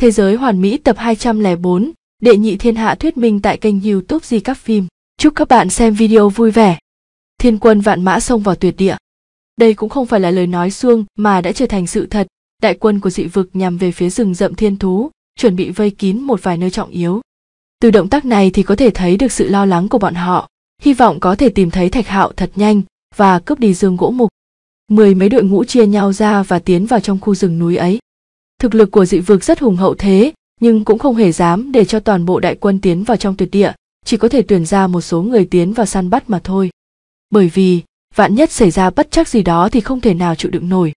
Thế giới hoàn mỹ tập 204, đệ nhị thiên hạ thuyết minh tại kênh youtube Di Các Phim. Chúc các bạn xem video vui vẻ. Thiên quân vạn mã xông vào tuyệt địa. Đây cũng không phải là lời nói suông mà đã trở thành sự thật. Đại quân của dị vực nhằm về phía rừng rậm thiên thú, chuẩn bị vây kín một vài nơi trọng yếu. Từ động tác này thì có thể thấy được sự lo lắng của bọn họ, hy vọng có thể tìm thấy Thạch Hạo thật nhanh và cướp đi dương gỗ mục. Mười mấy đội ngũ chia nhau ra và tiến vào trong khu rừng núi ấy. Thực lực của dị vực rất hùng hậu thế, nhưng cũng không hề dám để cho toàn bộ đại quân tiến vào trong tuyệt địa, chỉ có thể tuyển ra một số người tiến vào săn bắt mà thôi. Bởi vì, vạn nhất xảy ra bất chắc gì đó thì không thể nào chịu đựng nổi.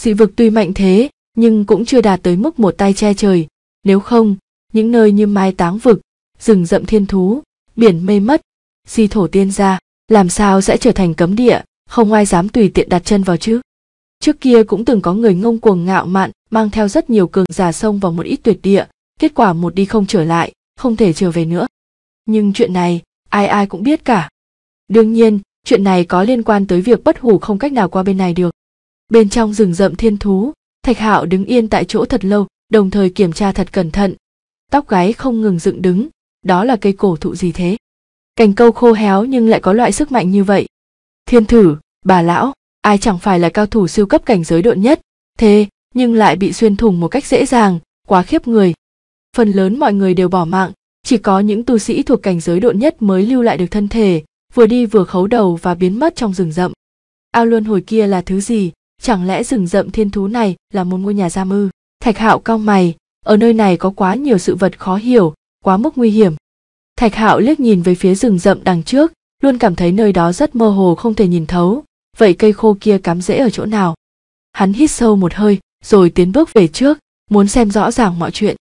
Dị vực tuy mạnh thế, nhưng cũng chưa đạt tới mức một tay che trời, nếu không, những nơi như mai táng vực, rừng rậm thiên thú, biển mây mất, di thổ tiên gia, làm sao sẽ trở thành cấm địa, không ai dám tùy tiện đặt chân vào chứ. Trước kia cũng từng có người ngông cuồng ngạo mạn, mang theo rất nhiều cường giả sông vào một ít tuyệt địa, kết quả một đi không trở lại, không thể trở về nữa. Nhưng chuyện này, ai ai cũng biết cả. Đương nhiên, chuyện này có liên quan tới việc bất hủ không cách nào qua bên này được. Bên trong rừng rậm thiên thú, Thạch Hạo đứng yên tại chỗ thật lâu, đồng thời kiểm tra thật cẩn thận. Tóc gáy không ngừng dựng đứng, đó là cây cổ thụ gì thế? Cành câu khô héo nhưng lại có loại sức mạnh như vậy. Thiên thử, bà lão, ai chẳng phải là cao thủ siêu cấp cảnh giới độn nhất, thế nhưng lại bị xuyên thủng một cách dễ dàng, quá khiếp người. Phần lớn mọi người đều bỏ mạng, chỉ có những tu sĩ thuộc cảnh giới độn nhất mới lưu lại được thân thể, vừa đi vừa khấu đầu và biến mất trong rừng rậm. Ao luân hồi kia là thứ gì, chẳng lẽ rừng rậm thiên thú này là một ngôi nhà giam mư? Thạch Hạo cau mày, ở nơi này có quá nhiều sự vật khó hiểu, quá mức nguy hiểm. Thạch Hạo liếc nhìn về phía rừng rậm đằng trước, luôn cảm thấy nơi đó rất mơ hồ không thể nhìn thấu, vậy cây khô kia cắm rễ ở chỗ nào hắn hít sâu một hơi rồi tiến bước về trước muốn xem rõ ràng mọi chuyện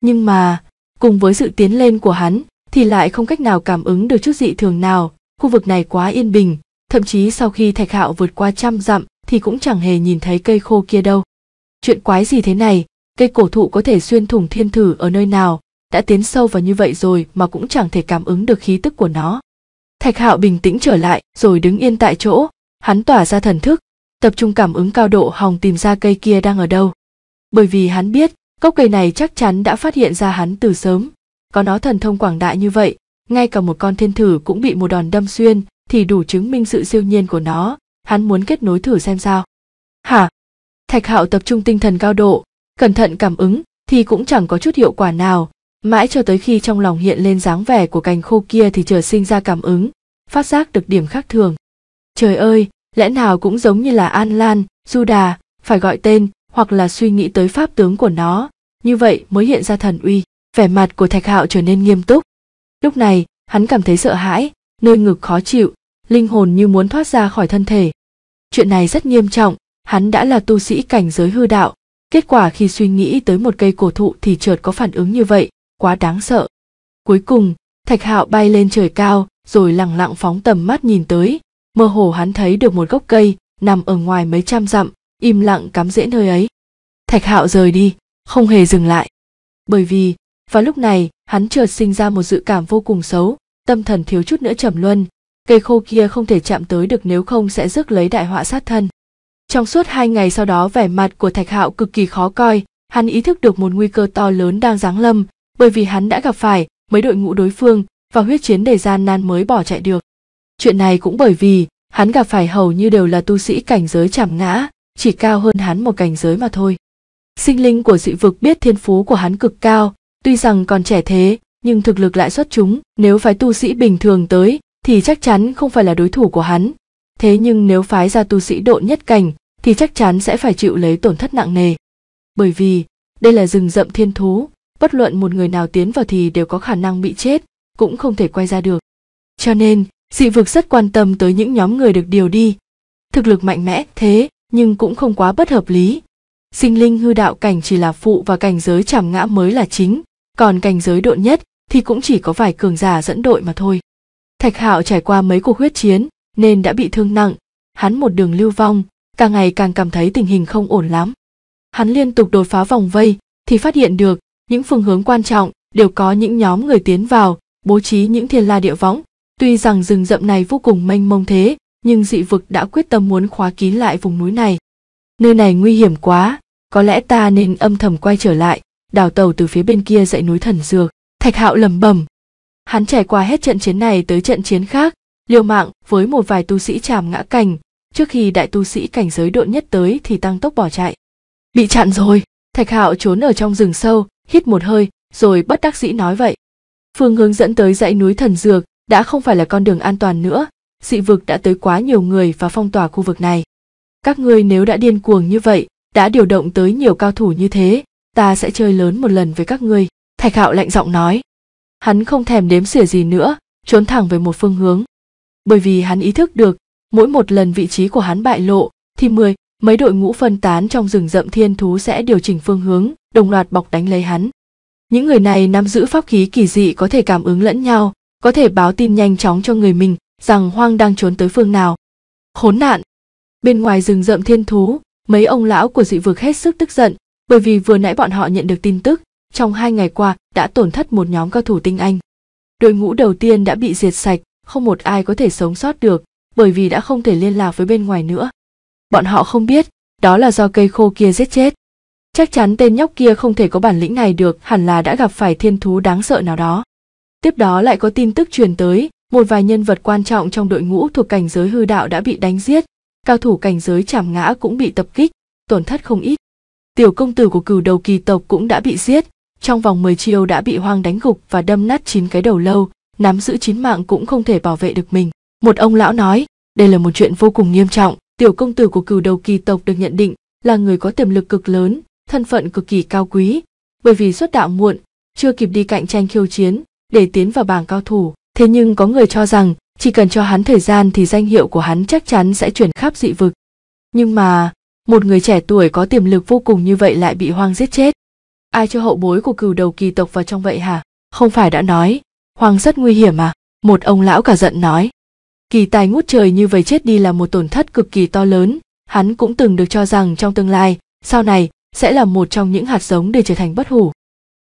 nhưng mà cùng với sự tiến lên của hắn thì lại không cách nào cảm ứng được chút dị thường nào khu vực này quá yên bình thậm chí sau khi thạch hạo vượt qua trăm dặm thì cũng chẳng hề nhìn thấy cây khô kia đâu chuyện quái gì thế này cây cổ thụ có thể xuyên thủng thiên thử ở nơi nào đã tiến sâu vào như vậy rồi mà cũng chẳng thể cảm ứng được khí tức của nó thạch hạo bình tĩnh trở lại rồi đứng yên tại chỗ hắn tỏa ra thần thức tập trung cảm ứng cao độ hòng tìm ra cây kia đang ở đâu bởi vì hắn biết gốc cây này chắc chắn đã phát hiện ra hắn từ sớm có nó thần thông quảng đại như vậy ngay cả một con thiên thử cũng bị một đòn đâm xuyên thì đủ chứng minh sự siêu nhiên của nó hắn muốn kết nối thử xem sao hả thạch hạo tập trung tinh thần cao độ cẩn thận cảm ứng thì cũng chẳng có chút hiệu quả nào mãi cho tới khi trong lòng hiện lên dáng vẻ của cành khô kia thì trở sinh ra cảm ứng phát giác được điểm khác thường Trời ơi, lẽ nào cũng giống như là An Lan, Du Đà phải gọi tên, hoặc là suy nghĩ tới pháp tướng của nó, như vậy mới hiện ra thần uy. Vẻ mặt của Thạch Hạo trở nên nghiêm túc. Lúc này, hắn cảm thấy sợ hãi, nơi ngực khó chịu, linh hồn như muốn thoát ra khỏi thân thể. Chuyện này rất nghiêm trọng, hắn đã là tu sĩ cảnh giới hư đạo, kết quả khi suy nghĩ tới một cây cổ thụ thì chợt có phản ứng như vậy, quá đáng sợ. Cuối cùng, Thạch Hạo bay lên trời cao, rồi lặng lặng phóng tầm mắt nhìn tới, mơ hồ hắn thấy được một gốc cây nằm ở ngoài mấy trăm dặm im lặng cắm rễ nơi ấy thạch hạo rời đi không hề dừng lại bởi vì vào lúc này hắn chợt sinh ra một dự cảm vô cùng xấu tâm thần thiếu chút nữa trầm luân cây khô kia không thể chạm tới được nếu không sẽ rước lấy đại họa sát thân trong suốt hai ngày sau đó vẻ mặt của thạch hạo cực kỳ khó coi hắn ý thức được một nguy cơ to lớn đang giáng lâm bởi vì hắn đã gặp phải mấy đội ngũ đối phương và huyết chiến đầy gian nan mới bỏ chạy được Chuyện này cũng bởi vì hắn gặp phải hầu như đều là tu sĩ cảnh giới chảm ngã, chỉ cao hơn hắn một cảnh giới mà thôi. Sinh linh của dị vực biết thiên phú của hắn cực cao, tuy rằng còn trẻ thế, nhưng thực lực lại xuất chúng, nếu phái tu sĩ bình thường tới thì chắc chắn không phải là đối thủ của hắn. Thế nhưng nếu phái ra tu sĩ độ nhất cảnh thì chắc chắn sẽ phải chịu lấy tổn thất nặng nề. Bởi vì đây là rừng rậm thiên thú, bất luận một người nào tiến vào thì đều có khả năng bị chết, cũng không thể quay ra được. Cho nên, dị vực rất quan tâm tới những nhóm người được điều đi thực lực mạnh mẽ thế nhưng cũng không quá bất hợp lý sinh linh hư đạo cảnh chỉ là phụ và cảnh giới chảm ngã mới là chính còn cảnh giới độ nhất thì cũng chỉ có vài cường giả dẫn đội mà thôi thạch hạo trải qua mấy cuộc huyết chiến nên đã bị thương nặng hắn một đường lưu vong càng ngày càng cảm thấy tình hình không ổn lắm hắn liên tục đột phá vòng vây thì phát hiện được những phương hướng quan trọng đều có những nhóm người tiến vào bố trí những thiên la địa võng Tuy rằng rừng rậm này vô cùng mênh mông thế, nhưng dị vực đã quyết tâm muốn khóa kín lại vùng núi này. Nơi này nguy hiểm quá, có lẽ ta nên âm thầm quay trở lại, đào tàu từ phía bên kia dãy núi thần dược. Thạch hạo lầm bầm. Hắn trải qua hết trận chiến này tới trận chiến khác, liều mạng với một vài tu sĩ chàm ngã cành, trước khi đại tu sĩ cảnh giới độ nhất tới thì tăng tốc bỏ chạy. Bị chặn rồi, thạch hạo trốn ở trong rừng sâu, hít một hơi, rồi bất đắc dĩ nói vậy. Phương hướng dẫn tới dãy núi thần dược đã không phải là con đường an toàn nữa dị vực đã tới quá nhiều người và phong tỏa khu vực này các ngươi nếu đã điên cuồng như vậy đã điều động tới nhiều cao thủ như thế ta sẽ chơi lớn một lần với các ngươi thạch hạo lạnh giọng nói hắn không thèm đếm xỉa gì nữa trốn thẳng về một phương hướng bởi vì hắn ý thức được mỗi một lần vị trí của hắn bại lộ thì mười mấy đội ngũ phân tán trong rừng rậm thiên thú sẽ điều chỉnh phương hướng đồng loạt bọc đánh lấy hắn những người này nắm giữ pháp khí kỳ dị có thể cảm ứng lẫn nhau có thể báo tin nhanh chóng cho người mình rằng hoang đang trốn tới phương nào khốn nạn bên ngoài rừng rậm thiên thú mấy ông lão của dị vực hết sức tức giận bởi vì vừa nãy bọn họ nhận được tin tức trong hai ngày qua đã tổn thất một nhóm cao thủ tinh anh đội ngũ đầu tiên đã bị diệt sạch không một ai có thể sống sót được bởi vì đã không thể liên lạc với bên ngoài nữa bọn họ không biết đó là do cây khô kia giết chết chắc chắn tên nhóc kia không thể có bản lĩnh này được hẳn là đã gặp phải thiên thú đáng sợ nào đó Tiếp đó lại có tin tức truyền tới, một vài nhân vật quan trọng trong đội ngũ thuộc cảnh giới hư đạo đã bị đánh giết, cao thủ cảnh giới chảm ngã cũng bị tập kích, tổn thất không ít. Tiểu công tử của cửu đầu kỳ tộc cũng đã bị giết, trong vòng 10 chiêu đã bị hoang đánh gục và đâm nát chín cái đầu lâu, nắm giữ chín mạng cũng không thể bảo vệ được mình. Một ông lão nói, đây là một chuyện vô cùng nghiêm trọng, tiểu công tử của cửu đầu kỳ tộc được nhận định là người có tiềm lực cực lớn, thân phận cực kỳ cao quý, bởi vì xuất đạo muộn, chưa kịp đi cạnh tranh khiêu chiến, để tiến vào bảng cao thủ thế nhưng có người cho rằng chỉ cần cho hắn thời gian thì danh hiệu của hắn chắc chắn sẽ chuyển khắp dị vực nhưng mà một người trẻ tuổi có tiềm lực vô cùng như vậy lại bị hoang giết chết ai cho hậu bối của cừu đầu kỳ tộc vào trong vậy hả không phải đã nói hoang rất nguy hiểm à một ông lão cả giận nói kỳ tài ngút trời như vậy chết đi là một tổn thất cực kỳ to lớn hắn cũng từng được cho rằng trong tương lai sau này sẽ là một trong những hạt giống để trở thành bất hủ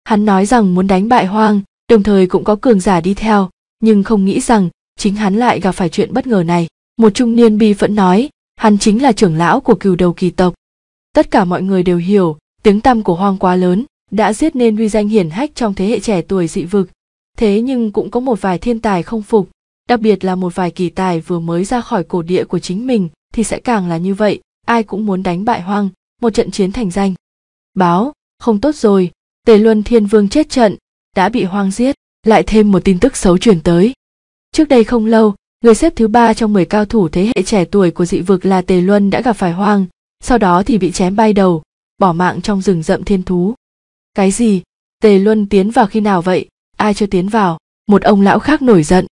hắn nói rằng muốn đánh bại hoang đồng thời cũng có cường giả đi theo, nhưng không nghĩ rằng chính hắn lại gặp phải chuyện bất ngờ này. Một trung niên bi vẫn nói, hắn chính là trưởng lão của cừu đầu kỳ tộc. Tất cả mọi người đều hiểu, tiếng tăm của hoang quá lớn, đã giết nên uy danh hiển hách trong thế hệ trẻ tuổi dị vực. Thế nhưng cũng có một vài thiên tài không phục, đặc biệt là một vài kỳ tài vừa mới ra khỏi cổ địa của chính mình thì sẽ càng là như vậy, ai cũng muốn đánh bại hoang, một trận chiến thành danh. Báo, không tốt rồi, Tề Luân Thiên Vương chết trận, đã bị hoang giết lại thêm một tin tức xấu truyền tới trước đây không lâu người xếp thứ ba trong 10 cao thủ thế hệ trẻ tuổi của dị vực là tề luân đã gặp phải hoang sau đó thì bị chém bay đầu bỏ mạng trong rừng rậm thiên thú cái gì tề luân tiến vào khi nào vậy ai chưa tiến vào một ông lão khác nổi giận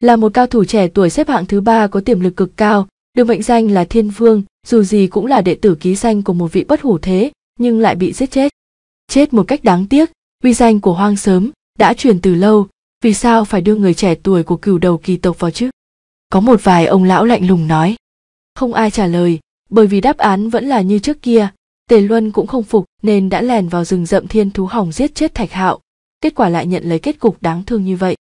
là một cao thủ trẻ tuổi xếp hạng thứ ba có tiềm lực cực cao được mệnh danh là thiên vương dù gì cũng là đệ tử ký danh của một vị bất hủ thế nhưng lại bị giết chết chết một cách đáng tiếc uy danh của hoang sớm đã truyền từ lâu vì sao phải đưa người trẻ tuổi của cửu đầu kỳ tộc vào chứ có một vài ông lão lạnh lùng nói không ai trả lời bởi vì đáp án vẫn là như trước kia tề luân cũng không phục nên đã lèn vào rừng rậm thiên thú hỏng giết chết thạch hạo kết quả lại nhận lấy kết cục đáng thương như vậy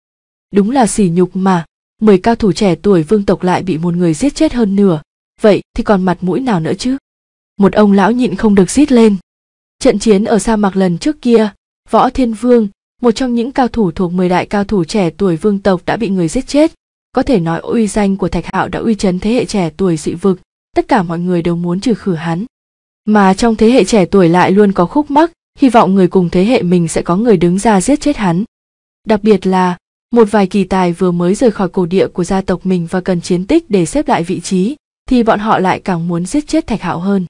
đúng là sỉ nhục mà mười cao thủ trẻ tuổi vương tộc lại bị một người giết chết hơn nửa vậy thì còn mặt mũi nào nữa chứ một ông lão nhịn không được rít lên trận chiến ở sa mạc lần trước kia Võ Thiên Vương, một trong những cao thủ thuộc 10 đại cao thủ trẻ tuổi vương tộc đã bị người giết chết. Có thể nói uy danh của Thạch Hạo đã uy chấn thế hệ trẻ tuổi dị vực, tất cả mọi người đều muốn trừ khử hắn. Mà trong thế hệ trẻ tuổi lại luôn có khúc mắc, hy vọng người cùng thế hệ mình sẽ có người đứng ra giết chết hắn. Đặc biệt là, một vài kỳ tài vừa mới rời khỏi cổ địa của gia tộc mình và cần chiến tích để xếp lại vị trí, thì bọn họ lại càng muốn giết chết Thạch Hạo hơn.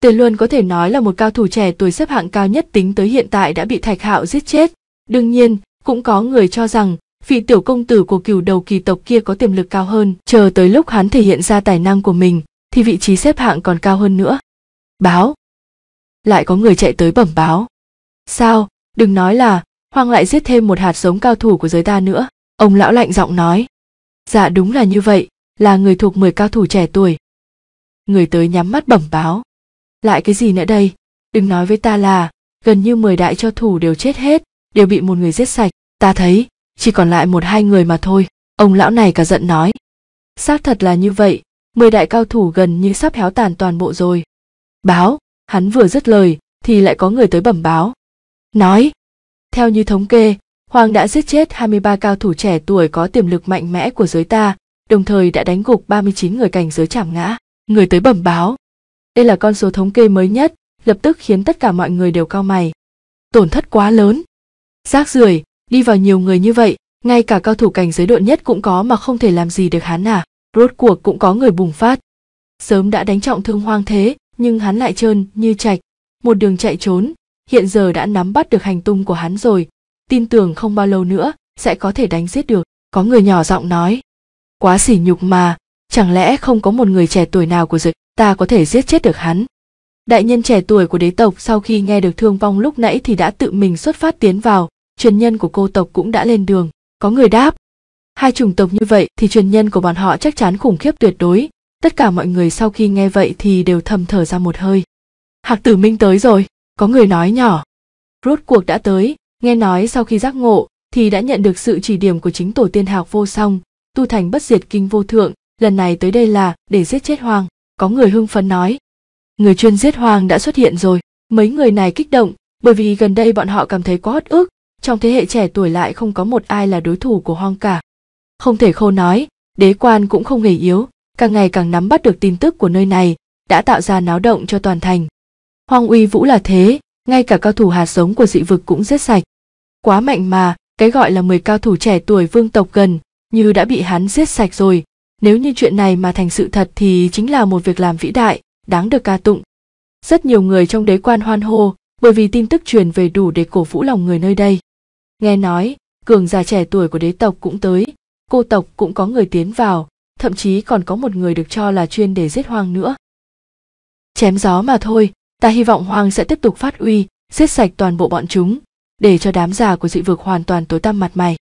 Tiền Luân có thể nói là một cao thủ trẻ tuổi xếp hạng cao nhất tính tới hiện tại đã bị Thạch Hạo giết chết. Đương nhiên, cũng có người cho rằng vị tiểu công tử của cửu đầu kỳ tộc kia có tiềm lực cao hơn, chờ tới lúc hắn thể hiện ra tài năng của mình thì vị trí xếp hạng còn cao hơn nữa. Báo. Lại có người chạy tới bẩm báo. Sao, đừng nói là Hoàng lại giết thêm một hạt giống cao thủ của giới ta nữa, ông lão lạnh giọng nói. Dạ đúng là như vậy, là người thuộc 10 cao thủ trẻ tuổi. Người tới nhắm mắt bẩm báo lại cái gì nữa đây đừng nói với ta là gần như mười đại cho thủ đều chết hết đều bị một người giết sạch ta thấy chỉ còn lại một hai người mà thôi ông lão này cả giận nói xác thật là như vậy mười đại cao thủ gần như sắp héo tàn toàn bộ rồi báo hắn vừa dứt lời thì lại có người tới bẩm báo nói theo như thống kê Hoàng đã giết chết 23 cao thủ trẻ tuổi có tiềm lực mạnh mẽ của giới ta, đồng thời đã đánh gục 39 người cảnh giới chảm ngã. Người tới bẩm báo, đây là con số thống kê mới nhất, lập tức khiến tất cả mọi người đều cao mày. Tổn thất quá lớn. Rác rưởi, đi vào nhiều người như vậy, ngay cả cao thủ cảnh giới độ nhất cũng có mà không thể làm gì được hắn à, rốt cuộc cũng có người bùng phát. Sớm đã đánh trọng thương hoang thế, nhưng hắn lại trơn như trạch, một đường chạy trốn, hiện giờ đã nắm bắt được hành tung của hắn rồi, tin tưởng không bao lâu nữa sẽ có thể đánh giết được, có người nhỏ giọng nói. Quá sỉ nhục mà, chẳng lẽ không có một người trẻ tuổi nào của giới ta có thể giết chết được hắn đại nhân trẻ tuổi của đế tộc sau khi nghe được thương vong lúc nãy thì đã tự mình xuất phát tiến vào truyền nhân của cô tộc cũng đã lên đường có người đáp hai chủng tộc như vậy thì truyền nhân của bọn họ chắc chắn khủng khiếp tuyệt đối tất cả mọi người sau khi nghe vậy thì đều thầm thở ra một hơi hạc tử minh tới rồi có người nói nhỏ rốt cuộc đã tới nghe nói sau khi giác ngộ thì đã nhận được sự chỉ điểm của chính tổ tiên hạc vô song tu thành bất diệt kinh vô thượng lần này tới đây là để giết chết hoàng có người hưng phấn nói người chuyên giết hoàng đã xuất hiện rồi mấy người này kích động bởi vì gần đây bọn họ cảm thấy quá hất ức trong thế hệ trẻ tuổi lại không có một ai là đối thủ của hoàng cả không thể khô nói đế quan cũng không hề yếu càng ngày càng nắm bắt được tin tức của nơi này đã tạo ra náo động cho toàn thành hoàng uy vũ là thế ngay cả cao thủ hạt giống của dị vực cũng giết sạch quá mạnh mà cái gọi là mười cao thủ trẻ tuổi vương tộc gần như đã bị hắn giết sạch rồi nếu như chuyện này mà thành sự thật thì chính là một việc làm vĩ đại, đáng được ca tụng. Rất nhiều người trong đế quan hoan hô bởi vì tin tức truyền về đủ để cổ vũ lòng người nơi đây. Nghe nói, cường già trẻ tuổi của đế tộc cũng tới, cô tộc cũng có người tiến vào, thậm chí còn có một người được cho là chuyên để giết hoang nữa. Chém gió mà thôi, ta hy vọng hoang sẽ tiếp tục phát uy, giết sạch toàn bộ bọn chúng, để cho đám già của dị vực hoàn toàn tối tăm mặt mày.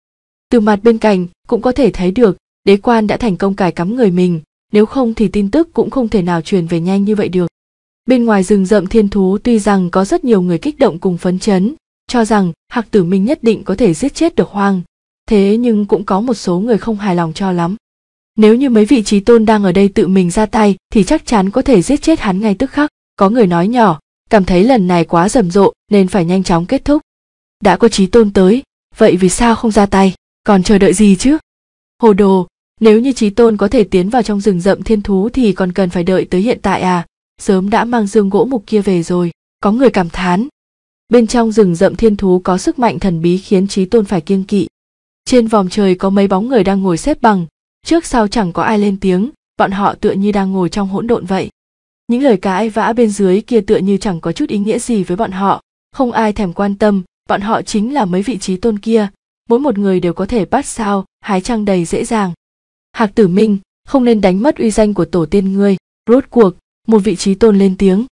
Từ mặt bên cạnh cũng có thể thấy được đế quan đã thành công cài cắm người mình nếu không thì tin tức cũng không thể nào truyền về nhanh như vậy được bên ngoài rừng rậm thiên thú tuy rằng có rất nhiều người kích động cùng phấn chấn cho rằng hạc tử minh nhất định có thể giết chết được hoang thế nhưng cũng có một số người không hài lòng cho lắm nếu như mấy vị trí tôn đang ở đây tự mình ra tay thì chắc chắn có thể giết chết hắn ngay tức khắc có người nói nhỏ cảm thấy lần này quá rầm rộ nên phải nhanh chóng kết thúc đã có trí tôn tới vậy vì sao không ra tay còn chờ đợi gì chứ hồ đồ nếu như Trí Tôn có thể tiến vào trong rừng rậm thiên thú thì còn cần phải đợi tới hiện tại à, sớm đã mang dương gỗ mục kia về rồi, có người cảm thán. Bên trong rừng rậm thiên thú có sức mạnh thần bí khiến Trí Tôn phải kiêng kỵ. Trên vòm trời có mấy bóng người đang ngồi xếp bằng, trước sau chẳng có ai lên tiếng, bọn họ tựa như đang ngồi trong hỗn độn vậy. Những lời cãi vã bên dưới kia tựa như chẳng có chút ý nghĩa gì với bọn họ, không ai thèm quan tâm, bọn họ chính là mấy vị trí tôn kia, mỗi một người đều có thể bắt sao, hái trăng đầy dễ dàng. Hạc Tử Minh, không nên đánh mất uy danh của tổ tiên ngươi, rốt cuộc, một vị trí tôn lên tiếng.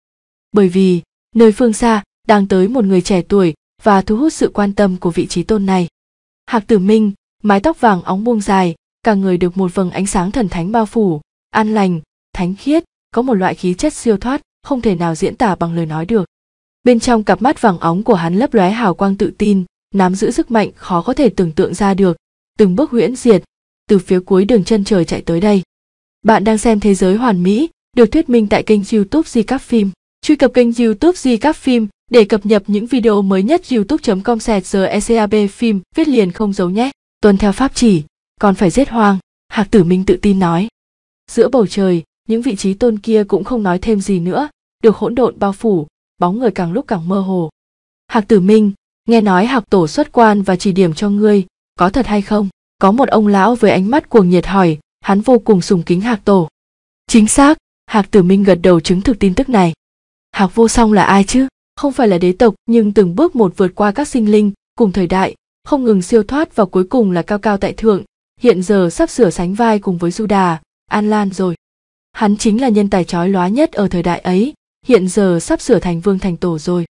Bởi vì, nơi phương xa, đang tới một người trẻ tuổi và thu hút sự quan tâm của vị trí tôn này. Hạc Tử Minh, mái tóc vàng óng buông dài, cả người được một vầng ánh sáng thần thánh bao phủ, an lành, thánh khiết, có một loại khí chất siêu thoát, không thể nào diễn tả bằng lời nói được. Bên trong cặp mắt vàng óng của hắn lấp lóe hào quang tự tin, nắm giữ sức mạnh khó có thể tưởng tượng ra được, từng bước huyễn diệt, từ phía cuối đường chân trời chạy tới đây. Bạn đang xem Thế giới hoàn mỹ, được thuyết minh tại kênh youtube Di Cáp Phim. Truy cập kênh youtube Di Cáp Phim để cập nhật những video mới nhất youtube.com ecab phim viết liền không giấu nhé. Tuân theo pháp chỉ, còn phải giết hoang, Hạc Tử Minh tự tin nói. Giữa bầu trời, những vị trí tôn kia cũng không nói thêm gì nữa, được hỗn độn bao phủ, bóng người càng lúc càng mơ hồ. Hạc Tử Minh, nghe nói học Tổ xuất quan và chỉ điểm cho ngươi, có thật hay không? có một ông lão với ánh mắt cuồng nhiệt hỏi hắn vô cùng sùng kính hạc tổ chính xác hạc tử minh gật đầu chứng thực tin tức này hạc vô song là ai chứ không phải là đế tộc nhưng từng bước một vượt qua các sinh linh cùng thời đại không ngừng siêu thoát và cuối cùng là cao cao tại thượng hiện giờ sắp sửa sánh vai cùng với du đà an lan rồi hắn chính là nhân tài trói lóa nhất ở thời đại ấy hiện giờ sắp sửa thành vương thành tổ rồi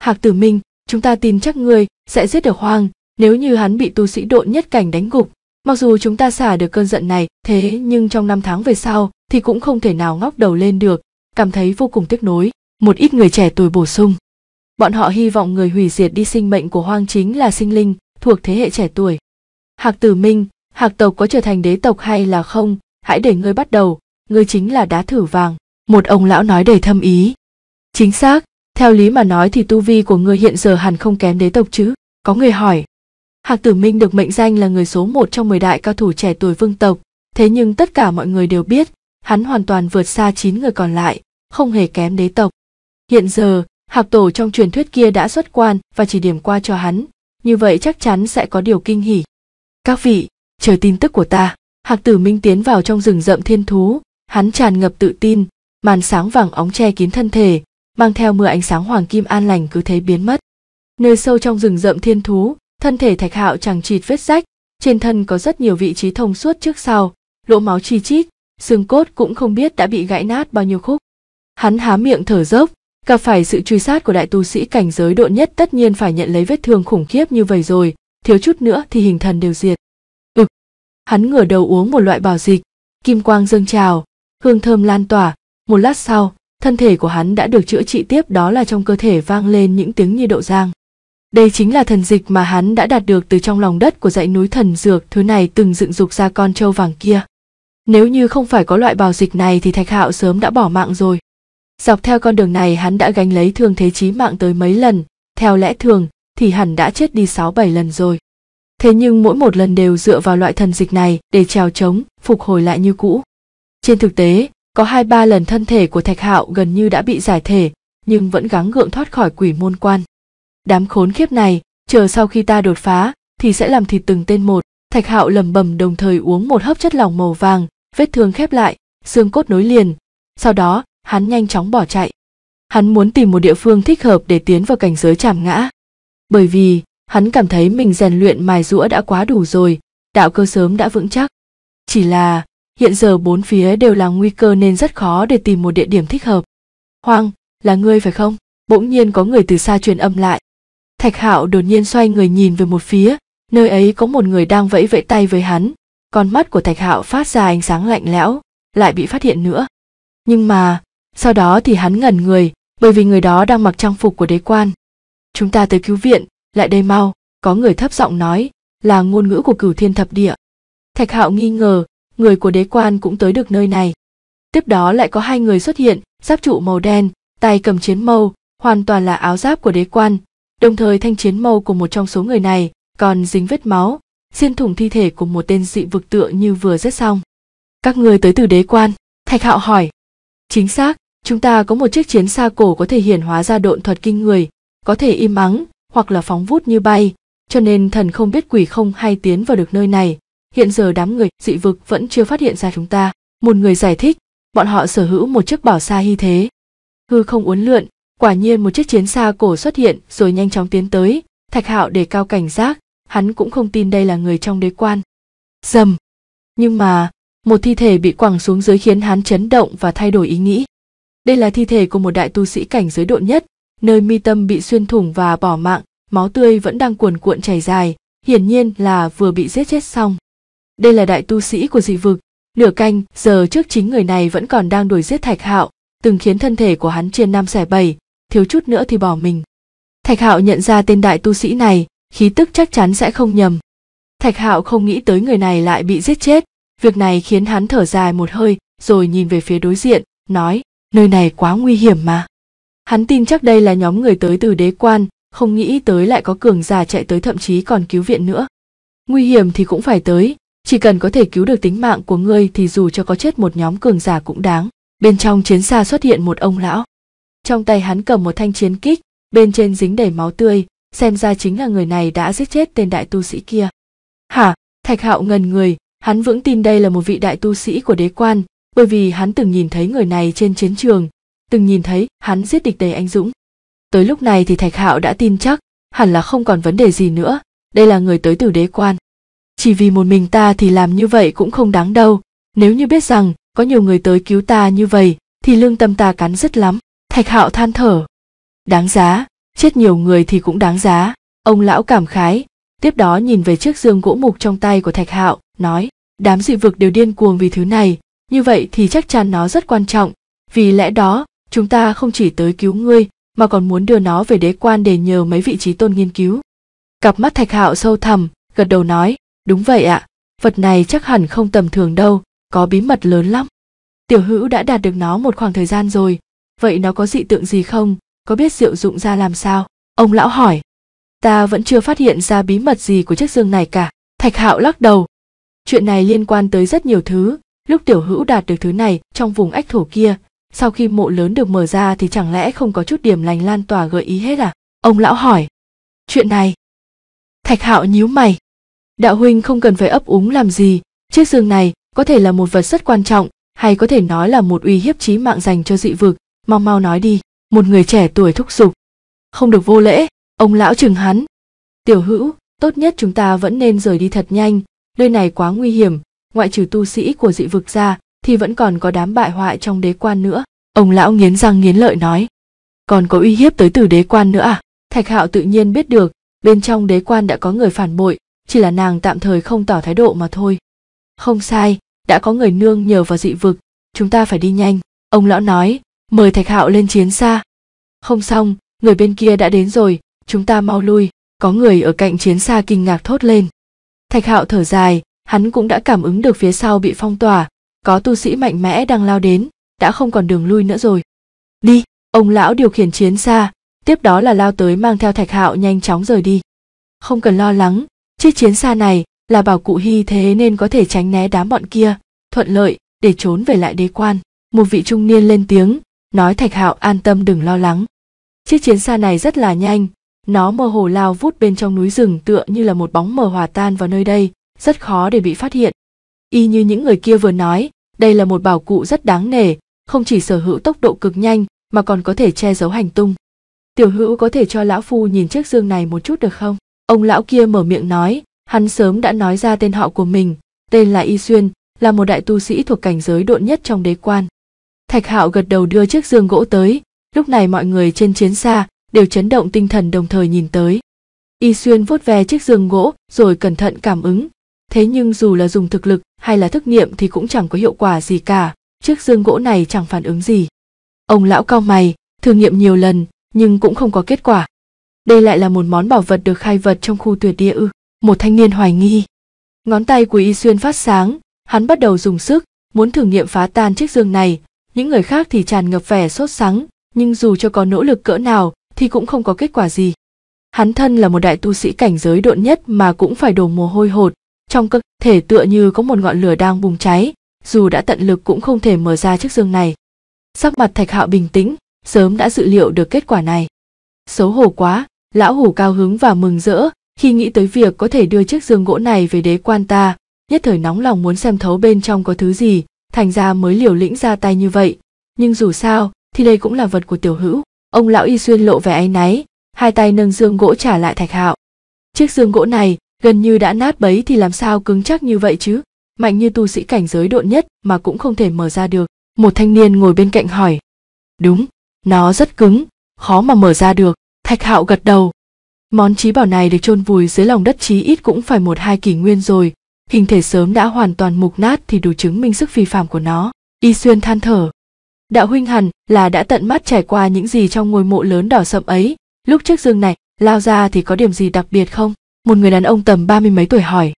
hạc tử minh chúng ta tin chắc ngươi sẽ giết được hoang nếu như hắn bị tu sĩ độn nhất cảnh đánh gục mặc dù chúng ta xả được cơn giận này thế nhưng trong năm tháng về sau thì cũng không thể nào ngóc đầu lên được cảm thấy vô cùng tiếc nối một ít người trẻ tuổi bổ sung bọn họ hy vọng người hủy diệt đi sinh mệnh của hoang chính là sinh linh thuộc thế hệ trẻ tuổi hạc tử minh hạc tộc có trở thành đế tộc hay là không hãy để ngươi bắt đầu ngươi chính là đá thử vàng một ông lão nói đầy thâm ý chính xác theo lý mà nói thì tu vi của ngươi hiện giờ hẳn không kém đế tộc chứ có người hỏi Hạc Tử Minh được mệnh danh là người số một trong 10 đại cao thủ trẻ tuổi vương tộc, thế nhưng tất cả mọi người đều biết, hắn hoàn toàn vượt xa 9 người còn lại, không hề kém đế tộc. Hiện giờ, Hạc Tổ trong truyền thuyết kia đã xuất quan và chỉ điểm qua cho hắn, như vậy chắc chắn sẽ có điều kinh hỉ. Các vị, chờ tin tức của ta. Hạc Tử Minh tiến vào trong rừng rậm thiên thú, hắn tràn ngập tự tin, màn sáng vàng óng che kín thân thể, mang theo mưa ánh sáng hoàng kim an lành cứ thế biến mất. Nơi sâu trong rừng rậm thiên thú, thân thể thạch hạo chẳng chịt vết rách trên thân có rất nhiều vị trí thông suốt trước sau lỗ máu chi chít xương cốt cũng không biết đã bị gãy nát bao nhiêu khúc hắn há miệng thở dốc gặp phải sự truy sát của đại tu sĩ cảnh giới độ nhất tất nhiên phải nhận lấy vết thương khủng khiếp như vậy rồi thiếu chút nữa thì hình thần đều diệt ực hắn ngửa đầu uống một loại bào dịch kim quang dâng trào hương thơm lan tỏa một lát sau thân thể của hắn đã được chữa trị tiếp đó là trong cơ thể vang lên những tiếng như đậu giang đây chính là thần dịch mà hắn đã đạt được từ trong lòng đất của dãy núi thần dược thứ này từng dựng dục ra con trâu vàng kia. Nếu như không phải có loại bào dịch này thì Thạch Hạo sớm đã bỏ mạng rồi. Dọc theo con đường này hắn đã gánh lấy thương thế chí mạng tới mấy lần, theo lẽ thường thì hẳn đã chết đi 6-7 lần rồi. Thế nhưng mỗi một lần đều dựa vào loại thần dịch này để trèo trống, phục hồi lại như cũ. Trên thực tế, có hai ba lần thân thể của Thạch Hạo gần như đã bị giải thể, nhưng vẫn gắng gượng thoát khỏi quỷ môn quan đám khốn khiếp này chờ sau khi ta đột phá thì sẽ làm thịt từng tên một thạch hạo lẩm bẩm đồng thời uống một hớp chất lỏng màu vàng vết thương khép lại xương cốt nối liền sau đó hắn nhanh chóng bỏ chạy hắn muốn tìm một địa phương thích hợp để tiến vào cảnh giới chạm ngã bởi vì hắn cảm thấy mình rèn luyện mài rũa đã quá đủ rồi đạo cơ sớm đã vững chắc chỉ là hiện giờ bốn phía đều là nguy cơ nên rất khó để tìm một địa điểm thích hợp hoang là ngươi phải không bỗng nhiên có người từ xa truyền âm lại Thạch Hạo đột nhiên xoay người nhìn về một phía, nơi ấy có một người đang vẫy vẫy tay với hắn, con mắt của Thạch Hạo phát ra ánh sáng lạnh lẽo, lại bị phát hiện nữa. Nhưng mà, sau đó thì hắn ngẩn người, bởi vì người đó đang mặc trang phục của đế quan. Chúng ta tới cứu viện, lại đây mau, có người thấp giọng nói, là ngôn ngữ của cửu thiên thập địa. Thạch Hạo nghi ngờ, người của đế quan cũng tới được nơi này. Tiếp đó lại có hai người xuất hiện, giáp trụ màu đen, tay cầm chiến mâu, hoàn toàn là áo giáp của đế quan, đồng thời thanh chiến mâu của một trong số người này còn dính vết máu xiên thủng thi thể của một tên dị vực tựa như vừa giết xong các người tới từ đế quan thạch hạo hỏi chính xác chúng ta có một chiếc chiến xa cổ có thể hiển hóa ra độn thuật kinh người có thể im ắng hoặc là phóng vút như bay cho nên thần không biết quỷ không hay tiến vào được nơi này hiện giờ đám người dị vực vẫn chưa phát hiện ra chúng ta một người giải thích bọn họ sở hữu một chiếc bảo xa hy thế hư không uốn lượn quả nhiên một chiếc chiến xa cổ xuất hiện rồi nhanh chóng tiến tới thạch hạo để cao cảnh giác hắn cũng không tin đây là người trong đế quan dầm nhưng mà một thi thể bị quẳng xuống dưới khiến hắn chấn động và thay đổi ý nghĩ đây là thi thể của một đại tu sĩ cảnh giới độ nhất nơi mi tâm bị xuyên thủng và bỏ mạng máu tươi vẫn đang cuồn cuộn chảy dài hiển nhiên là vừa bị giết chết xong đây là đại tu sĩ của dị vực Lửa canh giờ trước chính người này vẫn còn đang đuổi giết thạch hạo từng khiến thân thể của hắn trên năm xẻ bảy thiếu chút nữa thì bỏ mình thạch hạo nhận ra tên đại tu sĩ này khí tức chắc chắn sẽ không nhầm thạch hạo không nghĩ tới người này lại bị giết chết việc này khiến hắn thở dài một hơi rồi nhìn về phía đối diện nói nơi này quá nguy hiểm mà hắn tin chắc đây là nhóm người tới từ đế quan không nghĩ tới lại có cường giả chạy tới thậm chí còn cứu viện nữa nguy hiểm thì cũng phải tới chỉ cần có thể cứu được tính mạng của ngươi thì dù cho có chết một nhóm cường giả cũng đáng bên trong chiến xa xuất hiện một ông lão trong tay hắn cầm một thanh chiến kích bên trên dính đầy máu tươi xem ra chính là người này đã giết chết tên đại tu sĩ kia hả thạch hạo ngần người hắn vững tin đây là một vị đại tu sĩ của đế quan bởi vì hắn từng nhìn thấy người này trên chiến trường từng nhìn thấy hắn giết địch đầy anh dũng tới lúc này thì thạch hạo đã tin chắc hẳn là không còn vấn đề gì nữa đây là người tới từ đế quan chỉ vì một mình ta thì làm như vậy cũng không đáng đâu nếu như biết rằng có nhiều người tới cứu ta như vậy thì lương tâm ta cắn rất lắm thạch hạo than thở đáng giá chết nhiều người thì cũng đáng giá ông lão cảm khái tiếp đó nhìn về chiếc dương gỗ mục trong tay của thạch hạo nói đám dị vực đều điên cuồng vì thứ này như vậy thì chắc chắn nó rất quan trọng vì lẽ đó chúng ta không chỉ tới cứu ngươi mà còn muốn đưa nó về đế quan để nhờ mấy vị trí tôn nghiên cứu cặp mắt thạch hạo sâu thẳm gật đầu nói đúng vậy ạ vật này chắc hẳn không tầm thường đâu có bí mật lớn lắm tiểu hữu đã đạt được nó một khoảng thời gian rồi vậy nó có dị tượng gì không có biết diệu dụng ra làm sao ông lão hỏi ta vẫn chưa phát hiện ra bí mật gì của chiếc giường này cả thạch hạo lắc đầu chuyện này liên quan tới rất nhiều thứ lúc tiểu hữu đạt được thứ này trong vùng ách thổ kia sau khi mộ lớn được mở ra thì chẳng lẽ không có chút điểm lành lan tỏa gợi ý hết à ông lão hỏi chuyện này thạch hạo nhíu mày đạo huynh không cần phải ấp úng làm gì chiếc giường này có thể là một vật rất quan trọng hay có thể nói là một uy hiếp chí mạng dành cho dị vực mau mau nói đi một người trẻ tuổi thúc giục không được vô lễ ông lão chừng hắn tiểu hữu tốt nhất chúng ta vẫn nên rời đi thật nhanh nơi này quá nguy hiểm ngoại trừ tu sĩ của dị vực ra thì vẫn còn có đám bại hoại trong đế quan nữa ông lão nghiến răng nghiến lợi nói còn có uy hiếp tới từ đế quan nữa à thạch hạo tự nhiên biết được bên trong đế quan đã có người phản bội chỉ là nàng tạm thời không tỏ thái độ mà thôi không sai đã có người nương nhờ vào dị vực chúng ta phải đi nhanh ông lão nói mời thạch hạo lên chiến xa không xong người bên kia đã đến rồi chúng ta mau lui có người ở cạnh chiến xa kinh ngạc thốt lên thạch hạo thở dài hắn cũng đã cảm ứng được phía sau bị phong tỏa có tu sĩ mạnh mẽ đang lao đến đã không còn đường lui nữa rồi đi ông lão điều khiển chiến xa tiếp đó là lao tới mang theo thạch hạo nhanh chóng rời đi không cần lo lắng chiếc chiến xa này là bảo cụ hy thế nên có thể tránh né đám bọn kia thuận lợi để trốn về lại đế quan một vị trung niên lên tiếng nói thạch hạo an tâm đừng lo lắng chiếc chiến xa này rất là nhanh nó mơ hồ lao vút bên trong núi rừng tựa như là một bóng mờ hòa tan vào nơi đây rất khó để bị phát hiện y như những người kia vừa nói đây là một bảo cụ rất đáng nể không chỉ sở hữu tốc độ cực nhanh mà còn có thể che giấu hành tung tiểu hữu có thể cho lão phu nhìn chiếc dương này một chút được không ông lão kia mở miệng nói hắn sớm đã nói ra tên họ của mình tên là y xuyên là một đại tu sĩ thuộc cảnh giới độn nhất trong đế quan thạch hạo gật đầu đưa chiếc giường gỗ tới lúc này mọi người trên chiến xa đều chấn động tinh thần đồng thời nhìn tới y xuyên vuốt ve chiếc giường gỗ rồi cẩn thận cảm ứng thế nhưng dù là dùng thực lực hay là thức nghiệm thì cũng chẳng có hiệu quả gì cả chiếc giường gỗ này chẳng phản ứng gì ông lão cao mày thử nghiệm nhiều lần nhưng cũng không có kết quả đây lại là một món bảo vật được khai vật trong khu tuyệt địa ư một thanh niên hoài nghi ngón tay của y xuyên phát sáng hắn bắt đầu dùng sức muốn thử nghiệm phá tan chiếc giường này những người khác thì tràn ngập vẻ sốt sắng, nhưng dù cho có nỗ lực cỡ nào thì cũng không có kết quả gì. Hắn thân là một đại tu sĩ cảnh giới độn nhất mà cũng phải đổ mồ hôi hột, trong cơ thể tựa như có một ngọn lửa đang bùng cháy, dù đã tận lực cũng không thể mở ra chiếc dương này. Sắc mặt Thạch Hạo bình tĩnh, sớm đã dự liệu được kết quả này. Xấu hổ quá, lão hủ cao hứng và mừng rỡ khi nghĩ tới việc có thể đưa chiếc giường gỗ này về đế quan ta, nhất thời nóng lòng muốn xem thấu bên trong có thứ gì, thành ra mới liều lĩnh ra tay như vậy nhưng dù sao thì đây cũng là vật của tiểu hữu ông lão y xuyên lộ vẻ áy náy hai tay nâng dương gỗ trả lại thạch hạo chiếc dương gỗ này gần như đã nát bấy thì làm sao cứng chắc như vậy chứ mạnh như tu sĩ cảnh giới độn nhất mà cũng không thể mở ra được một thanh niên ngồi bên cạnh hỏi đúng nó rất cứng khó mà mở ra được thạch hạo gật đầu món trí bảo này được chôn vùi dưới lòng đất chí ít cũng phải một hai kỷ nguyên rồi hình thể sớm đã hoàn toàn mục nát thì đủ chứng minh sức phi phạm của nó y xuyên than thở đạo huynh hẳn là đã tận mắt trải qua những gì trong ngôi mộ lớn đỏ sậm ấy lúc trước dương này lao ra thì có điểm gì đặc biệt không một người đàn ông tầm ba mươi mấy tuổi hỏi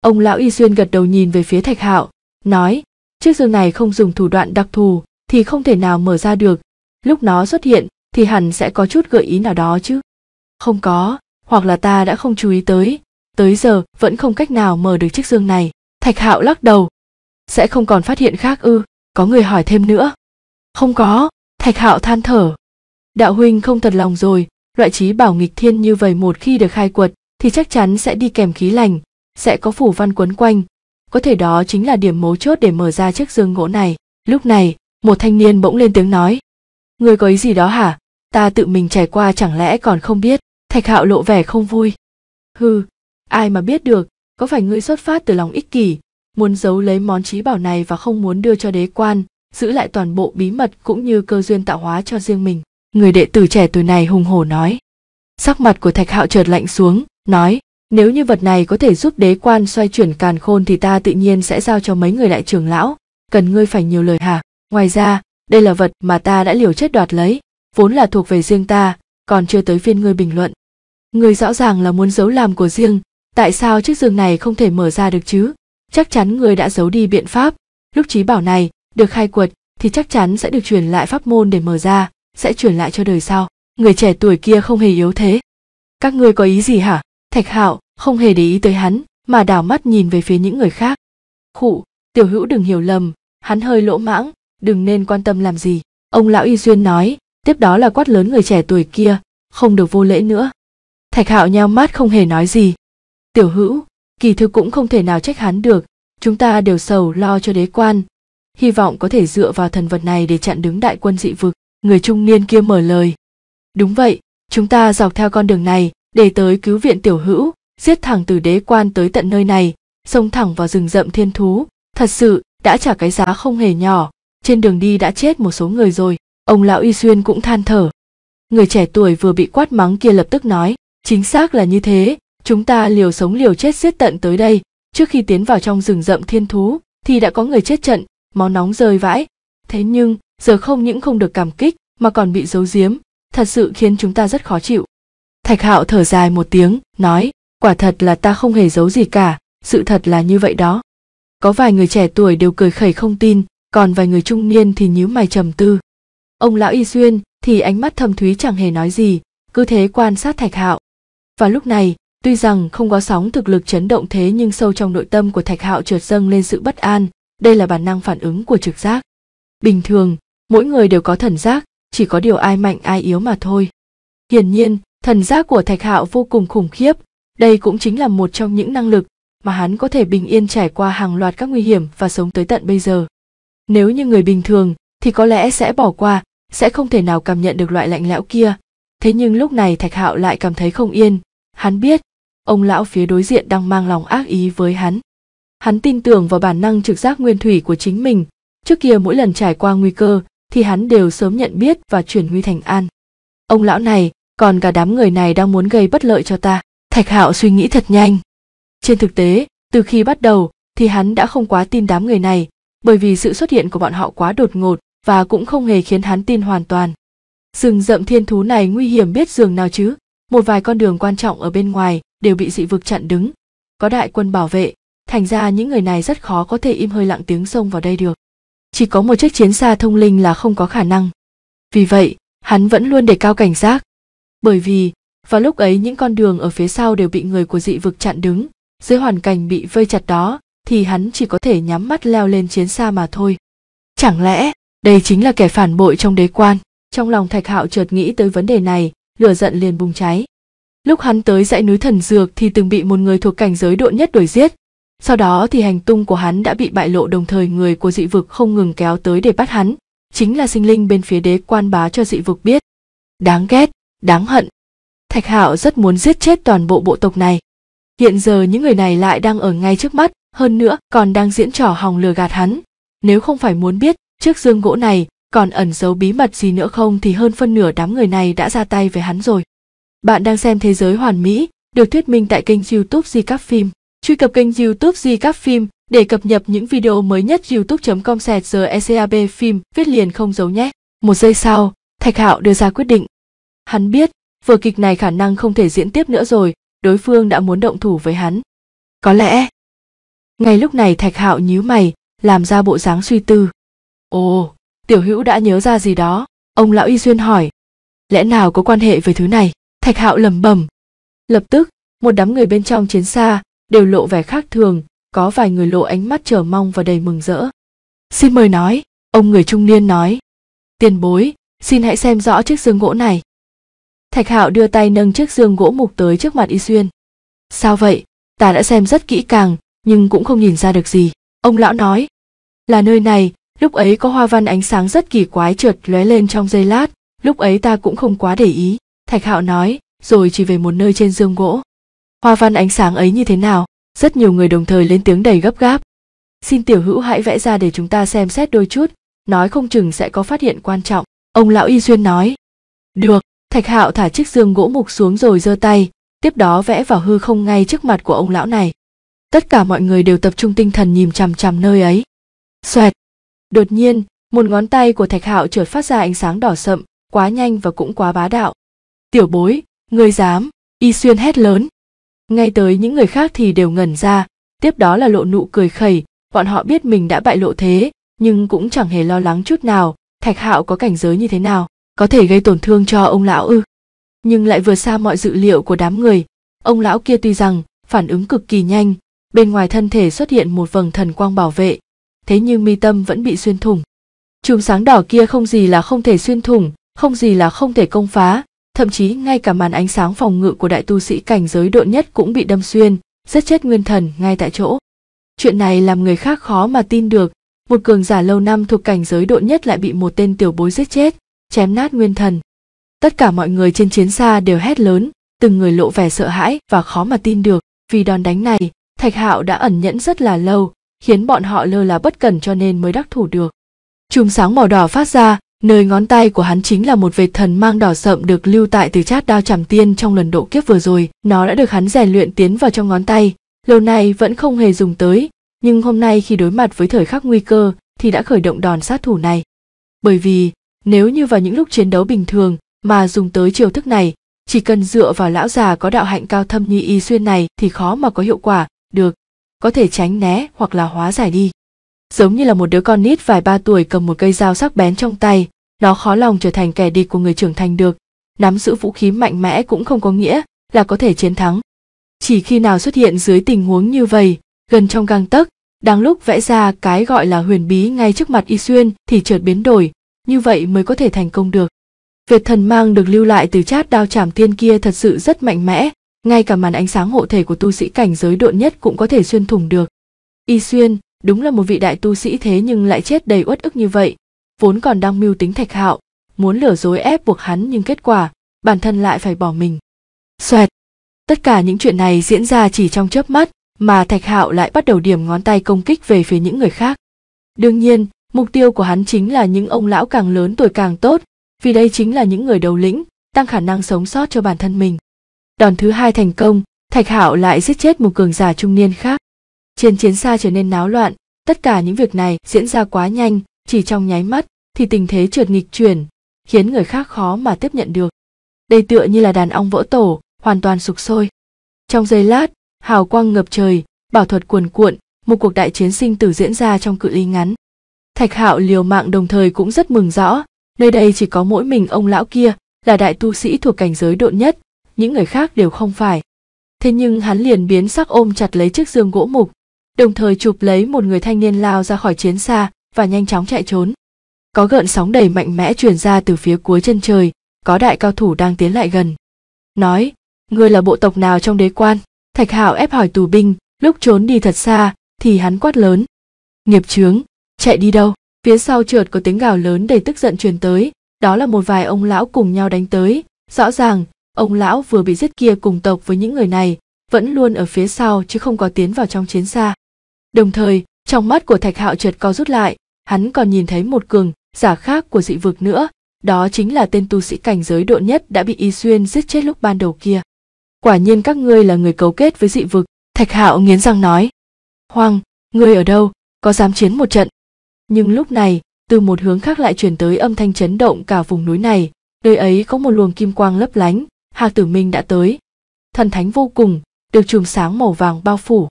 ông lão y xuyên gật đầu nhìn về phía thạch hạo nói chiếc dương này không dùng thủ đoạn đặc thù thì không thể nào mở ra được lúc nó xuất hiện thì hẳn sẽ có chút gợi ý nào đó chứ không có hoặc là ta đã không chú ý tới tới giờ vẫn không cách nào mở được chiếc dương này thạch hạo lắc đầu sẽ không còn phát hiện khác ư có người hỏi thêm nữa không có thạch hạo than thở đạo huynh không thật lòng rồi loại trí bảo nghịch thiên như vậy một khi được khai quật thì chắc chắn sẽ đi kèm khí lành sẽ có phủ văn quấn quanh có thể đó chính là điểm mấu chốt để mở ra chiếc dương gỗ này lúc này một thanh niên bỗng lên tiếng nói người có ý gì đó hả ta tự mình trải qua chẳng lẽ còn không biết thạch hạo lộ vẻ không vui hừ ai mà biết được có phải ngươi xuất phát từ lòng ích kỷ muốn giấu lấy món trí bảo này và không muốn đưa cho đế quan giữ lại toàn bộ bí mật cũng như cơ duyên tạo hóa cho riêng mình người đệ tử trẻ tuổi này hùng hổ nói sắc mặt của thạch hạo chợt lạnh xuống nói nếu như vật này có thể giúp đế quan xoay chuyển càn khôn thì ta tự nhiên sẽ giao cho mấy người đại trưởng lão cần ngươi phải nhiều lời hả ngoài ra đây là vật mà ta đã liều chết đoạt lấy vốn là thuộc về riêng ta còn chưa tới phiên ngươi bình luận ngươi rõ ràng là muốn giấu làm của riêng tại sao chiếc giường này không thể mở ra được chứ chắc chắn người đã giấu đi biện pháp lúc trí bảo này được khai quật thì chắc chắn sẽ được truyền lại pháp môn để mở ra sẽ truyền lại cho đời sau người trẻ tuổi kia không hề yếu thế các ngươi có ý gì hả thạch hạo không hề để ý tới hắn mà đảo mắt nhìn về phía những người khác khụ tiểu hữu đừng hiểu lầm hắn hơi lỗ mãng đừng nên quan tâm làm gì ông lão y xuyên nói tiếp đó là quát lớn người trẻ tuổi kia không được vô lễ nữa thạch hạo nhao mắt không hề nói gì tiểu hữu kỳ thực cũng không thể nào trách hắn được chúng ta đều sầu lo cho đế quan hy vọng có thể dựa vào thần vật này để chặn đứng đại quân dị vực người trung niên kia mở lời đúng vậy chúng ta dọc theo con đường này để tới cứu viện tiểu hữu giết thẳng từ đế quan tới tận nơi này xông thẳng vào rừng rậm thiên thú thật sự đã trả cái giá không hề nhỏ trên đường đi đã chết một số người rồi ông lão y xuyên cũng than thở người trẻ tuổi vừa bị quát mắng kia lập tức nói chính xác là như thế chúng ta liều sống liều chết giết tận tới đây trước khi tiến vào trong rừng rậm thiên thú thì đã có người chết trận máu nóng rơi vãi thế nhưng giờ không những không được cảm kích mà còn bị giấu giếm thật sự khiến chúng ta rất khó chịu thạch hạo thở dài một tiếng nói quả thật là ta không hề giấu gì cả sự thật là như vậy đó có vài người trẻ tuổi đều cười khẩy không tin còn vài người trung niên thì nhíu mày trầm tư ông lão y xuyên thì ánh mắt thâm thúy chẳng hề nói gì cứ thế quan sát thạch hạo và lúc này Tuy rằng không có sóng thực lực chấn động thế nhưng sâu trong nội tâm của Thạch Hạo trượt dâng lên sự bất an, đây là bản năng phản ứng của trực giác. Bình thường, mỗi người đều có thần giác, chỉ có điều ai mạnh ai yếu mà thôi. Hiển nhiên, thần giác của Thạch Hạo vô cùng khủng khiếp, đây cũng chính là một trong những năng lực mà hắn có thể bình yên trải qua hàng loạt các nguy hiểm và sống tới tận bây giờ. Nếu như người bình thường thì có lẽ sẽ bỏ qua, sẽ không thể nào cảm nhận được loại lạnh lẽo kia. Thế nhưng lúc này Thạch Hạo lại cảm thấy không yên, hắn biết ông lão phía đối diện đang mang lòng ác ý với hắn hắn tin tưởng vào bản năng trực giác nguyên thủy của chính mình trước kia mỗi lần trải qua nguy cơ thì hắn đều sớm nhận biết và chuyển nguy thành an ông lão này còn cả đám người này đang muốn gây bất lợi cho ta thạch hạo suy nghĩ thật nhanh trên thực tế từ khi bắt đầu thì hắn đã không quá tin đám người này bởi vì sự xuất hiện của bọn họ quá đột ngột và cũng không hề khiến hắn tin hoàn toàn rừng rậm thiên thú này nguy hiểm biết giường nào chứ một vài con đường quan trọng ở bên ngoài đều bị dị vực chặn đứng có đại quân bảo vệ thành ra những người này rất khó có thể im hơi lặng tiếng xông vào đây được chỉ có một chiếc chiến xa thông linh là không có khả năng vì vậy hắn vẫn luôn đề cao cảnh giác bởi vì vào lúc ấy những con đường ở phía sau đều bị người của dị vực chặn đứng dưới hoàn cảnh bị vây chặt đó thì hắn chỉ có thể nhắm mắt leo lên chiến xa mà thôi chẳng lẽ đây chính là kẻ phản bội trong đế quan trong lòng thạch hạo chợt nghĩ tới vấn đề này lửa giận liền bùng cháy Lúc hắn tới dãy núi thần dược thì từng bị một người thuộc cảnh giới độ nhất đuổi giết. Sau đó thì hành tung của hắn đã bị bại lộ đồng thời người của dị vực không ngừng kéo tới để bắt hắn, chính là sinh linh bên phía đế quan bá cho dị vực biết. Đáng ghét, đáng hận. Thạch Hạo rất muốn giết chết toàn bộ bộ tộc này. Hiện giờ những người này lại đang ở ngay trước mắt, hơn nữa còn đang diễn trò hòng lừa gạt hắn. Nếu không phải muốn biết trước dương gỗ này còn ẩn giấu bí mật gì nữa không thì hơn phân nửa đám người này đã ra tay với hắn rồi. Bạn đang xem Thế giới hoàn mỹ, được thuyết minh tại kênh YouTube Di Các Phim. Truy cập kênh YouTube Di Các Phim để cập nhật những video mới nhất youtube.com sẹt giờ ECAB phim viết liền không giấu nhé. Một giây sau, Thạch Hạo đưa ra quyết định. Hắn biết, vở kịch này khả năng không thể diễn tiếp nữa rồi, đối phương đã muốn động thủ với hắn. Có lẽ. Ngay lúc này Thạch Hạo nhíu mày, làm ra bộ dáng suy tư. Ồ, tiểu hữu đã nhớ ra gì đó, ông lão y xuyên hỏi. Lẽ nào có quan hệ với thứ này? thạch hạo lẩm bẩm lập tức một đám người bên trong chiến xa đều lộ vẻ khác thường có vài người lộ ánh mắt chờ mong và đầy mừng rỡ xin mời nói ông người trung niên nói tiền bối xin hãy xem rõ chiếc giường gỗ này thạch hạo đưa tay nâng chiếc giường gỗ mục tới trước mặt y xuyên sao vậy ta đã xem rất kỹ càng nhưng cũng không nhìn ra được gì ông lão nói là nơi này lúc ấy có hoa văn ánh sáng rất kỳ quái trượt lóe lên trong giây lát lúc ấy ta cũng không quá để ý Thạch Hạo nói, rồi chỉ về một nơi trên dương gỗ. Hoa văn ánh sáng ấy như thế nào? Rất nhiều người đồng thời lên tiếng đầy gấp gáp. Xin tiểu hữu hãy vẽ ra để chúng ta xem xét đôi chút, nói không chừng sẽ có phát hiện quan trọng. Ông lão Y Xuyên nói. Được, Thạch Hạo thả chiếc dương gỗ mục xuống rồi giơ tay, tiếp đó vẽ vào hư không ngay trước mặt của ông lão này. Tất cả mọi người đều tập trung tinh thần nhìn chằm chằm nơi ấy. Xoẹt. Đột nhiên, một ngón tay của Thạch Hạo trượt phát ra ánh sáng đỏ sậm, quá nhanh và cũng quá bá đạo tiểu bối ngươi dám y xuyên hét lớn ngay tới những người khác thì đều ngẩn ra tiếp đó là lộ nụ cười khẩy bọn họ biết mình đã bại lộ thế nhưng cũng chẳng hề lo lắng chút nào thạch hạo có cảnh giới như thế nào có thể gây tổn thương cho ông lão ư nhưng lại vừa xa mọi dự liệu của đám người ông lão kia tuy rằng phản ứng cực kỳ nhanh bên ngoài thân thể xuất hiện một vầng thần quang bảo vệ thế nhưng mi tâm vẫn bị xuyên thủng chùm sáng đỏ kia không gì là không thể xuyên thủng không gì là không thể công phá thậm chí ngay cả màn ánh sáng phòng ngự của đại tu sĩ cảnh giới độ nhất cũng bị đâm xuyên, giết chết nguyên thần ngay tại chỗ. Chuyện này làm người khác khó mà tin được, một cường giả lâu năm thuộc cảnh giới độ nhất lại bị một tên tiểu bối giết chết, chém nát nguyên thần. Tất cả mọi người trên chiến xa đều hét lớn, từng người lộ vẻ sợ hãi và khó mà tin được, vì đòn đánh này, Thạch Hạo đã ẩn nhẫn rất là lâu, khiến bọn họ lơ là bất cẩn cho nên mới đắc thủ được. Chùm sáng màu đỏ phát ra, Nơi ngón tay của hắn chính là một vệt thần mang đỏ sậm được lưu tại từ chát đao chảm tiên trong lần độ kiếp vừa rồi. Nó đã được hắn rèn luyện tiến vào trong ngón tay, lâu nay vẫn không hề dùng tới, nhưng hôm nay khi đối mặt với thời khắc nguy cơ thì đã khởi động đòn sát thủ này. Bởi vì, nếu như vào những lúc chiến đấu bình thường mà dùng tới chiêu thức này, chỉ cần dựa vào lão già có đạo hạnh cao thâm như y xuyên này thì khó mà có hiệu quả, được, có thể tránh né hoặc là hóa giải đi giống như là một đứa con nít vài ba tuổi cầm một cây dao sắc bén trong tay nó khó lòng trở thành kẻ địch của người trưởng thành được nắm giữ vũ khí mạnh mẽ cũng không có nghĩa là có thể chiến thắng chỉ khi nào xuất hiện dưới tình huống như vậy gần trong gang tấc đang lúc vẽ ra cái gọi là huyền bí ngay trước mặt y xuyên thì chợt biến đổi như vậy mới có thể thành công được việt thần mang được lưu lại từ chát đao chảm thiên kia thật sự rất mạnh mẽ ngay cả màn ánh sáng hộ thể của tu sĩ cảnh giới độn nhất cũng có thể xuyên thủng được y xuyên đúng là một vị đại tu sĩ thế nhưng lại chết đầy uất ức như vậy vốn còn đang mưu tính thạch hạo muốn lừa dối ép buộc hắn nhưng kết quả bản thân lại phải bỏ mình xoẹt tất cả những chuyện này diễn ra chỉ trong chớp mắt mà thạch hạo lại bắt đầu điểm ngón tay công kích về phía những người khác đương nhiên mục tiêu của hắn chính là những ông lão càng lớn tuổi càng tốt vì đây chính là những người đầu lĩnh tăng khả năng sống sót cho bản thân mình đòn thứ hai thành công thạch hạo lại giết chết một cường giả trung niên khác trên chiến xa trở nên náo loạn, tất cả những việc này diễn ra quá nhanh, chỉ trong nháy mắt thì tình thế trượt nghịch chuyển, khiến người khác khó mà tiếp nhận được. Đây tựa như là đàn ong vỡ tổ, hoàn toàn sụp sôi. Trong giây lát, hào quang ngập trời, bảo thuật cuồn cuộn, một cuộc đại chiến sinh tử diễn ra trong cự ly ngắn. Thạch Hạo liều mạng đồng thời cũng rất mừng rõ, nơi đây chỉ có mỗi mình ông lão kia là đại tu sĩ thuộc cảnh giới độn nhất, những người khác đều không phải. Thế nhưng hắn liền biến sắc ôm chặt lấy chiếc giường gỗ mục, đồng thời chụp lấy một người thanh niên lao ra khỏi chiến xa và nhanh chóng chạy trốn. Có gợn sóng đầy mạnh mẽ truyền ra từ phía cuối chân trời, có đại cao thủ đang tiến lại gần. Nói, ngươi là bộ tộc nào trong đế quan? Thạch Hạo ép hỏi tù binh, lúc trốn đi thật xa thì hắn quát lớn. Nghiệp chướng, chạy đi đâu? Phía sau trượt có tiếng gào lớn đầy tức giận truyền tới, đó là một vài ông lão cùng nhau đánh tới, rõ ràng ông lão vừa bị giết kia cùng tộc với những người này, vẫn luôn ở phía sau chứ không có tiến vào trong chiến xa đồng thời trong mắt của thạch hạo chợt co rút lại hắn còn nhìn thấy một cường giả khác của dị vực nữa đó chính là tên tu sĩ cảnh giới độ nhất đã bị y xuyên giết chết lúc ban đầu kia quả nhiên các ngươi là người cấu kết với dị vực thạch hạo nghiến răng nói Hoàng, ngươi ở đâu có dám chiến một trận nhưng lúc này từ một hướng khác lại chuyển tới âm thanh chấn động cả vùng núi này nơi ấy có một luồng kim quang lấp lánh Hà tử minh đã tới thần thánh vô cùng được chùm sáng màu vàng bao phủ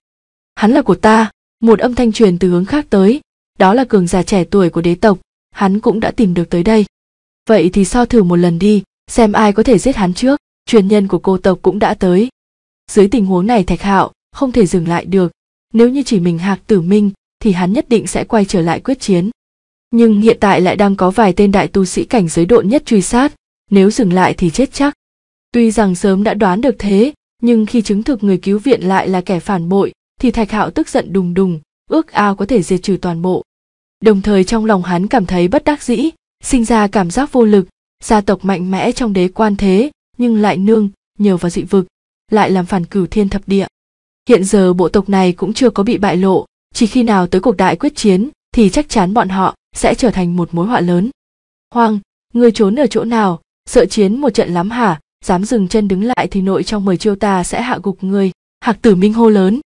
hắn là của ta một âm thanh truyền từ hướng khác tới, đó là cường già trẻ tuổi của đế tộc, hắn cũng đã tìm được tới đây. Vậy thì so thử một lần đi, xem ai có thể giết hắn trước, truyền nhân của cô tộc cũng đã tới. Dưới tình huống này Thạch Hạo không thể dừng lại được, nếu như chỉ mình Hạc Tử Minh thì hắn nhất định sẽ quay trở lại quyết chiến. Nhưng hiện tại lại đang có vài tên đại tu sĩ cảnh giới độ nhất truy sát, nếu dừng lại thì chết chắc. Tuy rằng sớm đã đoán được thế, nhưng khi chứng thực người cứu viện lại là kẻ phản bội, thì thạch hạo tức giận đùng đùng ước ao có thể diệt trừ toàn bộ đồng thời trong lòng hắn cảm thấy bất đắc dĩ sinh ra cảm giác vô lực gia tộc mạnh mẽ trong đế quan thế nhưng lại nương nhờ vào dị vực lại làm phản cửu thiên thập địa hiện giờ bộ tộc này cũng chưa có bị bại lộ chỉ khi nào tới cuộc đại quyết chiến thì chắc chắn bọn họ sẽ trở thành một mối họa lớn hoang ngươi trốn ở chỗ nào sợ chiến một trận lắm hả dám dừng chân đứng lại thì nội trong mười chiêu ta sẽ hạ gục ngươi hạc tử minh hô lớn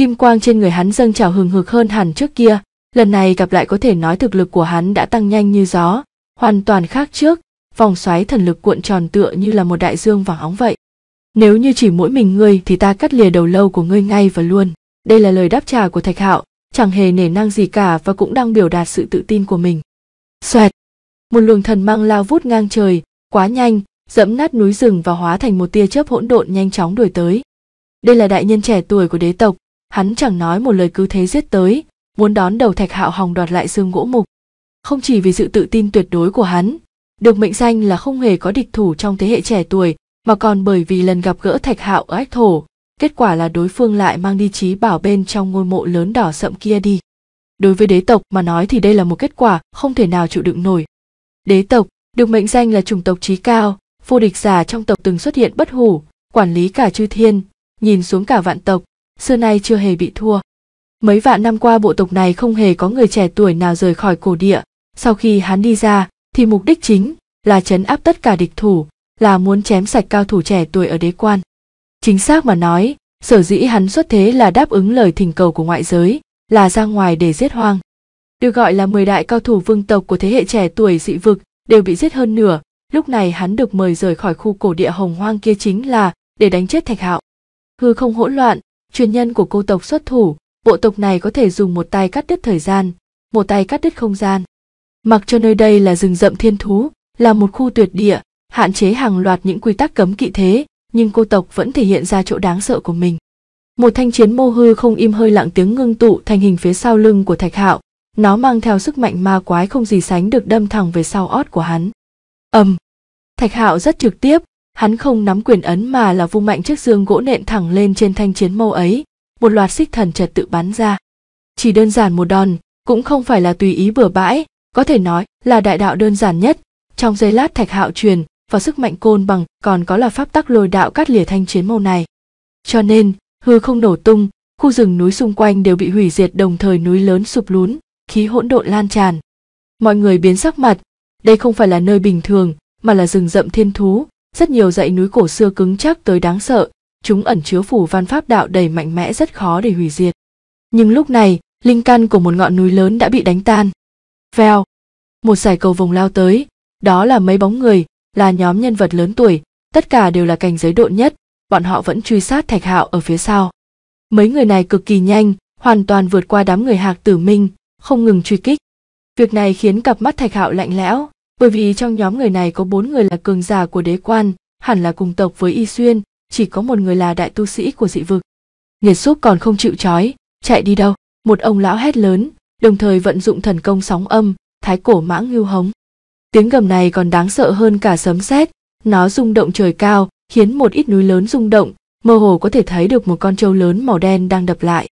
kim quang trên người hắn dâng trào hừng hực hơn hẳn trước kia lần này gặp lại có thể nói thực lực của hắn đã tăng nhanh như gió hoàn toàn khác trước vòng xoáy thần lực cuộn tròn tựa như là một đại dương vàng óng vậy nếu như chỉ mỗi mình ngươi thì ta cắt lìa đầu lâu của ngươi ngay và luôn đây là lời đáp trả của thạch hạo chẳng hề nể năng gì cả và cũng đang biểu đạt sự tự tin của mình xoẹt một luồng thần mang lao vút ngang trời quá nhanh dẫm nát núi rừng và hóa thành một tia chớp hỗn độn nhanh chóng đuổi tới đây là đại nhân trẻ tuổi của đế tộc hắn chẳng nói một lời cứ thế giết tới muốn đón đầu thạch hạo hòng đoạt lại xương gỗ mục không chỉ vì sự tự tin tuyệt đối của hắn được mệnh danh là không hề có địch thủ trong thế hệ trẻ tuổi mà còn bởi vì lần gặp gỡ thạch hạo ở ách thổ kết quả là đối phương lại mang đi trí bảo bên trong ngôi mộ lớn đỏ sậm kia đi đối với đế tộc mà nói thì đây là một kết quả không thể nào chịu đựng nổi đế tộc được mệnh danh là chủng tộc trí cao vô địch giả trong tộc từng xuất hiện bất hủ quản lý cả chư thiên nhìn xuống cả vạn tộc xưa nay chưa hề bị thua. Mấy vạn năm qua bộ tộc này không hề có người trẻ tuổi nào rời khỏi cổ địa, sau khi hắn đi ra thì mục đích chính là chấn áp tất cả địch thủ, là muốn chém sạch cao thủ trẻ tuổi ở đế quan. Chính xác mà nói, sở dĩ hắn xuất thế là đáp ứng lời thỉnh cầu của ngoại giới, là ra ngoài để giết hoang. Được gọi là 10 đại cao thủ vương tộc của thế hệ trẻ tuổi dị vực đều bị giết hơn nửa, lúc này hắn được mời rời khỏi khu cổ địa hồng hoang kia chính là để đánh chết Thạch Hạo. Hư không hỗn loạn, truyền nhân của cô tộc xuất thủ bộ tộc này có thể dùng một tay cắt đứt thời gian một tay cắt đứt không gian mặc cho nơi đây là rừng rậm thiên thú là một khu tuyệt địa hạn chế hàng loạt những quy tắc cấm kỵ thế nhưng cô tộc vẫn thể hiện ra chỗ đáng sợ của mình một thanh chiến mô hư không im hơi lặng tiếng ngưng tụ thành hình phía sau lưng của thạch hạo nó mang theo sức mạnh ma quái không gì sánh được đâm thẳng về sau ót của hắn ầm thạch hạo rất trực tiếp hắn không nắm quyền ấn mà là vung mạnh chiếc dương gỗ nện thẳng lên trên thanh chiến mâu ấy một loạt xích thần trật tự bắn ra chỉ đơn giản một đòn cũng không phải là tùy ý bừa bãi có thể nói là đại đạo đơn giản nhất trong giây lát thạch hạo truyền và sức mạnh côn bằng còn có là pháp tắc lôi đạo cắt lìa thanh chiến mâu này cho nên hư không nổ tung khu rừng núi xung quanh đều bị hủy diệt đồng thời núi lớn sụp lún khí hỗn độn lan tràn mọi người biến sắc mặt đây không phải là nơi bình thường mà là rừng rậm thiên thú rất nhiều dãy núi cổ xưa cứng chắc tới đáng sợ chúng ẩn chứa phủ văn pháp đạo đầy mạnh mẽ rất khó để hủy diệt nhưng lúc này linh căn của một ngọn núi lớn đã bị đánh tan veo một giải cầu vồng lao tới đó là mấy bóng người là nhóm nhân vật lớn tuổi tất cả đều là cảnh giới độ nhất bọn họ vẫn truy sát thạch hạo ở phía sau mấy người này cực kỳ nhanh hoàn toàn vượt qua đám người hạc tử minh không ngừng truy kích việc này khiến cặp mắt thạch hạo lạnh lẽo bởi vì trong nhóm người này có bốn người là cường giả của đế quan hẳn là cùng tộc với y xuyên chỉ có một người là đại tu sĩ của dị vực nghiệt xúc còn không chịu trói chạy đi đâu một ông lão hét lớn đồng thời vận dụng thần công sóng âm thái cổ mãng ngưu hống tiếng gầm này còn đáng sợ hơn cả sấm sét nó rung động trời cao khiến một ít núi lớn rung động mơ hồ có thể thấy được một con trâu lớn màu đen đang đập lại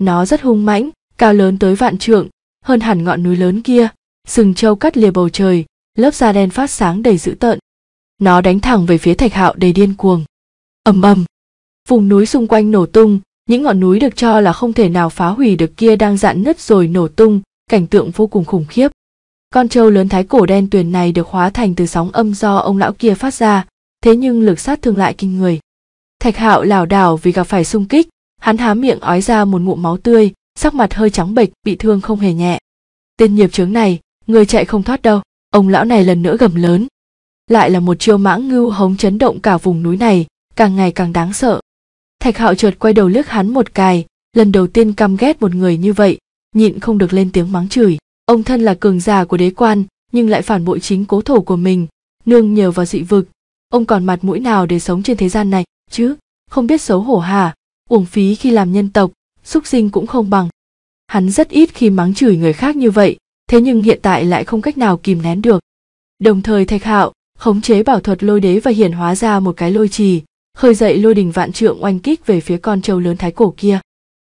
nó rất hung mãnh cao lớn tới vạn trượng hơn hẳn ngọn núi lớn kia sừng trâu cắt lìa bầu trời lớp da đen phát sáng đầy dữ tợn. Nó đánh thẳng về phía thạch hạo đầy điên cuồng. ầm ầm, vùng núi xung quanh nổ tung, những ngọn núi được cho là không thể nào phá hủy được kia đang dạn nứt rồi nổ tung, cảnh tượng vô cùng khủng khiếp. Con trâu lớn thái cổ đen tuyền này được hóa thành từ sóng âm do ông lão kia phát ra, thế nhưng lực sát thương lại kinh người. Thạch Hạo lảo đảo vì gặp phải xung kích, hắn há miệng ói ra một ngụm máu tươi, sắc mặt hơi trắng bệch, bị thương không hề nhẹ. Tên nhiệp chướng này, người chạy không thoát đâu ông lão này lần nữa gầm lớn lại là một chiêu mãng ngưu hống chấn động cả vùng núi này càng ngày càng đáng sợ thạch hạo trượt quay đầu liếc hắn một cài lần đầu tiên căm ghét một người như vậy nhịn không được lên tiếng mắng chửi ông thân là cường già của đế quan nhưng lại phản bội chính cố thổ của mình nương nhờ vào dị vực ông còn mặt mũi nào để sống trên thế gian này chứ không biết xấu hổ hả uổng phí khi làm nhân tộc xúc sinh cũng không bằng hắn rất ít khi mắng chửi người khác như vậy thế nhưng hiện tại lại không cách nào kìm nén được. Đồng thời Thạch Hạo khống chế bảo thuật lôi đế và hiển hóa ra một cái lôi trì, khơi dậy lôi đình vạn trượng oanh kích về phía con trâu lớn thái cổ kia.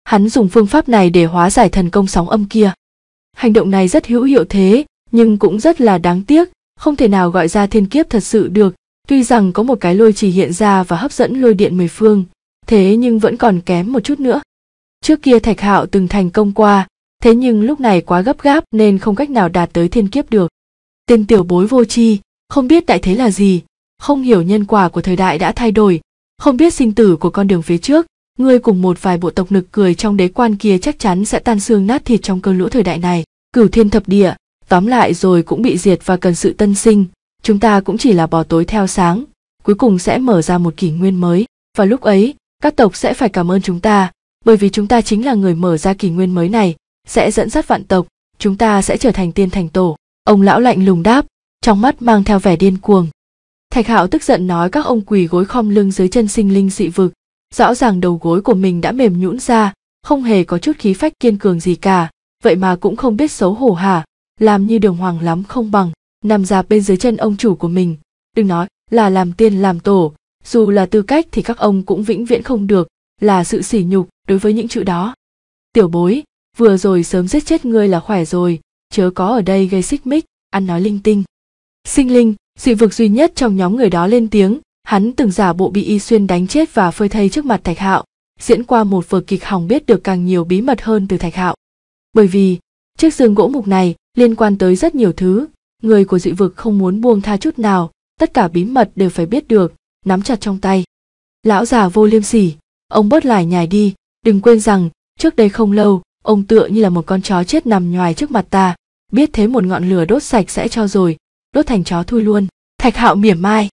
Hắn dùng phương pháp này để hóa giải thần công sóng âm kia. Hành động này rất hữu hiệu thế, nhưng cũng rất là đáng tiếc, không thể nào gọi ra thiên kiếp thật sự được, tuy rằng có một cái lôi trì hiện ra và hấp dẫn lôi điện mười phương, thế nhưng vẫn còn kém một chút nữa. Trước kia Thạch Hạo từng thành công qua, thế nhưng lúc này quá gấp gáp nên không cách nào đạt tới thiên kiếp được. Tên tiểu bối vô tri, không biết đại thế là gì, không hiểu nhân quả của thời đại đã thay đổi, không biết sinh tử của con đường phía trước, ngươi cùng một vài bộ tộc nực cười trong đế quan kia chắc chắn sẽ tan xương nát thịt trong cơn lũ thời đại này, cửu thiên thập địa, tóm lại rồi cũng bị diệt và cần sự tân sinh, chúng ta cũng chỉ là bò tối theo sáng, cuối cùng sẽ mở ra một kỷ nguyên mới, và lúc ấy, các tộc sẽ phải cảm ơn chúng ta, bởi vì chúng ta chính là người mở ra kỷ nguyên mới này, sẽ dẫn dắt vạn tộc chúng ta sẽ trở thành tiên thành tổ ông lão lạnh lùng đáp trong mắt mang theo vẻ điên cuồng thạch hạo tức giận nói các ông quỳ gối khom lưng dưới chân sinh linh dị vực rõ ràng đầu gối của mình đã mềm nhũn ra không hề có chút khí phách kiên cường gì cả vậy mà cũng không biết xấu hổ hả làm như đường hoàng lắm không bằng nằm dạp bên dưới chân ông chủ của mình đừng nói là làm tiên làm tổ dù là tư cách thì các ông cũng vĩnh viễn không được là sự sỉ nhục đối với những chữ đó tiểu bối vừa rồi sớm giết chết ngươi là khỏe rồi chớ có ở đây gây xích mích ăn nói linh tinh sinh linh dị vực duy nhất trong nhóm người đó lên tiếng hắn từng giả bộ bị y xuyên đánh chết và phơi thây trước mặt thạch hạo diễn qua một vở kịch hỏng biết được càng nhiều bí mật hơn từ thạch hạo bởi vì chiếc giường gỗ mục này liên quan tới rất nhiều thứ người của dị vực không muốn buông tha chút nào tất cả bí mật đều phải biết được nắm chặt trong tay lão già vô liêm sỉ ông bớt lại nhài đi đừng quên rằng trước đây không lâu ông tựa như là một con chó chết nằm nhoài trước mặt ta biết thế một ngọn lửa đốt sạch sẽ cho rồi đốt thành chó thui luôn thạch hạo mỉa mai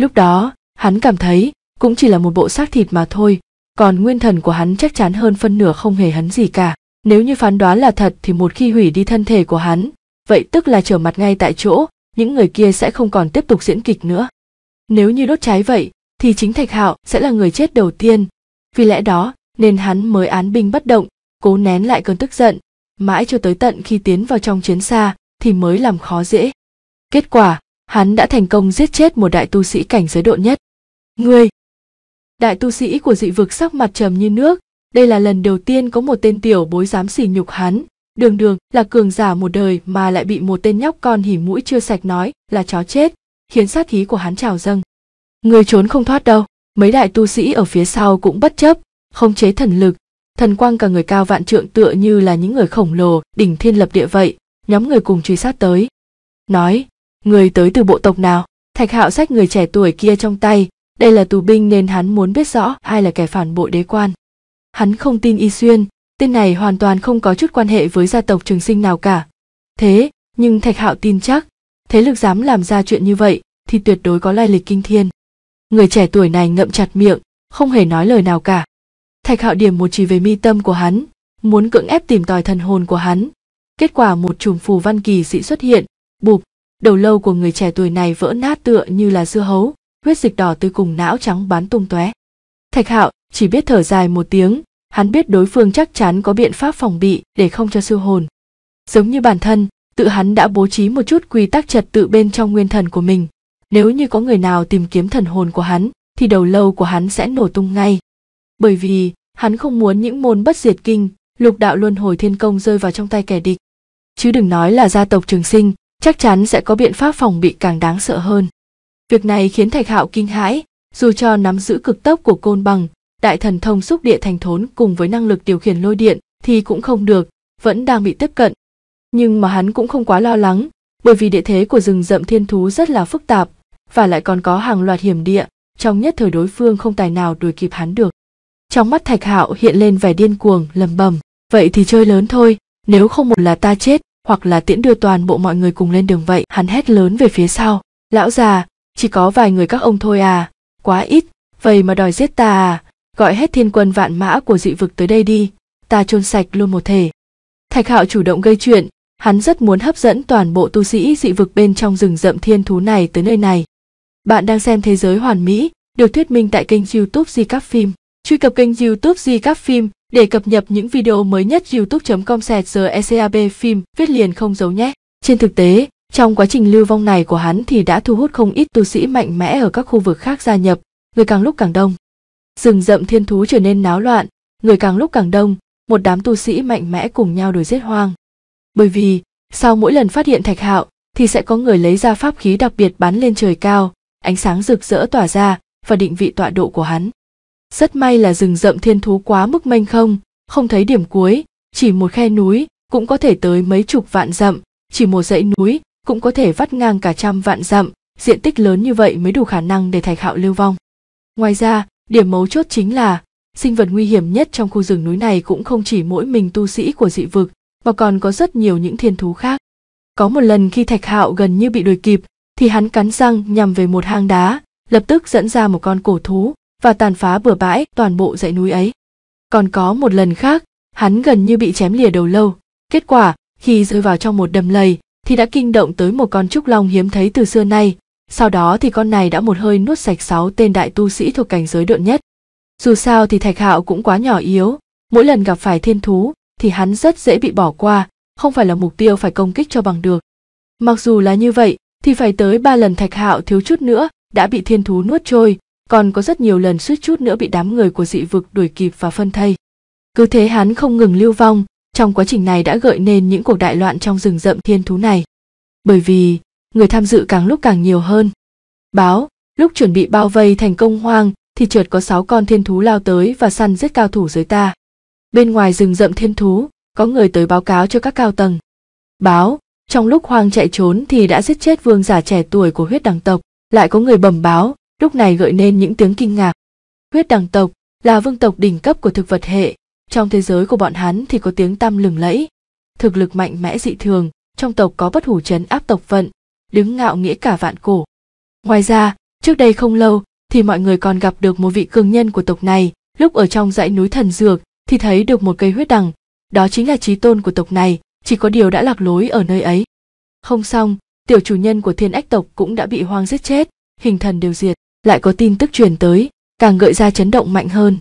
lúc đó hắn cảm thấy cũng chỉ là một bộ xác thịt mà thôi còn nguyên thần của hắn chắc chắn hơn phân nửa không hề hắn gì cả nếu như phán đoán là thật thì một khi hủy đi thân thể của hắn vậy tức là trở mặt ngay tại chỗ những người kia sẽ không còn tiếp tục diễn kịch nữa nếu như đốt trái vậy thì chính thạch hạo sẽ là người chết đầu tiên vì lẽ đó nên hắn mới án binh bất động cố nén lại cơn tức giận mãi cho tới tận khi tiến vào trong chiến xa thì mới làm khó dễ kết quả hắn đã thành công giết chết một đại tu sĩ cảnh giới độ nhất ngươi đại tu sĩ của dị vực sắc mặt trầm như nước đây là lần đầu tiên có một tên tiểu bối dám xỉ nhục hắn đường đường là cường giả một đời mà lại bị một tên nhóc con hỉ mũi chưa sạch nói là chó chết khiến sát khí của hắn trào dâng người trốn không thoát đâu mấy đại tu sĩ ở phía sau cũng bất chấp không chế thần lực thần quang cả người cao vạn trượng tựa như là những người khổng lồ đỉnh thiên lập địa vậy nhóm người cùng truy sát tới nói người tới từ bộ tộc nào thạch hạo sách người trẻ tuổi kia trong tay đây là tù binh nên hắn muốn biết rõ ai là kẻ phản bội đế quan hắn không tin y xuyên tên này hoàn toàn không có chút quan hệ với gia tộc trường sinh nào cả thế nhưng thạch hạo tin chắc thế lực dám làm ra chuyện như vậy thì tuyệt đối có lai lịch kinh thiên người trẻ tuổi này ngậm chặt miệng không hề nói lời nào cả Thạch Hạo điểm một chỉ về mi tâm của hắn, muốn cưỡng ép tìm tòi thần hồn của hắn. Kết quả một chùm phù văn kỳ dị xuất hiện, bụp, đầu lâu của người trẻ tuổi này vỡ nát tựa như là dưa hấu, huyết dịch đỏ tươi cùng não trắng bắn tung tóe. Thạch Hạo chỉ biết thở dài một tiếng, hắn biết đối phương chắc chắn có biện pháp phòng bị để không cho siêu hồn. Giống như bản thân, tự hắn đã bố trí một chút quy tắc trật tự bên trong nguyên thần của mình. Nếu như có người nào tìm kiếm thần hồn của hắn, thì đầu lâu của hắn sẽ nổ tung ngay, bởi vì hắn không muốn những môn bất diệt kinh lục đạo luân hồi thiên công rơi vào trong tay kẻ địch chứ đừng nói là gia tộc trường sinh chắc chắn sẽ có biện pháp phòng bị càng đáng sợ hơn việc này khiến thạch hạo kinh hãi dù cho nắm giữ cực tốc của côn bằng đại thần thông xúc địa thành thốn cùng với năng lực điều khiển lôi điện thì cũng không được vẫn đang bị tiếp cận nhưng mà hắn cũng không quá lo lắng bởi vì địa thế của rừng rậm thiên thú rất là phức tạp và lại còn có hàng loạt hiểm địa trong nhất thời đối phương không tài nào đuổi kịp hắn được trong mắt thạch hạo hiện lên vẻ điên cuồng lầm bầm vậy thì chơi lớn thôi nếu không một là ta chết hoặc là tiễn đưa toàn bộ mọi người cùng lên đường vậy hắn hét lớn về phía sau lão già chỉ có vài người các ông thôi à quá ít vậy mà đòi giết ta à gọi hết thiên quân vạn mã của dị vực tới đây đi ta chôn sạch luôn một thể thạch hạo chủ động gây chuyện hắn rất muốn hấp dẫn toàn bộ tu sĩ dị vực bên trong rừng rậm thiên thú này tới nơi này bạn đang xem thế giới hoàn mỹ được thuyết minh tại kênh youtube di các phim Truy cập kênh youtube Di Các Phim để cập nhật những video mới nhất youtube.com sẹt giờ ECAB phim viết liền không giấu nhé. Trên thực tế, trong quá trình lưu vong này của hắn thì đã thu hút không ít tu sĩ mạnh mẽ ở các khu vực khác gia nhập, người càng lúc càng đông. Rừng rậm thiên thú trở nên náo loạn, người càng lúc càng đông, một đám tu sĩ mạnh mẽ cùng nhau đuổi giết hoang. Bởi vì, sau mỗi lần phát hiện thạch hạo, thì sẽ có người lấy ra pháp khí đặc biệt bắn lên trời cao, ánh sáng rực rỡ tỏa ra và định vị tọa độ của hắn rất may là rừng rậm thiên thú quá mức mênh không không thấy điểm cuối chỉ một khe núi cũng có thể tới mấy chục vạn dặm chỉ một dãy núi cũng có thể vắt ngang cả trăm vạn dặm diện tích lớn như vậy mới đủ khả năng để thạch hạo lưu vong ngoài ra điểm mấu chốt chính là sinh vật nguy hiểm nhất trong khu rừng núi này cũng không chỉ mỗi mình tu sĩ của dị vực mà còn có rất nhiều những thiên thú khác có một lần khi thạch hạo gần như bị đuổi kịp thì hắn cắn răng nhằm về một hang đá lập tức dẫn ra một con cổ thú và tàn phá bừa bãi toàn bộ dãy núi ấy. Còn có một lần khác, hắn gần như bị chém lìa đầu lâu. Kết quả, khi rơi vào trong một đầm lầy, thì đã kinh động tới một con trúc long hiếm thấy từ xưa nay. Sau đó thì con này đã một hơi nuốt sạch sáu tên đại tu sĩ thuộc cảnh giới độn nhất. Dù sao thì thạch hạo cũng quá nhỏ yếu, mỗi lần gặp phải thiên thú thì hắn rất dễ bị bỏ qua, không phải là mục tiêu phải công kích cho bằng được. Mặc dù là như vậy, thì phải tới ba lần thạch hạo thiếu chút nữa đã bị thiên thú nuốt trôi, còn có rất nhiều lần suýt chút nữa bị đám người của dị vực đuổi kịp và phân thây. Cứ thế hắn không ngừng lưu vong, trong quá trình này đã gợi nên những cuộc đại loạn trong rừng rậm thiên thú này. Bởi vì, người tham dự càng lúc càng nhiều hơn. Báo, lúc chuẩn bị bao vây thành công hoang thì chợt có 6 con thiên thú lao tới và săn giết cao thủ dưới ta. Bên ngoài rừng rậm thiên thú, có người tới báo cáo cho các cao tầng. Báo, trong lúc hoang chạy trốn thì đã giết chết vương giả trẻ tuổi của huyết đẳng tộc, lại có người bẩm báo lúc này gợi nên những tiếng kinh ngạc. Huyết đằng tộc là vương tộc đỉnh cấp của thực vật hệ, trong thế giới của bọn hắn thì có tiếng tăm lừng lẫy. Thực lực mạnh mẽ dị thường, trong tộc có bất hủ chấn áp tộc vận, đứng ngạo nghĩa cả vạn cổ. Ngoài ra, trước đây không lâu thì mọi người còn gặp được một vị cường nhân của tộc này, lúc ở trong dãy núi thần dược thì thấy được một cây huyết đằng, đó chính là trí tôn của tộc này, chỉ có điều đã lạc lối ở nơi ấy. Không xong, tiểu chủ nhân của thiên ách tộc cũng đã bị hoang giết chết, hình thần đều diệt lại có tin tức truyền tới càng gợi ra chấn động mạnh hơn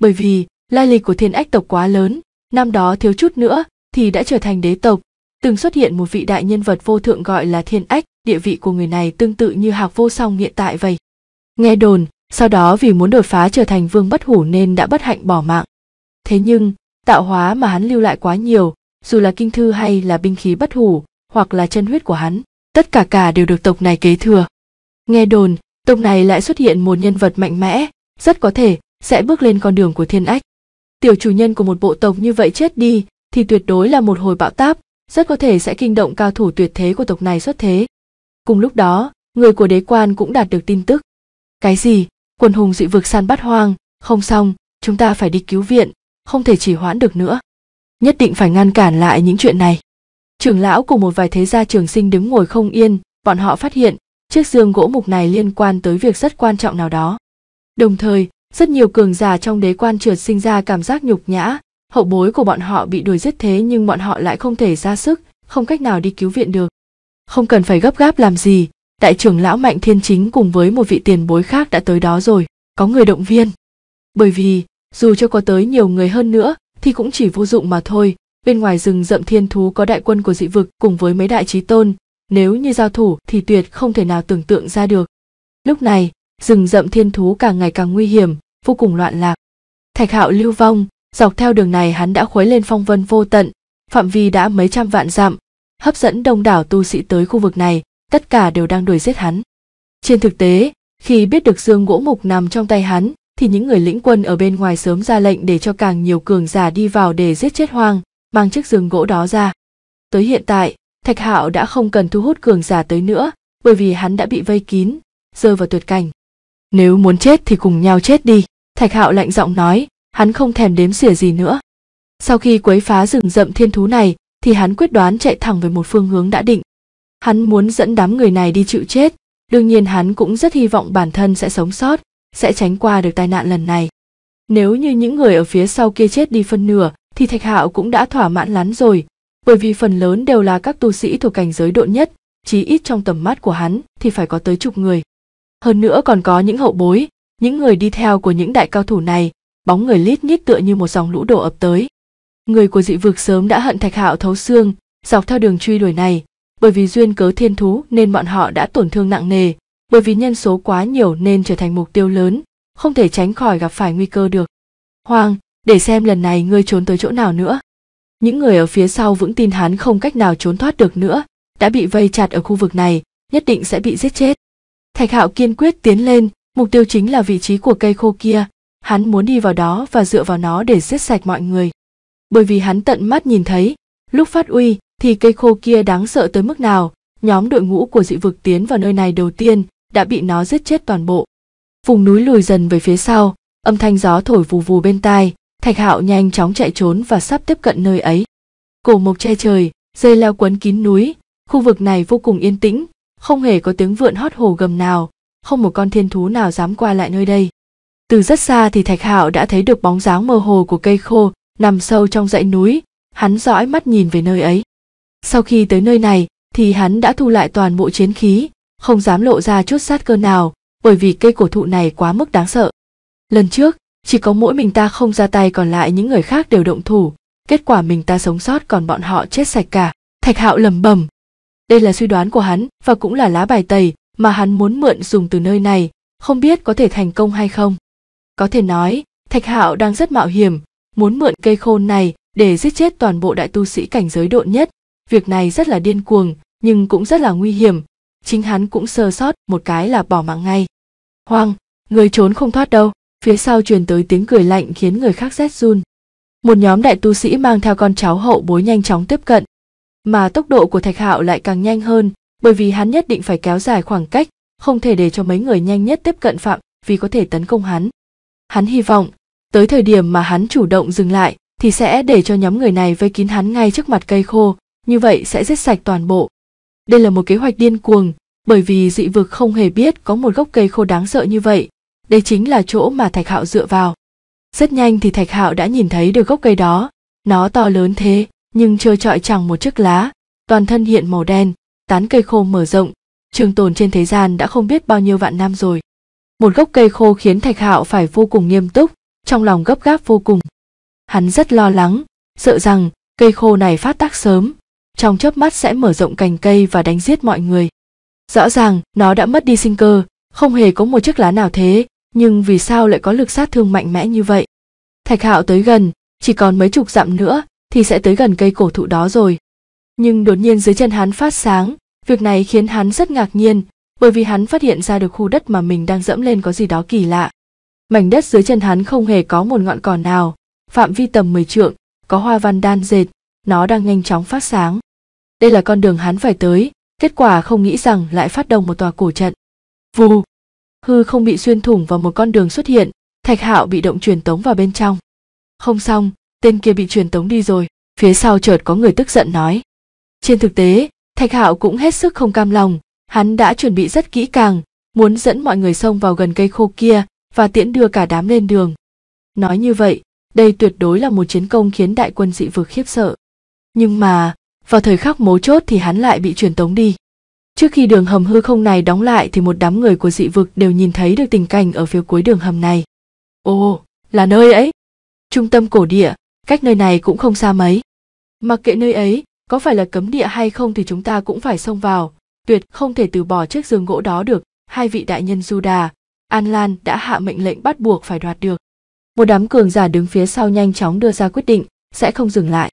bởi vì lai lịch của thiên ách tộc quá lớn năm đó thiếu chút nữa thì đã trở thành đế tộc từng xuất hiện một vị đại nhân vật vô thượng gọi là thiên ách địa vị của người này tương tự như hạc vô song hiện tại vậy nghe đồn sau đó vì muốn đột phá trở thành vương bất hủ nên đã bất hạnh bỏ mạng thế nhưng tạo hóa mà hắn lưu lại quá nhiều dù là kinh thư hay là binh khí bất hủ hoặc là chân huyết của hắn tất cả cả đều được tộc này kế thừa nghe đồn tông này lại xuất hiện một nhân vật mạnh mẽ, rất có thể sẽ bước lên con đường của thiên ách. Tiểu chủ nhân của một bộ tộc như vậy chết đi thì tuyệt đối là một hồi bạo táp, rất có thể sẽ kinh động cao thủ tuyệt thế của tộc này xuất thế. Cùng lúc đó, người của đế quan cũng đạt được tin tức. Cái gì? Quần hùng dị vực săn bắt hoang, không xong, chúng ta phải đi cứu viện, không thể chỉ hoãn được nữa. Nhất định phải ngăn cản lại những chuyện này. Trưởng lão cùng một vài thế gia trường sinh đứng ngồi không yên, bọn họ phát hiện chiếc giường gỗ mục này liên quan tới việc rất quan trọng nào đó. Đồng thời, rất nhiều cường giả trong đế quan trượt sinh ra cảm giác nhục nhã, hậu bối của bọn họ bị đuổi giết thế nhưng bọn họ lại không thể ra sức, không cách nào đi cứu viện được. Không cần phải gấp gáp làm gì, đại trưởng lão Mạnh Thiên Chính cùng với một vị tiền bối khác đã tới đó rồi, có người động viên. Bởi vì, dù cho có tới nhiều người hơn nữa thì cũng chỉ vô dụng mà thôi, bên ngoài rừng rậm thiên thú có đại quân của dị vực cùng với mấy đại trí tôn, nếu như giao thủ thì tuyệt không thể nào tưởng tượng ra được. Lúc này, rừng rậm thiên thú càng ngày càng nguy hiểm, vô cùng loạn lạc. Thạch Hạo lưu vong, dọc theo đường này hắn đã khuấy lên phong vân vô tận, phạm vi đã mấy trăm vạn dặm, hấp dẫn đông đảo tu sĩ tới khu vực này, tất cả đều đang đuổi giết hắn. Trên thực tế, khi biết được dương gỗ mục nằm trong tay hắn, thì những người lĩnh quân ở bên ngoài sớm ra lệnh để cho càng nhiều cường giả đi vào để giết chết hoang, mang chiếc giường gỗ đó ra. Tới hiện tại, thạch hạo đã không cần thu hút cường giả tới nữa bởi vì hắn đã bị vây kín rơi vào tuyệt cảnh nếu muốn chết thì cùng nhau chết đi thạch hạo lạnh giọng nói hắn không thèm đếm xỉa gì nữa sau khi quấy phá rừng rậm thiên thú này thì hắn quyết đoán chạy thẳng về một phương hướng đã định hắn muốn dẫn đám người này đi chịu chết đương nhiên hắn cũng rất hy vọng bản thân sẽ sống sót sẽ tránh qua được tai nạn lần này nếu như những người ở phía sau kia chết đi phân nửa thì thạch hạo cũng đã thỏa mãn lắm rồi bởi vì phần lớn đều là các tu sĩ thuộc cảnh giới độ nhất, chí ít trong tầm mắt của hắn thì phải có tới chục người. Hơn nữa còn có những hậu bối, những người đi theo của những đại cao thủ này, bóng người lít nhít tựa như một dòng lũ đổ ập tới. Người của dị vực sớm đã hận Thạch Hạo thấu xương, dọc theo đường truy đuổi này, bởi vì duyên cớ thiên thú nên bọn họ đã tổn thương nặng nề, bởi vì nhân số quá nhiều nên trở thành mục tiêu lớn, không thể tránh khỏi gặp phải nguy cơ được. Hoàng, để xem lần này ngươi trốn tới chỗ nào nữa những người ở phía sau vững tin hắn không cách nào trốn thoát được nữa đã bị vây chặt ở khu vực này nhất định sẽ bị giết chết thạch hạo kiên quyết tiến lên mục tiêu chính là vị trí của cây khô kia hắn muốn đi vào đó và dựa vào nó để giết sạch mọi người bởi vì hắn tận mắt nhìn thấy lúc phát uy thì cây khô kia đáng sợ tới mức nào nhóm đội ngũ của dị vực tiến vào nơi này đầu tiên đã bị nó giết chết toàn bộ vùng núi lùi dần về phía sau âm thanh gió thổi vù vù bên tai Thạch Hạo nhanh chóng chạy trốn và sắp tiếp cận nơi ấy. Cổ mộc che trời, dây leo quấn kín núi, khu vực này vô cùng yên tĩnh, không hề có tiếng vượn hót hồ gầm nào, không một con thiên thú nào dám qua lại nơi đây. Từ rất xa thì Thạch Hạo đã thấy được bóng dáng mơ hồ của cây khô nằm sâu trong dãy núi, hắn dõi mắt nhìn về nơi ấy. Sau khi tới nơi này thì hắn đã thu lại toàn bộ chiến khí, không dám lộ ra chút sát cơ nào, bởi vì cây cổ thụ này quá mức đáng sợ. Lần trước, chỉ có mỗi mình ta không ra tay còn lại những người khác đều động thủ kết quả mình ta sống sót còn bọn họ chết sạch cả thạch hạo lẩm bẩm đây là suy đoán của hắn và cũng là lá bài tẩy mà hắn muốn mượn dùng từ nơi này không biết có thể thành công hay không có thể nói thạch hạo đang rất mạo hiểm muốn mượn cây khôn này để giết chết toàn bộ đại tu sĩ cảnh giới độn nhất việc này rất là điên cuồng nhưng cũng rất là nguy hiểm chính hắn cũng sơ sót một cái là bỏ mạng ngay hoang người trốn không thoát đâu phía sau truyền tới tiếng cười lạnh khiến người khác rét run. Một nhóm đại tu sĩ mang theo con cháu hậu bối nhanh chóng tiếp cận, mà tốc độ của Thạch Hạo lại càng nhanh hơn, bởi vì hắn nhất định phải kéo dài khoảng cách, không thể để cho mấy người nhanh nhất tiếp cận phạm vì có thể tấn công hắn. Hắn hy vọng, tới thời điểm mà hắn chủ động dừng lại thì sẽ để cho nhóm người này vây kín hắn ngay trước mặt cây khô, như vậy sẽ giết sạch toàn bộ. Đây là một kế hoạch điên cuồng, bởi vì dị vực không hề biết có một gốc cây khô đáng sợ như vậy, đây chính là chỗ mà thạch hạo dựa vào rất nhanh thì thạch hạo đã nhìn thấy được gốc cây đó nó to lớn thế nhưng trơ trọi chẳng một chiếc lá toàn thân hiện màu đen tán cây khô mở rộng trường tồn trên thế gian đã không biết bao nhiêu vạn năm rồi một gốc cây khô khiến thạch hạo phải vô cùng nghiêm túc trong lòng gấp gáp vô cùng hắn rất lo lắng sợ rằng cây khô này phát tác sớm trong chớp mắt sẽ mở rộng cành cây và đánh giết mọi người rõ ràng nó đã mất đi sinh cơ không hề có một chiếc lá nào thế nhưng vì sao lại có lực sát thương mạnh mẽ như vậy thạch hạo tới gần chỉ còn mấy chục dặm nữa thì sẽ tới gần cây cổ thụ đó rồi nhưng đột nhiên dưới chân hắn phát sáng việc này khiến hắn rất ngạc nhiên bởi vì hắn phát hiện ra được khu đất mà mình đang dẫm lên có gì đó kỳ lạ mảnh đất dưới chân hắn không hề có một ngọn cỏ nào phạm vi tầm mười trượng có hoa văn đan dệt nó đang nhanh chóng phát sáng đây là con đường hắn phải tới kết quả không nghĩ rằng lại phát động một tòa cổ trận vù hư không bị xuyên thủng vào một con đường xuất hiện thạch hạo bị động truyền tống vào bên trong không xong tên kia bị truyền tống đi rồi phía sau chợt có người tức giận nói trên thực tế thạch hạo cũng hết sức không cam lòng hắn đã chuẩn bị rất kỹ càng muốn dẫn mọi người xông vào gần cây khô kia và tiễn đưa cả đám lên đường nói như vậy đây tuyệt đối là một chiến công khiến đại quân dị vực khiếp sợ nhưng mà vào thời khắc mấu chốt thì hắn lại bị truyền tống đi Trước khi đường hầm hư không này đóng lại thì một đám người của dị vực đều nhìn thấy được tình cảnh ở phía cuối đường hầm này. Ồ, là nơi ấy. Trung tâm cổ địa, cách nơi này cũng không xa mấy. Mặc kệ nơi ấy, có phải là cấm địa hay không thì chúng ta cũng phải xông vào, tuyệt không thể từ bỏ chiếc giường gỗ đó được, hai vị đại nhân Juda, Đà, An Lan đã hạ mệnh lệnh bắt buộc phải đoạt được. Một đám cường giả đứng phía sau nhanh chóng đưa ra quyết định, sẽ không dừng lại.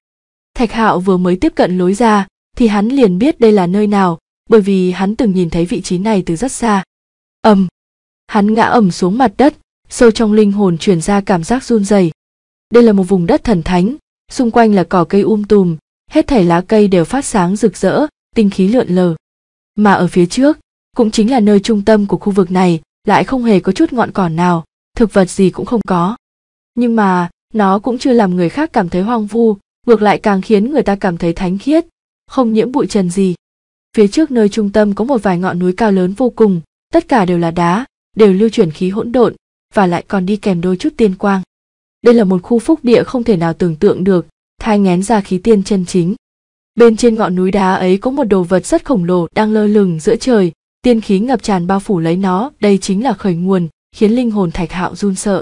Thạch Hạo vừa mới tiếp cận lối ra, thì hắn liền biết đây là nơi nào, bởi vì hắn từng nhìn thấy vị trí này từ rất xa ầm hắn ngã ầm xuống mặt đất sâu trong linh hồn truyền ra cảm giác run rẩy đây là một vùng đất thần thánh xung quanh là cỏ cây um tùm hết thảy lá cây đều phát sáng rực rỡ tinh khí lượn lờ mà ở phía trước cũng chính là nơi trung tâm của khu vực này lại không hề có chút ngọn cỏ nào thực vật gì cũng không có nhưng mà nó cũng chưa làm người khác cảm thấy hoang vu ngược lại càng khiến người ta cảm thấy thánh khiết không nhiễm bụi trần gì phía trước nơi trung tâm có một vài ngọn núi cao lớn vô cùng tất cả đều là đá đều lưu chuyển khí hỗn độn và lại còn đi kèm đôi chút tiên quang đây là một khu phúc địa không thể nào tưởng tượng được thai ngén ra khí tiên chân chính bên trên ngọn núi đá ấy có một đồ vật rất khổng lồ đang lơ lửng giữa trời tiên khí ngập tràn bao phủ lấy nó đây chính là khởi nguồn khiến linh hồn thạch hạo run sợ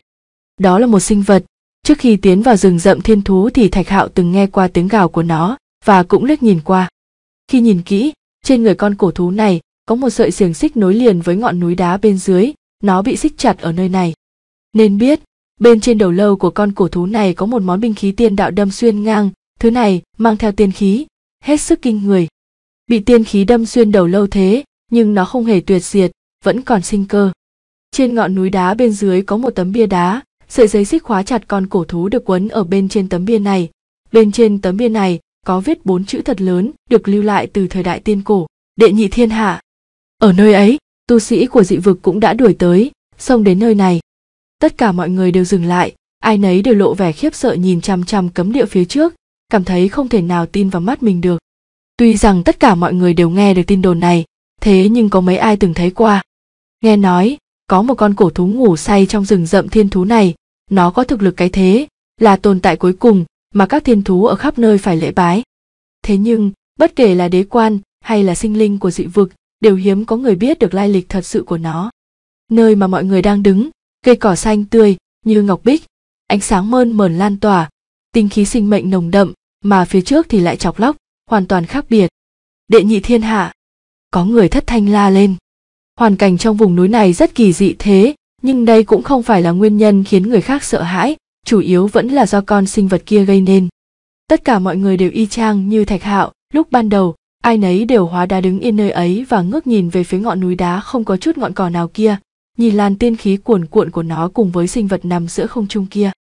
đó là một sinh vật trước khi tiến vào rừng rậm thiên thú thì thạch hạo từng nghe qua tiếng gào của nó và cũng liếc nhìn qua khi nhìn kỹ trên người con cổ thú này có một sợi xiềng xích nối liền với ngọn núi đá bên dưới, nó bị xích chặt ở nơi này. Nên biết, bên trên đầu lâu của con cổ thú này có một món binh khí tiên đạo đâm xuyên ngang, thứ này mang theo tiên khí, hết sức kinh người. Bị tiên khí đâm xuyên đầu lâu thế, nhưng nó không hề tuyệt diệt, vẫn còn sinh cơ. Trên ngọn núi đá bên dưới có một tấm bia đá, sợi dây xích khóa chặt con cổ thú được quấn ở bên trên tấm bia này. Bên trên tấm bia này có viết bốn chữ thật lớn được lưu lại từ thời đại tiên cổ đệ nhị thiên hạ ở nơi ấy tu sĩ của dị vực cũng đã đuổi tới xông đến nơi này tất cả mọi người đều dừng lại ai nấy đều lộ vẻ khiếp sợ nhìn chằm chằm cấm địa phía trước cảm thấy không thể nào tin vào mắt mình được tuy rằng tất cả mọi người đều nghe được tin đồn này thế nhưng có mấy ai từng thấy qua nghe nói có một con cổ thú ngủ say trong rừng rậm thiên thú này nó có thực lực cái thế là tồn tại cuối cùng mà các thiên thú ở khắp nơi phải lễ bái. Thế nhưng, bất kể là đế quan hay là sinh linh của dị vực, đều hiếm có người biết được lai lịch thật sự của nó. Nơi mà mọi người đang đứng, cây cỏ xanh tươi như ngọc bích, ánh sáng mơn mờn lan tỏa, tinh khí sinh mệnh nồng đậm, mà phía trước thì lại chọc lóc, hoàn toàn khác biệt. Đệ nhị thiên hạ, có người thất thanh la lên. Hoàn cảnh trong vùng núi này rất kỳ dị thế, nhưng đây cũng không phải là nguyên nhân khiến người khác sợ hãi, chủ yếu vẫn là do con sinh vật kia gây nên tất cả mọi người đều y chang như thạch hạo lúc ban đầu ai nấy đều hóa đá đứng yên nơi ấy và ngước nhìn về phía ngọn núi đá không có chút ngọn cỏ nào kia nhìn làn tiên khí cuồn cuộn của nó cùng với sinh vật nằm giữa không trung kia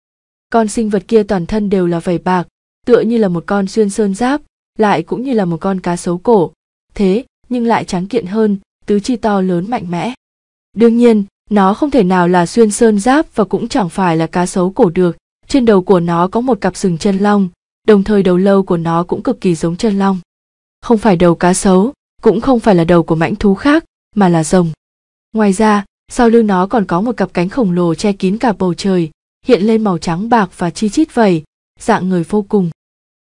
con sinh vật kia toàn thân đều là vảy bạc tựa như là một con xuyên sơn giáp lại cũng như là một con cá sấu cổ thế nhưng lại tráng kiện hơn tứ chi to lớn mạnh mẽ đương nhiên nó không thể nào là xuyên sơn giáp và cũng chẳng phải là cá sấu cổ được. Trên đầu của nó có một cặp sừng chân long, đồng thời đầu lâu của nó cũng cực kỳ giống chân long. Không phải đầu cá sấu, cũng không phải là đầu của mãnh thú khác, mà là rồng. Ngoài ra, sau lưng nó còn có một cặp cánh khổng lồ che kín cả bầu trời, hiện lên màu trắng bạc và chi chít vẩy, dạng người vô cùng.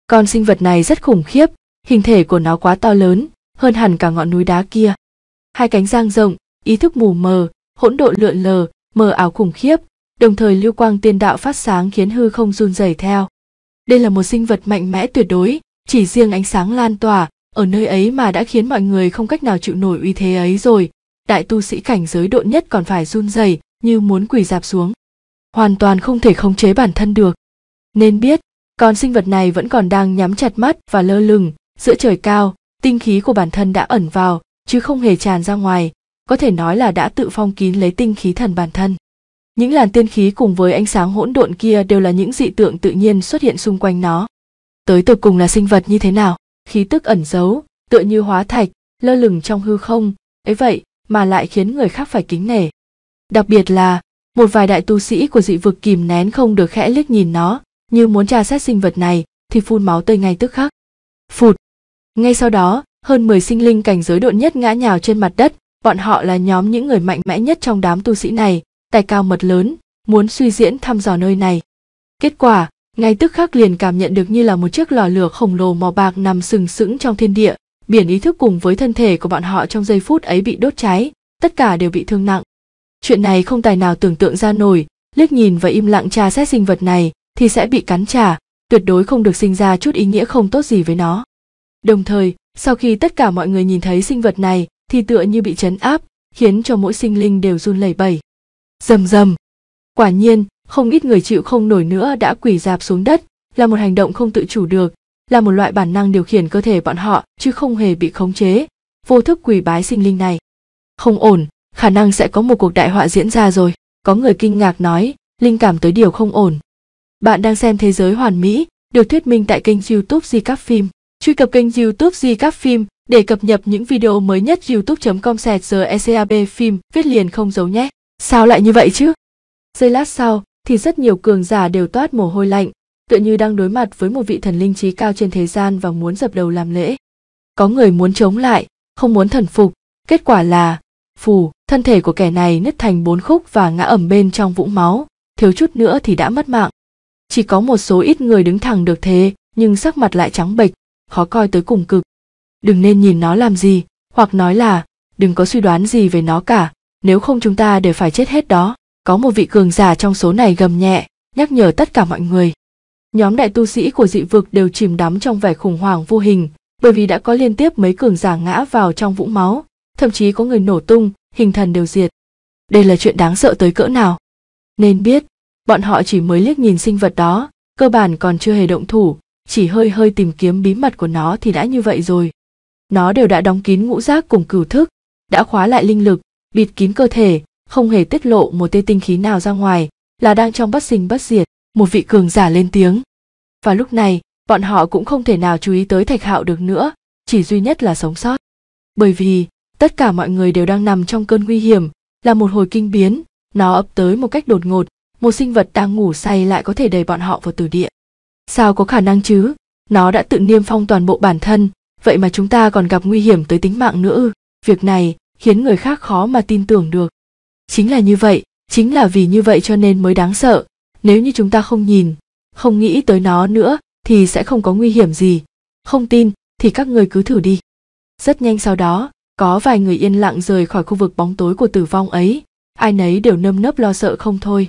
Con sinh vật này rất khủng khiếp, hình thể của nó quá to lớn, hơn hẳn cả ngọn núi đá kia. Hai cánh giang rộng, ý thức mù mờ, hỗn độn lượn lờ, mờ ảo khủng khiếp, đồng thời lưu quang tiên đạo phát sáng khiến hư không run rẩy theo. Đây là một sinh vật mạnh mẽ tuyệt đối, chỉ riêng ánh sáng lan tỏa ở nơi ấy mà đã khiến mọi người không cách nào chịu nổi uy thế ấy rồi, đại tu sĩ cảnh giới độn nhất còn phải run rẩy như muốn quỳ dạp xuống. Hoàn toàn không thể khống chế bản thân được. Nên biết, con sinh vật này vẫn còn đang nhắm chặt mắt và lơ lửng giữa trời cao, tinh khí của bản thân đã ẩn vào chứ không hề tràn ra ngoài có thể nói là đã tự phong kín lấy tinh khí thần bản thân những làn tiên khí cùng với ánh sáng hỗn độn kia đều là những dị tượng tự nhiên xuất hiện xung quanh nó tới từ cùng là sinh vật như thế nào khí tức ẩn giấu tựa như hóa thạch lơ lửng trong hư không ấy vậy mà lại khiến người khác phải kính nể đặc biệt là một vài đại tu sĩ của dị vực kìm nén không được khẽ liếc nhìn nó như muốn tra xét sinh vật này thì phun máu tươi ngay tức khắc phụt ngay sau đó hơn 10 sinh linh cảnh giới độn nhất ngã nhào trên mặt đất bọn họ là nhóm những người mạnh mẽ nhất trong đám tu sĩ này tài cao mật lớn muốn suy diễn thăm dò nơi này kết quả ngay tức khắc liền cảm nhận được như là một chiếc lò lửa khổng lồ màu bạc nằm sừng sững trong thiên địa biển ý thức cùng với thân thể của bọn họ trong giây phút ấy bị đốt cháy tất cả đều bị thương nặng chuyện này không tài nào tưởng tượng ra nổi liếc nhìn và im lặng tra xét sinh vật này thì sẽ bị cắn trả tuyệt đối không được sinh ra chút ý nghĩa không tốt gì với nó đồng thời sau khi tất cả mọi người nhìn thấy sinh vật này thì tựa như bị chấn áp khiến cho mỗi sinh linh đều run lẩy bẩy rầm rầm quả nhiên không ít người chịu không nổi nữa đã quỳ dạp xuống đất là một hành động không tự chủ được là một loại bản năng điều khiển cơ thể bọn họ chứ không hề bị khống chế vô thức quỳ bái sinh linh này không ổn khả năng sẽ có một cuộc đại họa diễn ra rồi có người kinh ngạc nói linh cảm tới điều không ổn bạn đang xem thế giới hoàn mỹ được thuyết minh tại kênh youtube di các phim truy cập kênh youtube di các phim để cập nhật những video mới nhất youtube.com sẹt giờ ECAB phim viết liền không giấu nhé. Sao lại như vậy chứ? Giây lát sau thì rất nhiều cường giả đều toát mồ hôi lạnh, tựa như đang đối mặt với một vị thần linh trí cao trên thế gian và muốn dập đầu làm lễ. Có người muốn chống lại, không muốn thần phục, kết quả là phù, thân thể của kẻ này nứt thành bốn khúc và ngã ẩm bên trong vũng máu, thiếu chút nữa thì đã mất mạng. Chỉ có một số ít người đứng thẳng được thế, nhưng sắc mặt lại trắng bệch, khó coi tới cùng cực đừng nên nhìn nó làm gì hoặc nói là đừng có suy đoán gì về nó cả nếu không chúng ta đều phải chết hết đó có một vị cường giả trong số này gầm nhẹ nhắc nhở tất cả mọi người nhóm đại tu sĩ của dị vực đều chìm đắm trong vẻ khủng hoảng vô hình bởi vì đã có liên tiếp mấy cường giả ngã vào trong vũng máu thậm chí có người nổ tung hình thần đều diệt đây là chuyện đáng sợ tới cỡ nào nên biết bọn họ chỉ mới liếc nhìn sinh vật đó cơ bản còn chưa hề động thủ chỉ hơi hơi tìm kiếm bí mật của nó thì đã như vậy rồi nó đều đã đóng kín ngũ giác cùng cửu thức đã khóa lại linh lực bịt kín cơ thể không hề tiết lộ một tia tinh khí nào ra ngoài là đang trong bất sinh bất diệt một vị cường giả lên tiếng và lúc này bọn họ cũng không thể nào chú ý tới thạch hạo được nữa chỉ duy nhất là sống sót bởi vì tất cả mọi người đều đang nằm trong cơn nguy hiểm là một hồi kinh biến nó ập tới một cách đột ngột một sinh vật đang ngủ say lại có thể đẩy bọn họ vào tử địa sao có khả năng chứ nó đã tự niêm phong toàn bộ bản thân vậy mà chúng ta còn gặp nguy hiểm tới tính mạng nữa ư việc này khiến người khác khó mà tin tưởng được chính là như vậy chính là vì như vậy cho nên mới đáng sợ nếu như chúng ta không nhìn không nghĩ tới nó nữa thì sẽ không có nguy hiểm gì không tin thì các người cứ thử đi rất nhanh sau đó có vài người yên lặng rời khỏi khu vực bóng tối của tử vong ấy ai nấy đều nâm nấp lo sợ không thôi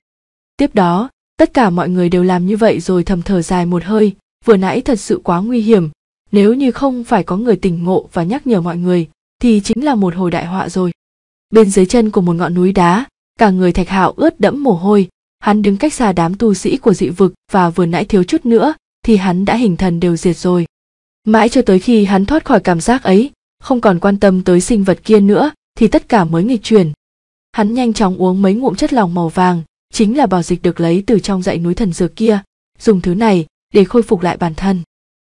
tiếp đó tất cả mọi người đều làm như vậy rồi thầm thở dài một hơi vừa nãy thật sự quá nguy hiểm nếu như không phải có người tỉnh ngộ và nhắc nhở mọi người thì chính là một hồi đại họa rồi bên dưới chân của một ngọn núi đá cả người thạch hạo ướt đẫm mồ hôi hắn đứng cách xa đám tu sĩ của dị vực và vừa nãy thiếu chút nữa thì hắn đã hình thần đều diệt rồi mãi cho tới khi hắn thoát khỏi cảm giác ấy không còn quan tâm tới sinh vật kia nữa thì tất cả mới nghịch chuyển hắn nhanh chóng uống mấy ngụm chất lỏng màu vàng chính là bào dịch được lấy từ trong dãy núi thần dược kia dùng thứ này để khôi phục lại bản thân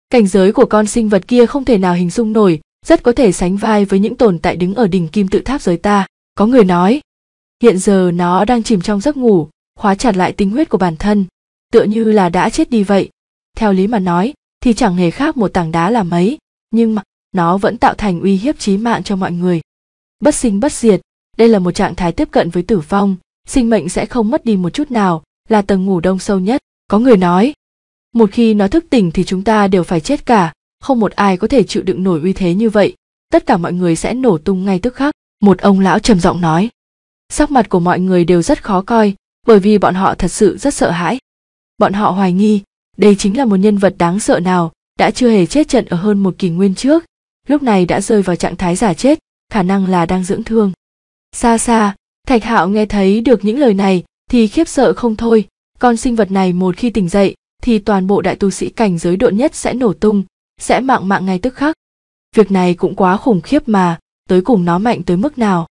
cảnh giới của con sinh vật kia không thể nào hình dung nổi rất có thể sánh vai với những tồn tại đứng ở đỉnh kim tự tháp giới ta có người nói hiện giờ nó đang chìm trong giấc ngủ khóa chặt lại tinh huyết của bản thân tựa như là đã chết đi vậy theo lý mà nói thì chẳng hề khác một tảng đá là mấy nhưng mà nó vẫn tạo thành uy hiếp chí mạng cho mọi người bất sinh bất diệt đây là một trạng thái tiếp cận với tử vong sinh mệnh sẽ không mất đi một chút nào là tầng ngủ đông sâu nhất có người nói một khi nó thức tỉnh thì chúng ta đều phải chết cả không một ai có thể chịu đựng nổi uy thế như vậy tất cả mọi người sẽ nổ tung ngay tức khắc một ông lão trầm giọng nói sắc mặt của mọi người đều rất khó coi bởi vì bọn họ thật sự rất sợ hãi bọn họ hoài nghi đây chính là một nhân vật đáng sợ nào đã chưa hề chết trận ở hơn một kỷ nguyên trước lúc này đã rơi vào trạng thái giả chết khả năng là đang dưỡng thương xa xa thạch hạo nghe thấy được những lời này thì khiếp sợ không thôi con sinh vật này một khi tỉnh dậy thì toàn bộ đại tu sĩ cảnh giới độ nhất sẽ nổ tung, sẽ mạng mạng ngay tức khắc. Việc này cũng quá khủng khiếp mà, tới cùng nó mạnh tới mức nào.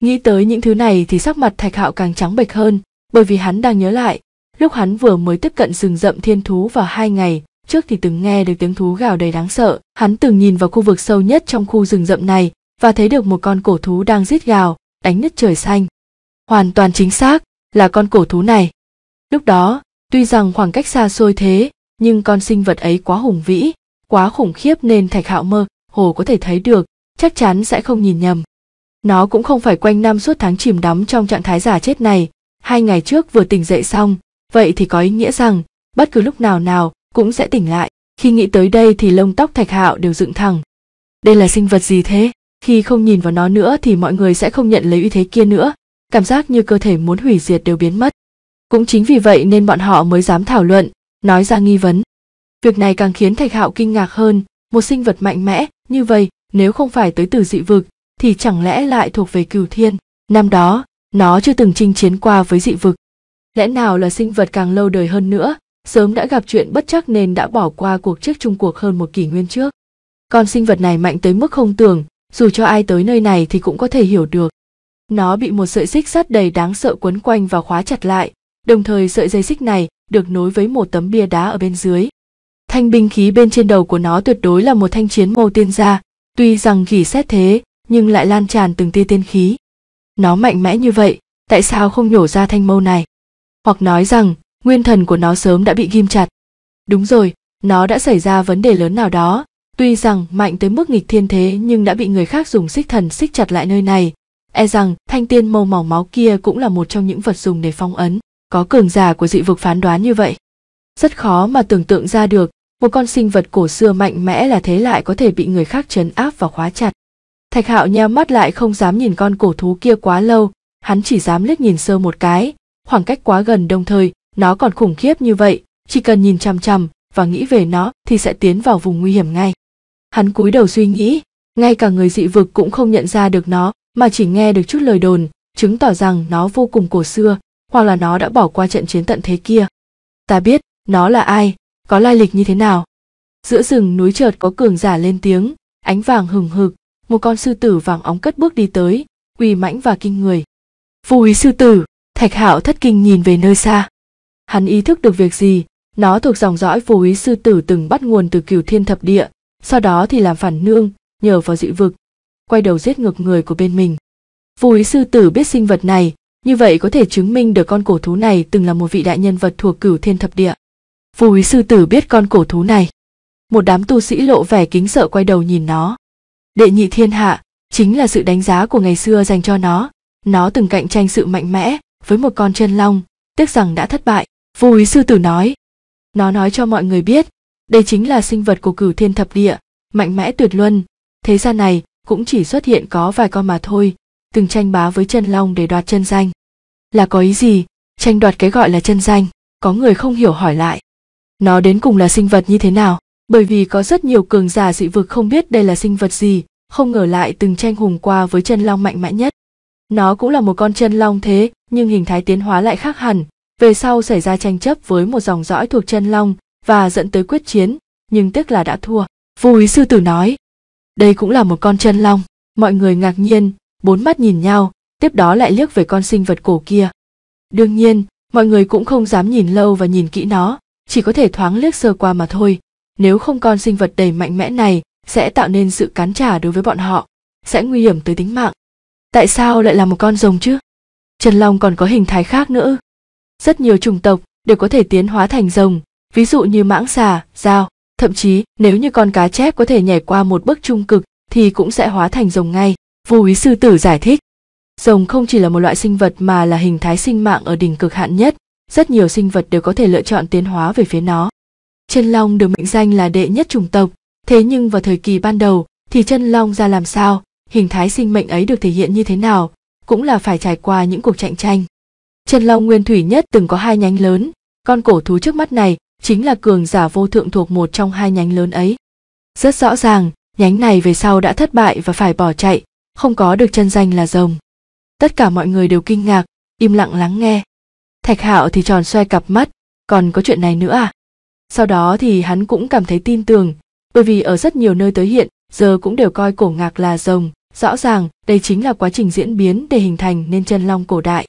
Nghĩ tới những thứ này thì sắc mặt Thạch Hạo càng trắng bệch hơn, bởi vì hắn đang nhớ lại, lúc hắn vừa mới tiếp cận rừng rậm thiên thú vào hai ngày, trước thì từng nghe được tiếng thú gào đầy đáng sợ, hắn từng nhìn vào khu vực sâu nhất trong khu rừng rậm này và thấy được một con cổ thú đang rít gào, đánh nứt trời xanh. Hoàn toàn chính xác, là con cổ thú này. Lúc đó, Tuy rằng khoảng cách xa xôi thế, nhưng con sinh vật ấy quá hùng vĩ, quá khủng khiếp nên Thạch Hạo mơ hồ có thể thấy được, chắc chắn sẽ không nhìn nhầm. Nó cũng không phải quanh năm suốt tháng chìm đắm trong trạng thái giả chết này, hai ngày trước vừa tỉnh dậy xong, vậy thì có ý nghĩa rằng bất cứ lúc nào nào cũng sẽ tỉnh lại. Khi nghĩ tới đây thì lông tóc Thạch Hạo đều dựng thẳng. Đây là sinh vật gì thế? Khi không nhìn vào nó nữa thì mọi người sẽ không nhận lấy uy thế kia nữa, cảm giác như cơ thể muốn hủy diệt đều biến mất. Cũng chính vì vậy nên bọn họ mới dám thảo luận, nói ra nghi vấn. Việc này càng khiến Thạch Hạo kinh ngạc hơn, một sinh vật mạnh mẽ như vậy, nếu không phải tới từ dị vực thì chẳng lẽ lại thuộc về cửu thiên. Năm đó, nó chưa từng chinh chiến qua với dị vực. Lẽ nào là sinh vật càng lâu đời hơn nữa, sớm đã gặp chuyện bất chắc nên đã bỏ qua cuộc trước chung cuộc hơn một kỷ nguyên trước. Con sinh vật này mạnh tới mức không tưởng, dù cho ai tới nơi này thì cũng có thể hiểu được. Nó bị một sợi xích sắt đầy đáng sợ quấn quanh và khóa chặt lại, đồng thời sợi dây xích này được nối với một tấm bia đá ở bên dưới. Thanh binh khí bên trên đầu của nó tuyệt đối là một thanh chiến mâu tiên gia, tuy rằng gỉ xét thế nhưng lại lan tràn từng tia tiên khí. Nó mạnh mẽ như vậy, tại sao không nhổ ra thanh mâu này? Hoặc nói rằng, nguyên thần của nó sớm đã bị ghim chặt. Đúng rồi, nó đã xảy ra vấn đề lớn nào đó, tuy rằng mạnh tới mức nghịch thiên thế nhưng đã bị người khác dùng xích thần xích chặt lại nơi này, e rằng thanh tiên mâu màu máu kia cũng là một trong những vật dùng để phong ấn có cường giả của dị vực phán đoán như vậy. Rất khó mà tưởng tượng ra được, một con sinh vật cổ xưa mạnh mẽ là thế lại có thể bị người khác chấn áp và khóa chặt. Thạch Hạo nhắm mắt lại không dám nhìn con cổ thú kia quá lâu, hắn chỉ dám liếc nhìn sơ một cái, khoảng cách quá gần đồng thời, nó còn khủng khiếp như vậy, chỉ cần nhìn chằm chằm và nghĩ về nó thì sẽ tiến vào vùng nguy hiểm ngay. Hắn cúi đầu suy nghĩ, ngay cả người dị vực cũng không nhận ra được nó, mà chỉ nghe được chút lời đồn, chứng tỏ rằng nó vô cùng cổ xưa, hoặc là nó đã bỏ qua trận chiến tận thế kia. Ta biết, nó là ai, có lai lịch như thế nào. Giữa rừng núi chợt có cường giả lên tiếng, ánh vàng hừng hực, một con sư tử vàng óng cất bước đi tới, uy mãnh và kinh người. Phù ý sư tử, thạch hạo thất kinh nhìn về nơi xa. Hắn ý thức được việc gì, nó thuộc dòng dõi phù ý sư tử từng bắt nguồn từ cửu thiên thập địa, sau đó thì làm phản nương, nhờ vào dị vực, quay đầu giết ngược người của bên mình. Phù ý sư tử biết sinh vật này, như vậy có thể chứng minh được con cổ thú này từng là một vị đại nhân vật thuộc cửu thiên thập địa phù úy sư tử biết con cổ thú này một đám tu sĩ lộ vẻ kính sợ quay đầu nhìn nó đệ nhị thiên hạ chính là sự đánh giá của ngày xưa dành cho nó nó từng cạnh tranh sự mạnh mẽ với một con chân long tiếc rằng đã thất bại phù úy sư tử nói nó nói cho mọi người biết đây chính là sinh vật của cửu thiên thập địa mạnh mẽ tuyệt luân thế gian này cũng chỉ xuất hiện có vài con mà thôi từng tranh bá với chân long để đoạt chân danh là có ý gì tranh đoạt cái gọi là chân danh có người không hiểu hỏi lại nó đến cùng là sinh vật như thế nào bởi vì có rất nhiều cường giả dị vực không biết đây là sinh vật gì không ngờ lại từng tranh hùng qua với chân long mạnh mẽ nhất nó cũng là một con chân long thế nhưng hình thái tiến hóa lại khác hẳn về sau xảy ra tranh chấp với một dòng dõi thuộc chân long và dẫn tới quyết chiến nhưng tiếc là đã thua vô ý sư tử nói đây cũng là một con chân long mọi người ngạc nhiên bốn mắt nhìn nhau, tiếp đó lại liếc về con sinh vật cổ kia. Đương nhiên, mọi người cũng không dám nhìn lâu và nhìn kỹ nó, chỉ có thể thoáng liếc sơ qua mà thôi, nếu không con sinh vật đầy mạnh mẽ này sẽ tạo nên sự cắn trả đối với bọn họ, sẽ nguy hiểm tới tính mạng. Tại sao lại là một con rồng chứ? Trần Long còn có hình thái khác nữa. Rất nhiều chủng tộc đều có thể tiến hóa thành rồng, ví dụ như mãng xà, dao, thậm chí nếu như con cá chép có thể nhảy qua một bước trung cực thì cũng sẽ hóa thành rồng ngay. Vô ý sư tử giải thích, rồng không chỉ là một loại sinh vật mà là hình thái sinh mạng ở đỉnh cực hạn nhất, rất nhiều sinh vật đều có thể lựa chọn tiến hóa về phía nó. Chân long được mệnh danh là đệ nhất chủng tộc, thế nhưng vào thời kỳ ban đầu thì chân long ra làm sao, hình thái sinh mệnh ấy được thể hiện như thế nào, cũng là phải trải qua những cuộc cạnh tranh. Chân long nguyên thủy nhất từng có hai nhánh lớn, con cổ thú trước mắt này chính là cường giả vô thượng thuộc một trong hai nhánh lớn ấy. Rất rõ ràng, nhánh này về sau đã thất bại và phải bỏ chạy, không có được chân danh là rồng tất cả mọi người đều kinh ngạc im lặng lắng nghe thạch hạo thì tròn xoe cặp mắt còn có chuyện này nữa à sau đó thì hắn cũng cảm thấy tin tưởng bởi vì ở rất nhiều nơi tới hiện giờ cũng đều coi cổ ngạc là rồng rõ ràng đây chính là quá trình diễn biến để hình thành nên chân long cổ đại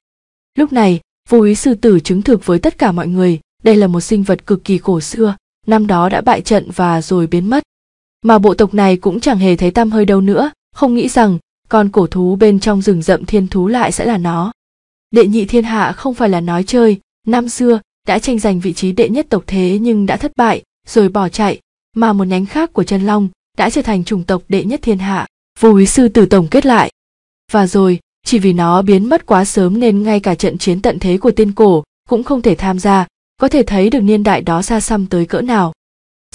lúc này vô ý sư tử chứng thực với tất cả mọi người đây là một sinh vật cực kỳ cổ xưa năm đó đã bại trận và rồi biến mất mà bộ tộc này cũng chẳng hề thấy tam hơi đâu nữa không nghĩ rằng còn cổ thú bên trong rừng rậm thiên thú lại sẽ là nó đệ nhị thiên hạ không phải là nói chơi năm xưa đã tranh giành vị trí đệ nhất tộc thế nhưng đã thất bại rồi bỏ chạy mà một nhánh khác của chân long đã trở thành chủng tộc đệ nhất thiên hạ vô ý sư tử tổng kết lại và rồi chỉ vì nó biến mất quá sớm nên ngay cả trận chiến tận thế của tiên cổ cũng không thể tham gia có thể thấy được niên đại đó xa xăm tới cỡ nào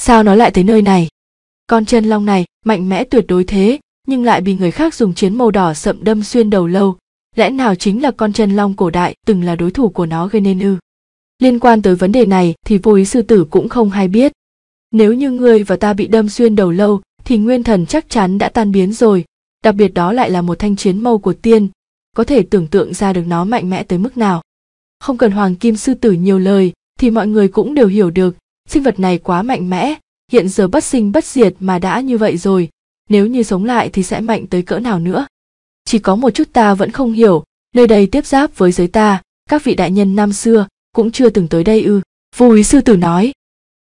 sao nó lại tới nơi này con chân long này mạnh mẽ tuyệt đối thế nhưng lại bị người khác dùng chiến màu đỏ sậm đâm xuyên đầu lâu lẽ nào chính là con chân long cổ đại từng là đối thủ của nó gây nên ư liên quan tới vấn đề này thì vô ý sư tử cũng không hay biết nếu như ngươi và ta bị đâm xuyên đầu lâu thì nguyên thần chắc chắn đã tan biến rồi đặc biệt đó lại là một thanh chiến mâu của tiên có thể tưởng tượng ra được nó mạnh mẽ tới mức nào không cần hoàng kim sư tử nhiều lời thì mọi người cũng đều hiểu được sinh vật này quá mạnh mẽ hiện giờ bất sinh bất diệt mà đã như vậy rồi nếu như sống lại thì sẽ mạnh tới cỡ nào nữa. Chỉ có một chút ta vẫn không hiểu, nơi đây tiếp giáp với giới ta, các vị đại nhân năm xưa cũng chưa từng tới đây ư. Vô ý sư tử nói.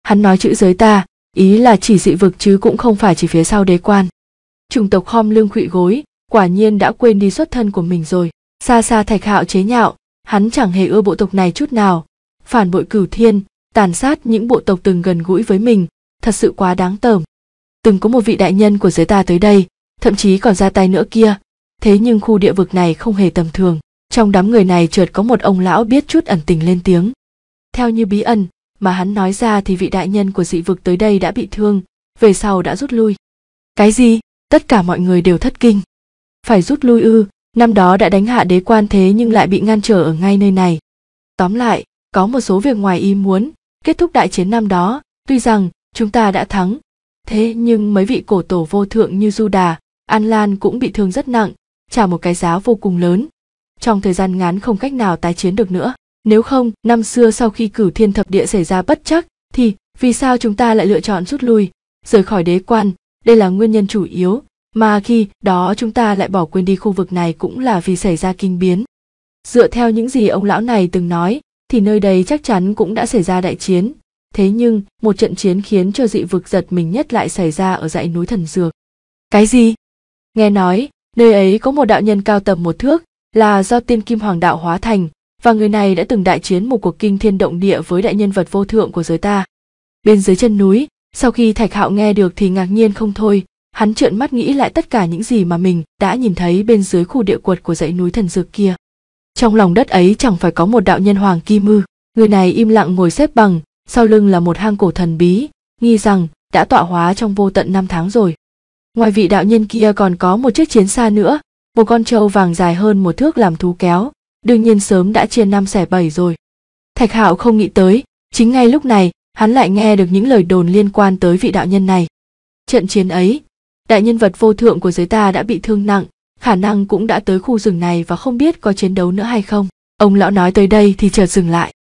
Hắn nói chữ giới ta, ý là chỉ dị vực chứ cũng không phải chỉ phía sau đế quan. Chủng tộc khom lưng khụy gối, quả nhiên đã quên đi xuất thân của mình rồi. Xa xa thạch hạo chế nhạo, hắn chẳng hề ưa bộ tộc này chút nào. Phản bội cửu thiên, tàn sát những bộ tộc từng gần gũi với mình, thật sự quá đáng tởm từng có một vị đại nhân của giới ta tới đây thậm chí còn ra tay nữa kia thế nhưng khu địa vực này không hề tầm thường trong đám người này chợt có một ông lão biết chút ẩn tình lên tiếng theo như bí ẩn mà hắn nói ra thì vị đại nhân của dị vực tới đây đã bị thương về sau đã rút lui cái gì tất cả mọi người đều thất kinh phải rút lui ư năm đó đã đánh hạ đế quan thế nhưng lại bị ngăn trở ở ngay nơi này tóm lại có một số việc ngoài ý muốn kết thúc đại chiến năm đó tuy rằng chúng ta đã thắng Thế nhưng mấy vị cổ tổ vô thượng như Du Đà, An Lan cũng bị thương rất nặng, trả một cái giá vô cùng lớn. Trong thời gian ngắn không cách nào tái chiến được nữa. Nếu không, năm xưa sau khi cử thiên thập địa xảy ra bất chắc, thì vì sao chúng ta lại lựa chọn rút lui, rời khỏi đế quan? Đây là nguyên nhân chủ yếu, mà khi đó chúng ta lại bỏ quên đi khu vực này cũng là vì xảy ra kinh biến. Dựa theo những gì ông lão này từng nói, thì nơi đây chắc chắn cũng đã xảy ra đại chiến, thế nhưng một trận chiến khiến cho dị vực giật mình nhất lại xảy ra ở dãy núi thần dược cái gì nghe nói nơi ấy có một đạo nhân cao tầm một thước là do tiên kim hoàng đạo hóa thành và người này đã từng đại chiến một cuộc kinh thiên động địa với đại nhân vật vô thượng của giới ta bên dưới chân núi sau khi thạch hạo nghe được thì ngạc nhiên không thôi hắn trợn mắt nghĩ lại tất cả những gì mà mình đã nhìn thấy bên dưới khu địa quật của dãy núi thần dược kia trong lòng đất ấy chẳng phải có một đạo nhân hoàng kim ư người này im lặng ngồi xếp bằng sau lưng là một hang cổ thần bí nghi rằng đã tọa hóa trong vô tận năm tháng rồi ngoài vị đạo nhân kia còn có một chiếc chiến xa nữa một con trâu vàng dài hơn một thước làm thú kéo đương nhiên sớm đã chia năm xẻ bảy rồi thạch hạo không nghĩ tới chính ngay lúc này hắn lại nghe được những lời đồn liên quan tới vị đạo nhân này trận chiến ấy đại nhân vật vô thượng của giới ta đã bị thương nặng khả năng cũng đã tới khu rừng này và không biết có chiến đấu nữa hay không ông lão nói tới đây thì chợt dừng lại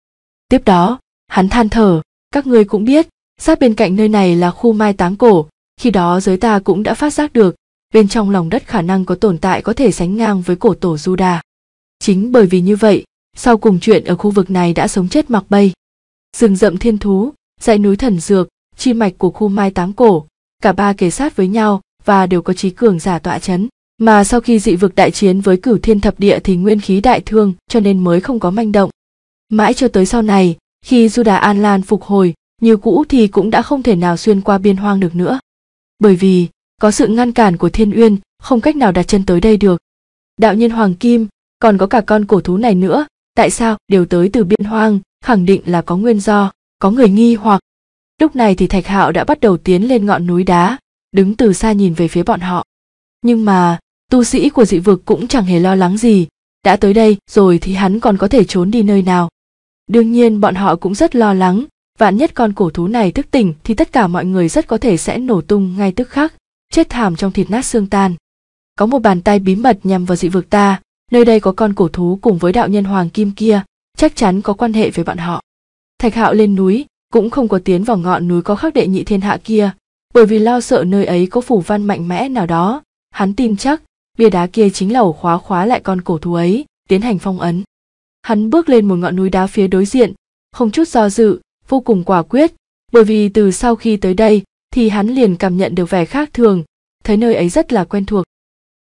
tiếp đó Hắn than thở, các ngươi cũng biết, sát bên cạnh nơi này là khu mai táng cổ, khi đó giới ta cũng đã phát giác được, bên trong lòng đất khả năng có tồn tại có thể sánh ngang với cổ tổ Juda. Chính bởi vì như vậy, sau cùng chuyện ở khu vực này đã sống chết mặc bay. Rừng rậm thiên thú, dãy núi thần dược, chi mạch của khu mai táng cổ, cả ba kề sát với nhau và đều có trí cường giả tọa chấn. Mà sau khi dị vực đại chiến với cửu thiên thập địa thì nguyên khí đại thương cho nên mới không có manh động. Mãi cho tới sau này, khi Juda An Lan phục hồi, như cũ thì cũng đã không thể nào xuyên qua biên hoang được nữa. Bởi vì, có sự ngăn cản của thiên uyên, không cách nào đặt chân tới đây được. Đạo nhân Hoàng Kim, còn có cả con cổ thú này nữa, tại sao đều tới từ biên hoang, khẳng định là có nguyên do, có người nghi hoặc. Lúc này thì Thạch Hạo đã bắt đầu tiến lên ngọn núi đá, đứng từ xa nhìn về phía bọn họ. Nhưng mà, tu sĩ của dị vực cũng chẳng hề lo lắng gì, đã tới đây rồi thì hắn còn có thể trốn đi nơi nào. Đương nhiên bọn họ cũng rất lo lắng, vạn nhất con cổ thú này thức tỉnh thì tất cả mọi người rất có thể sẽ nổ tung ngay tức khắc, chết thảm trong thịt nát xương tan. Có một bàn tay bí mật nhằm vào dị vực ta, nơi đây có con cổ thú cùng với đạo nhân hoàng kim kia, chắc chắn có quan hệ với bọn họ. Thạch Hạo lên núi, cũng không có tiến vào ngọn núi có khắc đệ nhị thiên hạ kia, bởi vì lo sợ nơi ấy có phủ văn mạnh mẽ nào đó, hắn tin chắc bia đá kia chính là ổ khóa khóa lại con cổ thú ấy, tiến hành phong ấn hắn bước lên một ngọn núi đá phía đối diện không chút do dự vô cùng quả quyết bởi vì từ sau khi tới đây thì hắn liền cảm nhận được vẻ khác thường thấy nơi ấy rất là quen thuộc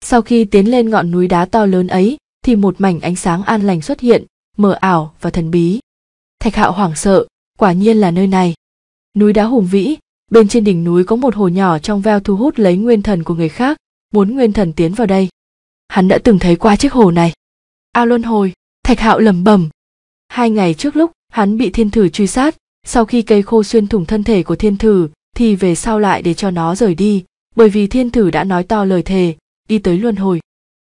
sau khi tiến lên ngọn núi đá to lớn ấy thì một mảnh ánh sáng an lành xuất hiện mờ ảo và thần bí thạch hạo hoảng sợ quả nhiên là nơi này núi đá hùng vĩ bên trên đỉnh núi có một hồ nhỏ trong veo thu hút lấy nguyên thần của người khác muốn nguyên thần tiến vào đây hắn đã từng thấy qua chiếc hồ này a luân hồi thạch hạo lẩm bẩm hai ngày trước lúc hắn bị thiên thử truy sát sau khi cây khô xuyên thủng thân thể của thiên thử thì về sau lại để cho nó rời đi bởi vì thiên thử đã nói to lời thề đi tới luân hồi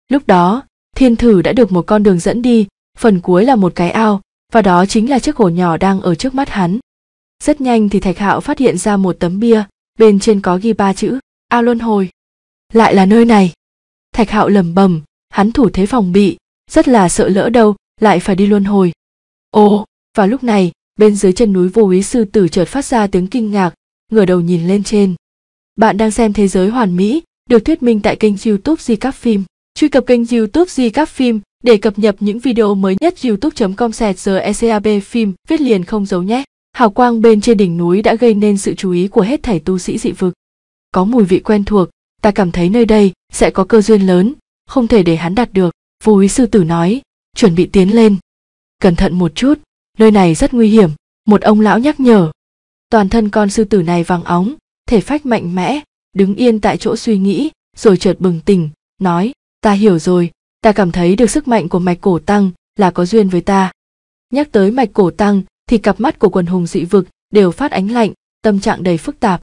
lúc đó thiên thử đã được một con đường dẫn đi phần cuối là một cái ao và đó chính là chiếc hồ nhỏ đang ở trước mắt hắn rất nhanh thì thạch hạo phát hiện ra một tấm bia bên trên có ghi ba chữ ao luân hồi lại là nơi này thạch hạo lẩm bẩm hắn thủ thế phòng bị rất là sợ lỡ đâu lại phải đi luân hồi ô và lúc này bên dưới chân núi vô ý sư tử chợt phát ra tiếng kinh ngạc ngửa đầu nhìn lên trên bạn đang xem thế giới hoàn mỹ được thuyết minh tại kênh youtube di các phim truy cập kênh youtube di các phim để cập nhật những video mới nhất youtube com ecab phim viết liền không giấu nhé hào quang bên trên đỉnh núi đã gây nên sự chú ý của hết thảy tu sĩ dị vực có mùi vị quen thuộc ta cảm thấy nơi đây sẽ có cơ duyên lớn không thể để hắn đạt được vô ý sư tử nói chuẩn bị tiến lên cẩn thận một chút nơi này rất nguy hiểm một ông lão nhắc nhở toàn thân con sư tử này vàng óng thể phách mạnh mẽ đứng yên tại chỗ suy nghĩ rồi chợt bừng tỉnh nói ta hiểu rồi ta cảm thấy được sức mạnh của mạch cổ tăng là có duyên với ta nhắc tới mạch cổ tăng thì cặp mắt của quần hùng dị vực đều phát ánh lạnh tâm trạng đầy phức tạp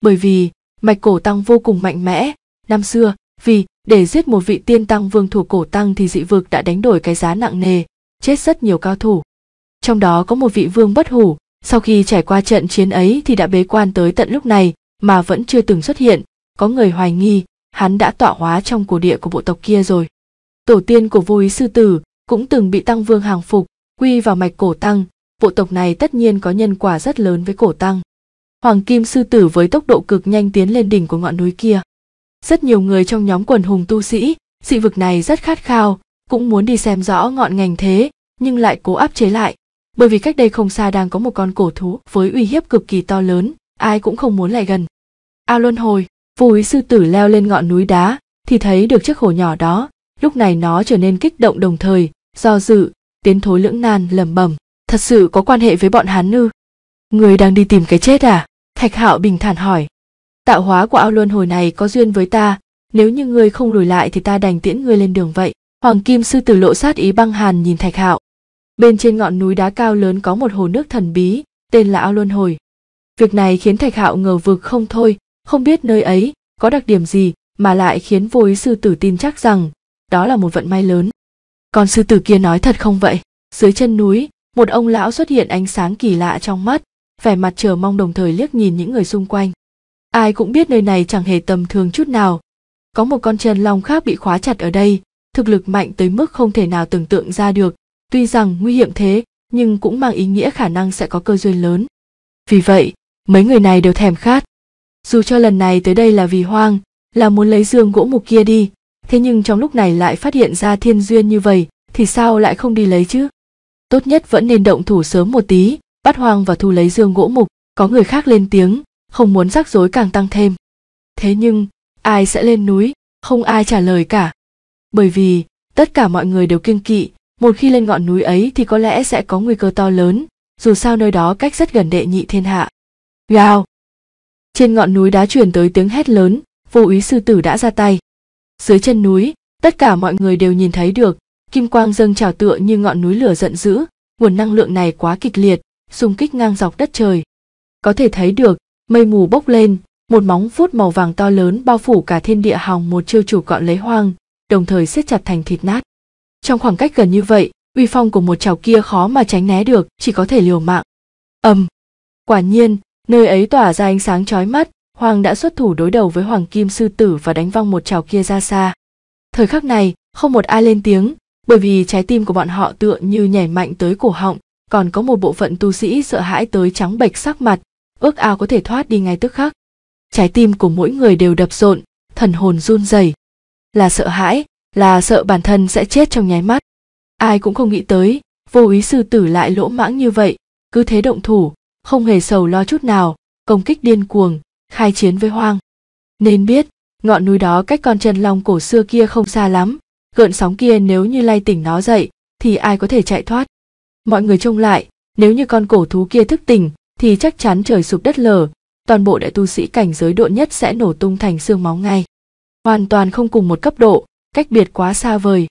bởi vì mạch cổ tăng vô cùng mạnh mẽ năm xưa vì để giết một vị tiên tăng vương thủ cổ tăng thì dị vực đã đánh đổi cái giá nặng nề chết rất nhiều cao thủ trong đó có một vị vương bất hủ sau khi trải qua trận chiến ấy thì đã bế quan tới tận lúc này mà vẫn chưa từng xuất hiện có người hoài nghi hắn đã tọa hóa trong cổ địa của bộ tộc kia rồi tổ tiên của vô ý sư tử cũng từng bị tăng vương hàng phục quy vào mạch cổ tăng bộ tộc này tất nhiên có nhân quả rất lớn với cổ tăng hoàng kim sư tử với tốc độ cực nhanh tiến lên đỉnh của ngọn núi kia rất nhiều người trong nhóm quần hùng tu sĩ dị vực này rất khát khao cũng muốn đi xem rõ ngọn ngành thế nhưng lại cố áp chế lại bởi vì cách đây không xa đang có một con cổ thú với uy hiếp cực kỳ to lớn ai cũng không muốn lại gần ao luân hồi vô ý sư tử leo lên ngọn núi đá thì thấy được chiếc hồ nhỏ đó lúc này nó trở nên kích động đồng thời do dự tiến thối lưỡng nan lẩm bẩm thật sự có quan hệ với bọn hán nư người đang đi tìm cái chết à thạch hạo bình thản hỏi tạo hóa của ao luân hồi này có duyên với ta nếu như ngươi không lùi lại thì ta đành tiễn ngươi lên đường vậy hoàng kim sư tử lộ sát ý băng hàn nhìn thạch hạo bên trên ngọn núi đá cao lớn có một hồ nước thần bí tên là ao luân hồi việc này khiến thạch hạo ngờ vực không thôi không biết nơi ấy có đặc điểm gì mà lại khiến vô ý sư tử tin chắc rằng đó là một vận may lớn còn sư tử kia nói thật không vậy dưới chân núi một ông lão xuất hiện ánh sáng kỳ lạ trong mắt vẻ mặt chờ mong đồng thời liếc nhìn những người xung quanh ai cũng biết nơi này chẳng hề tầm thường chút nào có một con chân long khác bị khóa chặt ở đây thực lực mạnh tới mức không thể nào tưởng tượng ra được tuy rằng nguy hiểm thế nhưng cũng mang ý nghĩa khả năng sẽ có cơ duyên lớn vì vậy mấy người này đều thèm khát dù cho lần này tới đây là vì hoang là muốn lấy dương gỗ mục kia đi thế nhưng trong lúc này lại phát hiện ra thiên duyên như vậy thì sao lại không đi lấy chứ tốt nhất vẫn nên động thủ sớm một tí bắt hoang và thu lấy dương gỗ mục có người khác lên tiếng không muốn rắc rối càng tăng thêm thế nhưng ai sẽ lên núi không ai trả lời cả bởi vì tất cả mọi người đều kiêng kỵ một khi lên ngọn núi ấy thì có lẽ sẽ có nguy cơ to lớn dù sao nơi đó cách rất gần đệ nhị thiên hạ gào trên ngọn núi đá truyền tới tiếng hét lớn vô úy sư tử đã ra tay dưới chân núi tất cả mọi người đều nhìn thấy được kim quang dâng trào tựa như ngọn núi lửa giận dữ nguồn năng lượng này quá kịch liệt xung kích ngang dọc đất trời có thể thấy được mây mù bốc lên một móng vuốt màu vàng to lớn bao phủ cả thiên địa hòng một chiêu chủ gọn lấy hoang đồng thời siết chặt thành thịt nát trong khoảng cách gần như vậy uy phong của một chảo kia khó mà tránh né được chỉ có thể liều mạng ầm quả nhiên nơi ấy tỏa ra ánh sáng chói mắt hoàng đã xuất thủ đối đầu với hoàng kim sư tử và đánh văng một chảo kia ra xa thời khắc này không một ai lên tiếng bởi vì trái tim của bọn họ tựa như nhảy mạnh tới cổ họng còn có một bộ phận tu sĩ sợ hãi tới trắng bệch sắc mặt ước ao có thể thoát đi ngay tức khắc trái tim của mỗi người đều đập rộn thần hồn run rẩy là sợ hãi là sợ bản thân sẽ chết trong nháy mắt ai cũng không nghĩ tới vô ý sư tử lại lỗ mãng như vậy cứ thế động thủ không hề sầu lo chút nào công kích điên cuồng khai chiến với hoang nên biết ngọn núi đó cách con chân long cổ xưa kia không xa lắm gợn sóng kia nếu như lay tỉnh nó dậy thì ai có thể chạy thoát mọi người trông lại nếu như con cổ thú kia thức tỉnh thì chắc chắn trời sụp đất lở, toàn bộ đại tu sĩ cảnh giới độ nhất sẽ nổ tung thành xương máu ngay. Hoàn toàn không cùng một cấp độ, cách biệt quá xa vời.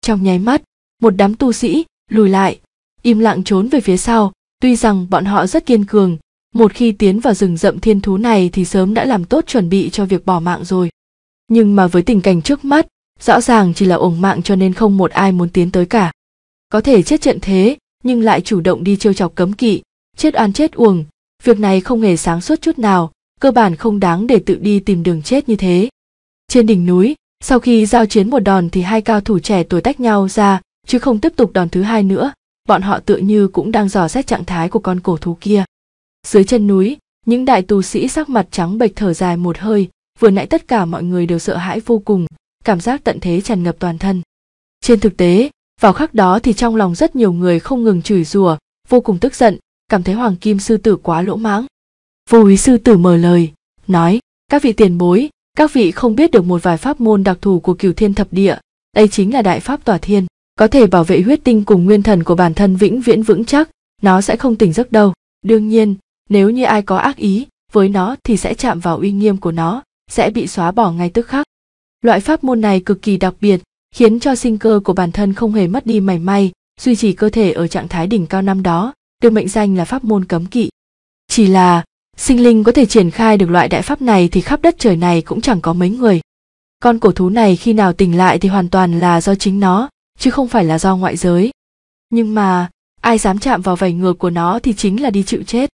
Trong nháy mắt, một đám tu sĩ lùi lại, im lặng trốn về phía sau, tuy rằng bọn họ rất kiên cường, một khi tiến vào rừng rậm thiên thú này thì sớm đã làm tốt chuẩn bị cho việc bỏ mạng rồi. Nhưng mà với tình cảnh trước mắt, rõ ràng chỉ là ổng mạng cho nên không một ai muốn tiến tới cả. Có thể chết trận thế, nhưng lại chủ động đi trêu chọc cấm kỵ, chết oan chết uổng việc này không hề sáng suốt chút nào cơ bản không đáng để tự đi tìm đường chết như thế trên đỉnh núi sau khi giao chiến một đòn thì hai cao thủ trẻ tuổi tách nhau ra chứ không tiếp tục đòn thứ hai nữa bọn họ tựa như cũng đang dò xét trạng thái của con cổ thú kia dưới chân núi những đại tu sĩ sắc mặt trắng bệch thở dài một hơi vừa nãy tất cả mọi người đều sợ hãi vô cùng cảm giác tận thế tràn ngập toàn thân trên thực tế vào khắc đó thì trong lòng rất nhiều người không ngừng chửi rủa vô cùng tức giận cảm thấy hoàng kim sư tử quá lỗ mãng vô úy sư tử mở lời nói các vị tiền bối các vị không biết được một vài pháp môn đặc thù của cửu thiên thập địa đây chính là đại pháp tỏa thiên có thể bảo vệ huyết tinh cùng nguyên thần của bản thân vĩnh viễn vững chắc nó sẽ không tỉnh giấc đâu đương nhiên nếu như ai có ác ý với nó thì sẽ chạm vào uy nghiêm của nó sẽ bị xóa bỏ ngay tức khắc loại pháp môn này cực kỳ đặc biệt khiến cho sinh cơ của bản thân không hề mất đi mảy may duy trì cơ thể ở trạng thái đỉnh cao năm đó được mệnh danh là pháp môn cấm kỵ. Chỉ là, sinh linh có thể triển khai được loại đại pháp này thì khắp đất trời này cũng chẳng có mấy người. Con cổ thú này khi nào tỉnh lại thì hoàn toàn là do chính nó, chứ không phải là do ngoại giới. Nhưng mà, ai dám chạm vào vảy ngược của nó thì chính là đi chịu chết.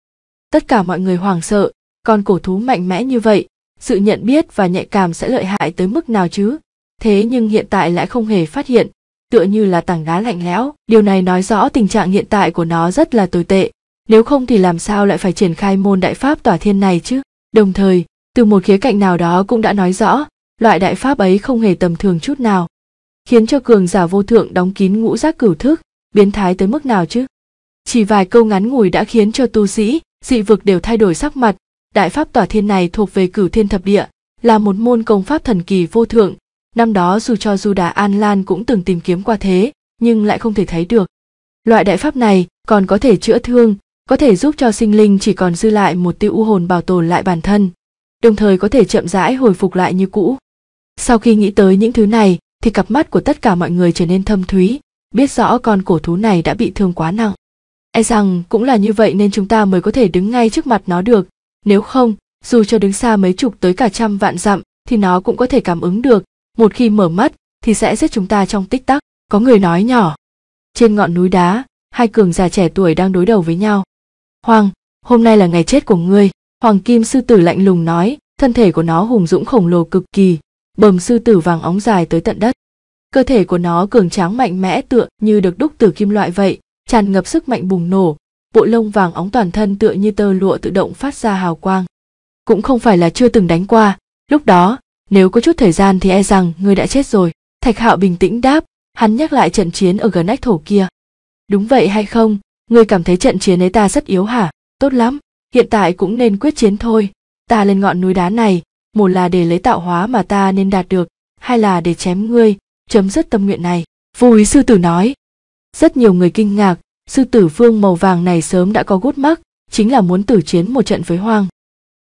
Tất cả mọi người hoảng sợ, con cổ thú mạnh mẽ như vậy, sự nhận biết và nhạy cảm sẽ lợi hại tới mức nào chứ? Thế nhưng hiện tại lại không hề phát hiện tựa như là tảng đá lạnh lẽo điều này nói rõ tình trạng hiện tại của nó rất là tồi tệ nếu không thì làm sao lại phải triển khai môn đại pháp tỏa thiên này chứ đồng thời từ một khía cạnh nào đó cũng đã nói rõ loại đại pháp ấy không hề tầm thường chút nào khiến cho cường giả vô thượng đóng kín ngũ giác cửu thức biến thái tới mức nào chứ chỉ vài câu ngắn ngủi đã khiến cho tu sĩ dị vực đều thay đổi sắc mặt đại pháp tỏa thiên này thuộc về cửu thiên thập địa là một môn công pháp thần kỳ vô thượng Năm đó dù cho Du Đà An Lan cũng từng tìm kiếm qua thế, nhưng lại không thể thấy được. Loại đại pháp này còn có thể chữa thương, có thể giúp cho sinh linh chỉ còn dư lại một tiêu u hồn bảo tồn lại bản thân, đồng thời có thể chậm rãi hồi phục lại như cũ. Sau khi nghĩ tới những thứ này, thì cặp mắt của tất cả mọi người trở nên thâm thúy, biết rõ con cổ thú này đã bị thương quá nặng. E rằng cũng là như vậy nên chúng ta mới có thể đứng ngay trước mặt nó được, nếu không, dù cho đứng xa mấy chục tới cả trăm vạn dặm thì nó cũng có thể cảm ứng được, một khi mở mắt thì sẽ giết chúng ta trong tích tắc có người nói nhỏ trên ngọn núi đá hai cường già trẻ tuổi đang đối đầu với nhau hoàng hôm nay là ngày chết của ngươi hoàng kim sư tử lạnh lùng nói thân thể của nó hùng dũng khổng lồ cực kỳ bầm sư tử vàng óng dài tới tận đất cơ thể của nó cường tráng mạnh mẽ tựa như được đúc từ kim loại vậy tràn ngập sức mạnh bùng nổ bộ lông vàng óng toàn thân tựa như tơ lụa tự động phát ra hào quang cũng không phải là chưa từng đánh qua lúc đó nếu có chút thời gian thì e rằng ngươi đã chết rồi thạch hạo bình tĩnh đáp hắn nhắc lại trận chiến ở gần ách thổ kia đúng vậy hay không ngươi cảm thấy trận chiến ấy ta rất yếu hả tốt lắm hiện tại cũng nên quyết chiến thôi ta lên ngọn núi đá này một là để lấy tạo hóa mà ta nên đạt được hai là để chém ngươi chấm dứt tâm nguyện này vô ý sư tử nói rất nhiều người kinh ngạc sư tử vương màu vàng này sớm đã có gút mắc chính là muốn tử chiến một trận với hoang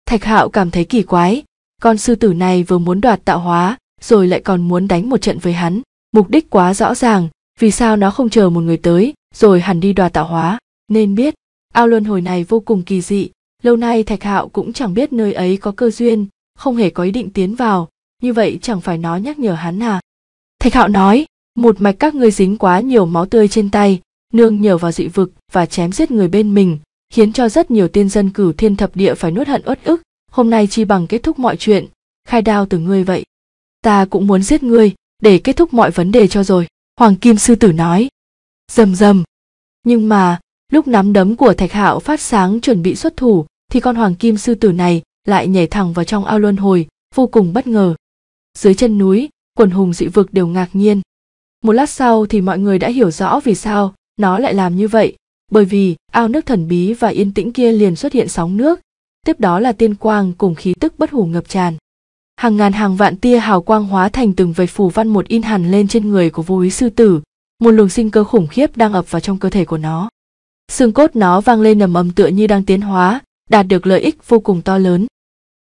thạch hạo cảm thấy kỳ quái con sư tử này vừa muốn đoạt tạo hóa rồi lại còn muốn đánh một trận với hắn mục đích quá rõ ràng vì sao nó không chờ một người tới rồi hẳn đi đoạt tạo hóa nên biết ao luân hồi này vô cùng kỳ dị lâu nay thạch hạo cũng chẳng biết nơi ấy có cơ duyên không hề có ý định tiến vào như vậy chẳng phải nó nhắc nhở hắn à thạch hạo nói một mạch các ngươi dính quá nhiều máu tươi trên tay nương nhờ vào dị vực và chém giết người bên mình khiến cho rất nhiều tiên dân cử thiên thập địa phải nuốt hận uất ức hôm nay chi bằng kết thúc mọi chuyện khai đao từ ngươi vậy ta cũng muốn giết ngươi để kết thúc mọi vấn đề cho rồi hoàng kim sư tử nói rầm rầm nhưng mà lúc nắm đấm của thạch hạo phát sáng chuẩn bị xuất thủ thì con hoàng kim sư tử này lại nhảy thẳng vào trong ao luân hồi vô cùng bất ngờ dưới chân núi quần hùng dị vực đều ngạc nhiên một lát sau thì mọi người đã hiểu rõ vì sao nó lại làm như vậy bởi vì ao nước thần bí và yên tĩnh kia liền xuất hiện sóng nước tiếp đó là tiên quang cùng khí tức bất hủ ngập tràn. Hàng ngàn hàng vạn tia hào quang hóa thành từng vầy phù văn một in hẳn lên trên người của vô ý sư tử, một luồng sinh cơ khủng khiếp đang ập vào trong cơ thể của nó. Xương cốt nó vang lên nầm ầm tựa như đang tiến hóa, đạt được lợi ích vô cùng to lớn.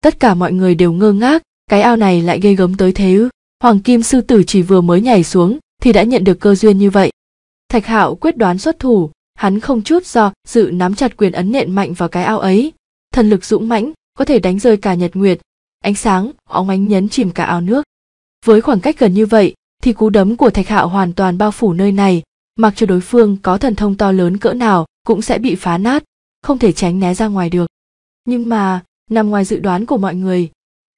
Tất cả mọi người đều ngơ ngác, cái ao này lại gây gớm tới thế ư? Hoàng Kim sư tử chỉ vừa mới nhảy xuống thì đã nhận được cơ duyên như vậy. Thạch Hạo quyết đoán xuất thủ, hắn không chút do dự nắm chặt quyền ấn nện mạnh vào cái ao ấy, thần lực dũng mãnh có thể đánh rơi cả nhật nguyệt ánh sáng óng ánh nhấn chìm cả ao nước với khoảng cách gần như vậy thì cú đấm của thạch hạo hoàn toàn bao phủ nơi này mặc cho đối phương có thần thông to lớn cỡ nào cũng sẽ bị phá nát không thể tránh né ra ngoài được nhưng mà nằm ngoài dự đoán của mọi người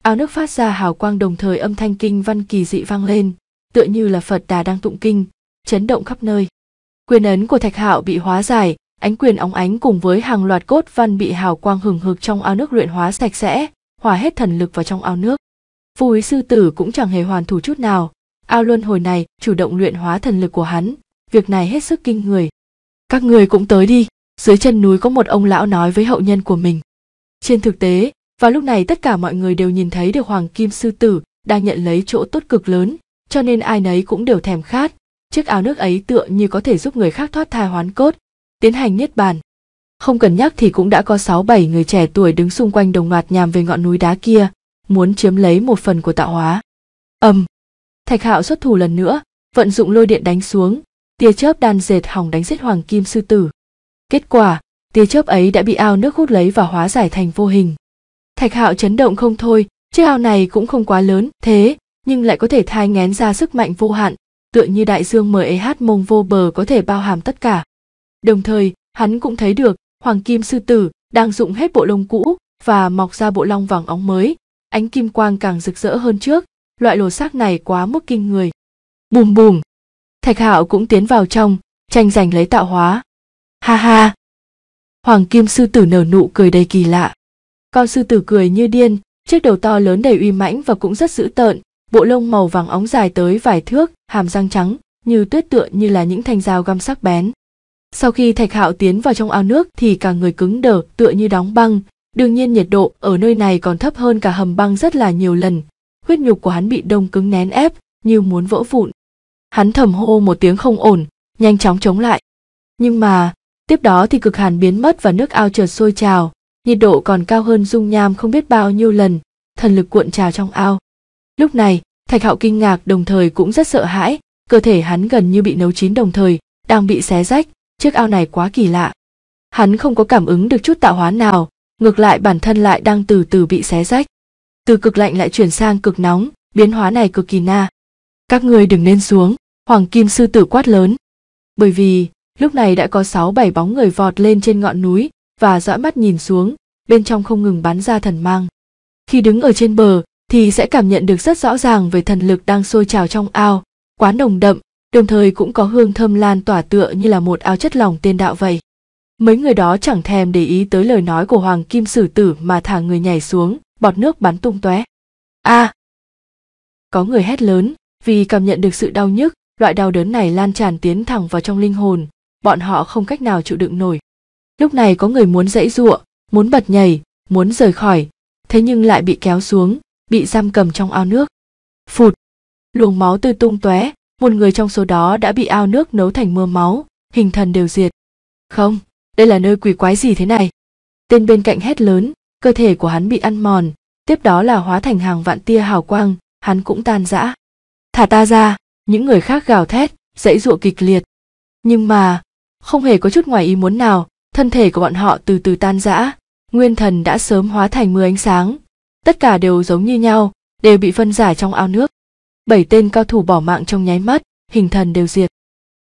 ao nước phát ra hào quang đồng thời âm thanh kinh văn kỳ dị vang lên tựa như là phật đà đang tụng kinh chấn động khắp nơi quyền ấn của thạch hạo bị hóa giải ánh quyền óng ánh cùng với hàng loạt cốt văn bị hào quang hừng hực trong ao nước luyện hóa sạch sẽ, hòa hết thần lực vào trong ao nước. Phu ý sư tử cũng chẳng hề hoàn thủ chút nào, ao luân hồi này chủ động luyện hóa thần lực của hắn, việc này hết sức kinh người. Các người cũng tới đi, dưới chân núi có một ông lão nói với hậu nhân của mình. Trên thực tế, vào lúc này tất cả mọi người đều nhìn thấy được hoàng kim sư tử đang nhận lấy chỗ tốt cực lớn, cho nên ai nấy cũng đều thèm khát. Chiếc áo nước ấy tựa như có thể giúp người khác thoát thai hoán cốt, tiến hành niết bàn. Không cần nhắc thì cũng đã có 6-7 người trẻ tuổi đứng xung quanh đồng loạt nhằm về ngọn núi đá kia, muốn chiếm lấy một phần của tạo hóa. Ầm. Thạch Hạo xuất thủ lần nữa, vận dụng lôi điện đánh xuống, tia chớp đan dệt hỏng đánh giết Hoàng Kim sư tử. Kết quả, tia chớp ấy đã bị ao nước hút lấy và hóa giải thành vô hình. Thạch Hạo chấn động không thôi, chiếc ao này cũng không quá lớn, thế nhưng lại có thể thai ngén ra sức mạnh vô hạn, tựa như đại dương MAH e mông vô bờ có thể bao hàm tất cả. Đồng thời, hắn cũng thấy được Hoàng Kim Sư Tử đang dụng hết bộ lông cũ và mọc ra bộ long vàng óng mới, ánh kim quang càng rực rỡ hơn trước, loại lồ xác này quá mức kinh người. Bùm bùm, Thạch Hạo cũng tiến vào trong, tranh giành lấy tạo hóa. Ha ha. Hoàng Kim Sư Tử nở nụ cười đầy kỳ lạ. Con sư tử cười như điên, chiếc đầu to lớn đầy uy mãnh và cũng rất dữ tợn, bộ lông màu vàng óng dài tới vài thước, hàm răng trắng, như tuyết tựa như là những thanh dao găm sắc bén. Sau khi Thạch Hạo tiến vào trong ao nước thì cả người cứng đờ tựa như đóng băng, đương nhiên nhiệt độ ở nơi này còn thấp hơn cả hầm băng rất là nhiều lần. Huyết nhục của hắn bị đông cứng nén ép, như muốn vỡ vụn. Hắn thầm hô một tiếng không ổn, nhanh chóng chống lại. Nhưng mà, tiếp đó thì cực hàn biến mất và nước ao chợt sôi trào, nhiệt độ còn cao hơn dung nham không biết bao nhiêu lần, thần lực cuộn trào trong ao. Lúc này, Thạch Hạo kinh ngạc đồng thời cũng rất sợ hãi, cơ thể hắn gần như bị nấu chín đồng thời, đang bị xé rách, chiếc ao này quá kỳ lạ. Hắn không có cảm ứng được chút tạo hóa nào, ngược lại bản thân lại đang từ từ bị xé rách. Từ cực lạnh lại chuyển sang cực nóng, biến hóa này cực kỳ na. Các ngươi đừng nên xuống, Hoàng Kim Sư Tử quát lớn. Bởi vì, lúc này đã có sáu bảy bóng người vọt lên trên ngọn núi và dõi mắt nhìn xuống, bên trong không ngừng bắn ra thần mang. Khi đứng ở trên bờ thì sẽ cảm nhận được rất rõ ràng về thần lực đang sôi trào trong ao, quá nồng đậm, đồng thời cũng có hương thơm lan tỏa tựa như là một áo chất lòng tên đạo vậy. Mấy người đó chẳng thèm để ý tới lời nói của Hoàng Kim Sử Tử mà thả người nhảy xuống, bọt nước bắn tung tóe. A! À, có người hét lớn, vì cảm nhận được sự đau nhức, loại đau đớn này lan tràn tiến thẳng vào trong linh hồn, bọn họ không cách nào chịu đựng nổi. Lúc này có người muốn dãy giụa, muốn bật nhảy, muốn rời khỏi, thế nhưng lại bị kéo xuống, bị giam cầm trong ao nước. Phụt! Luồng máu tư tung tóe, một người trong số đó đã bị ao nước nấu thành mưa máu hình thần đều diệt không đây là nơi quỷ quái gì thế này tên bên cạnh hét lớn cơ thể của hắn bị ăn mòn tiếp đó là hóa thành hàng vạn tia hào quang hắn cũng tan rã thả ta ra những người khác gào thét dãy dụa kịch liệt nhưng mà không hề có chút ngoài ý muốn nào thân thể của bọn họ từ từ tan rã nguyên thần đã sớm hóa thành mưa ánh sáng tất cả đều giống như nhau đều bị phân giải trong ao nước bảy tên cao thủ bỏ mạng trong nháy mắt hình thần đều diệt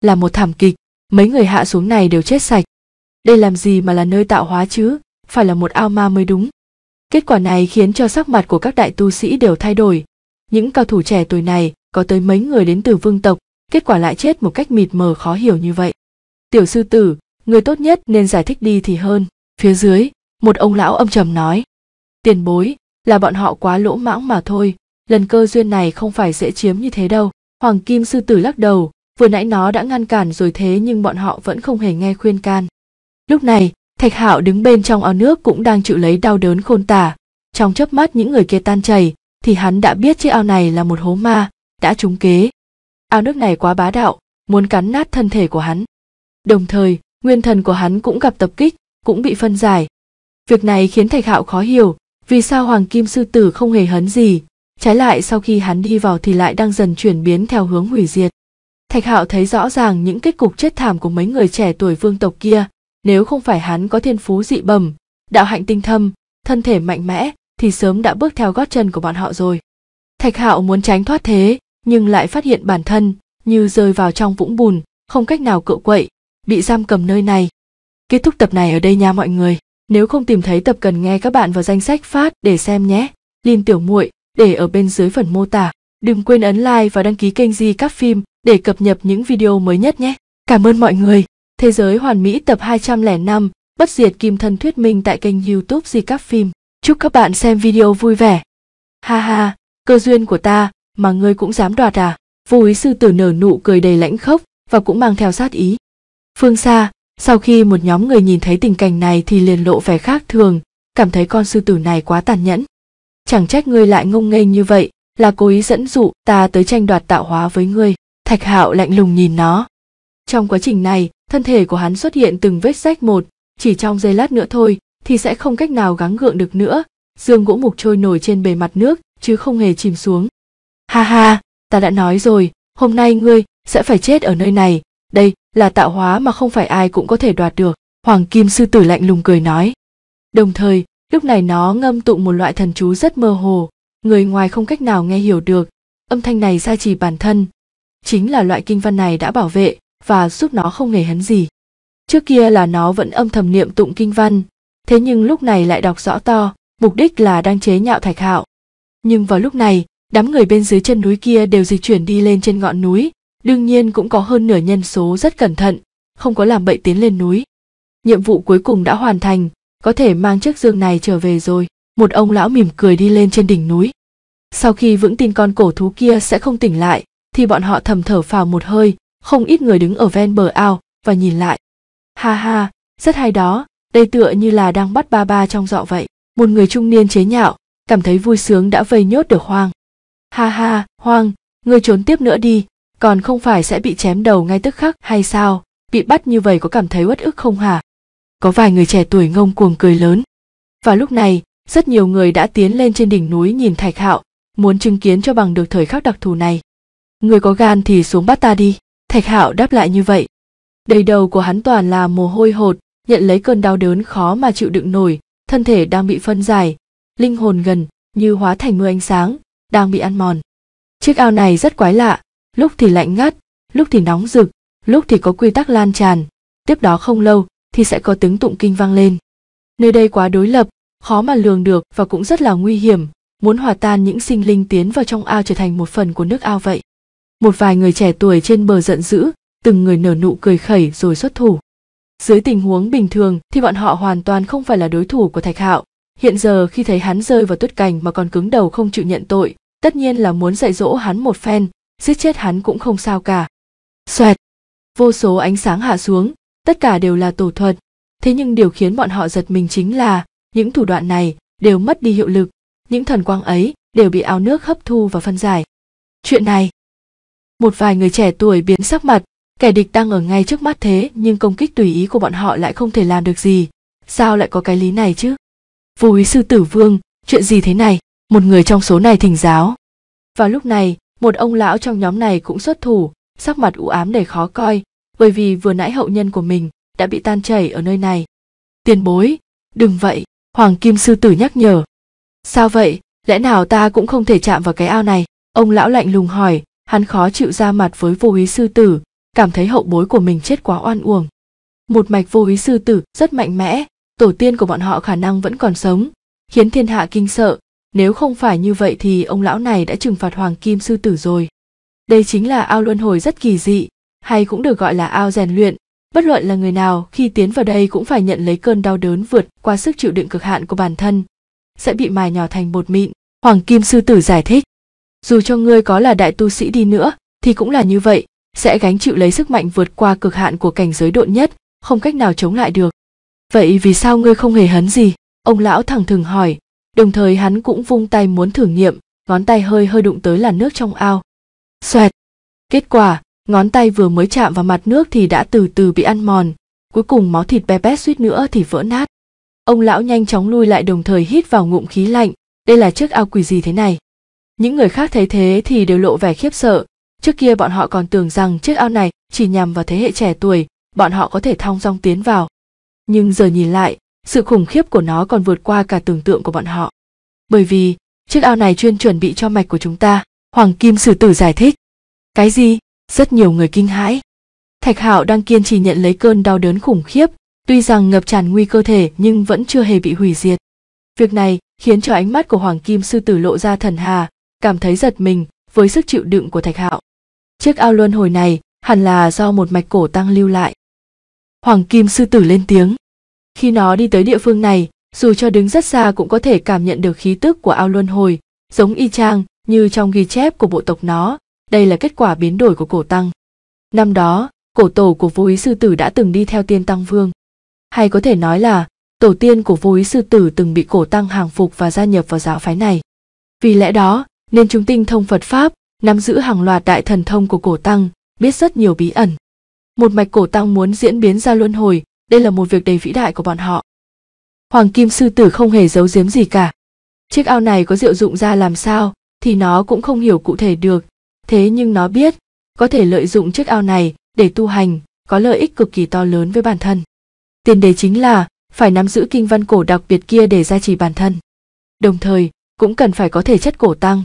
là một thảm kịch mấy người hạ xuống này đều chết sạch đây làm gì mà là nơi tạo hóa chứ phải là một ao ma mới đúng kết quả này khiến cho sắc mặt của các đại tu sĩ đều thay đổi những cao thủ trẻ tuổi này có tới mấy người đến từ vương tộc kết quả lại chết một cách mịt mờ khó hiểu như vậy tiểu sư tử người tốt nhất nên giải thích đi thì hơn phía dưới một ông lão âm trầm nói tiền bối là bọn họ quá lỗ mãng mà thôi lần cơ duyên này không phải dễ chiếm như thế đâu hoàng kim sư tử lắc đầu vừa nãy nó đã ngăn cản rồi thế nhưng bọn họ vẫn không hề nghe khuyên can lúc này thạch hạo đứng bên trong ao nước cũng đang chịu lấy đau đớn khôn tả trong chớp mắt những người kia tan chảy thì hắn đã biết chiếc ao này là một hố ma đã trúng kế ao nước này quá bá đạo muốn cắn nát thân thể của hắn đồng thời nguyên thần của hắn cũng gặp tập kích cũng bị phân giải việc này khiến thạch hạo khó hiểu vì sao hoàng kim sư tử không hề hấn gì trái lại sau khi hắn đi vào thì lại đang dần chuyển biến theo hướng hủy diệt thạch hạo thấy rõ ràng những kết cục chết thảm của mấy người trẻ tuổi vương tộc kia nếu không phải hắn có thiên phú dị bẩm đạo hạnh tinh thâm thân thể mạnh mẽ thì sớm đã bước theo gót chân của bọn họ rồi thạch hạo muốn tránh thoát thế nhưng lại phát hiện bản thân như rơi vào trong vũng bùn không cách nào cựa quậy bị giam cầm nơi này kết thúc tập này ở đây nha mọi người nếu không tìm thấy tập cần nghe các bạn vào danh sách phát để xem nhé Linh Tiểu Muội, để ở bên dưới phần mô tả. Đừng quên ấn like và đăng ký kênh Di Các Phim để cập nhật những video mới nhất nhé. Cảm ơn mọi người. Thế giới hoàn mỹ tập 205, bất diệt kim thân thuyết minh tại kênh YouTube Di Các Phim. Chúc các bạn xem video vui vẻ. Ha ha, cơ duyên của ta mà ngươi cũng dám đoạt à? Vô ý sư tử nở nụ cười đầy lãnh khốc và cũng mang theo sát ý. Phương xa, sau khi một nhóm người nhìn thấy tình cảnh này thì liền lộ vẻ khác thường, cảm thấy con sư tử này quá tàn nhẫn chẳng trách ngươi lại ngông nghênh như vậy là cố ý dẫn dụ ta tới tranh đoạt tạo hóa với ngươi thạch hạo lạnh lùng nhìn nó trong quá trình này thân thể của hắn xuất hiện từng vết rách một chỉ trong giây lát nữa thôi thì sẽ không cách nào gắng gượng được nữa dương gỗ mục trôi nổi trên bề mặt nước chứ không hề chìm xuống ha ha ta đã nói rồi hôm nay ngươi sẽ phải chết ở nơi này đây là tạo hóa mà không phải ai cũng có thể đoạt được hoàng kim sư tử lạnh lùng cười nói đồng thời Lúc này nó ngâm tụng một loại thần chú rất mơ hồ, người ngoài không cách nào nghe hiểu được, âm thanh này gia chỉ bản thân. Chính là loại kinh văn này đã bảo vệ và giúp nó không hề hấn gì. Trước kia là nó vẫn âm thầm niệm tụng kinh văn, thế nhưng lúc này lại đọc rõ to, mục đích là đang chế nhạo thạch hạo. Nhưng vào lúc này, đám người bên dưới chân núi kia đều dịch chuyển đi lên trên ngọn núi, đương nhiên cũng có hơn nửa nhân số rất cẩn thận, không có làm bậy tiến lên núi. Nhiệm vụ cuối cùng đã hoàn thành, có thể mang chiếc giường này trở về rồi một ông lão mỉm cười đi lên trên đỉnh núi sau khi vững tin con cổ thú kia sẽ không tỉnh lại thì bọn họ thầm thở phào một hơi không ít người đứng ở ven bờ ao và nhìn lại ha ha rất hay đó đây tựa như là đang bắt ba ba trong dọ vậy một người trung niên chế nhạo cảm thấy vui sướng đã vây nhốt được hoang ha ha hoang ngươi trốn tiếp nữa đi còn không phải sẽ bị chém đầu ngay tức khắc hay sao bị bắt như vậy có cảm thấy uất ức không hả có vài người trẻ tuổi ngông cuồng cười lớn. Và lúc này, rất nhiều người đã tiến lên trên đỉnh núi nhìn Thạch Hạo, muốn chứng kiến cho bằng được thời khắc đặc thù này. Người có gan thì xuống bắt ta đi, Thạch Hạo đáp lại như vậy. Đầy đầu của hắn toàn là mồ hôi hột, nhận lấy cơn đau đớn khó mà chịu đựng nổi, thân thể đang bị phân giải, linh hồn gần như hóa thành mưa ánh sáng, đang bị ăn mòn. Chiếc ao này rất quái lạ, lúc thì lạnh ngắt, lúc thì nóng rực, lúc thì có quy tắc lan tràn. Tiếp đó không lâu, thì sẽ có tiếng tụng kinh vang lên. Nơi đây quá đối lập, khó mà lường được và cũng rất là nguy hiểm, muốn hòa tan những sinh linh tiến vào trong ao trở thành một phần của nước ao vậy. Một vài người trẻ tuổi trên bờ giận dữ, từng người nở nụ cười khẩy rồi xuất thủ. Dưới tình huống bình thường thì bọn họ hoàn toàn không phải là đối thủ của Thạch Hạo. Hiện giờ khi thấy hắn rơi vào tuyết cảnh mà còn cứng đầu không chịu nhận tội, tất nhiên là muốn dạy dỗ hắn một phen, giết chết hắn cũng không sao cả. Xoẹt! Vô số ánh sáng hạ xuống, tất cả đều là tổ thuật thế nhưng điều khiến bọn họ giật mình chính là những thủ đoạn này đều mất đi hiệu lực những thần quang ấy đều bị ao nước hấp thu và phân giải chuyện này một vài người trẻ tuổi biến sắc mặt kẻ địch đang ở ngay trước mắt thế nhưng công kích tùy ý của bọn họ lại không thể làm được gì sao lại có cái lý này chứ vui sư tử vương chuyện gì thế này một người trong số này thỉnh giáo vào lúc này một ông lão trong nhóm này cũng xuất thủ sắc mặt u ám đầy khó coi bởi vì vừa nãy hậu nhân của mình đã bị tan chảy ở nơi này. Tiền bối, đừng vậy, Hoàng Kim Sư Tử nhắc nhở. Sao vậy, lẽ nào ta cũng không thể chạm vào cái ao này? Ông lão lạnh lùng hỏi, hắn khó chịu ra mặt với vô ý sư tử, cảm thấy hậu bối của mình chết quá oan uổng. Một mạch vô ý sư tử rất mạnh mẽ, tổ tiên của bọn họ khả năng vẫn còn sống, khiến thiên hạ kinh sợ, nếu không phải như vậy thì ông lão này đã trừng phạt hoàng kim sư tử rồi. Đây chính là ao luân hồi rất kỳ dị, hay cũng được gọi là ao rèn luyện bất luận là người nào khi tiến vào đây cũng phải nhận lấy cơn đau đớn vượt qua sức chịu đựng cực hạn của bản thân sẽ bị mài nhỏ thành bột mịn hoàng kim sư tử giải thích dù cho ngươi có là đại tu sĩ đi nữa thì cũng là như vậy sẽ gánh chịu lấy sức mạnh vượt qua cực hạn của cảnh giới độn nhất không cách nào chống lại được vậy vì sao ngươi không hề hấn gì ông lão thẳng thừng hỏi đồng thời hắn cũng vung tay muốn thử nghiệm ngón tay hơi hơi đụng tới làn nước trong ao xoẹt kết quả ngón tay vừa mới chạm vào mặt nước thì đã từ từ bị ăn mòn cuối cùng máu thịt bé bét suýt nữa thì vỡ nát ông lão nhanh chóng lui lại đồng thời hít vào ngụm khí lạnh đây là chiếc ao quỷ gì thế này những người khác thấy thế thì đều lộ vẻ khiếp sợ trước kia bọn họ còn tưởng rằng chiếc ao này chỉ nhằm vào thế hệ trẻ tuổi bọn họ có thể thong dong tiến vào nhưng giờ nhìn lại sự khủng khiếp của nó còn vượt qua cả tưởng tượng của bọn họ bởi vì chiếc ao này chuyên chuẩn bị cho mạch của chúng ta hoàng kim sử tử giải thích cái gì rất nhiều người kinh hãi. Thạch Hạo đang kiên trì nhận lấy cơn đau đớn khủng khiếp, tuy rằng ngập tràn nguy cơ thể nhưng vẫn chưa hề bị hủy diệt. Việc này khiến cho ánh mắt của Hoàng Kim Sư Tử lộ ra thần hà, cảm thấy giật mình với sức chịu đựng của Thạch Hạo. Chiếc ao luân hồi này hẳn là do một mạch cổ tăng lưu lại. Hoàng Kim Sư Tử lên tiếng. Khi nó đi tới địa phương này, dù cho đứng rất xa cũng có thể cảm nhận được khí tức của ao luân hồi, giống y chang như trong ghi chép của bộ tộc nó, đây là kết quả biến đổi của cổ tăng. Năm đó, cổ tổ của vô ý sư tử đã từng đi theo tiên tăng vương. Hay có thể nói là, tổ tiên của vô ý sư tử từng bị cổ tăng hàng phục và gia nhập vào giáo phái này. Vì lẽ đó, nên chúng tinh thông Phật Pháp, nắm giữ hàng loạt đại thần thông của cổ tăng, biết rất nhiều bí ẩn. Một mạch cổ tăng muốn diễn biến ra luân hồi, đây là một việc đầy vĩ đại của bọn họ. Hoàng Kim Sư Tử không hề giấu giếm gì cả. Chiếc ao này có diệu dụng ra làm sao thì nó cũng không hiểu cụ thể được, thế nhưng nó biết có thể lợi dụng chiếc ao này để tu hành có lợi ích cực kỳ to lớn với bản thân tiền đề chính là phải nắm giữ kinh văn cổ đặc biệt kia để gia trì bản thân đồng thời cũng cần phải có thể chất cổ tăng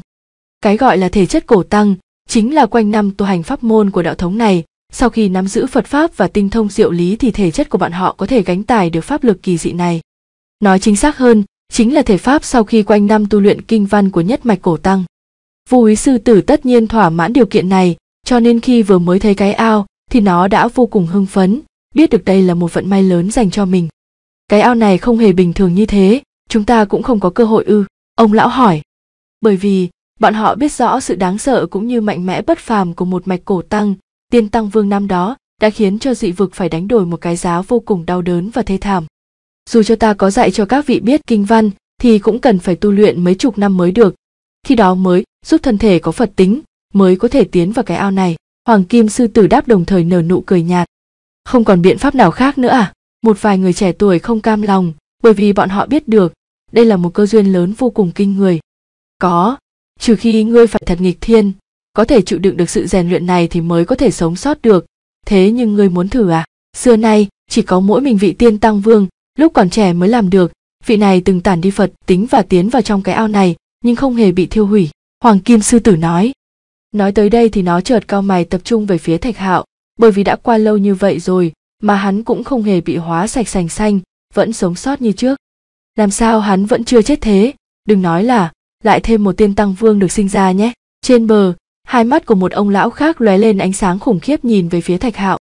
cái gọi là thể chất cổ tăng chính là quanh năm tu hành pháp môn của đạo thống này sau khi nắm giữ phật pháp và tinh thông diệu lý thì thể chất của bọn họ có thể gánh tải được pháp lực kỳ dị này nói chính xác hơn chính là thể pháp sau khi quanh năm tu luyện kinh văn của nhất mạch cổ tăng Vô úy sư tử tất nhiên thỏa mãn điều kiện này, cho nên khi vừa mới thấy cái ao thì nó đã vô cùng hưng phấn, biết được đây là một vận may lớn dành cho mình. Cái ao này không hề bình thường như thế, chúng ta cũng không có cơ hội ư, ông lão hỏi. Bởi vì, bọn họ biết rõ sự đáng sợ cũng như mạnh mẽ bất phàm của một mạch cổ tăng, tiên tăng vương năm đó đã khiến cho dị vực phải đánh đổi một cái giá vô cùng đau đớn và thê thảm. Dù cho ta có dạy cho các vị biết kinh văn thì cũng cần phải tu luyện mấy chục năm mới được, khi đó mới giúp thân thể có Phật tính, mới có thể tiến vào cái ao này. Hoàng Kim Sư Tử đáp đồng thời nở nụ cười nhạt. Không còn biện pháp nào khác nữa à? Một vài người trẻ tuổi không cam lòng, bởi vì bọn họ biết được, đây là một cơ duyên lớn vô cùng kinh người. Có, trừ khi ngươi phải thật nghịch thiên, có thể chịu đựng được sự rèn luyện này thì mới có thể sống sót được. Thế nhưng ngươi muốn thử à? Xưa nay, chỉ có mỗi mình vị tiên tăng vương, lúc còn trẻ mới làm được, vị này từng tản đi Phật tính và tiến vào trong cái ao này, nhưng không hề bị thiêu hủy hoàng kim sư tử nói nói tới đây thì nó chợt cao mày tập trung về phía thạch hạo bởi vì đã qua lâu như vậy rồi mà hắn cũng không hề bị hóa sạch sành xanh vẫn sống sót như trước làm sao hắn vẫn chưa chết thế đừng nói là lại thêm một tiên tăng vương được sinh ra nhé trên bờ hai mắt của một ông lão khác lóe lên ánh sáng khủng khiếp nhìn về phía thạch hạo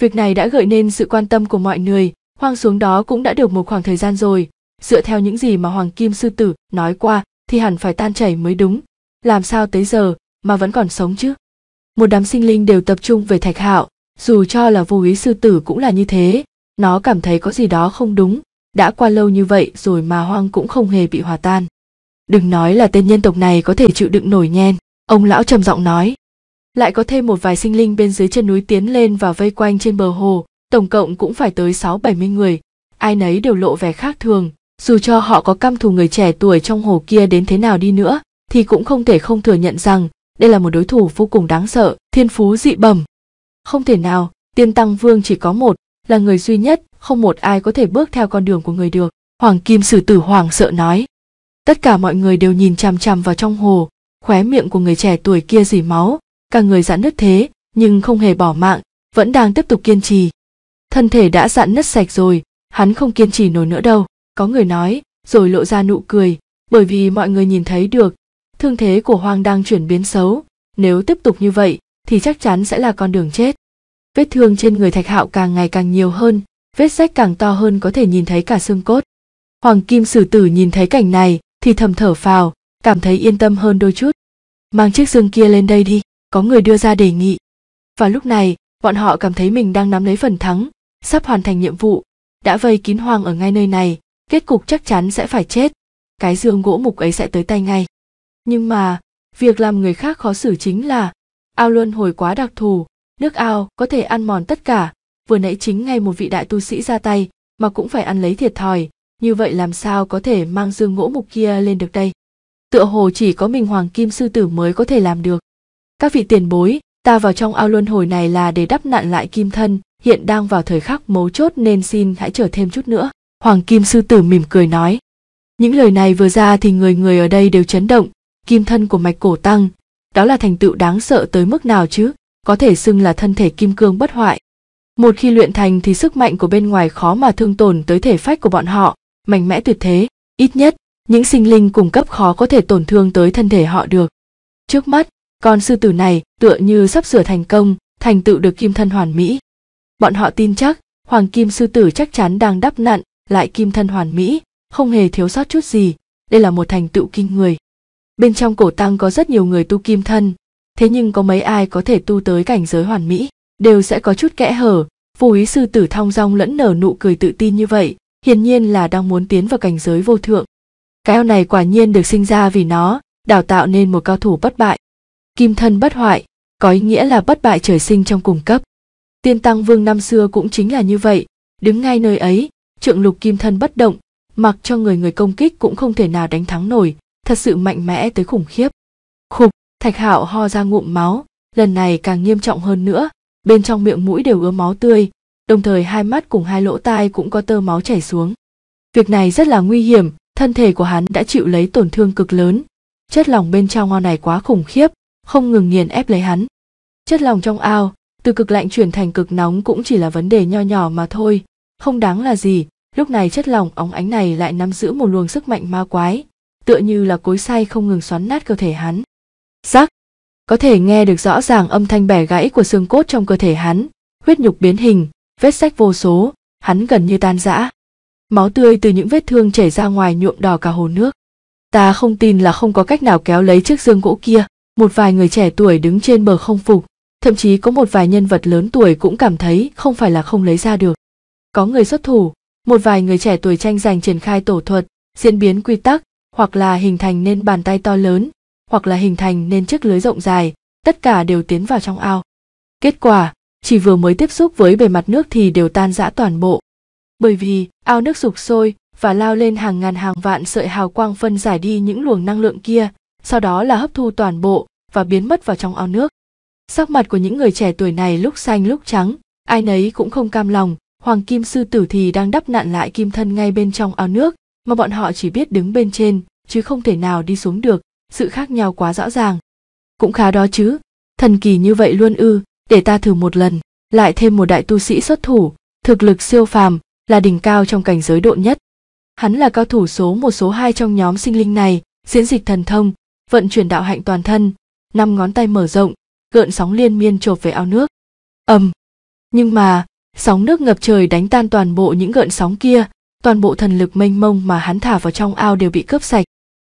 việc này đã gợi nên sự quan tâm của mọi người hoang xuống đó cũng đã được một khoảng thời gian rồi dựa theo những gì mà hoàng kim sư tử nói qua thì hẳn phải tan chảy mới đúng làm sao tới giờ mà vẫn còn sống chứ một đám sinh linh đều tập trung về thạch hạo dù cho là vô ý sư tử cũng là như thế nó cảm thấy có gì đó không đúng đã qua lâu như vậy rồi mà hoang cũng không hề bị hòa tan đừng nói là tên nhân tộc này có thể chịu đựng nổi nhen ông lão trầm giọng nói lại có thêm một vài sinh linh bên dưới chân núi tiến lên và vây quanh trên bờ hồ tổng cộng cũng phải tới sáu bảy mươi người ai nấy đều lộ vẻ khác thường dù cho họ có căm thù người trẻ tuổi trong hồ kia đến thế nào đi nữa thì cũng không thể không thừa nhận rằng đây là một đối thủ vô cùng đáng sợ thiên phú dị bẩm không thể nào tiên tăng vương chỉ có một là người duy nhất không một ai có thể bước theo con đường của người được hoàng kim sử tử hoàng sợ nói tất cả mọi người đều nhìn chằm chằm vào trong hồ khóe miệng của người trẻ tuổi kia dỉ máu cả người giãn nứt thế nhưng không hề bỏ mạng vẫn đang tiếp tục kiên trì thân thể đã giãn nứt sạch rồi hắn không kiên trì nổi nữa đâu có người nói rồi lộ ra nụ cười bởi vì mọi người nhìn thấy được thương thế của hoang đang chuyển biến xấu nếu tiếp tục như vậy thì chắc chắn sẽ là con đường chết vết thương trên người thạch hạo càng ngày càng nhiều hơn vết rách càng to hơn có thể nhìn thấy cả xương cốt hoàng kim sử tử nhìn thấy cảnh này thì thầm thở phào cảm thấy yên tâm hơn đôi chút mang chiếc xương kia lên đây đi có người đưa ra đề nghị và lúc này bọn họ cảm thấy mình đang nắm lấy phần thắng sắp hoàn thành nhiệm vụ đã vây kín hoàng ở ngay nơi này kết cục chắc chắn sẽ phải chết cái dương gỗ mục ấy sẽ tới tay ngay nhưng mà việc làm người khác khó xử chính là ao luân hồi quá đặc thù nước ao có thể ăn mòn tất cả vừa nãy chính ngay một vị đại tu sĩ ra tay mà cũng phải ăn lấy thiệt thòi như vậy làm sao có thể mang dương gỗ mục kia lên được đây tựa hồ chỉ có mình hoàng kim sư tử mới có thể làm được các vị tiền bối ta vào trong ao luân hồi này là để đắp nạn lại kim thân hiện đang vào thời khắc mấu chốt nên xin hãy chờ thêm chút nữa Hoàng Kim Sư Tử mỉm cười nói. Những lời này vừa ra thì người người ở đây đều chấn động, kim thân của mạch cổ tăng, đó là thành tựu đáng sợ tới mức nào chứ, có thể xưng là thân thể kim cương bất hoại. Một khi luyện thành thì sức mạnh của bên ngoài khó mà thương tổn tới thể phách của bọn họ, mạnh mẽ tuyệt thế, ít nhất, những sinh linh cùng cấp khó có thể tổn thương tới thân thể họ được. Trước mắt, con sư tử này tựa như sắp sửa thành công, thành tựu được kim thân hoàn mỹ. Bọn họ tin chắc, hoàng kim sư tử chắc chắn đang đắp nặn lại kim thân hoàn mỹ không hề thiếu sót chút gì đây là một thành tựu kinh người bên trong cổ tăng có rất nhiều người tu kim thân thế nhưng có mấy ai có thể tu tới cảnh giới hoàn mỹ đều sẽ có chút kẽ hở phù ý sư tử thong dong lẫn nở nụ cười tự tin như vậy hiển nhiên là đang muốn tiến vào cảnh giới vô thượng cái ao này quả nhiên được sinh ra vì nó đào tạo nên một cao thủ bất bại kim thân bất hoại có ý nghĩa là bất bại trời sinh trong cùng cấp tiên tăng vương năm xưa cũng chính là như vậy đứng ngay nơi ấy trượng lục kim thân bất động mặc cho người người công kích cũng không thể nào đánh thắng nổi thật sự mạnh mẽ tới khủng khiếp khục thạch hạo ho ra ngụm máu lần này càng nghiêm trọng hơn nữa bên trong miệng mũi đều ứa máu tươi đồng thời hai mắt cùng hai lỗ tai cũng có tơ máu chảy xuống việc này rất là nguy hiểm thân thể của hắn đã chịu lấy tổn thương cực lớn chất lỏng bên trong ao này quá khủng khiếp không ngừng nghiền ép lấy hắn chất lỏng trong ao từ cực lạnh chuyển thành cực nóng cũng chỉ là vấn đề nho nhỏ mà thôi không đáng là gì lúc này chất lỏng óng ánh này lại nắm giữ một luồng sức mạnh ma quái tựa như là cối xay không ngừng xoắn nát cơ thể hắn rắc có thể nghe được rõ ràng âm thanh bẻ gãy của xương cốt trong cơ thể hắn huyết nhục biến hình vết sách vô số hắn gần như tan rã máu tươi từ những vết thương chảy ra ngoài nhuộm đỏ cả hồ nước ta không tin là không có cách nào kéo lấy chiếc dương gỗ kia một vài người trẻ tuổi đứng trên bờ không phục thậm chí có một vài nhân vật lớn tuổi cũng cảm thấy không phải là không lấy ra được có người xuất thủ một vài người trẻ tuổi tranh giành triển khai tổ thuật diễn biến quy tắc hoặc là hình thành nên bàn tay to lớn hoặc là hình thành nên chiếc lưới rộng dài tất cả đều tiến vào trong ao kết quả chỉ vừa mới tiếp xúc với bề mặt nước thì đều tan rã toàn bộ bởi vì ao nước sục sôi và lao lên hàng ngàn hàng vạn sợi hào quang phân giải đi những luồng năng lượng kia sau đó là hấp thu toàn bộ và biến mất vào trong ao nước sắc mặt của những người trẻ tuổi này lúc xanh lúc trắng ai nấy cũng không cam lòng hoàng kim sư tử thì đang đắp nạn lại kim thân ngay bên trong ao nước mà bọn họ chỉ biết đứng bên trên chứ không thể nào đi xuống được sự khác nhau quá rõ ràng cũng khá đó chứ thần kỳ như vậy luôn ư để ta thử một lần lại thêm một đại tu sĩ xuất thủ thực lực siêu phàm là đỉnh cao trong cảnh giới độ nhất hắn là cao thủ số một số hai trong nhóm sinh linh này diễn dịch thần thông vận chuyển đạo hạnh toàn thân năm ngón tay mở rộng gợn sóng liên miên chộp về ao nước ầm nhưng mà sóng nước ngập trời đánh tan toàn bộ những gợn sóng kia toàn bộ thần lực mênh mông mà hắn thả vào trong ao đều bị cướp sạch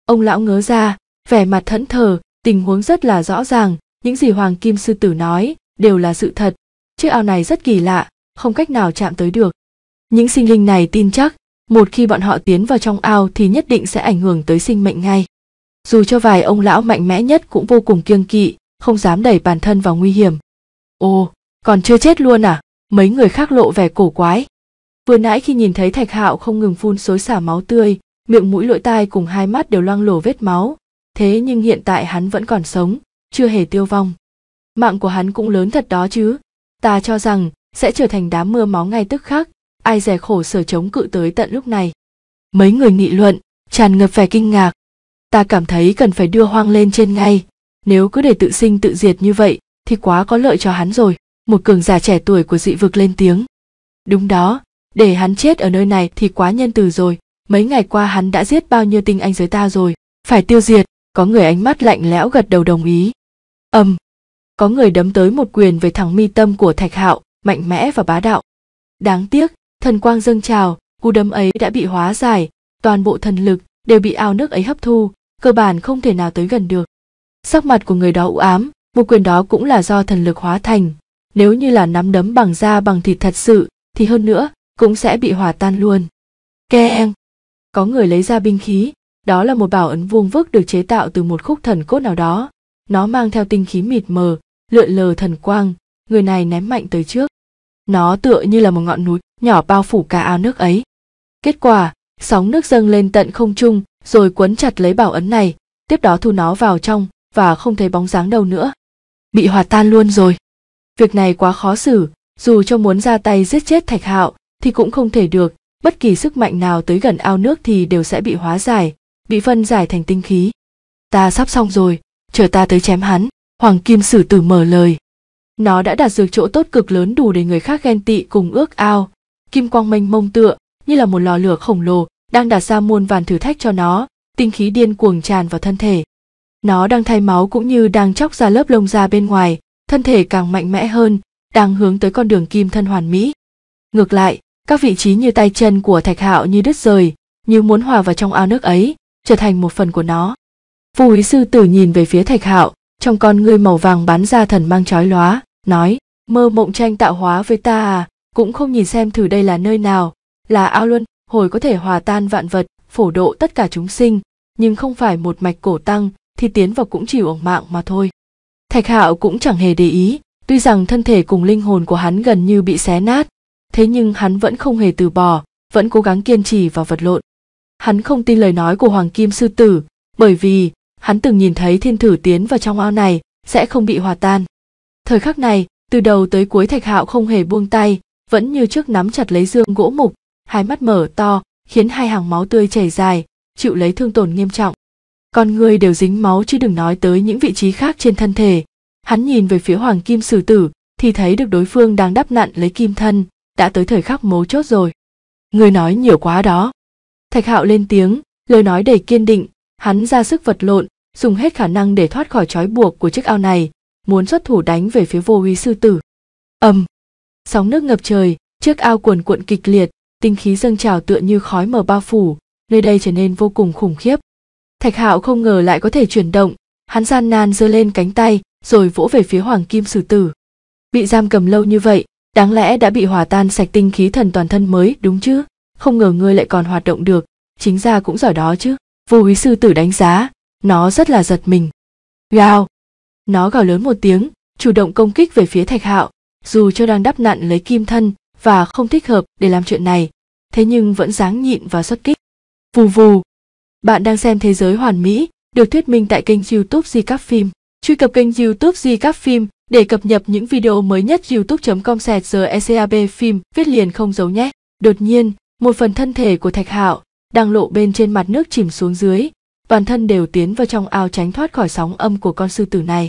ông lão ngớ ra vẻ mặt thẫn thờ tình huống rất là rõ ràng những gì hoàng kim sư tử nói đều là sự thật chiếc ao này rất kỳ lạ không cách nào chạm tới được những sinh linh này tin chắc một khi bọn họ tiến vào trong ao thì nhất định sẽ ảnh hưởng tới sinh mệnh ngay dù cho vài ông lão mạnh mẽ nhất cũng vô cùng kiêng kỵ không dám đẩy bản thân vào nguy hiểm ồ còn chưa chết luôn à mấy người khác lộ vẻ cổ quái vừa nãy khi nhìn thấy thạch hạo không ngừng phun xối xả máu tươi miệng mũi lưỡi tai cùng hai mắt đều loang lổ vết máu thế nhưng hiện tại hắn vẫn còn sống chưa hề tiêu vong mạng của hắn cũng lớn thật đó chứ ta cho rằng sẽ trở thành đám mưa máu ngay tức khắc ai rẻ khổ sở chống cự tới tận lúc này mấy người nghị luận tràn ngập vẻ kinh ngạc ta cảm thấy cần phải đưa hoang lên trên ngay nếu cứ để tự sinh tự diệt như vậy thì quá có lợi cho hắn rồi một cường giả trẻ tuổi của dị vực lên tiếng đúng đó để hắn chết ở nơi này thì quá nhân từ rồi mấy ngày qua hắn đã giết bao nhiêu tinh anh giới ta rồi phải tiêu diệt có người ánh mắt lạnh lẽo gật đầu đồng ý ầm có người đấm tới một quyền về thằng mi tâm của thạch hạo mạnh mẽ và bá đạo đáng tiếc thần quang dâng trào cú đấm ấy đã bị hóa giải toàn bộ thần lực đều bị ao nước ấy hấp thu cơ bản không thể nào tới gần được sắc mặt của người đó u ám một quyền đó cũng là do thần lực hóa thành nếu như là nắm đấm bằng da bằng thịt thật sự thì hơn nữa cũng sẽ bị hòa tan luôn keng có người lấy ra binh khí đó là một bảo ấn vuông vức được chế tạo từ một khúc thần cốt nào đó nó mang theo tinh khí mịt mờ lượn lờ thần quang người này ném mạnh tới trước nó tựa như là một ngọn núi nhỏ bao phủ cả ao nước ấy kết quả sóng nước dâng lên tận không trung rồi quấn chặt lấy bảo ấn này tiếp đó thu nó vào trong và không thấy bóng dáng đâu nữa bị hòa tan luôn rồi Việc này quá khó xử, dù cho muốn ra tay giết chết Thạch Hạo thì cũng không thể được, bất kỳ sức mạnh nào tới gần ao nước thì đều sẽ bị hóa giải, bị phân giải thành tinh khí. Ta sắp xong rồi, chờ ta tới chém hắn, Hoàng Kim Sử Tử mở lời. Nó đã đạt được chỗ tốt cực lớn đủ để người khác ghen tị cùng ước ao. Kim quang mênh mông tựa, như là một lò lửa khổng lồ, đang đặt ra muôn vàn thử thách cho nó, tinh khí điên cuồng tràn vào thân thể. Nó đang thay máu cũng như đang chóc ra lớp lông da bên ngoài, thân thể càng mạnh mẽ hơn, đang hướng tới con đường kim thân hoàn mỹ. Ngược lại, các vị trí như tay chân của Thạch Hạo như đứt rời, như muốn hòa vào trong ao nước ấy, trở thành một phần của nó. Phù Ý sư tử nhìn về phía Thạch Hạo, trong con ngươi màu vàng bán ra thần mang chói lóa, nói: "Mơ mộng tranh tạo hóa với ta à, cũng không nhìn xem thử đây là nơi nào, là ao luân, hồi có thể hòa tan vạn vật, phổ độ tất cả chúng sinh, nhưng không phải một mạch cổ tăng thì tiến vào cũng chỉ uổng mạng mà thôi." Thạch Hạo cũng chẳng hề để ý, tuy rằng thân thể cùng linh hồn của hắn gần như bị xé nát, thế nhưng hắn vẫn không hề từ bỏ, vẫn cố gắng kiên trì và vật lộn. Hắn không tin lời nói của Hoàng Kim Sư Tử, bởi vì hắn từng nhìn thấy thiên thử tiến vào trong ao này sẽ không bị hòa tan. Thời khắc này, từ đầu tới cuối Thạch Hạo không hề buông tay, vẫn như trước nắm chặt lấy dương gỗ mục, hai mắt mở to, khiến hai hàng máu tươi chảy dài, chịu lấy thương tổn nghiêm trọng. Con người đều dính máu chứ đừng nói tới những vị trí khác trên thân thể, hắn nhìn về phía hoàng kim sử tử thì thấy được đối phương đang đắp nặn lấy kim thân đã tới thời khắc mấu chốt rồi người nói nhiều quá đó thạch hạo lên tiếng lời nói đầy kiên định hắn ra sức vật lộn dùng hết khả năng để thoát khỏi trói buộc của chiếc ao này muốn xuất thủ đánh về phía vô úy sư tử ầm sóng nước ngập trời chiếc ao cuồn cuộn kịch liệt tinh khí dâng trào tựa như khói mờ bao phủ nơi đây trở nên vô cùng khủng khiếp thạch hạo không ngờ lại có thể chuyển động hắn gian nan giơ lên cánh tay rồi vỗ về phía hoàng kim sử tử bị giam cầm lâu như vậy đáng lẽ đã bị hòa tan sạch tinh khí thần toàn thân mới đúng chứ không ngờ ngươi lại còn hoạt động được chính ra cũng giỏi đó chứ vô úy sư tử đánh giá nó rất là giật mình gào nó gào lớn một tiếng chủ động công kích về phía thạch hạo dù cho đang đắp nặn lấy kim thân và không thích hợp để làm chuyện này thế nhưng vẫn dáng nhịn và xuất kích vù vù bạn đang xem thế giới hoàn mỹ được thuyết minh tại kênh youtube di các phim truy cập kênh youtube Di Các Phim để cập nhật những video mới nhất youtube.com sẹt giờ ECAB phim viết liền không giấu nhé. Đột nhiên, một phần thân thể của Thạch Hạo đang lộ bên trên mặt nước chìm xuống dưới, toàn thân đều tiến vào trong ao tránh thoát khỏi sóng âm của con sư tử này.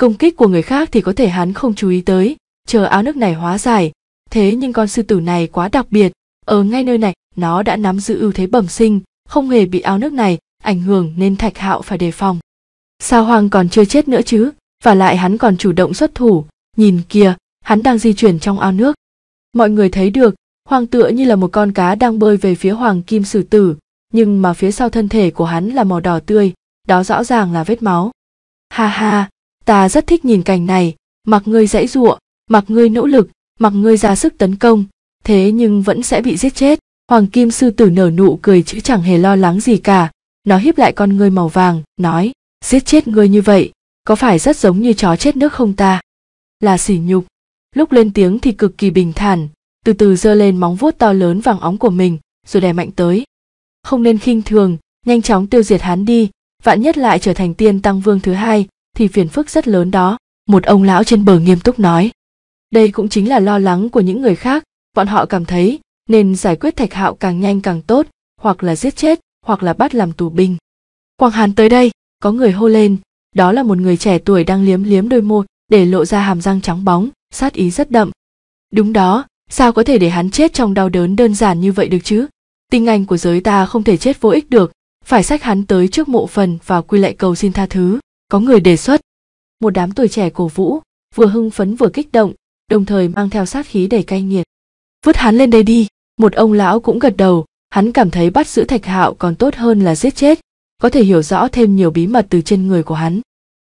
Công kích của người khác thì có thể hắn không chú ý tới, chờ áo nước này hóa giải, thế nhưng con sư tử này quá đặc biệt, ở ngay nơi này nó đã nắm giữ ưu thế bẩm sinh, không hề bị áo nước này ảnh hưởng nên Thạch Hạo phải đề phòng sao hoàng còn chưa chết nữa chứ và lại hắn còn chủ động xuất thủ nhìn kìa hắn đang di chuyển trong ao nước mọi người thấy được hoàng tựa như là một con cá đang bơi về phía hoàng kim sử tử nhưng mà phía sau thân thể của hắn là màu đỏ tươi đó rõ ràng là vết máu ha ha ta rất thích nhìn cảnh này mặc ngươi dãy giụa mặc ngươi nỗ lực mặc ngươi ra sức tấn công thế nhưng vẫn sẽ bị giết chết hoàng kim sư tử nở nụ cười chứ chẳng hề lo lắng gì cả nó hiếp lại con ngươi màu vàng nói giết chết ngươi như vậy có phải rất giống như chó chết nước không ta là sỉ nhục lúc lên tiếng thì cực kỳ bình thản từ từ giơ lên móng vuốt to lớn vàng óng của mình rồi đè mạnh tới không nên khinh thường nhanh chóng tiêu diệt hắn đi vạn nhất lại trở thành tiên tăng vương thứ hai thì phiền phức rất lớn đó một ông lão trên bờ nghiêm túc nói đây cũng chính là lo lắng của những người khác bọn họ cảm thấy nên giải quyết thạch hạo càng nhanh càng tốt hoặc là giết chết hoặc là bắt làm tù binh quang hàn tới đây có người hô lên đó là một người trẻ tuổi đang liếm liếm đôi môi để lộ ra hàm răng trắng bóng sát ý rất đậm đúng đó sao có thể để hắn chết trong đau đớn đơn giản như vậy được chứ tinh anh của giới ta không thể chết vô ích được phải sách hắn tới trước mộ phần và quy lại cầu xin tha thứ có người đề xuất một đám tuổi trẻ cổ vũ vừa hưng phấn vừa kích động đồng thời mang theo sát khí đầy cay nghiệt vứt hắn lên đây đi một ông lão cũng gật đầu hắn cảm thấy bắt giữ thạch hạo còn tốt hơn là giết chết có thể hiểu rõ thêm nhiều bí mật từ trên người của hắn.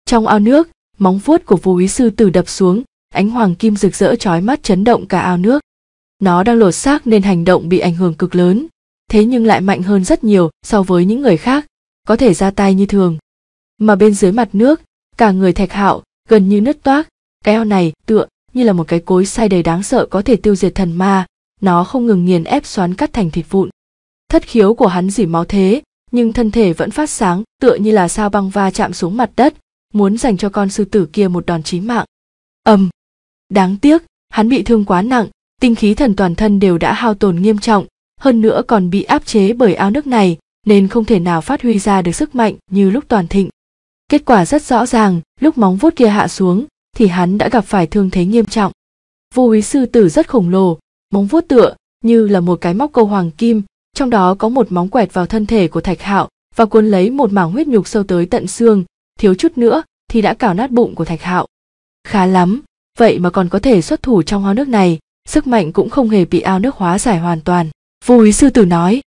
Trong ao nước, móng vuốt của vô úy sư tử đập xuống, ánh hoàng kim rực rỡ chói mắt chấn động cả ao nước. Nó đang lột xác nên hành động bị ảnh hưởng cực lớn, thế nhưng lại mạnh hơn rất nhiều so với những người khác, có thể ra tay như thường. Mà bên dưới mặt nước, cả người thạch hạo, gần như nứt toác, cái ao này tựa như là một cái cối say đầy đáng sợ có thể tiêu diệt thần ma, nó không ngừng nghiền ép xoắn cắt thành thịt vụn. Thất khiếu của hắn dỉ máu thế, nhưng thân thể vẫn phát sáng tựa như là sao băng va chạm xuống mặt đất muốn dành cho con sư tử kia một đòn chí mạng ầm đáng tiếc hắn bị thương quá nặng tinh khí thần toàn thân đều đã hao tồn nghiêm trọng hơn nữa còn bị áp chế bởi ao nước này nên không thể nào phát huy ra được sức mạnh như lúc toàn thịnh kết quả rất rõ ràng lúc móng vuốt kia hạ xuống thì hắn đã gặp phải thương thế nghiêm trọng vô úy sư tử rất khổng lồ móng vuốt tựa như là một cái móc câu hoàng kim trong đó có một móng quẹt vào thân thể của thạch hạo và cuốn lấy một mảng huyết nhục sâu tới tận xương thiếu chút nữa thì đã cào nát bụng của thạch hạo khá lắm vậy mà còn có thể xuất thủ trong ao nước này sức mạnh cũng không hề bị ao nước hóa giải hoàn toàn vui sư tử nói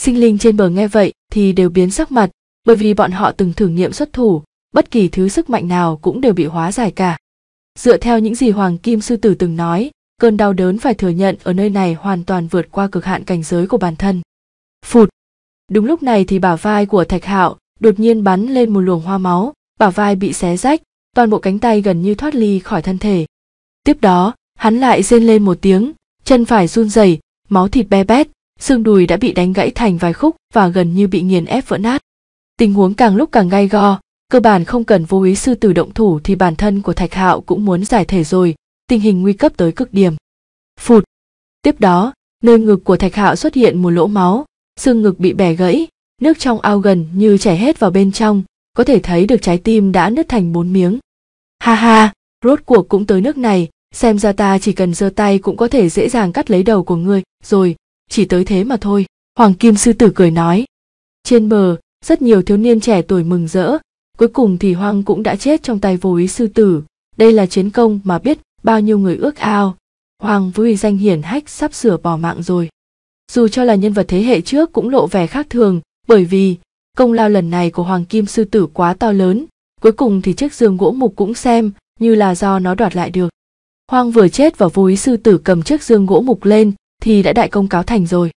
sinh linh trên bờ nghe vậy thì đều biến sắc mặt bởi vì bọn họ từng thử nghiệm xuất thủ bất kỳ thứ sức mạnh nào cũng đều bị hóa giải cả dựa theo những gì hoàng kim sư tử từng nói cơn đau đớn phải thừa nhận ở nơi này hoàn toàn vượt qua cực hạn cảnh giới của bản thân phụt đúng lúc này thì bả vai của thạch hạo đột nhiên bắn lên một luồng hoa máu bả vai bị xé rách toàn bộ cánh tay gần như thoát ly khỏi thân thể tiếp đó hắn lại rên lên một tiếng chân phải run rẩy máu thịt be bét xương đùi đã bị đánh gãy thành vài khúc và gần như bị nghiền ép vỡ nát tình huống càng lúc càng gay go cơ bản không cần vô ý sư tử động thủ thì bản thân của thạch hạo cũng muốn giải thể rồi tình hình nguy cấp tới cực điểm phụt tiếp đó nơi ngực của thạch hạo xuất hiện một lỗ máu xương ngực bị bẻ gãy, nước trong ao gần như chảy hết vào bên trong, có thể thấy được trái tim đã nứt thành bốn miếng. Ha ha, rốt cuộc cũng tới nước này, xem ra ta chỉ cần giơ tay cũng có thể dễ dàng cắt lấy đầu của ngươi, rồi, chỉ tới thế mà thôi, Hoàng Kim Sư Tử cười nói. Trên bờ, rất nhiều thiếu niên trẻ tuổi mừng rỡ, cuối cùng thì Hoang cũng đã chết trong tay vô ý sư tử, đây là chiến công mà biết bao nhiêu người ước ao. Hoàng vui danh hiển hách sắp sửa bỏ mạng rồi dù cho là nhân vật thế hệ trước cũng lộ vẻ khác thường bởi vì công lao lần này của hoàng kim sư tử quá to lớn cuối cùng thì chiếc giường gỗ mục cũng xem như là do nó đoạt lại được hoang vừa chết và vô ý sư tử cầm chiếc giường gỗ mục lên thì đã đại công cáo thành rồi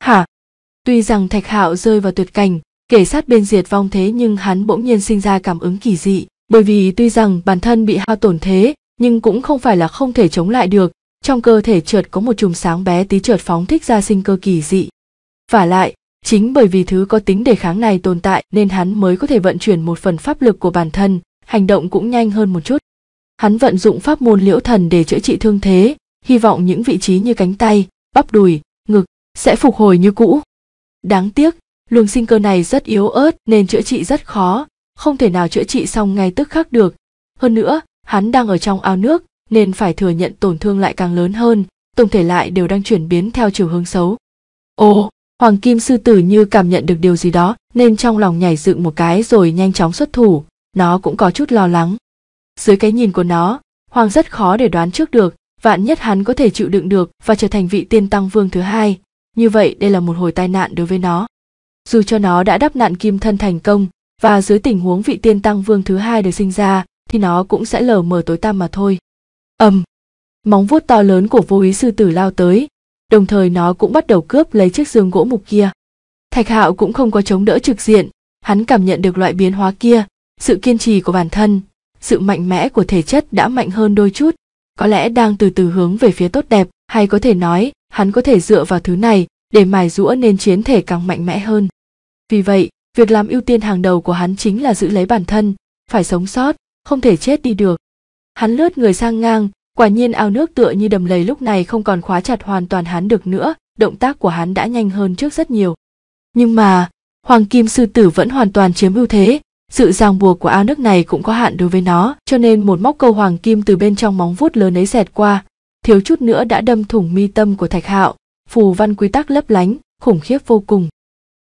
hả tuy rằng thạch hạo rơi vào tuyệt cảnh kể sát bên diệt vong thế nhưng hắn bỗng nhiên sinh ra cảm ứng kỳ dị bởi vì tuy rằng bản thân bị hao tổn thế nhưng cũng không phải là không thể chống lại được trong cơ thể trượt có một chùm sáng bé tí trượt phóng thích ra sinh cơ kỳ dị. Và lại, chính bởi vì thứ có tính đề kháng này tồn tại nên hắn mới có thể vận chuyển một phần pháp lực của bản thân, hành động cũng nhanh hơn một chút. Hắn vận dụng pháp môn liễu thần để chữa trị thương thế, hy vọng những vị trí như cánh tay, bắp đùi, ngực sẽ phục hồi như cũ. Đáng tiếc, luồng sinh cơ này rất yếu ớt nên chữa trị rất khó, không thể nào chữa trị xong ngay tức khắc được. Hơn nữa, hắn đang ở trong ao nước, nên phải thừa nhận tổn thương lại càng lớn hơn, tổng thể lại đều đang chuyển biến theo chiều hướng xấu. Ồ, Hoàng Kim Sư Tử như cảm nhận được điều gì đó nên trong lòng nhảy dựng một cái rồi nhanh chóng xuất thủ, nó cũng có chút lo lắng. Dưới cái nhìn của nó, Hoàng rất khó để đoán trước được, vạn nhất hắn có thể chịu đựng được và trở thành vị tiên tăng vương thứ hai, như vậy đây là một hồi tai nạn đối với nó. Dù cho nó đã đắp nạn kim thân thành công, và dưới tình huống vị tiên tăng vương thứ hai được sinh ra, thì nó cũng sẽ lờ mở tối tăm mà thôi ầm móng vuốt to lớn của vô ý sư tử lao tới đồng thời nó cũng bắt đầu cướp lấy chiếc giường gỗ mục kia thạch hạo cũng không có chống đỡ trực diện hắn cảm nhận được loại biến hóa kia sự kiên trì của bản thân sự mạnh mẽ của thể chất đã mạnh hơn đôi chút có lẽ đang từ từ hướng về phía tốt đẹp hay có thể nói hắn có thể dựa vào thứ này để mài rũa nên chiến thể càng mạnh mẽ hơn vì vậy việc làm ưu tiên hàng đầu của hắn chính là giữ lấy bản thân phải sống sót không thể chết đi được hắn lướt người sang ngang quả nhiên ao nước tựa như đầm lầy lúc này không còn khóa chặt hoàn toàn hắn được nữa động tác của hắn đã nhanh hơn trước rất nhiều nhưng mà hoàng kim sư tử vẫn hoàn toàn chiếm ưu thế sự ràng buộc của ao nước này cũng có hạn đối với nó cho nên một móc câu hoàng kim từ bên trong móng vuốt lớn ấy xẹt qua thiếu chút nữa đã đâm thủng mi tâm của thạch hạo phù văn quy tắc lấp lánh khủng khiếp vô cùng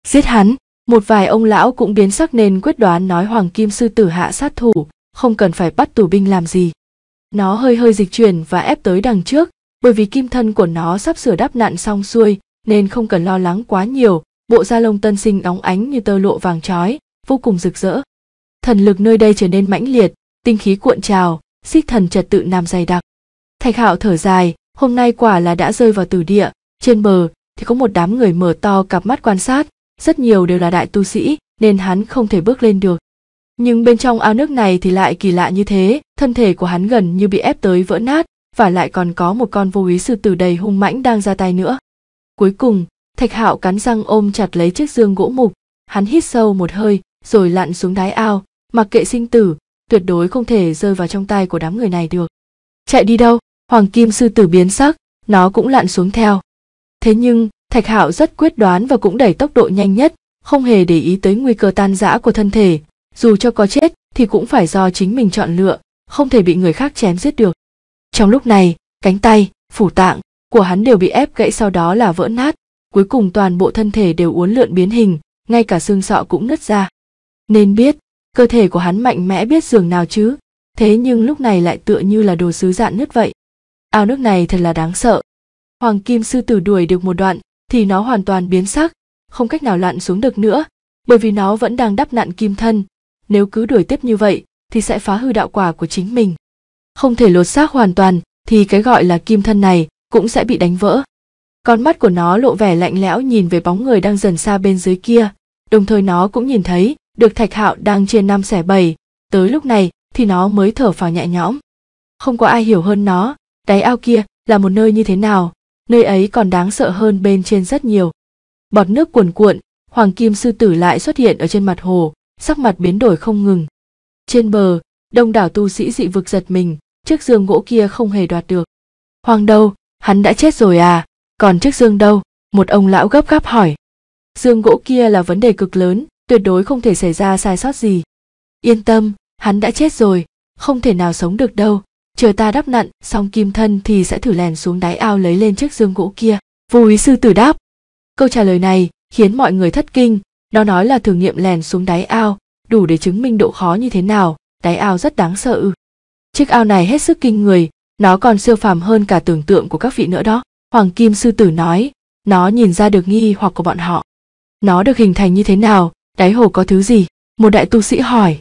giết hắn một vài ông lão cũng biến sắc nên quyết đoán nói hoàng kim sư tử hạ sát thủ không cần phải bắt tù binh làm gì nó hơi hơi dịch chuyển và ép tới đằng trước, bởi vì kim thân của nó sắp sửa đắp nạn xong xuôi, nên không cần lo lắng quá nhiều, bộ da lông tân sinh óng ánh như tơ lụa vàng trói, vô cùng rực rỡ. Thần lực nơi đây trở nên mãnh liệt, tinh khí cuộn trào, xích thần trật tự nam dày đặc. Thạch Hạo thở dài, hôm nay quả là đã rơi vào tử địa, trên bờ thì có một đám người mở to cặp mắt quan sát, rất nhiều đều là đại tu sĩ, nên hắn không thể bước lên được nhưng bên trong ao nước này thì lại kỳ lạ như thế thân thể của hắn gần như bị ép tới vỡ nát và lại còn có một con vô ý sư tử đầy hung mãnh đang ra tay nữa cuối cùng thạch hạo cắn răng ôm chặt lấy chiếc dương gỗ mục hắn hít sâu một hơi rồi lặn xuống đáy ao mặc kệ sinh tử tuyệt đối không thể rơi vào trong tay của đám người này được chạy đi đâu hoàng kim sư tử biến sắc nó cũng lặn xuống theo thế nhưng thạch hạo rất quyết đoán và cũng đẩy tốc độ nhanh nhất không hề để ý tới nguy cơ tan rã của thân thể dù cho có chết thì cũng phải do chính mình chọn lựa không thể bị người khác chém giết được trong lúc này cánh tay phủ tạng của hắn đều bị ép gãy sau đó là vỡ nát cuối cùng toàn bộ thân thể đều uốn lượn biến hình ngay cả xương sọ cũng nứt ra nên biết cơ thể của hắn mạnh mẽ biết giường nào chứ thế nhưng lúc này lại tựa như là đồ sứ dạn nứt vậy ao nước này thật là đáng sợ hoàng kim sư tử đuổi được một đoạn thì nó hoàn toàn biến sắc không cách nào lặn xuống được nữa bởi vì nó vẫn đang đắp nặn kim thân nếu cứ đuổi tiếp như vậy thì sẽ phá hư đạo quả của chính mình không thể lột xác hoàn toàn thì cái gọi là kim thân này cũng sẽ bị đánh vỡ con mắt của nó lộ vẻ lạnh lẽo nhìn về bóng người đang dần xa bên dưới kia đồng thời nó cũng nhìn thấy được thạch hạo đang trên năm xẻ bảy tới lúc này thì nó mới thở phào nhẹ nhõm không có ai hiểu hơn nó đáy ao kia là một nơi như thế nào nơi ấy còn đáng sợ hơn bên trên rất nhiều bọt nước cuồn cuộn hoàng kim sư tử lại xuất hiện ở trên mặt hồ sắc mặt biến đổi không ngừng. Trên bờ, đông đảo tu sĩ dị vực giật mình, chiếc dương gỗ kia không hề đoạt được. Hoàng đâu, hắn đã chết rồi à, còn chiếc dương đâu? Một ông lão gấp gáp hỏi. Dương gỗ kia là vấn đề cực lớn, tuyệt đối không thể xảy ra sai sót gì. Yên tâm, hắn đã chết rồi, không thể nào sống được đâu, chờ ta đắp nặn xong kim thân thì sẽ thử lèn xuống đáy ao lấy lên chiếc dương gỗ kia. Vô ý sư tử đáp. Câu trả lời này khiến mọi người thất kinh, nó nói là thử nghiệm lèn xuống đáy ao, đủ để chứng minh độ khó như thế nào, đáy ao rất đáng sợ Chiếc ao này hết sức kinh người, nó còn siêu phàm hơn cả tưởng tượng của các vị nữa đó. Hoàng Kim Sư Tử nói, nó nhìn ra được nghi hoặc của bọn họ. Nó được hình thành như thế nào, đáy hồ có thứ gì? Một đại tu sĩ hỏi.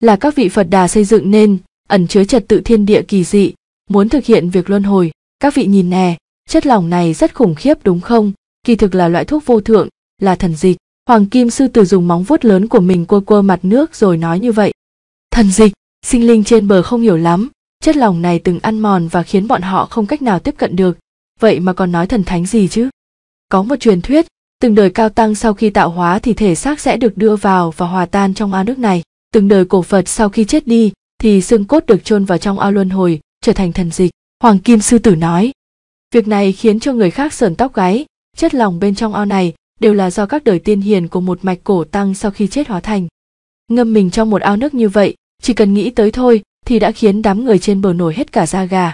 Là các vị Phật đà xây dựng nên, ẩn chứa trật tự thiên địa kỳ dị, muốn thực hiện việc luân hồi. Các vị nhìn nè, chất lỏng này rất khủng khiếp đúng không? Kỳ thực là loại thuốc vô thượng, là thần dịch, Hoàng Kim Sư Tử dùng móng vuốt lớn của mình cua cua mặt nước rồi nói như vậy. Thần dịch, sinh linh trên bờ không hiểu lắm, chất lỏng này từng ăn mòn và khiến bọn họ không cách nào tiếp cận được, vậy mà còn nói thần thánh gì chứ? Có một truyền thuyết, từng đời cao tăng sau khi tạo hóa thì thể xác sẽ được đưa vào và hòa tan trong ao nước này, từng đời cổ Phật sau khi chết đi thì xương cốt được chôn vào trong ao luân hồi, trở thành thần dịch, Hoàng Kim Sư Tử nói. Việc này khiến cho người khác sờn tóc gáy, chất lỏng bên trong ao này đều là do các đời tiên hiền của một mạch cổ tăng sau khi chết hóa thành. Ngâm mình trong một ao nước như vậy, chỉ cần nghĩ tới thôi thì đã khiến đám người trên bờ nổi hết cả da gà.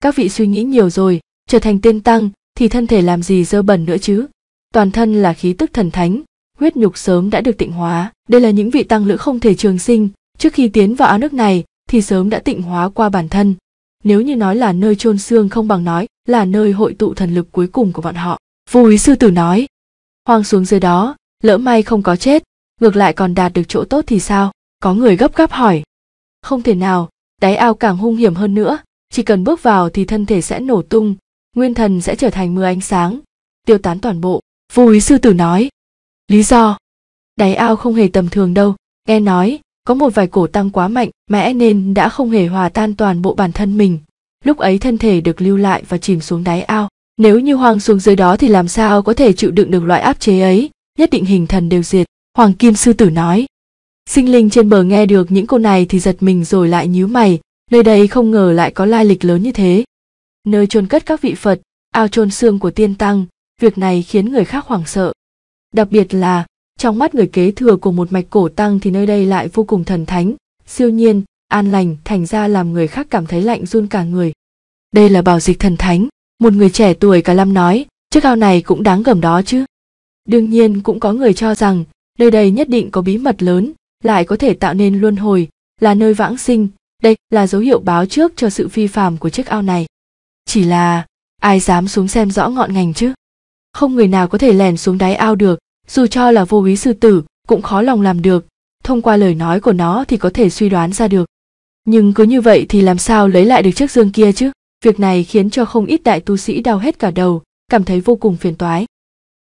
Các vị suy nghĩ nhiều rồi, trở thành tiên tăng thì thân thể làm gì dơ bẩn nữa chứ? Toàn thân là khí tức thần thánh, huyết nhục sớm đã được tịnh hóa. Đây là những vị tăng lữ không thể trường sinh, trước khi tiến vào ao nước này thì sớm đã tịnh hóa qua bản thân. Nếu như nói là nơi chôn xương không bằng nói là nơi hội tụ thần lực cuối cùng của bọn họ. Vô ý sư tử nói, hoang xuống dưới đó lỡ may không có chết ngược lại còn đạt được chỗ tốt thì sao có người gấp gáp hỏi không thể nào đáy ao càng hung hiểm hơn nữa chỉ cần bước vào thì thân thể sẽ nổ tung nguyên thần sẽ trở thành mưa ánh sáng tiêu tán toàn bộ vô ý sư tử nói lý do đáy ao không hề tầm thường đâu nghe nói có một vài cổ tăng quá mạnh mẽ nên đã không hề hòa tan toàn bộ bản thân mình lúc ấy thân thể được lưu lại và chìm xuống đáy ao nếu như hoàng xuống dưới đó thì làm sao có thể chịu đựng được loại áp chế ấy nhất định hình thần đều diệt hoàng kim sư tử nói sinh linh trên bờ nghe được những câu này thì giật mình rồi lại nhíu mày nơi đây không ngờ lại có lai lịch lớn như thế nơi chôn cất các vị phật ao chôn xương của tiên tăng việc này khiến người khác hoảng sợ đặc biệt là trong mắt người kế thừa của một mạch cổ tăng thì nơi đây lại vô cùng thần thánh siêu nhiên an lành thành ra làm người khác cảm thấy lạnh run cả người đây là bảo dịch thần thánh một người trẻ tuổi cả lăm nói chiếc ao này cũng đáng gầm đó chứ đương nhiên cũng có người cho rằng nơi đây nhất định có bí mật lớn lại có thể tạo nên luân hồi là nơi vãng sinh đây là dấu hiệu báo trước cho sự phi phàm của chiếc ao này chỉ là ai dám xuống xem rõ ngọn ngành chứ không người nào có thể lèn xuống đáy ao được dù cho là vô úy sư tử cũng khó lòng làm được thông qua lời nói của nó thì có thể suy đoán ra được nhưng cứ như vậy thì làm sao lấy lại được chiếc dương kia chứ Việc này khiến cho không ít đại tu sĩ đau hết cả đầu, cảm thấy vô cùng phiền toái.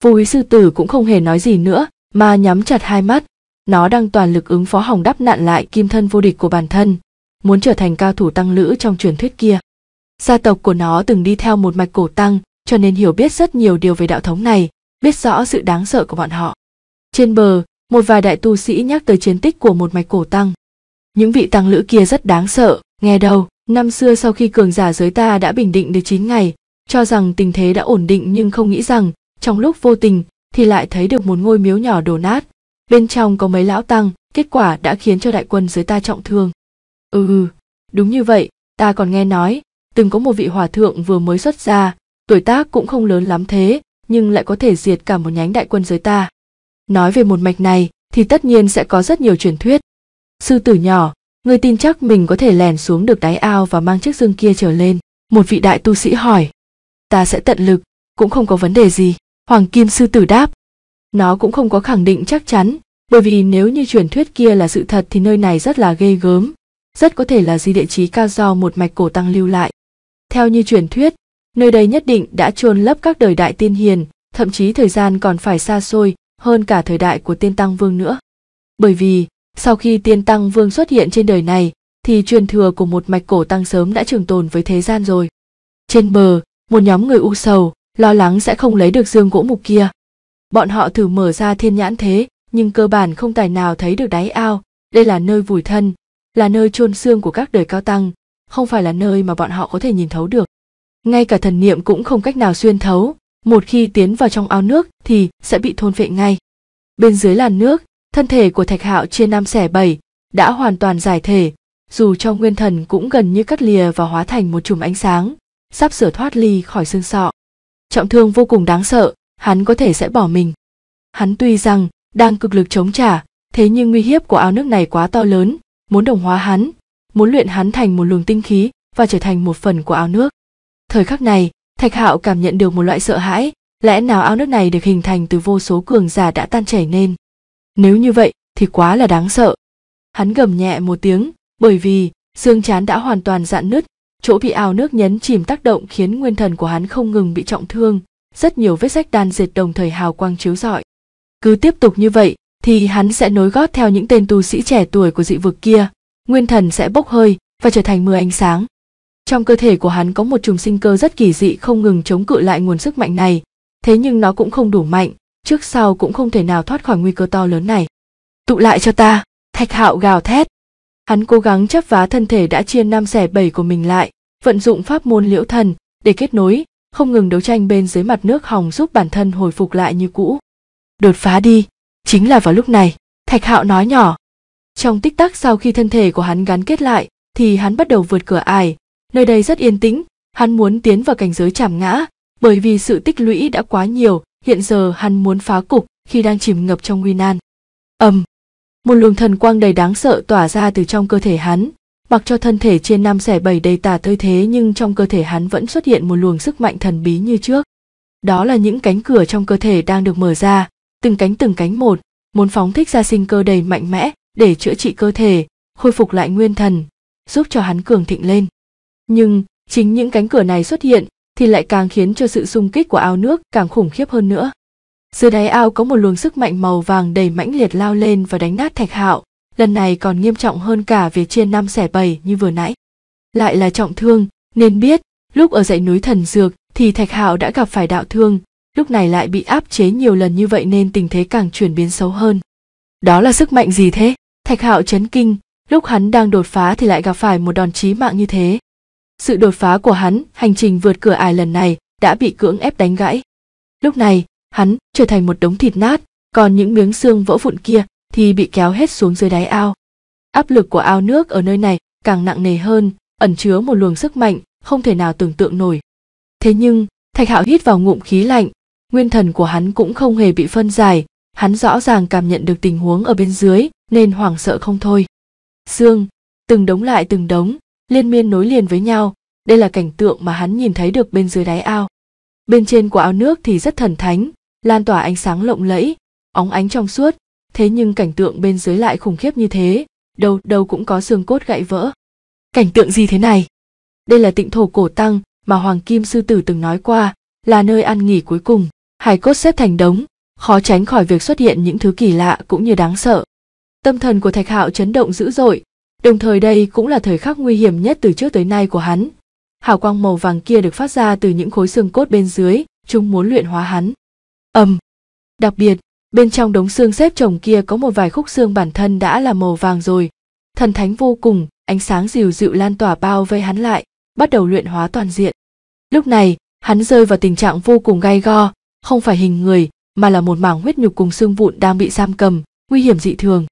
Vô úy sư tử cũng không hề nói gì nữa, mà nhắm chặt hai mắt. Nó đang toàn lực ứng phó hòng đắp nạn lại kim thân vô địch của bản thân, muốn trở thành cao thủ tăng lữ trong truyền thuyết kia. Gia tộc của nó từng đi theo một mạch cổ tăng, cho nên hiểu biết rất nhiều điều về đạo thống này, biết rõ sự đáng sợ của bọn họ. Trên bờ, một vài đại tu sĩ nhắc tới chiến tích của một mạch cổ tăng. Những vị tăng lữ kia rất đáng sợ, nghe đâu, Năm xưa sau khi cường giả giới ta đã bình định được 9 ngày, cho rằng tình thế đã ổn định nhưng không nghĩ rằng, trong lúc vô tình thì lại thấy được một ngôi miếu nhỏ đổ nát. Bên trong có mấy lão tăng, kết quả đã khiến cho đại quân giới ta trọng thương. Ừ, ừ, đúng như vậy, ta còn nghe nói, từng có một vị hòa thượng vừa mới xuất gia, tuổi tác cũng không lớn lắm thế, nhưng lại có thể diệt cả một nhánh đại quân giới ta. Nói về một mạch này thì tất nhiên sẽ có rất nhiều truyền thuyết. Sư tử nhỏ, Ngươi tin chắc mình có thể lèn xuống được đáy ao và mang chiếc dương kia trở lên. Một vị đại tu sĩ hỏi. Ta sẽ tận lực, cũng không có vấn đề gì. Hoàng Kim Sư Tử đáp. Nó cũng không có khẳng định chắc chắn, bởi vì nếu như truyền thuyết kia là sự thật thì nơi này rất là ghê gớm, rất có thể là di địa chí cao do một mạch cổ tăng lưu lại. Theo như truyền thuyết, nơi đây nhất định đã chôn lấp các đời đại tiên hiền, thậm chí thời gian còn phải xa xôi hơn cả thời đại của tiên tăng vương nữa. Bởi vì, sau khi tiên tăng vương xuất hiện trên đời này, thì truyền thừa của một mạch cổ tăng sớm đã trường tồn với thế gian rồi. Trên bờ, một nhóm người u sầu, lo lắng sẽ không lấy được dương gỗ mục kia. Bọn họ thử mở ra thiên nhãn thế, nhưng cơ bản không tài nào thấy được đáy ao, đây là nơi vùi thân, là nơi chôn xương của các đời cao tăng, không phải là nơi mà bọn họ có thể nhìn thấu được. Ngay cả thần niệm cũng không cách nào xuyên thấu, một khi tiến vào trong ao nước thì sẽ bị thôn phệ ngay. Bên dưới làn nước thân thể của thạch hạo chia năm xẻ bảy đã hoàn toàn giải thể dù cho nguyên thần cũng gần như cắt lìa và hóa thành một chùm ánh sáng sắp sửa thoát ly khỏi xương sọ trọng thương vô cùng đáng sợ hắn có thể sẽ bỏ mình hắn tuy rằng đang cực lực chống trả thế nhưng nguy hiếp của áo nước này quá to lớn muốn đồng hóa hắn muốn luyện hắn thành một luồng tinh khí và trở thành một phần của áo nước thời khắc này thạch hạo cảm nhận được một loại sợ hãi lẽ nào áo nước này được hình thành từ vô số cường giả đã tan chảy nên nếu như vậy thì quá là đáng sợ hắn gầm nhẹ một tiếng bởi vì xương chán đã hoàn toàn dạn nứt chỗ bị ao nước nhấn chìm tác động khiến nguyên thần của hắn không ngừng bị trọng thương rất nhiều vết rách đan dệt đồng thời hào quang chiếu rọi cứ tiếp tục như vậy thì hắn sẽ nối gót theo những tên tu sĩ trẻ tuổi của dị vực kia nguyên thần sẽ bốc hơi và trở thành mưa ánh sáng trong cơ thể của hắn có một chùm sinh cơ rất kỳ dị không ngừng chống cự lại nguồn sức mạnh này thế nhưng nó cũng không đủ mạnh trước sau cũng không thể nào thoát khỏi nguy cơ to lớn này. Tụ lại cho ta, thạch hạo gào thét. Hắn cố gắng chấp vá thân thể đã chia năm xẻ bảy của mình lại, vận dụng pháp môn liễu thần để kết nối, không ngừng đấu tranh bên dưới mặt nước hòng giúp bản thân hồi phục lại như cũ. Đột phá đi, chính là vào lúc này, thạch hạo nói nhỏ. Trong tích tắc sau khi thân thể của hắn gắn kết lại, thì hắn bắt đầu vượt cửa ải, nơi đây rất yên tĩnh, hắn muốn tiến vào cảnh giới chảm ngã, bởi vì sự tích lũy đã quá nhiều, hiện giờ hắn muốn phá cục khi đang chìm ngập trong nguy nan ầm một luồng thần quang đầy đáng sợ tỏa ra từ trong cơ thể hắn mặc cho thân thể trên nam sẻ bảy đầy tả tơi thế nhưng trong cơ thể hắn vẫn xuất hiện một luồng sức mạnh thần bí như trước đó là những cánh cửa trong cơ thể đang được mở ra từng cánh từng cánh một muốn phóng thích ra sinh cơ đầy mạnh mẽ để chữa trị cơ thể khôi phục lại nguyên thần giúp cho hắn cường thịnh lên nhưng chính những cánh cửa này xuất hiện thì lại càng khiến cho sự xung kích của ao nước càng khủng khiếp hơn nữa. Dưới đáy ao có một luồng sức mạnh màu vàng đầy mãnh liệt lao lên và đánh nát Thạch Hạo, lần này còn nghiêm trọng hơn cả việc chia năm xẻ bảy như vừa nãy. Lại là trọng thương, nên biết, lúc ở dãy núi Thần Dược thì Thạch Hạo đã gặp phải đạo thương, lúc này lại bị áp chế nhiều lần như vậy nên tình thế càng chuyển biến xấu hơn. Đó là sức mạnh gì thế? Thạch Hạo chấn kinh, lúc hắn đang đột phá thì lại gặp phải một đòn chí mạng như thế, sự đột phá của hắn, hành trình vượt cửa ải lần này đã bị cưỡng ép đánh gãy. Lúc này, hắn trở thành một đống thịt nát, còn những miếng xương vỡ vụn kia thì bị kéo hết xuống dưới đáy ao. Áp lực của ao nước ở nơi này càng nặng nề hơn, ẩn chứa một luồng sức mạnh không thể nào tưởng tượng nổi. Thế nhưng, Thạch Hạo hít vào ngụm khí lạnh, nguyên thần của hắn cũng không hề bị phân giải, hắn rõ ràng cảm nhận được tình huống ở bên dưới nên hoảng sợ không thôi. Xương, từng đống lại từng đống, liên miên nối liền với nhau đây là cảnh tượng mà hắn nhìn thấy được bên dưới đáy ao bên trên của ao nước thì rất thần thánh lan tỏa ánh sáng lộng lẫy óng ánh trong suốt thế nhưng cảnh tượng bên dưới lại khủng khiếp như thế đâu đâu cũng có xương cốt gãy vỡ cảnh tượng gì thế này đây là tịnh thổ cổ tăng mà hoàng kim sư tử từng nói qua là nơi ăn nghỉ cuối cùng hải cốt xếp thành đống khó tránh khỏi việc xuất hiện những thứ kỳ lạ cũng như đáng sợ tâm thần của thạch hạo chấn động dữ dội Đồng thời đây cũng là thời khắc nguy hiểm nhất từ trước tới nay của hắn. Hào quang màu vàng kia được phát ra từ những khối xương cốt bên dưới, chúng muốn luyện hóa hắn. Ầm. Đặc biệt, bên trong đống xương xếp chồng kia có một vài khúc xương bản thân đã là màu vàng rồi. Thần thánh vô cùng, ánh sáng dịu dịu lan tỏa bao vây hắn lại, bắt đầu luyện hóa toàn diện. Lúc này, hắn rơi vào tình trạng vô cùng gai go, không phải hình người, mà là một mảng huyết nhục cùng xương vụn đang bị giam cầm, nguy hiểm dị thường.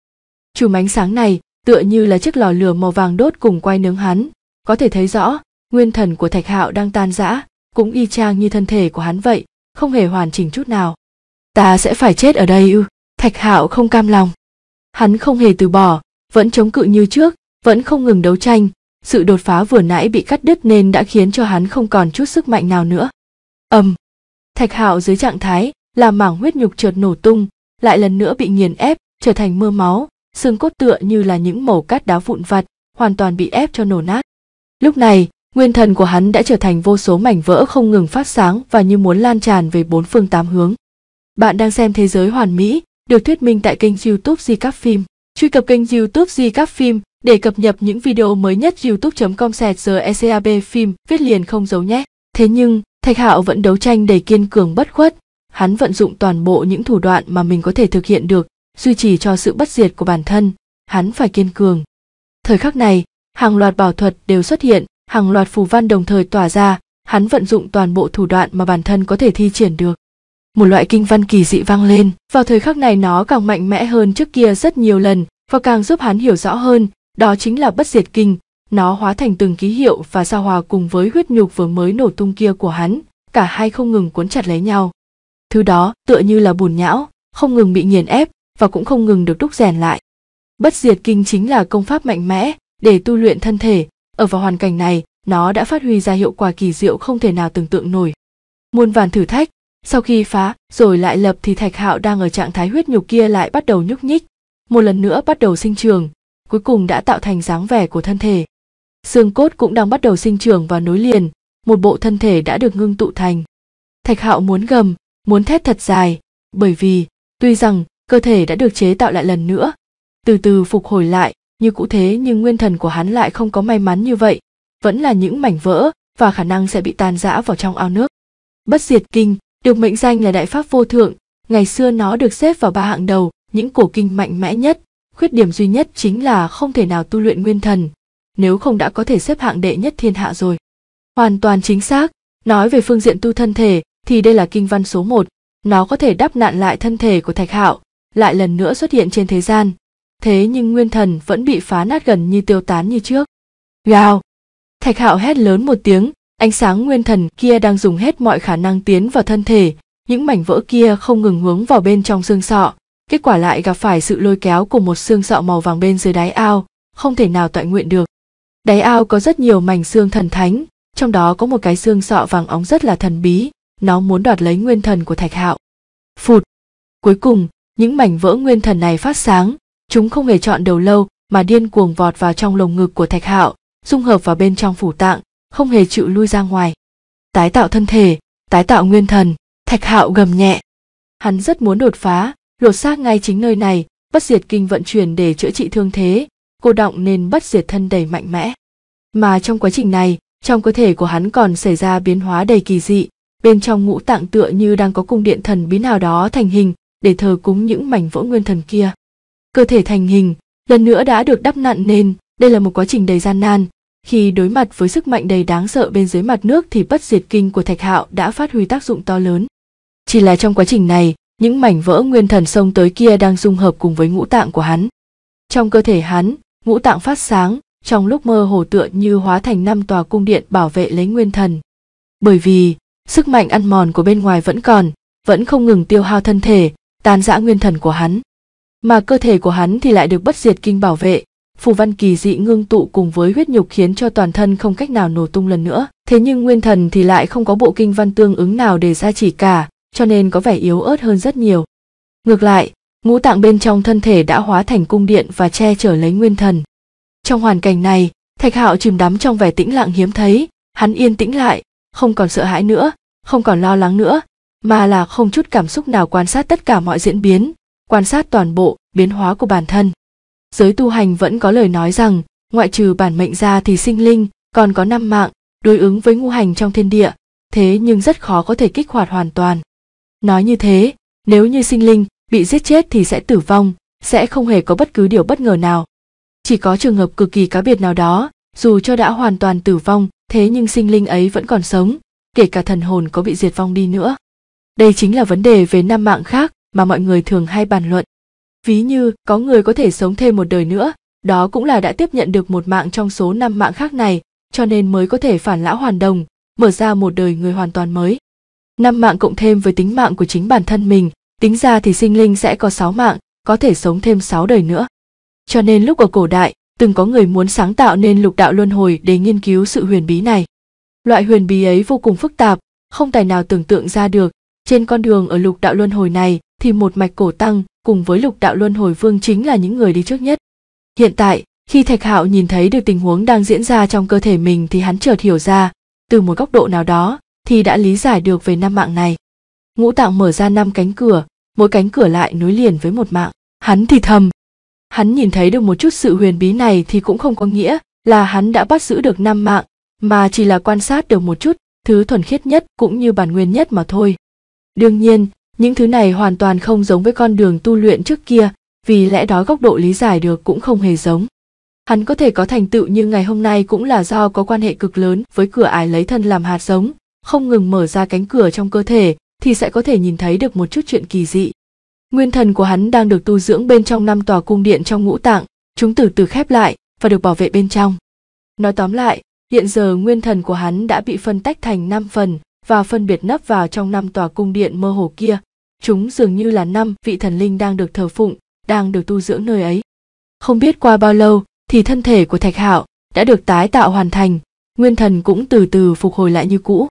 Chùm ánh sáng này tựa như là chiếc lò lửa màu vàng đốt cùng quay nướng hắn có thể thấy rõ nguyên thần của thạch hạo đang tan rã cũng y chang như thân thể của hắn vậy không hề hoàn chỉnh chút nào ta sẽ phải chết ở đây ư thạch hạo không cam lòng hắn không hề từ bỏ vẫn chống cự như trước vẫn không ngừng đấu tranh sự đột phá vừa nãy bị cắt đứt nên đã khiến cho hắn không còn chút sức mạnh nào nữa ầm thạch hạo dưới trạng thái là mảng huyết nhục trượt nổ tung lại lần nữa bị nghiền ép trở thành mưa máu xương cốt tựa như là những mẩu cát đá vụn vặt, hoàn toàn bị ép cho nổ nát. Lúc này, nguyên thần của hắn đã trở thành vô số mảnh vỡ không ngừng phát sáng và như muốn lan tràn về bốn phương tám hướng. Bạn đang xem Thế giới hoàn mỹ, được thuyết minh tại kênh YouTube Di Phim. Truy cập kênh YouTube Di Phim để cập nhật những video mới nhất youtube.com sẹt ECAB phim viết liền không giấu nhé. Thế nhưng, Thạch Hạo vẫn đấu tranh đầy kiên cường bất khuất. Hắn vận dụng toàn bộ những thủ đoạn mà mình có thể thực hiện được duy trì cho sự bất diệt của bản thân hắn phải kiên cường thời khắc này hàng loạt bảo thuật đều xuất hiện hàng loạt phù văn đồng thời tỏa ra hắn vận dụng toàn bộ thủ đoạn mà bản thân có thể thi triển được một loại kinh văn kỳ dị vang lên vào thời khắc này nó càng mạnh mẽ hơn trước kia rất nhiều lần và càng giúp hắn hiểu rõ hơn đó chính là bất diệt kinh nó hóa thành từng ký hiệu và giao hòa cùng với huyết nhục vừa mới nổ tung kia của hắn cả hai không ngừng cuốn chặt lấy nhau thứ đó tựa như là bùn nhão không ngừng bị nghiền ép và cũng không ngừng được đúc rèn lại. Bất diệt kinh chính là công pháp mạnh mẽ để tu luyện thân thể, ở vào hoàn cảnh này, nó đã phát huy ra hiệu quả kỳ diệu không thể nào tưởng tượng nổi. Muôn vàn thử thách, sau khi phá rồi lại lập thì Thạch Hạo đang ở trạng thái huyết nhục kia lại bắt đầu nhúc nhích, một lần nữa bắt đầu sinh trường, cuối cùng đã tạo thành dáng vẻ của thân thể. Xương cốt cũng đang bắt đầu sinh trưởng và nối liền, một bộ thân thể đã được ngưng tụ thành. Thạch Hạo muốn gầm, muốn thét thật dài, bởi vì tuy rằng cơ thể đã được chế tạo lại lần nữa từ từ phục hồi lại như cũ thế nhưng nguyên thần của hắn lại không có may mắn như vậy vẫn là những mảnh vỡ và khả năng sẽ bị tan rã vào trong ao nước bất diệt kinh được mệnh danh là đại pháp vô thượng ngày xưa nó được xếp vào ba hạng đầu những cổ kinh mạnh mẽ nhất khuyết điểm duy nhất chính là không thể nào tu luyện nguyên thần nếu không đã có thể xếp hạng đệ nhất thiên hạ rồi hoàn toàn chính xác nói về phương diện tu thân thể thì đây là kinh văn số một nó có thể đắp nạn lại thân thể của thạch hạo lại lần nữa xuất hiện trên thế gian thế nhưng nguyên thần vẫn bị phá nát gần như tiêu tán như trước gào thạch hạo hét lớn một tiếng ánh sáng nguyên thần kia đang dùng hết mọi khả năng tiến vào thân thể những mảnh vỡ kia không ngừng hướng vào bên trong xương sọ kết quả lại gặp phải sự lôi kéo của một xương sọ màu vàng bên dưới đáy ao không thể nào tọa nguyện được đáy ao có rất nhiều mảnh xương thần thánh trong đó có một cái xương sọ vàng óng rất là thần bí nó muốn đoạt lấy nguyên thần của thạch hạo phụt cuối cùng những mảnh vỡ nguyên thần này phát sáng chúng không hề chọn đầu lâu mà điên cuồng vọt vào trong lồng ngực của thạch hạo dung hợp vào bên trong phủ tạng không hề chịu lui ra ngoài tái tạo thân thể tái tạo nguyên thần thạch hạo gầm nhẹ hắn rất muốn đột phá lột xác ngay chính nơi này bất diệt kinh vận chuyển để chữa trị thương thế cô động nên bất diệt thân đầy mạnh mẽ mà trong quá trình này trong cơ thể của hắn còn xảy ra biến hóa đầy kỳ dị bên trong ngũ tạng tựa như đang có cung điện thần bí nào đó thành hình để thờ cúng những mảnh vỡ nguyên thần kia cơ thể thành hình lần nữa đã được đắp nặn nên đây là một quá trình đầy gian nan khi đối mặt với sức mạnh đầy đáng sợ bên dưới mặt nước thì bất diệt kinh của thạch hạo đã phát huy tác dụng to lớn chỉ là trong quá trình này những mảnh vỡ nguyên thần sông tới kia đang dung hợp cùng với ngũ tạng của hắn trong cơ thể hắn ngũ tạng phát sáng trong lúc mơ hồ tựa như hóa thành năm tòa cung điện bảo vệ lấy nguyên thần bởi vì sức mạnh ăn mòn của bên ngoài vẫn còn vẫn không ngừng tiêu hao thân thể tan rã nguyên thần của hắn mà cơ thể của hắn thì lại được bất diệt kinh bảo vệ phù văn kỳ dị ngưng tụ cùng với huyết nhục khiến cho toàn thân không cách nào nổ tung lần nữa thế nhưng nguyên thần thì lại không có bộ kinh văn tương ứng nào để ra chỉ cả cho nên có vẻ yếu ớt hơn rất nhiều ngược lại ngũ tạng bên trong thân thể đã hóa thành cung điện và che chở lấy nguyên thần trong hoàn cảnh này thạch hạo chìm đắm trong vẻ tĩnh lặng hiếm thấy hắn yên tĩnh lại không còn sợ hãi nữa không còn lo lắng nữa mà là không chút cảm xúc nào quan sát tất cả mọi diễn biến quan sát toàn bộ biến hóa của bản thân giới tu hành vẫn có lời nói rằng ngoại trừ bản mệnh ra thì sinh linh còn có năm mạng đối ứng với ngũ hành trong thiên địa thế nhưng rất khó có thể kích hoạt hoàn toàn nói như thế nếu như sinh linh bị giết chết thì sẽ tử vong sẽ không hề có bất cứ điều bất ngờ nào chỉ có trường hợp cực kỳ cá biệt nào đó dù cho đã hoàn toàn tử vong thế nhưng sinh linh ấy vẫn còn sống kể cả thần hồn có bị diệt vong đi nữa đây chính là vấn đề về năm mạng khác mà mọi người thường hay bàn luận ví như có người có thể sống thêm một đời nữa đó cũng là đã tiếp nhận được một mạng trong số năm mạng khác này cho nên mới có thể phản lão hoàn đồng mở ra một đời người hoàn toàn mới năm mạng cộng thêm với tính mạng của chính bản thân mình tính ra thì sinh linh sẽ có sáu mạng có thể sống thêm sáu đời nữa cho nên lúc ở cổ đại từng có người muốn sáng tạo nên lục đạo luân hồi để nghiên cứu sự huyền bí này loại huyền bí ấy vô cùng phức tạp không tài nào tưởng tượng ra được trên con đường ở lục đạo luân hồi này thì một mạch cổ tăng cùng với lục đạo luân hồi vương chính là những người đi trước nhất. Hiện tại, khi Thạch Hạo nhìn thấy được tình huống đang diễn ra trong cơ thể mình thì hắn chợt hiểu ra, từ một góc độ nào đó thì đã lý giải được về năm mạng này. Ngũ tạng mở ra năm cánh cửa, mỗi cánh cửa lại nối liền với một mạng. Hắn thì thầm. Hắn nhìn thấy được một chút sự huyền bí này thì cũng không có nghĩa là hắn đã bắt giữ được năm mạng, mà chỉ là quan sát được một chút, thứ thuần khiết nhất cũng như bản nguyên nhất mà thôi. Đương nhiên, những thứ này hoàn toàn không giống với con đường tu luyện trước kia, vì lẽ đó góc độ lý giải được cũng không hề giống. Hắn có thể có thành tựu như ngày hôm nay cũng là do có quan hệ cực lớn với cửa ải lấy thân làm hạt giống, không ngừng mở ra cánh cửa trong cơ thể thì sẽ có thể nhìn thấy được một chút chuyện kỳ dị. Nguyên thần của hắn đang được tu dưỡng bên trong năm tòa cung điện trong ngũ tạng, chúng từ từ khép lại và được bảo vệ bên trong. Nói tóm lại, hiện giờ nguyên thần của hắn đã bị phân tách thành năm phần, và phân biệt nấp vào trong năm tòa cung điện mơ hồ kia chúng dường như là năm vị thần linh đang được thờ phụng đang được tu dưỡng nơi ấy không biết qua bao lâu thì thân thể của thạch hạo đã được tái tạo hoàn thành nguyên thần cũng từ từ phục hồi lại như cũ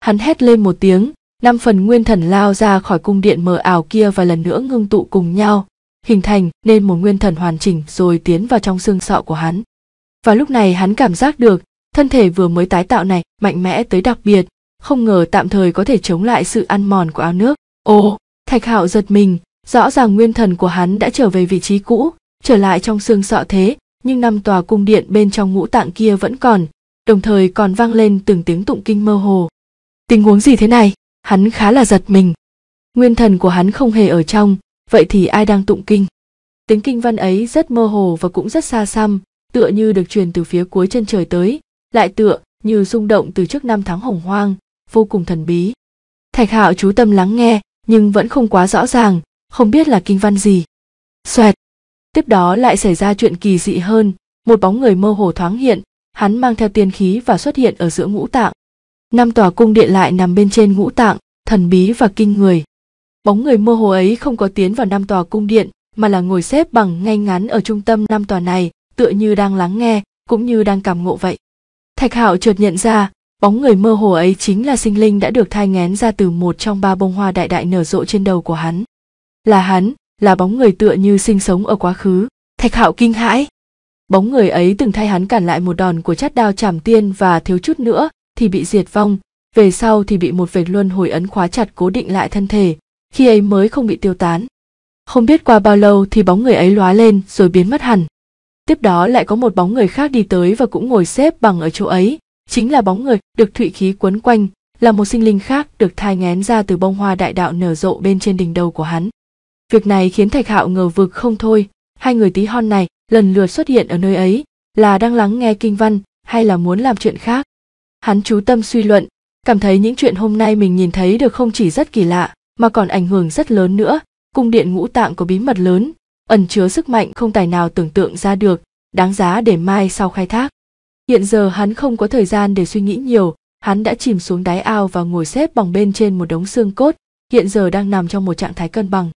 hắn hét lên một tiếng năm phần nguyên thần lao ra khỏi cung điện mờ ảo kia và lần nữa ngưng tụ cùng nhau hình thành nên một nguyên thần hoàn chỉnh rồi tiến vào trong xương sọ của hắn và lúc này hắn cảm giác được thân thể vừa mới tái tạo này mạnh mẽ tới đặc biệt không ngờ tạm thời có thể chống lại sự ăn mòn của ao nước. Ồ, Thạch Hạo giật mình, rõ ràng nguyên thần của hắn đã trở về vị trí cũ, trở lại trong xương sọ thế, nhưng năm tòa cung điện bên trong ngũ tạng kia vẫn còn, đồng thời còn vang lên từng tiếng tụng kinh mơ hồ. Tình huống gì thế này? Hắn khá là giật mình. Nguyên thần của hắn không hề ở trong, vậy thì ai đang tụng kinh? Tiếng kinh văn ấy rất mơ hồ và cũng rất xa xăm, tựa như được truyền từ phía cuối chân trời tới, lại tựa như rung động từ trước năm tháng hồng hoang, vô cùng thần bí thạch hạo chú tâm lắng nghe nhưng vẫn không quá rõ ràng không biết là kinh văn gì xoẹt tiếp đó lại xảy ra chuyện kỳ dị hơn một bóng người mơ hồ thoáng hiện hắn mang theo tiên khí và xuất hiện ở giữa ngũ tạng năm tòa cung điện lại nằm bên trên ngũ tạng thần bí và kinh người bóng người mơ hồ ấy không có tiến vào năm tòa cung điện mà là ngồi xếp bằng ngay ngắn ở trung tâm năm tòa này tựa như đang lắng nghe cũng như đang cảm ngộ vậy thạch hạo chợt nhận ra Bóng người mơ hồ ấy chính là sinh linh đã được thai ngén ra từ một trong ba bông hoa đại đại nở rộ trên đầu của hắn. Là hắn, là bóng người tựa như sinh sống ở quá khứ, thạch hạo kinh hãi. Bóng người ấy từng thay hắn cản lại một đòn của chát đao chảm tiên và thiếu chút nữa thì bị diệt vong, về sau thì bị một vệt luân hồi ấn khóa chặt cố định lại thân thể, khi ấy mới không bị tiêu tán. Không biết qua bao lâu thì bóng người ấy lóa lên rồi biến mất hẳn. Tiếp đó lại có một bóng người khác đi tới và cũng ngồi xếp bằng ở chỗ ấy, chính là bóng người được thụy khí quấn quanh, là một sinh linh khác được thai ngén ra từ bông hoa đại đạo nở rộ bên trên đỉnh đầu của hắn. Việc này khiến Thạch Hạo ngờ vực không thôi, hai người tí hon này lần lượt xuất hiện ở nơi ấy, là đang lắng nghe kinh văn hay là muốn làm chuyện khác. Hắn chú tâm suy luận, cảm thấy những chuyện hôm nay mình nhìn thấy được không chỉ rất kỳ lạ, mà còn ảnh hưởng rất lớn nữa, cung điện ngũ tạng có bí mật lớn, ẩn chứa sức mạnh không tài nào tưởng tượng ra được, đáng giá để mai sau khai thác. Hiện giờ hắn không có thời gian để suy nghĩ nhiều, hắn đã chìm xuống đáy ao và ngồi xếp bằng bên trên một đống xương cốt, hiện giờ đang nằm trong một trạng thái cân bằng.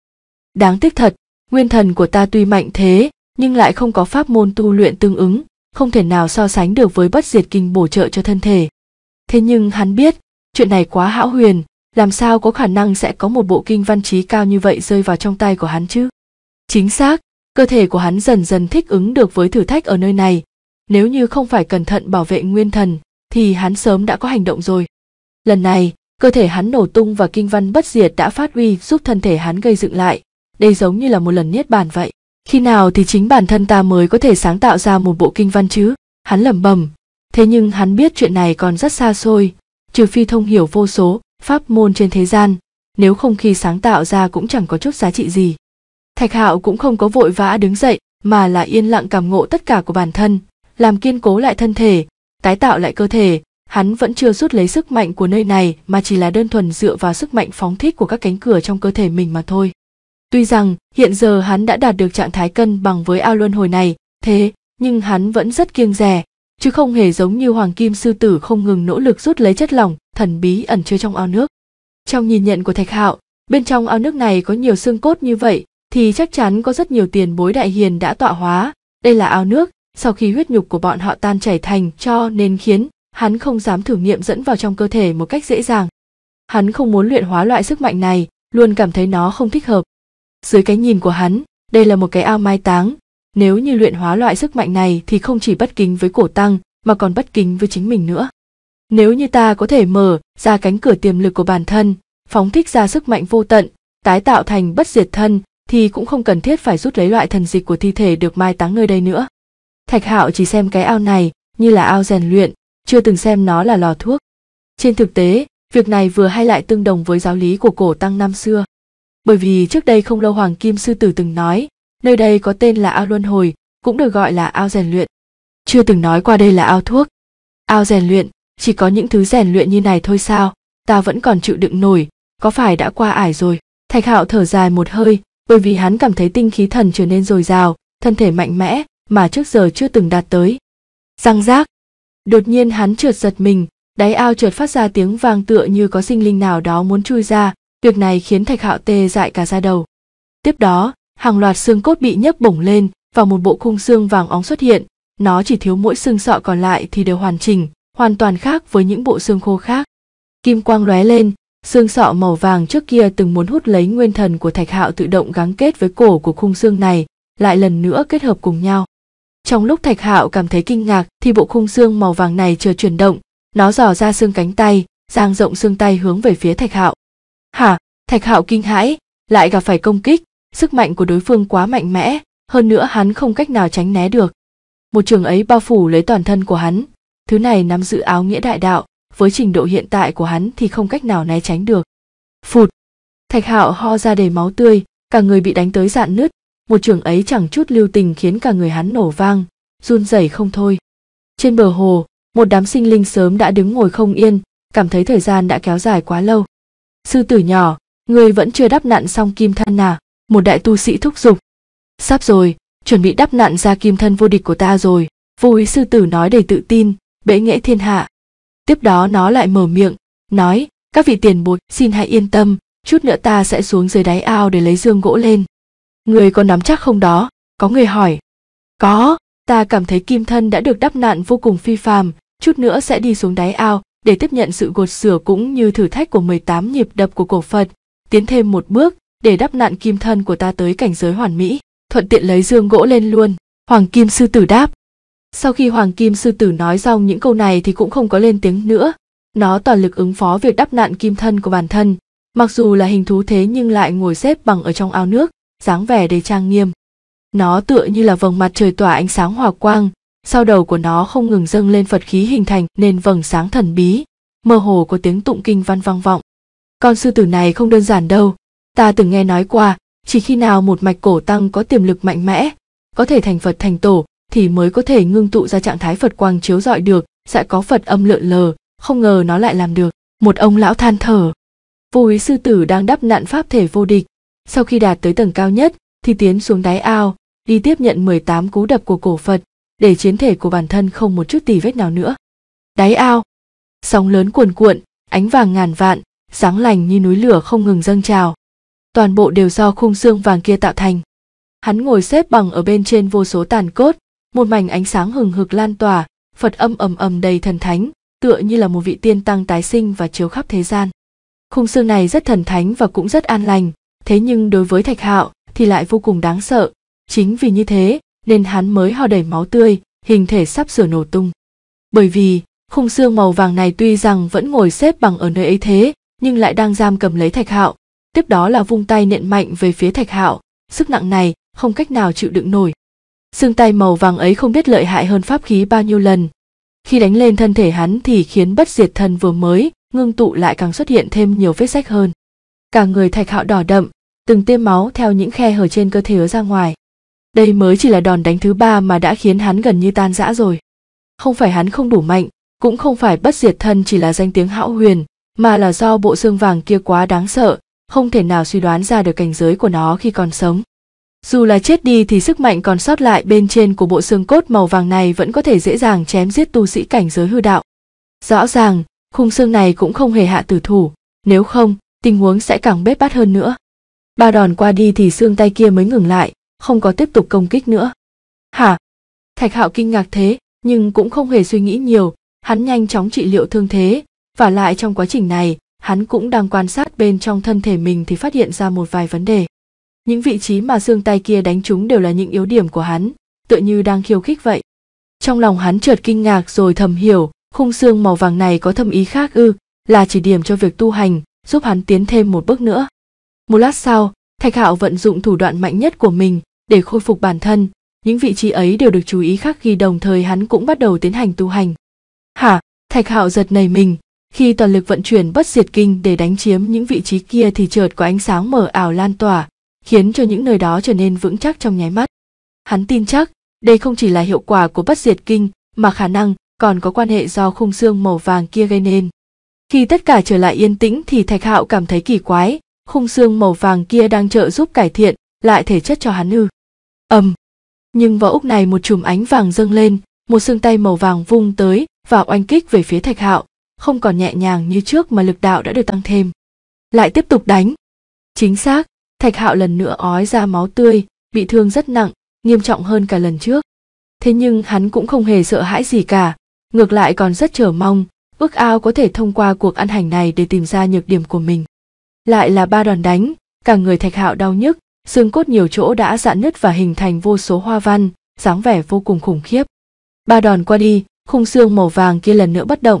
Đáng tiếc thật, nguyên thần của ta tuy mạnh thế, nhưng lại không có pháp môn tu luyện tương ứng, không thể nào so sánh được với bất diệt kinh bổ trợ cho thân thể. Thế nhưng hắn biết, chuyện này quá hão huyền, làm sao có khả năng sẽ có một bộ kinh văn trí cao như vậy rơi vào trong tay của hắn chứ? Chính xác, cơ thể của hắn dần dần thích ứng được với thử thách ở nơi này, nếu như không phải cẩn thận bảo vệ nguyên thần thì hắn sớm đã có hành động rồi lần này cơ thể hắn nổ tung và kinh văn bất diệt đã phát huy giúp thân thể hắn gây dựng lại đây giống như là một lần niết bàn vậy khi nào thì chính bản thân ta mới có thể sáng tạo ra một bộ kinh văn chứ hắn lẩm bẩm thế nhưng hắn biết chuyện này còn rất xa xôi trừ phi thông hiểu vô số pháp môn trên thế gian nếu không khi sáng tạo ra cũng chẳng có chút giá trị gì thạch hạo cũng không có vội vã đứng dậy mà là yên lặng cảm ngộ tất cả của bản thân làm kiên cố lại thân thể, tái tạo lại cơ thể, hắn vẫn chưa rút lấy sức mạnh của nơi này mà chỉ là đơn thuần dựa vào sức mạnh phóng thích của các cánh cửa trong cơ thể mình mà thôi. Tuy rằng hiện giờ hắn đã đạt được trạng thái cân bằng với ao luân hồi này, thế nhưng hắn vẫn rất kiêng rè, chứ không hề giống như hoàng kim sư tử không ngừng nỗ lực rút lấy chất lỏng thần bí ẩn chứa trong ao nước. Trong nhìn nhận của Thạch Hạo, bên trong ao nước này có nhiều xương cốt như vậy thì chắc chắn có rất nhiều tiền bối đại hiền đã tọa hóa, đây là ao nước sau khi huyết nhục của bọn họ tan chảy thành cho nên khiến hắn không dám thử nghiệm dẫn vào trong cơ thể một cách dễ dàng. Hắn không muốn luyện hóa loại sức mạnh này, luôn cảm thấy nó không thích hợp. Dưới cái nhìn của hắn, đây là một cái ao mai táng, nếu như luyện hóa loại sức mạnh này thì không chỉ bất kính với cổ tăng mà còn bất kính với chính mình nữa. Nếu như ta có thể mở ra cánh cửa tiềm lực của bản thân, phóng thích ra sức mạnh vô tận, tái tạo thành bất diệt thân thì cũng không cần thiết phải rút lấy loại thần dịch của thi thể được mai táng nơi đây nữa thạch hạo chỉ xem cái ao này như là ao rèn luyện chưa từng xem nó là lò thuốc trên thực tế việc này vừa hay lại tương đồng với giáo lý của cổ tăng năm xưa bởi vì trước đây không lâu hoàng kim sư tử từng nói nơi đây có tên là ao luân hồi cũng được gọi là ao rèn luyện chưa từng nói qua đây là ao thuốc ao rèn luyện chỉ có những thứ rèn luyện như này thôi sao ta vẫn còn chịu đựng nổi có phải đã qua ải rồi thạch hạo thở dài một hơi bởi vì hắn cảm thấy tinh khí thần trở nên dồi dào thân thể mạnh mẽ mà trước giờ chưa từng đạt tới. Răng rác. Đột nhiên hắn trượt giật mình, đáy ao trượt phát ra tiếng vang tựa như có sinh linh nào đó muốn chui ra, việc này khiến Thạch Hạo tê dại cả da đầu. Tiếp đó, hàng loạt xương cốt bị nhấp bổng lên và một bộ khung xương vàng óng xuất hiện, nó chỉ thiếu mỗi xương sọ còn lại thì đều hoàn chỉnh, hoàn toàn khác với những bộ xương khô khác. Kim quang lóe lên, xương sọ màu vàng trước kia từng muốn hút lấy nguyên thần của Thạch Hạo tự động gắn kết với cổ của khung xương này, lại lần nữa kết hợp cùng nhau. Trong lúc Thạch Hạo cảm thấy kinh ngạc thì bộ khung xương màu vàng này chưa chuyển động, nó dò ra xương cánh tay, giang rộng xương tay hướng về phía Thạch Hạo. Hả? Thạch Hạo kinh hãi, lại gặp phải công kích, sức mạnh của đối phương quá mạnh mẽ, hơn nữa hắn không cách nào tránh né được. Một trường ấy bao phủ lấy toàn thân của hắn, thứ này nắm giữ áo nghĩa đại đạo, với trình độ hiện tại của hắn thì không cách nào né tránh được. Phụt! Thạch Hạo ho ra đầy máu tươi, cả người bị đánh tới dạn nứt, một trường ấy chẳng chút lưu tình khiến cả người hắn nổ vang run rẩy không thôi trên bờ hồ một đám sinh linh sớm đã đứng ngồi không yên cảm thấy thời gian đã kéo dài quá lâu sư tử nhỏ người vẫn chưa đắp nạn xong kim thân nào một đại tu sĩ thúc giục sắp rồi chuẩn bị đắp nạn ra kim thân vô địch của ta rồi vui sư tử nói đầy tự tin bệ nghệ thiên hạ tiếp đó nó lại mở miệng nói các vị tiền bối xin hãy yên tâm chút nữa ta sẽ xuống dưới đáy ao để lấy dương gỗ lên người có nắm chắc không đó có người hỏi có ta cảm thấy kim thân đã được đắp nạn vô cùng phi phàm chút nữa sẽ đi xuống đáy ao để tiếp nhận sự gột sửa cũng như thử thách của 18 nhịp đập của cổ Phật, tiến thêm một bước để đắp nạn kim thân của ta tới cảnh giới hoàn mỹ, thuận tiện lấy dương gỗ lên luôn. Hoàng Kim Sư Tử đáp. Sau khi Hoàng Kim Sư Tử nói xong những câu này thì cũng không có lên tiếng nữa. Nó toàn lực ứng phó việc đắp nạn kim thân của bản thân. Mặc dù là hình thú thế nhưng lại ngồi xếp bằng ở trong ao nước, dáng vẻ đầy trang nghiêm. Nó tựa như là vầng mặt trời tỏa ánh sáng hòa quang, sau đầu của nó không ngừng dâng lên Phật khí hình thành nên vầng sáng thần bí, mơ hồ có tiếng tụng kinh văn vang vọng. Con sư tử này không đơn giản đâu, ta từng nghe nói qua, chỉ khi nào một mạch cổ tăng có tiềm lực mạnh mẽ, có thể thành Phật thành tổ thì mới có thể ngưng tụ ra trạng thái Phật quang chiếu rọi được, sẽ có Phật âm lượn lờ, không ngờ nó lại làm được. Một ông lão than thở. Vô ý sư tử đang đắp nạn pháp thể vô địch, sau khi đạt tới tầng cao nhất thì tiến xuống đáy ao, đi tiếp nhận 18 cú đập của cổ Phật để chiến thể của bản thân không một chút tì vết nào nữa. Đáy ao, sóng lớn cuồn cuộn, ánh vàng ngàn vạn, sáng lành như núi lửa không ngừng dâng trào. Toàn bộ đều do khung xương vàng kia tạo thành. Hắn ngồi xếp bằng ở bên trên vô số tàn cốt, một mảnh ánh sáng hừng hực lan tỏa, Phật âm ầm ầm đầy thần thánh, tựa như là một vị tiên tăng tái sinh và chiếu khắp thế gian. Khung xương này rất thần thánh và cũng rất an lành, thế nhưng đối với thạch hạo thì lại vô cùng đáng sợ chính vì như thế nên hắn mới ho đầy máu tươi hình thể sắp sửa nổ tung bởi vì khung xương màu vàng này tuy rằng vẫn ngồi xếp bằng ở nơi ấy thế nhưng lại đang giam cầm lấy thạch hạo tiếp đó là vung tay nện mạnh về phía thạch hạo sức nặng này không cách nào chịu đựng nổi xương tay màu vàng ấy không biết lợi hại hơn pháp khí bao nhiêu lần khi đánh lên thân thể hắn thì khiến bất diệt thân vừa mới ngưng tụ lại càng xuất hiện thêm nhiều vết sách hơn cả người thạch hạo đỏ đậm từng tiêm máu theo những khe hở trên cơ thể ứa ra ngoài đây mới chỉ là đòn đánh thứ ba mà đã khiến hắn gần như tan rã rồi không phải hắn không đủ mạnh cũng không phải bất diệt thân chỉ là danh tiếng hão huyền mà là do bộ xương vàng kia quá đáng sợ không thể nào suy đoán ra được cảnh giới của nó khi còn sống dù là chết đi thì sức mạnh còn sót lại bên trên của bộ xương cốt màu vàng này vẫn có thể dễ dàng chém giết tu sĩ cảnh giới hư đạo rõ ràng khung xương này cũng không hề hạ tử thủ nếu không tình huống sẽ càng bết bát hơn nữa. Ba đòn qua đi thì xương tay kia mới ngừng lại, không có tiếp tục công kích nữa. Hả? Thạch Hạo kinh ngạc thế, nhưng cũng không hề suy nghĩ nhiều, hắn nhanh chóng trị liệu thương thế, và lại trong quá trình này, hắn cũng đang quan sát bên trong thân thể mình thì phát hiện ra một vài vấn đề. Những vị trí mà xương tay kia đánh trúng đều là những yếu điểm của hắn, tựa như đang khiêu khích vậy. Trong lòng hắn chợt kinh ngạc rồi thầm hiểu, khung xương màu vàng này có thâm ý khác ư, là chỉ điểm cho việc tu hành, giúp hắn tiến thêm một bước nữa một lát sau thạch hạo vận dụng thủ đoạn mạnh nhất của mình để khôi phục bản thân những vị trí ấy đều được chú ý khắc ghi đồng thời hắn cũng bắt đầu tiến hành tu hành hả thạch hạo giật nảy mình khi toàn lực vận chuyển bất diệt kinh để đánh chiếm những vị trí kia thì chợt có ánh sáng mờ ảo lan tỏa khiến cho những nơi đó trở nên vững chắc trong nháy mắt hắn tin chắc đây không chỉ là hiệu quả của bất diệt kinh mà khả năng còn có quan hệ do khung xương màu vàng kia gây nên khi tất cả trở lại yên tĩnh thì Thạch Hạo cảm thấy kỳ quái, khung xương màu vàng kia đang trợ giúp cải thiện lại thể chất cho hắn ư. Ầm. Nhưng vào lúc này một chùm ánh vàng dâng lên, một xương tay màu vàng vung tới và oanh kích về phía Thạch Hạo, không còn nhẹ nhàng như trước mà lực đạo đã được tăng thêm. Lại tiếp tục đánh. Chính xác, Thạch Hạo lần nữa ói ra máu tươi, bị thương rất nặng, nghiêm trọng hơn cả lần trước. Thế nhưng hắn cũng không hề sợ hãi gì cả, ngược lại còn rất chờ mong ước ao có thể thông qua cuộc ăn hành này để tìm ra nhược điểm của mình lại là ba đòn đánh cả người thạch hạo đau nhức xương cốt nhiều chỗ đã dạn nứt và hình thành vô số hoa văn dáng vẻ vô cùng khủng khiếp ba đòn qua đi khung xương màu vàng kia lần nữa bất động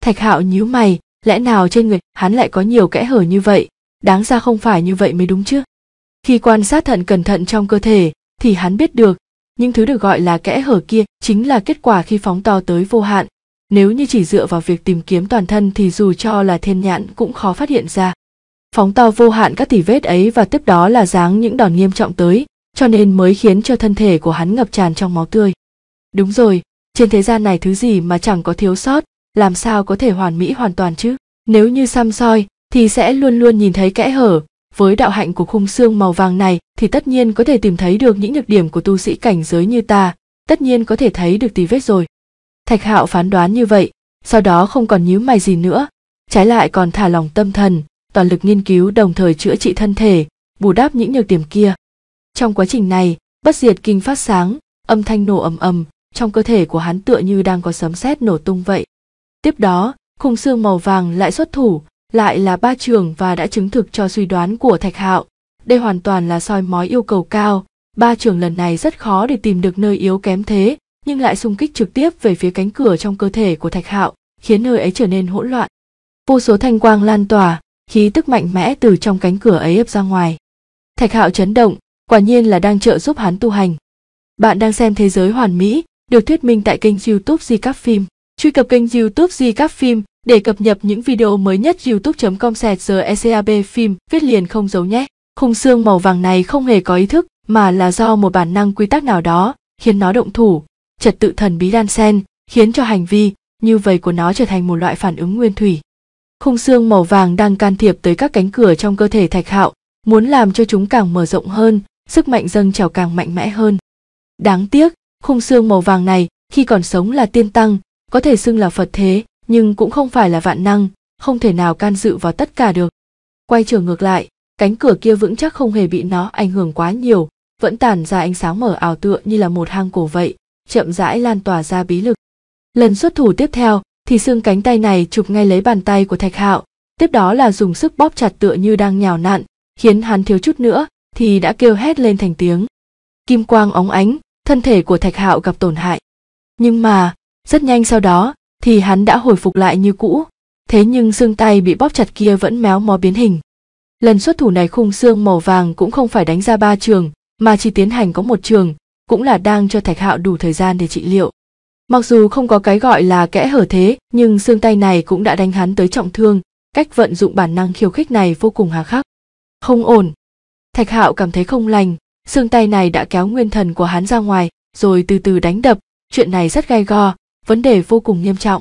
thạch hạo nhíu mày lẽ nào trên người hắn lại có nhiều kẽ hở như vậy đáng ra không phải như vậy mới đúng chứ khi quan sát thận cẩn thận trong cơ thể thì hắn biết được những thứ được gọi là kẽ hở kia chính là kết quả khi phóng to tới vô hạn nếu như chỉ dựa vào việc tìm kiếm toàn thân thì dù cho là thiên nhãn cũng khó phát hiện ra phóng to vô hạn các tỷ vết ấy và tiếp đó là giáng những đòn nghiêm trọng tới cho nên mới khiến cho thân thể của hắn ngập tràn trong máu tươi đúng rồi trên thế gian này thứ gì mà chẳng có thiếu sót làm sao có thể hoàn mỹ hoàn toàn chứ nếu như xăm soi thì sẽ luôn luôn nhìn thấy kẽ hở với đạo hạnh của khung xương màu vàng này thì tất nhiên có thể tìm thấy được những nhược điểm của tu sĩ cảnh giới như ta tất nhiên có thể thấy được tì vết rồi thạch hạo phán đoán như vậy sau đó không còn nhíu mày gì nữa trái lại còn thả lòng tâm thần toàn lực nghiên cứu đồng thời chữa trị thân thể bù đắp những nhược điểm kia trong quá trình này bất diệt kinh phát sáng âm thanh nổ ầm ầm trong cơ thể của hắn tựa như đang có sấm sét nổ tung vậy tiếp đó khung xương màu vàng lại xuất thủ lại là ba trường và đã chứng thực cho suy đoán của thạch hạo đây hoàn toàn là soi mói yêu cầu cao ba trường lần này rất khó để tìm được nơi yếu kém thế nhưng lại xung kích trực tiếp về phía cánh cửa trong cơ thể của thạch hạo khiến nơi ấy trở nên hỗn loạn vô số thanh quang lan tỏa khí tức mạnh mẽ từ trong cánh cửa ấy ấp ra ngoài thạch hạo chấn động quả nhiên là đang trợ giúp hắn tu hành bạn đang xem thế giới hoàn mỹ được thuyết minh tại kênh youtube di các phim truy cập kênh youtube di các phim để cập nhật những video mới nhất youtube com sẹt giờ ecab phim viết liền không giấu nhé khung xương màu vàng này không hề có ý thức mà là do một bản năng quy tắc nào đó khiến nó động thủ trật tự thần bí đan sen khiến cho hành vi như vậy của nó trở thành một loại phản ứng nguyên thủy khung xương màu vàng đang can thiệp tới các cánh cửa trong cơ thể thạch hạo muốn làm cho chúng càng mở rộng hơn sức mạnh dâng trào càng mạnh mẽ hơn đáng tiếc khung xương màu vàng này khi còn sống là tiên tăng có thể xưng là phật thế nhưng cũng không phải là vạn năng không thể nào can dự vào tất cả được quay trở ngược lại cánh cửa kia vững chắc không hề bị nó ảnh hưởng quá nhiều vẫn tản ra ánh sáng mở ảo tựa như là một hang cổ vậy chậm rãi lan tỏa ra bí lực lần xuất thủ tiếp theo thì xương cánh tay này chụp ngay lấy bàn tay của thạch hạo tiếp đó là dùng sức bóp chặt tựa như đang nhào nặn khiến hắn thiếu chút nữa thì đã kêu hét lên thành tiếng kim quang óng ánh thân thể của thạch hạo gặp tổn hại nhưng mà rất nhanh sau đó thì hắn đã hồi phục lại như cũ thế nhưng xương tay bị bóp chặt kia vẫn méo mó biến hình lần xuất thủ này khung xương màu vàng cũng không phải đánh ra ba trường mà chỉ tiến hành có một trường cũng là đang cho thạch hạo đủ thời gian để trị liệu mặc dù không có cái gọi là kẽ hở thế nhưng xương tay này cũng đã đánh hắn tới trọng thương cách vận dụng bản năng khiêu khích này vô cùng hà khắc không ổn thạch hạo cảm thấy không lành xương tay này đã kéo nguyên thần của hắn ra ngoài rồi từ từ đánh đập chuyện này rất gai go vấn đề vô cùng nghiêm trọng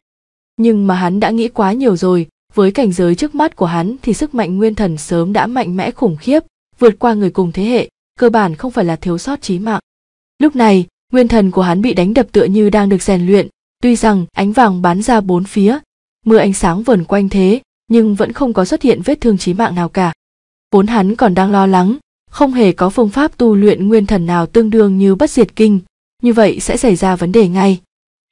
nhưng mà hắn đã nghĩ quá nhiều rồi với cảnh giới trước mắt của hắn thì sức mạnh nguyên thần sớm đã mạnh mẽ khủng khiếp vượt qua người cùng thế hệ cơ bản không phải là thiếu sót chí mạng Lúc này, nguyên thần của hắn bị đánh đập tựa như đang được rèn luyện, tuy rằng ánh vàng bán ra bốn phía, mưa ánh sáng vẩn quanh thế, nhưng vẫn không có xuất hiện vết thương chí mạng nào cả. Vốn hắn còn đang lo lắng, không hề có phương pháp tu luyện nguyên thần nào tương đương như bất diệt kinh, như vậy sẽ xảy ra vấn đề ngay.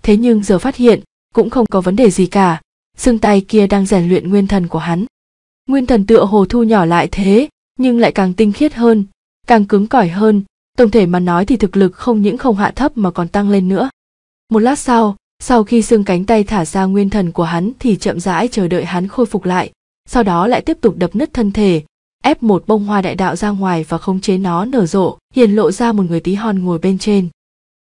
Thế nhưng giờ phát hiện, cũng không có vấn đề gì cả, xương tay kia đang rèn luyện nguyên thần của hắn. Nguyên thần tựa hồ thu nhỏ lại thế, nhưng lại càng tinh khiết hơn, càng cứng cỏi hơn, tổng thể mà nói thì thực lực không những không hạ thấp mà còn tăng lên nữa một lát sau sau khi xương cánh tay thả ra nguyên thần của hắn thì chậm rãi chờ đợi hắn khôi phục lại sau đó lại tiếp tục đập nứt thân thể ép một bông hoa đại đạo ra ngoài và khống chế nó nở rộ hiền lộ ra một người tí hon ngồi bên trên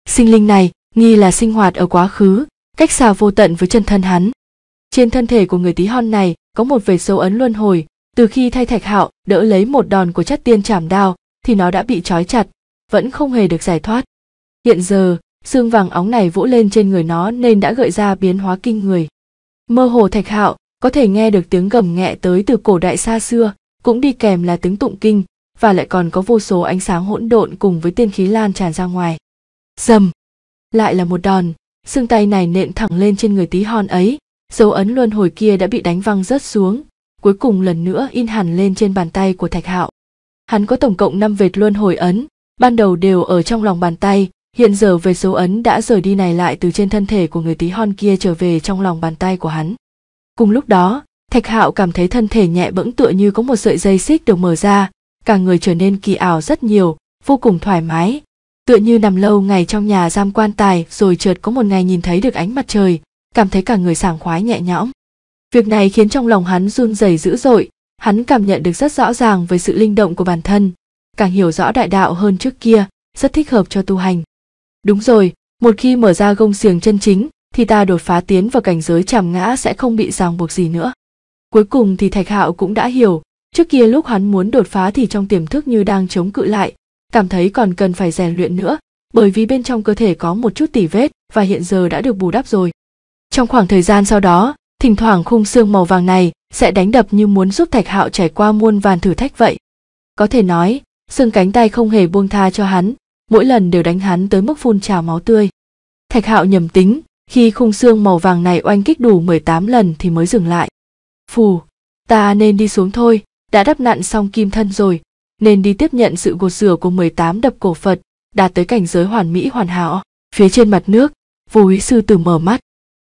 sinh linh này nghi là sinh hoạt ở quá khứ cách xa vô tận với chân thân hắn trên thân thể của người tí hon này có một vệt dấu ấn luân hồi từ khi thay thạch hạo đỡ lấy một đòn của chất tiên chảm đao thì nó đã bị trói chặt vẫn không hề được giải thoát. Hiện giờ, xương vàng óng này vỗ lên trên người nó nên đã gợi ra biến hóa kinh người. Mơ hồ thạch hạo, có thể nghe được tiếng gầm nhẹ tới từ cổ đại xa xưa, cũng đi kèm là tiếng tụng kinh, và lại còn có vô số ánh sáng hỗn độn cùng với tiên khí lan tràn ra ngoài. Dầm! Lại là một đòn, xương tay này nện thẳng lên trên người tí hon ấy, dấu ấn luân hồi kia đã bị đánh văng rớt xuống, cuối cùng lần nữa in hẳn lên trên bàn tay của thạch hạo. Hắn có tổng cộng 5 vệt luân hồi ấn, ban đầu đều ở trong lòng bàn tay hiện giờ về dấu ấn đã rời đi này lại từ trên thân thể của người tí hon kia trở về trong lòng bàn tay của hắn cùng lúc đó thạch hạo cảm thấy thân thể nhẹ bẫng tựa như có một sợi dây xích được mở ra cả người trở nên kỳ ảo rất nhiều vô cùng thoải mái tựa như nằm lâu ngày trong nhà giam quan tài rồi chợt có một ngày nhìn thấy được ánh mặt trời cảm thấy cả người sảng khoái nhẹ nhõm việc này khiến trong lòng hắn run rẩy dữ dội hắn cảm nhận được rất rõ ràng về sự linh động của bản thân càng hiểu rõ đại đạo hơn trước kia rất thích hợp cho tu hành đúng rồi một khi mở ra gông xiềng chân chính thì ta đột phá tiến vào cảnh giới chàm ngã sẽ không bị ràng buộc gì nữa cuối cùng thì thạch hạo cũng đã hiểu trước kia lúc hắn muốn đột phá thì trong tiềm thức như đang chống cự lại cảm thấy còn cần phải rèn luyện nữa bởi vì bên trong cơ thể có một chút tỉ vết và hiện giờ đã được bù đắp rồi trong khoảng thời gian sau đó thỉnh thoảng khung xương màu vàng này sẽ đánh đập như muốn giúp thạch hạo trải qua muôn vàn thử thách vậy có thể nói xương cánh tay không hề buông tha cho hắn mỗi lần đều đánh hắn tới mức phun trào máu tươi thạch hạo nhầm tính khi khung xương màu vàng này oanh kích đủ mười tám lần thì mới dừng lại phù ta nên đi xuống thôi đã đắp nặn xong kim thân rồi nên đi tiếp nhận sự gột rửa của mười tám đập cổ phật đạt tới cảnh giới hoàn mỹ hoàn hảo phía trên mặt nước Vô vùi sư tử mở mắt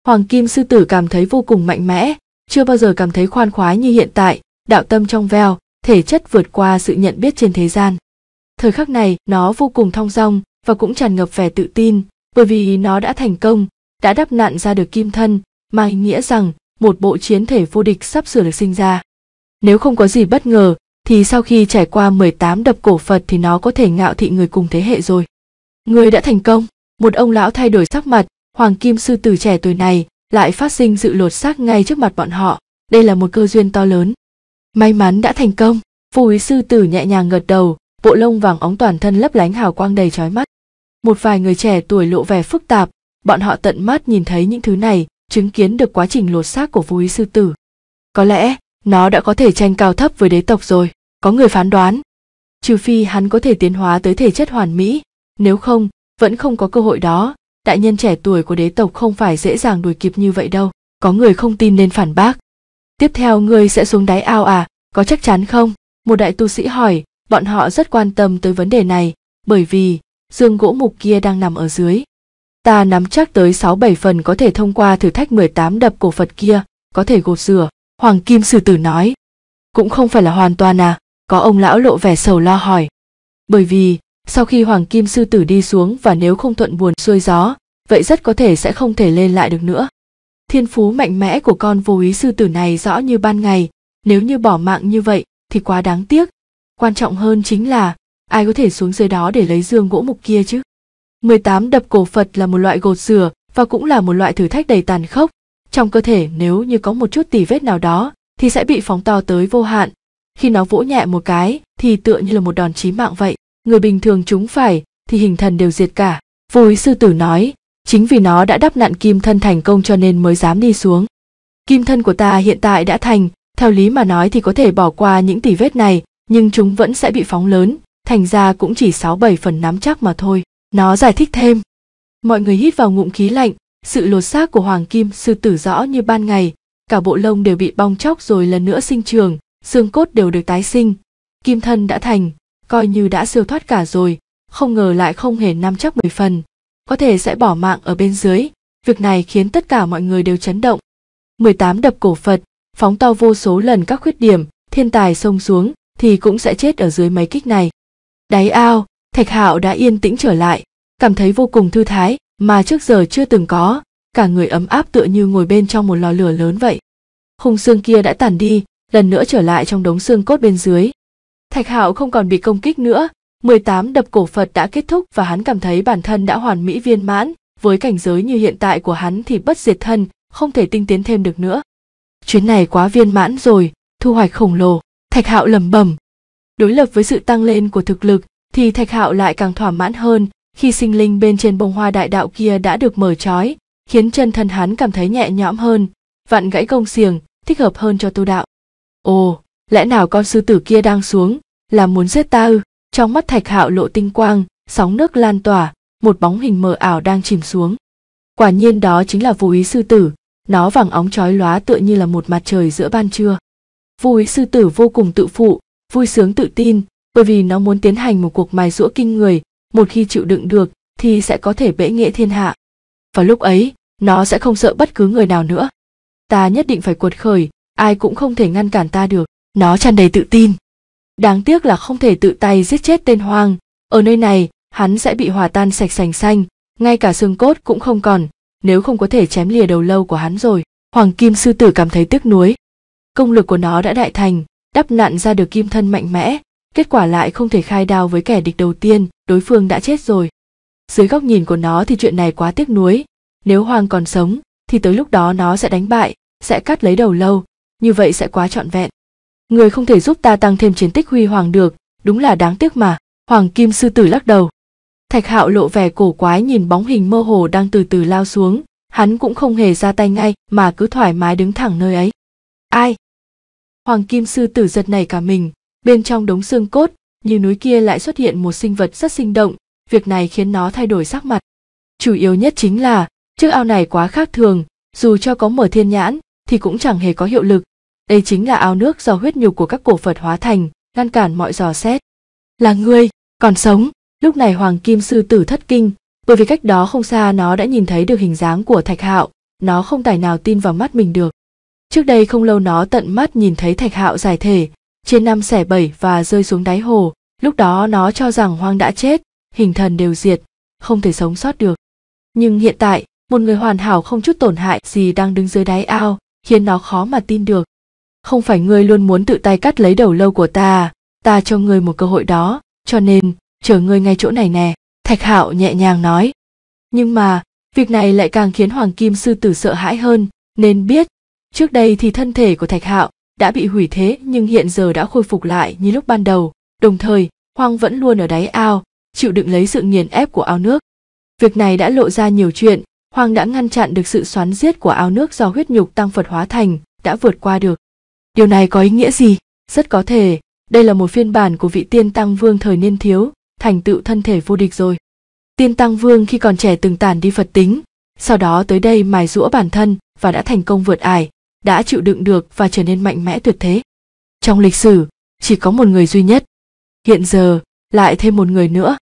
hoàng kim sư tử cảm thấy vô cùng mạnh mẽ chưa bao giờ cảm thấy khoan khoái như hiện tại đạo tâm trong veo thể chất vượt qua sự nhận biết trên thế gian. Thời khắc này, nó vô cùng thong dong và cũng tràn ngập vẻ tự tin, bởi vì nó đã thành công, đã đắp nạn ra được kim thân, mang ý nghĩa rằng một bộ chiến thể vô địch sắp sửa được sinh ra. Nếu không có gì bất ngờ, thì sau khi trải qua 18 đập cổ Phật thì nó có thể ngạo thị người cùng thế hệ rồi. Người đã thành công, một ông lão thay đổi sắc mặt, hoàng kim sư tử trẻ tuổi này lại phát sinh sự lột xác ngay trước mặt bọn họ. Đây là một cơ duyên to lớn. May mắn đã thành công, phù úy sư tử nhẹ nhàng gật đầu, bộ lông vàng óng toàn thân lấp lánh hào quang đầy trói mắt. Một vài người trẻ tuổi lộ vẻ phức tạp, bọn họ tận mắt nhìn thấy những thứ này, chứng kiến được quá trình lột xác của phù úy sư tử. Có lẽ, nó đã có thể tranh cao thấp với đế tộc rồi, có người phán đoán. Trừ phi hắn có thể tiến hóa tới thể chất hoàn mỹ, nếu không, vẫn không có cơ hội đó, đại nhân trẻ tuổi của đế tộc không phải dễ dàng đuổi kịp như vậy đâu. Có người không tin nên phản bác, tiếp theo ngươi sẽ xuống đáy ao à có chắc chắn không một đại tu sĩ hỏi bọn họ rất quan tâm tới vấn đề này bởi vì dương gỗ mục kia đang nằm ở dưới ta nắm chắc tới sáu bảy phần có thể thông qua thử thách mười tám đập cổ Phật kia, có thể gột rửa, Hoàng Kim Sử Tử nói. Cũng không phải là hoàn toàn à, có ông lão lộ vẻ sầu lo hỏi. Bởi vì, sau khi Hoàng Kim Sư Tử đi xuống và nếu không thuận buồn xuôi gió, vậy rất có thể sẽ không thể lên lại được nữa. Thiên phú mạnh mẽ của con vô ý sư tử này rõ như ban ngày, nếu như bỏ mạng như vậy thì quá đáng tiếc. Quan trọng hơn chính là ai có thể xuống dưới đó để lấy dương gỗ mục kia chứ. 18 đập cổ Phật là một loại gột rửa và cũng là một loại thử thách đầy tàn khốc. Trong cơ thể nếu như có một chút tỉ vết nào đó thì sẽ bị phóng to tới vô hạn. Khi nó vỗ nhẹ một cái thì tựa như là một đòn chí mạng vậy. Người bình thường chúng phải thì hình thần đều diệt cả. Vô ý sư tử nói, chính vì nó đã đắp nặn kim thân thành công cho nên mới dám đi xuống kim thân của ta hiện tại đã thành theo lý mà nói thì có thể bỏ qua những tỷ vết này nhưng chúng vẫn sẽ bị phóng lớn thành ra cũng chỉ sáu bảy phần nắm chắc mà thôi nó giải thích thêm mọi người hít vào ngụm khí lạnh sự lột xác của hoàng kim sư tử rõ như ban ngày cả bộ lông đều bị bong chóc rồi lần nữa sinh trường xương cốt đều được tái sinh kim thân đã thành coi như đã siêu thoát cả rồi không ngờ lại không hề nắm chắc mười phần có thể sẽ bỏ mạng ở bên dưới. Việc này khiến tất cả mọi người đều chấn động. 18 đập cổ Phật, phóng to vô số lần các khuyết điểm, thiên tài xông xuống thì cũng sẽ chết ở dưới mấy kích này. Đáy ao, Thạch Hạo đã yên tĩnh trở lại, cảm thấy vô cùng thư thái mà trước giờ chưa từng có, cả người ấm áp tựa như ngồi bên trong một lò lửa lớn vậy. Khung xương kia đã tàn đi, lần nữa trở lại trong đống xương cốt bên dưới. Thạch Hạo không còn bị công kích nữa, 18 đập cổ Phật đã kết thúc và hắn cảm thấy bản thân đã hoàn mỹ viên mãn, với cảnh giới như hiện tại của hắn thì bất diệt thân, không thể tinh tiến thêm được nữa. Chuyến này quá viên mãn rồi, thu hoạch khổng lồ, Thạch Hạo lẩm bẩm Đối lập với sự tăng lên của thực lực thì Thạch Hạo lại càng thỏa mãn hơn khi sinh linh bên trên bông hoa đại đạo kia đã được mở trói, khiến chân thân hắn cảm thấy nhẹ nhõm hơn, vặn gãy công xiềng, thích hợp hơn cho tu đạo. Ồ, lẽ nào con sư tử kia đang xuống, là muốn giết ta ư? trong mắt thạch hạo lộ tinh quang sóng nước lan tỏa một bóng hình mờ ảo đang chìm xuống quả nhiên đó chính là vô ý sư tử nó vàng óng trói lóa tựa như là một mặt trời giữa ban trưa vô ý sư tử vô cùng tự phụ vui sướng tự tin bởi vì nó muốn tiến hành một cuộc mài giũa kinh người một khi chịu đựng được thì sẽ có thể bệ nghệ thiên hạ và lúc ấy nó sẽ không sợ bất cứ người nào nữa ta nhất định phải cuột khởi ai cũng không thể ngăn cản ta được nó tràn đầy tự tin Đáng tiếc là không thể tự tay giết chết tên hoang, ở nơi này, hắn sẽ bị hòa tan sạch sành xanh, ngay cả xương cốt cũng không còn, nếu không có thể chém lìa đầu lâu của hắn rồi. Hoàng Kim Sư Tử cảm thấy tiếc nuối. Công lực của nó đã đại thành, đắp nặn ra được kim thân mạnh mẽ, kết quả lại không thể khai đao với kẻ địch đầu tiên, đối phương đã chết rồi. Dưới góc nhìn của nó thì chuyện này quá tiếc nuối, nếu Hoàng còn sống thì tới lúc đó nó sẽ đánh bại, sẽ cắt lấy đầu lâu, như vậy sẽ quá trọn vẹn người không thể giúp ta tăng thêm chiến tích huy hoàng được đúng là đáng tiếc mà hoàng kim sư tử lắc đầu thạch hạo lộ vẻ cổ quái nhìn bóng hình mơ hồ đang từ từ lao xuống hắn cũng không hề ra tay ngay mà cứ thoải mái đứng thẳng nơi ấy ai hoàng kim sư tử giật này cả mình bên trong đống xương cốt như núi kia lại xuất hiện một sinh vật rất sinh động việc này khiến nó thay đổi sắc mặt chủ yếu nhất chính là chiếc ao này quá khác thường dù cho có mở thiên nhãn thì cũng chẳng hề có hiệu lực đây chính là ao nước do huyết nhục của các cổ phật hóa thành ngăn cản mọi dò xét là ngươi còn sống lúc này hoàng kim sư tử thất kinh bởi vì cách đó không xa nó đã nhìn thấy được hình dáng của thạch hạo nó không tài nào tin vào mắt mình được trước đây không lâu nó tận mắt nhìn thấy thạch hạo giải thể trên năm xẻ bảy và rơi xuống đáy hồ lúc đó nó cho rằng hoang đã chết hình thần đều diệt không thể sống sót được nhưng hiện tại một người hoàn hảo không chút tổn hại gì đang đứng dưới đáy ao khiến nó khó mà tin được không phải ngươi luôn muốn tự tay cắt lấy đầu lâu của ta ta cho ngươi một cơ hội đó cho nên chờ ngươi ngay chỗ này nè thạch hạo nhẹ nhàng nói nhưng mà việc này lại càng khiến hoàng kim sư tử sợ hãi hơn nên biết trước đây thì thân thể của thạch hạo đã bị hủy thế nhưng hiện giờ đã khôi phục lại như lúc ban đầu đồng thời hoang vẫn luôn ở đáy ao chịu đựng lấy sự nghiền ép của ao nước việc này đã lộ ra nhiều chuyện hoang đã ngăn chặn được sự xoắn giết của ao nước do huyết nhục tăng phật hóa thành đã vượt qua được Điều này có ý nghĩa gì? Rất có thể, đây là một phiên bản của vị tiên tăng vương thời niên thiếu, thành tựu thân thể vô địch rồi. Tiên tăng vương khi còn trẻ từng tàn đi Phật tính, sau đó tới đây mài rũa bản thân và đã thành công vượt ải, đã chịu đựng được và trở nên mạnh mẽ tuyệt thế. Trong lịch sử, chỉ có một người duy nhất. Hiện giờ, lại thêm một người nữa.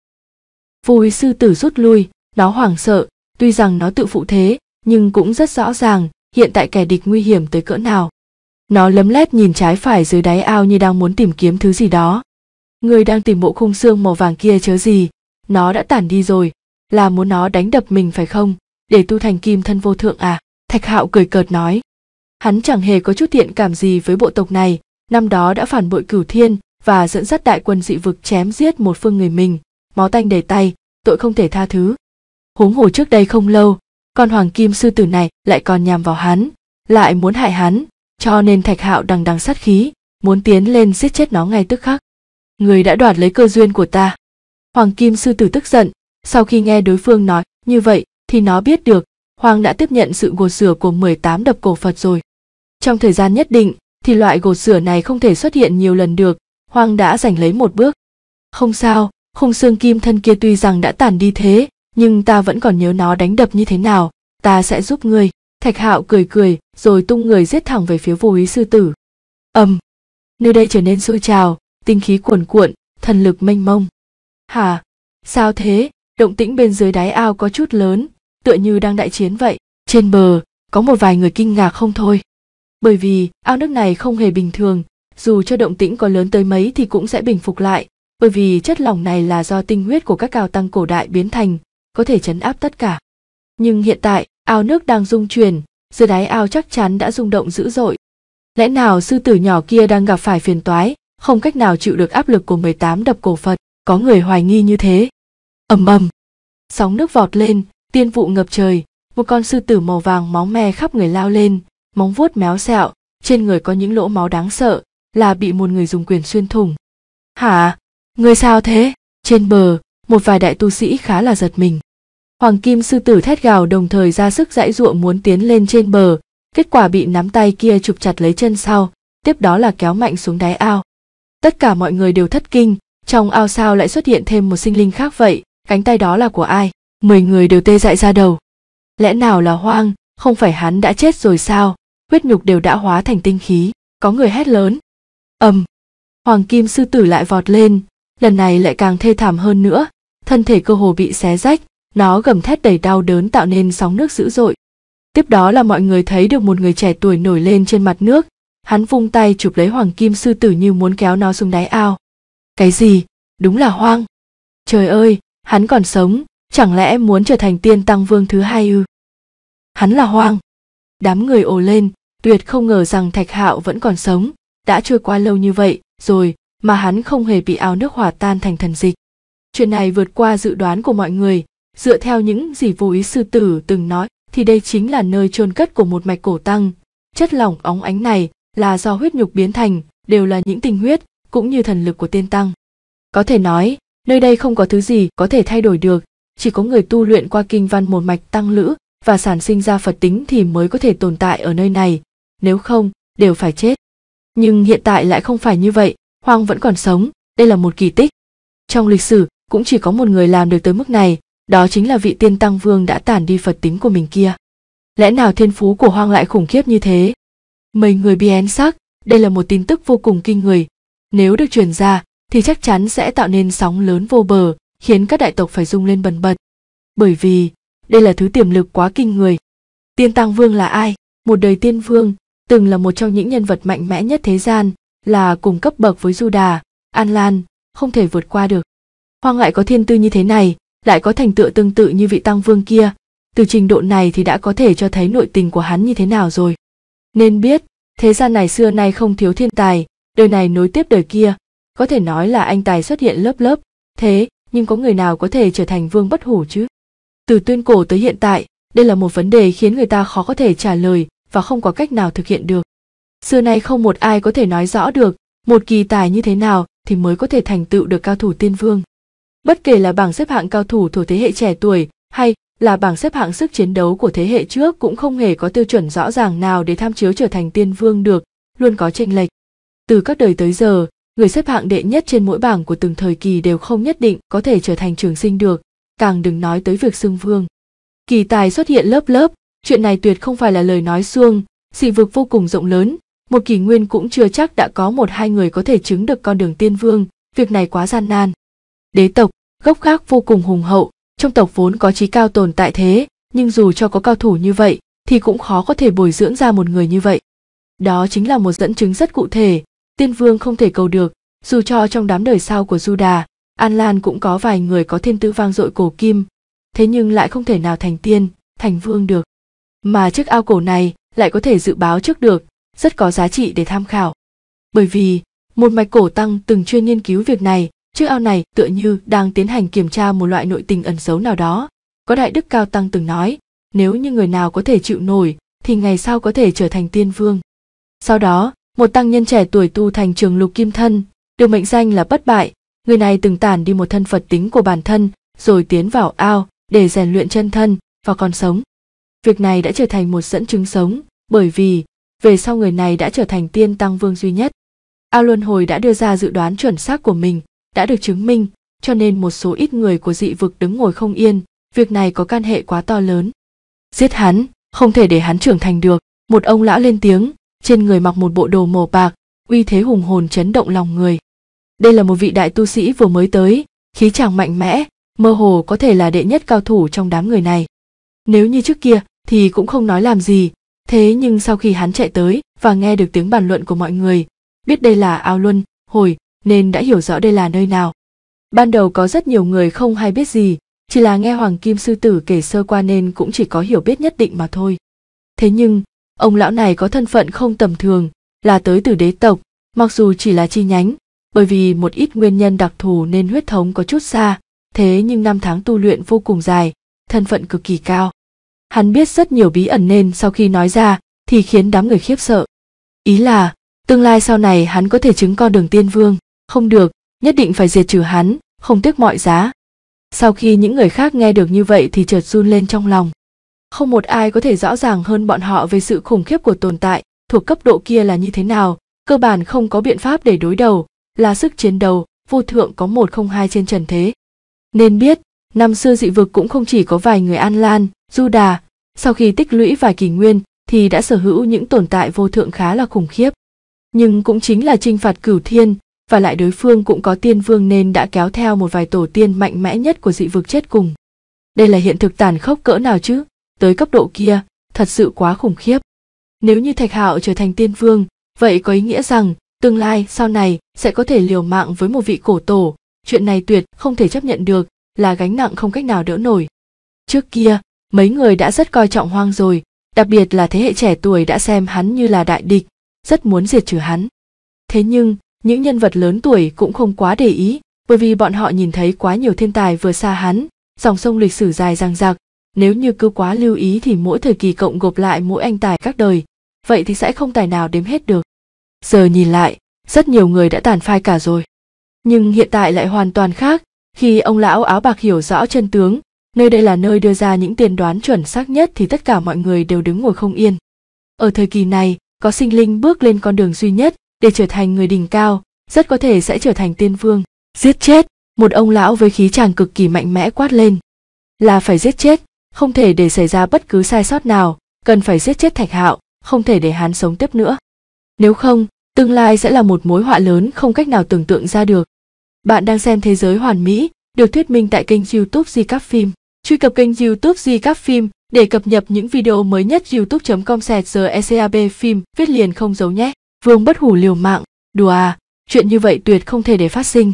Vui sư tử rút lui, nó hoảng sợ, tuy rằng nó tự phụ thế, nhưng cũng rất rõ ràng hiện tại kẻ địch nguy hiểm tới cỡ nào. Nó lấm lét nhìn trái phải dưới đáy ao như đang muốn tìm kiếm thứ gì đó. Người đang tìm bộ khung xương màu vàng kia chớ gì, nó đã tản đi rồi, là muốn nó đánh đập mình phải không, để tu thành kim thân vô thượng à, Thạch Hạo cười cợt nói. Hắn chẳng hề có chút thiện cảm gì với bộ tộc này, năm đó đã phản bội cửu thiên và dẫn dắt đại quân dị vực chém giết một phương người mình, mó tanh để tay, tội không thể tha thứ. Huống hồ trước đây không lâu, con hoàng kim sư tử này lại còn nhằm vào hắn, lại muốn hại hắn, cho nên thạch hạo đằng đằng sát khí muốn tiến lên giết chết nó ngay tức khắc người đã đoạt lấy cơ duyên của ta hoàng kim sư tử tức giận sau khi nghe đối phương nói như vậy thì nó biết được hoàng đã tiếp nhận sự gột rửa của 18 đập cổ phật rồi trong thời gian nhất định thì loại gột rửa này không thể xuất hiện nhiều lần được hoàng đã giành lấy một bước không sao khung xương kim thân kia tuy rằng đã tàn đi thế nhưng ta vẫn còn nhớ nó đánh đập như thế nào ta sẽ giúp ngươi thạch hạo cười cười rồi tung người giết thẳng về phía vô ý sư tử ầm nơi đây trở nên sôi trào tinh khí cuồn cuộn thần lực mênh mông hả sao thế động tĩnh bên dưới đáy ao có chút lớn tựa như đang đại chiến vậy trên bờ có một vài người kinh ngạc không thôi bởi vì ao nước này không hề bình thường dù cho động tĩnh có lớn tới mấy thì cũng sẽ bình phục lại bởi vì chất lỏng này là do tinh huyết của các cao tăng cổ đại biến thành có thể chấn áp tất cả nhưng hiện tại ao nước đang rung chuyển dưới đáy ao chắc chắn đã rung động dữ dội. Lẽ nào sư tử nhỏ kia đang gặp phải phiền toái, không cách nào chịu được áp lực của 18 đập cổ Phật, có người hoài nghi như thế. ầm ầm, sóng nước vọt lên, tiên vụ ngập trời, một con sư tử màu vàng móng me khắp người lao lên, móng vuốt méo xẹo, trên người có những lỗ máu đáng sợ, là bị một người dùng quyền xuyên thủng. Hả? Người sao thế? Trên bờ, một vài đại tu sĩ khá là giật mình. Hoàng kim sư tử thét gào đồng thời ra sức dãy ruộng muốn tiến lên trên bờ, kết quả bị nắm tay kia chụp chặt lấy chân sau, tiếp đó là kéo mạnh xuống đáy ao. Tất cả mọi người đều thất kinh, trong ao sao lại xuất hiện thêm một sinh linh khác vậy, cánh tay đó là của ai? Mười người đều tê dại ra đầu. Lẽ nào là hoang, không phải hắn đã chết rồi sao? Huyết nhục đều đã hóa thành tinh khí, có người hét lớn. ầm, Hoàng kim sư tử lại vọt lên, lần này lại càng thê thảm hơn nữa, thân thể cơ hồ bị xé rách, nó gầm thét đầy đau đớn tạo nên sóng nước dữ dội. Tiếp đó là mọi người thấy được một người trẻ tuổi nổi lên trên mặt nước, hắn vung tay chụp lấy hoàng kim sư tử như muốn kéo nó xuống đáy ao. Cái gì? Đúng là hoang. Trời ơi, hắn còn sống, chẳng lẽ muốn trở thành tiên tăng vương thứ hai ư? Hắn là hoang. Đám người ồ lên, tuyệt không ngờ rằng Thạch Hạo vẫn còn sống, đã trôi qua lâu như vậy rồi mà hắn không hề bị ao nước hòa tan thành thần dịch. Chuyện này vượt qua dự đoán của mọi người, dựa theo những gì vô ý sư tử từng nói thì đây chính là nơi chôn cất của một mạch cổ tăng chất lỏng óng ánh này là do huyết nhục biến thành đều là những tinh huyết cũng như thần lực của tiên tăng có thể nói nơi đây không có thứ gì có thể thay đổi được chỉ có người tu luyện qua kinh văn một mạch tăng lữ và sản sinh ra phật tính thì mới có thể tồn tại ở nơi này nếu không đều phải chết nhưng hiện tại lại không phải như vậy hoang vẫn còn sống đây là một kỳ tích trong lịch sử cũng chỉ có một người làm được tới mức này đó chính là vị tiên tăng vương đã tản đi phật tính của mình kia lẽ nào thiên phú của hoang lại khủng khiếp như thế mấy người biến sắc đây là một tin tức vô cùng kinh người nếu được truyền ra thì chắc chắn sẽ tạo nên sóng lớn vô bờ khiến các đại tộc phải rung lên bần bật bởi vì đây là thứ tiềm lực quá kinh người tiên tăng vương là ai một đời tiên vương từng là một trong những nhân vật mạnh mẽ nhất thế gian là cùng cấp bậc với du đà an lan không thể vượt qua được hoang lại có thiên tư như thế này lại có thành tựu tương tự như vị tăng vương kia từ trình độ này thì đã có thể cho thấy nội tình của hắn như thế nào rồi nên biết thế gian này xưa nay không thiếu thiên tài đời này nối tiếp đời kia có thể nói là anh tài xuất hiện lớp lớp thế nhưng có người nào có thể trở thành vương bất hủ chứ từ tuyên cổ tới hiện tại đây là một vấn đề khiến người ta khó có thể trả lời và không có cách nào thực hiện được xưa nay không một ai có thể nói rõ được một kỳ tài như thế nào thì mới có thể thành tựu được cao thủ tiên vương Bất kể là bảng xếp hạng cao thủ thuộc thế hệ trẻ tuổi hay là bảng xếp hạng sức chiến đấu của thế hệ trước cũng không hề có tiêu chuẩn rõ ràng nào để tham chiếu trở thành tiên vương được, luôn có chênh lệch. Từ các đời tới giờ, người xếp hạng đệ nhất trên mỗi bảng của từng thời kỳ đều không nhất định có thể trở thành trường sinh được, càng đừng nói tới việc xưng vương. Kỳ tài xuất hiện lớp lớp, chuyện này tuyệt không phải là lời nói suông, xì vực vô cùng rộng lớn, một kỷ nguyên cũng chưa chắc đã có một hai người có thể chứng được con đường tiên vương, việc này quá gian nan đế tộc gốc khác vô cùng hùng hậu trong tộc vốn có trí cao tồn tại thế nhưng dù cho có cao thủ như vậy thì cũng khó có thể bồi dưỡng ra một người như vậy đó chính là một dẫn chứng rất cụ thể tiên vương không thể cầu được dù cho trong đám đời sau của du đà an lan cũng có vài người có thiên tư vang dội cổ kim thế nhưng lại không thể nào thành tiên thành vương được mà chiếc ao cổ này lại có thể dự báo trước được rất có giá trị để tham khảo bởi vì một mạch cổ tăng từng chuyên nghiên cứu việc này Chiếc ao này tựa như đang tiến hành kiểm tra một loại nội tình ẩn xấu nào đó. Có đại đức cao tăng từng nói, nếu như người nào có thể chịu nổi thì ngày sau có thể trở thành tiên vương. Sau đó, một tăng nhân trẻ tuổi tu thành trường lục kim thân, được mệnh danh là bất bại, người này từng tản đi một thân Phật tính của bản thân, rồi tiến vào ao để rèn luyện chân thân và còn sống. Việc này đã trở thành một dẫn chứng sống, bởi vì về sau người này đã trở thành tiên tăng vương duy nhất. Ao Luân Hồi đã đưa ra dự đoán chuẩn xác của mình đã được chứng minh, cho nên một số ít người của dị vực đứng ngồi không yên, việc này có can hệ quá to lớn. Giết hắn, không thể để hắn trưởng thành được, một ông lão lên tiếng, trên người mặc một bộ đồ màu bạc, uy thế hùng hồn chấn động lòng người. Đây là một vị đại tu sĩ vừa mới tới, khí chàng mạnh mẽ, mơ hồ có thể là đệ nhất cao thủ trong đám người này. Nếu như trước kia thì cũng không nói làm gì, thế nhưng sau khi hắn chạy tới và nghe được tiếng bàn luận của mọi người, biết đây là Ao Luân, hồi nên đã hiểu rõ đây là nơi nào. Ban đầu có rất nhiều người không hay biết gì, chỉ là nghe Hoàng Kim Sư Tử kể sơ qua nên cũng chỉ có hiểu biết nhất định mà thôi. Thế nhưng, ông lão này có thân phận không tầm thường, là tới từ đế tộc, mặc dù chỉ là chi nhánh, bởi vì một ít nguyên nhân đặc thù nên huyết thống có chút xa, thế nhưng năm tháng tu luyện vô cùng dài, thân phận cực kỳ cao. Hắn biết rất nhiều bí ẩn nên sau khi nói ra thì khiến đám người khiếp sợ. Ý là, tương lai sau này hắn có thể chứng con đường tiên vương không được nhất định phải diệt trừ hắn không tiếc mọi giá sau khi những người khác nghe được như vậy thì chợt run lên trong lòng không một ai có thể rõ ràng hơn bọn họ về sự khủng khiếp của tồn tại thuộc cấp độ kia là như thế nào cơ bản không có biện pháp để đối đầu là sức chiến đấu vô thượng có một không hai trên trần thế nên biết năm xưa dị vực cũng không chỉ có vài người an lan du đà sau khi tích lũy vài kỷ nguyên thì đã sở hữu những tồn tại vô thượng khá là khủng khiếp nhưng cũng chính là chinh phạt cửu thiên và lại đối phương cũng có tiên vương nên đã kéo theo một vài tổ tiên mạnh mẽ nhất của dị vực chết cùng. Đây là hiện thực tàn khốc cỡ nào chứ, tới cấp độ kia, thật sự quá khủng khiếp. Nếu như Thạch Hạo trở thành tiên vương, vậy có ý nghĩa rằng tương lai sau này sẽ có thể liều mạng với một vị cổ tổ, chuyện này tuyệt không thể chấp nhận được, là gánh nặng không cách nào đỡ nổi. Trước kia, mấy người đã rất coi trọng hoang rồi, đặc biệt là thế hệ trẻ tuổi đã xem hắn như là đại địch, rất muốn diệt trừ hắn. Thế nhưng, những nhân vật lớn tuổi cũng không quá để ý, bởi vì bọn họ nhìn thấy quá nhiều thiên tài vừa xa hắn, dòng sông lịch sử dài dằng dặc, nếu như cứ quá lưu ý thì mỗi thời kỳ cộng gộp lại mỗi anh tài các đời, vậy thì sẽ không tài nào đếm hết được. Giờ nhìn lại, rất nhiều người đã tàn phai cả rồi. Nhưng hiện tại lại hoàn toàn khác, khi ông lão áo bạc hiểu rõ chân tướng, nơi đây là nơi đưa ra những tiền đoán chuẩn xác nhất thì tất cả mọi người đều đứng ngồi không yên. Ở thời kỳ này, có sinh linh bước lên con đường duy nhất, để trở thành người đỉnh cao rất có thể sẽ trở thành tiên vương giết chết một ông lão với khí chàng cực kỳ mạnh mẽ quát lên là phải giết chết không thể để xảy ra bất cứ sai sót nào cần phải giết chết thạch hạo không thể để hắn sống tiếp nữa nếu không tương lai sẽ là một mối họa lớn không cách nào tưởng tượng ra được bạn đang xem thế giới hoàn mỹ được thuyết minh tại kênh youtube di các phim truy cập kênh youtube di các phim để cập nhật những video mới nhất youtube com sẹt giờ ecav phim viết liền không giấu nhé vương bất hủ liều mạng đùa à chuyện như vậy tuyệt không thể để phát sinh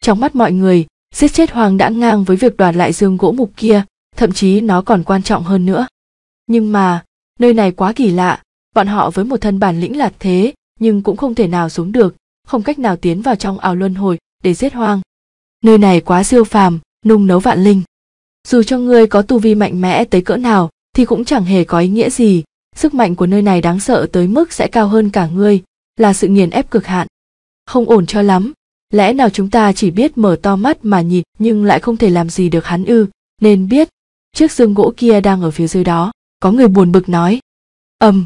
trong mắt mọi người giết chết hoàng đã ngang với việc đoạt lại dương gỗ mục kia thậm chí nó còn quan trọng hơn nữa nhưng mà nơi này quá kỳ lạ bọn họ với một thân bản lĩnh là thế nhưng cũng không thể nào xuống được không cách nào tiến vào trong ảo luân hồi để giết hoang nơi này quá siêu phàm nung nấu vạn linh dù cho ngươi có tu vi mạnh mẽ tới cỡ nào thì cũng chẳng hề có ý nghĩa gì sức mạnh của nơi này đáng sợ tới mức sẽ cao hơn cả ngươi, là sự nghiền ép cực hạn. Không ổn cho lắm, lẽ nào chúng ta chỉ biết mở to mắt mà nhìn nhưng lại không thể làm gì được hắn ư, nên biết, chiếc xương gỗ kia đang ở phía dưới đó, có người buồn bực nói. ầm,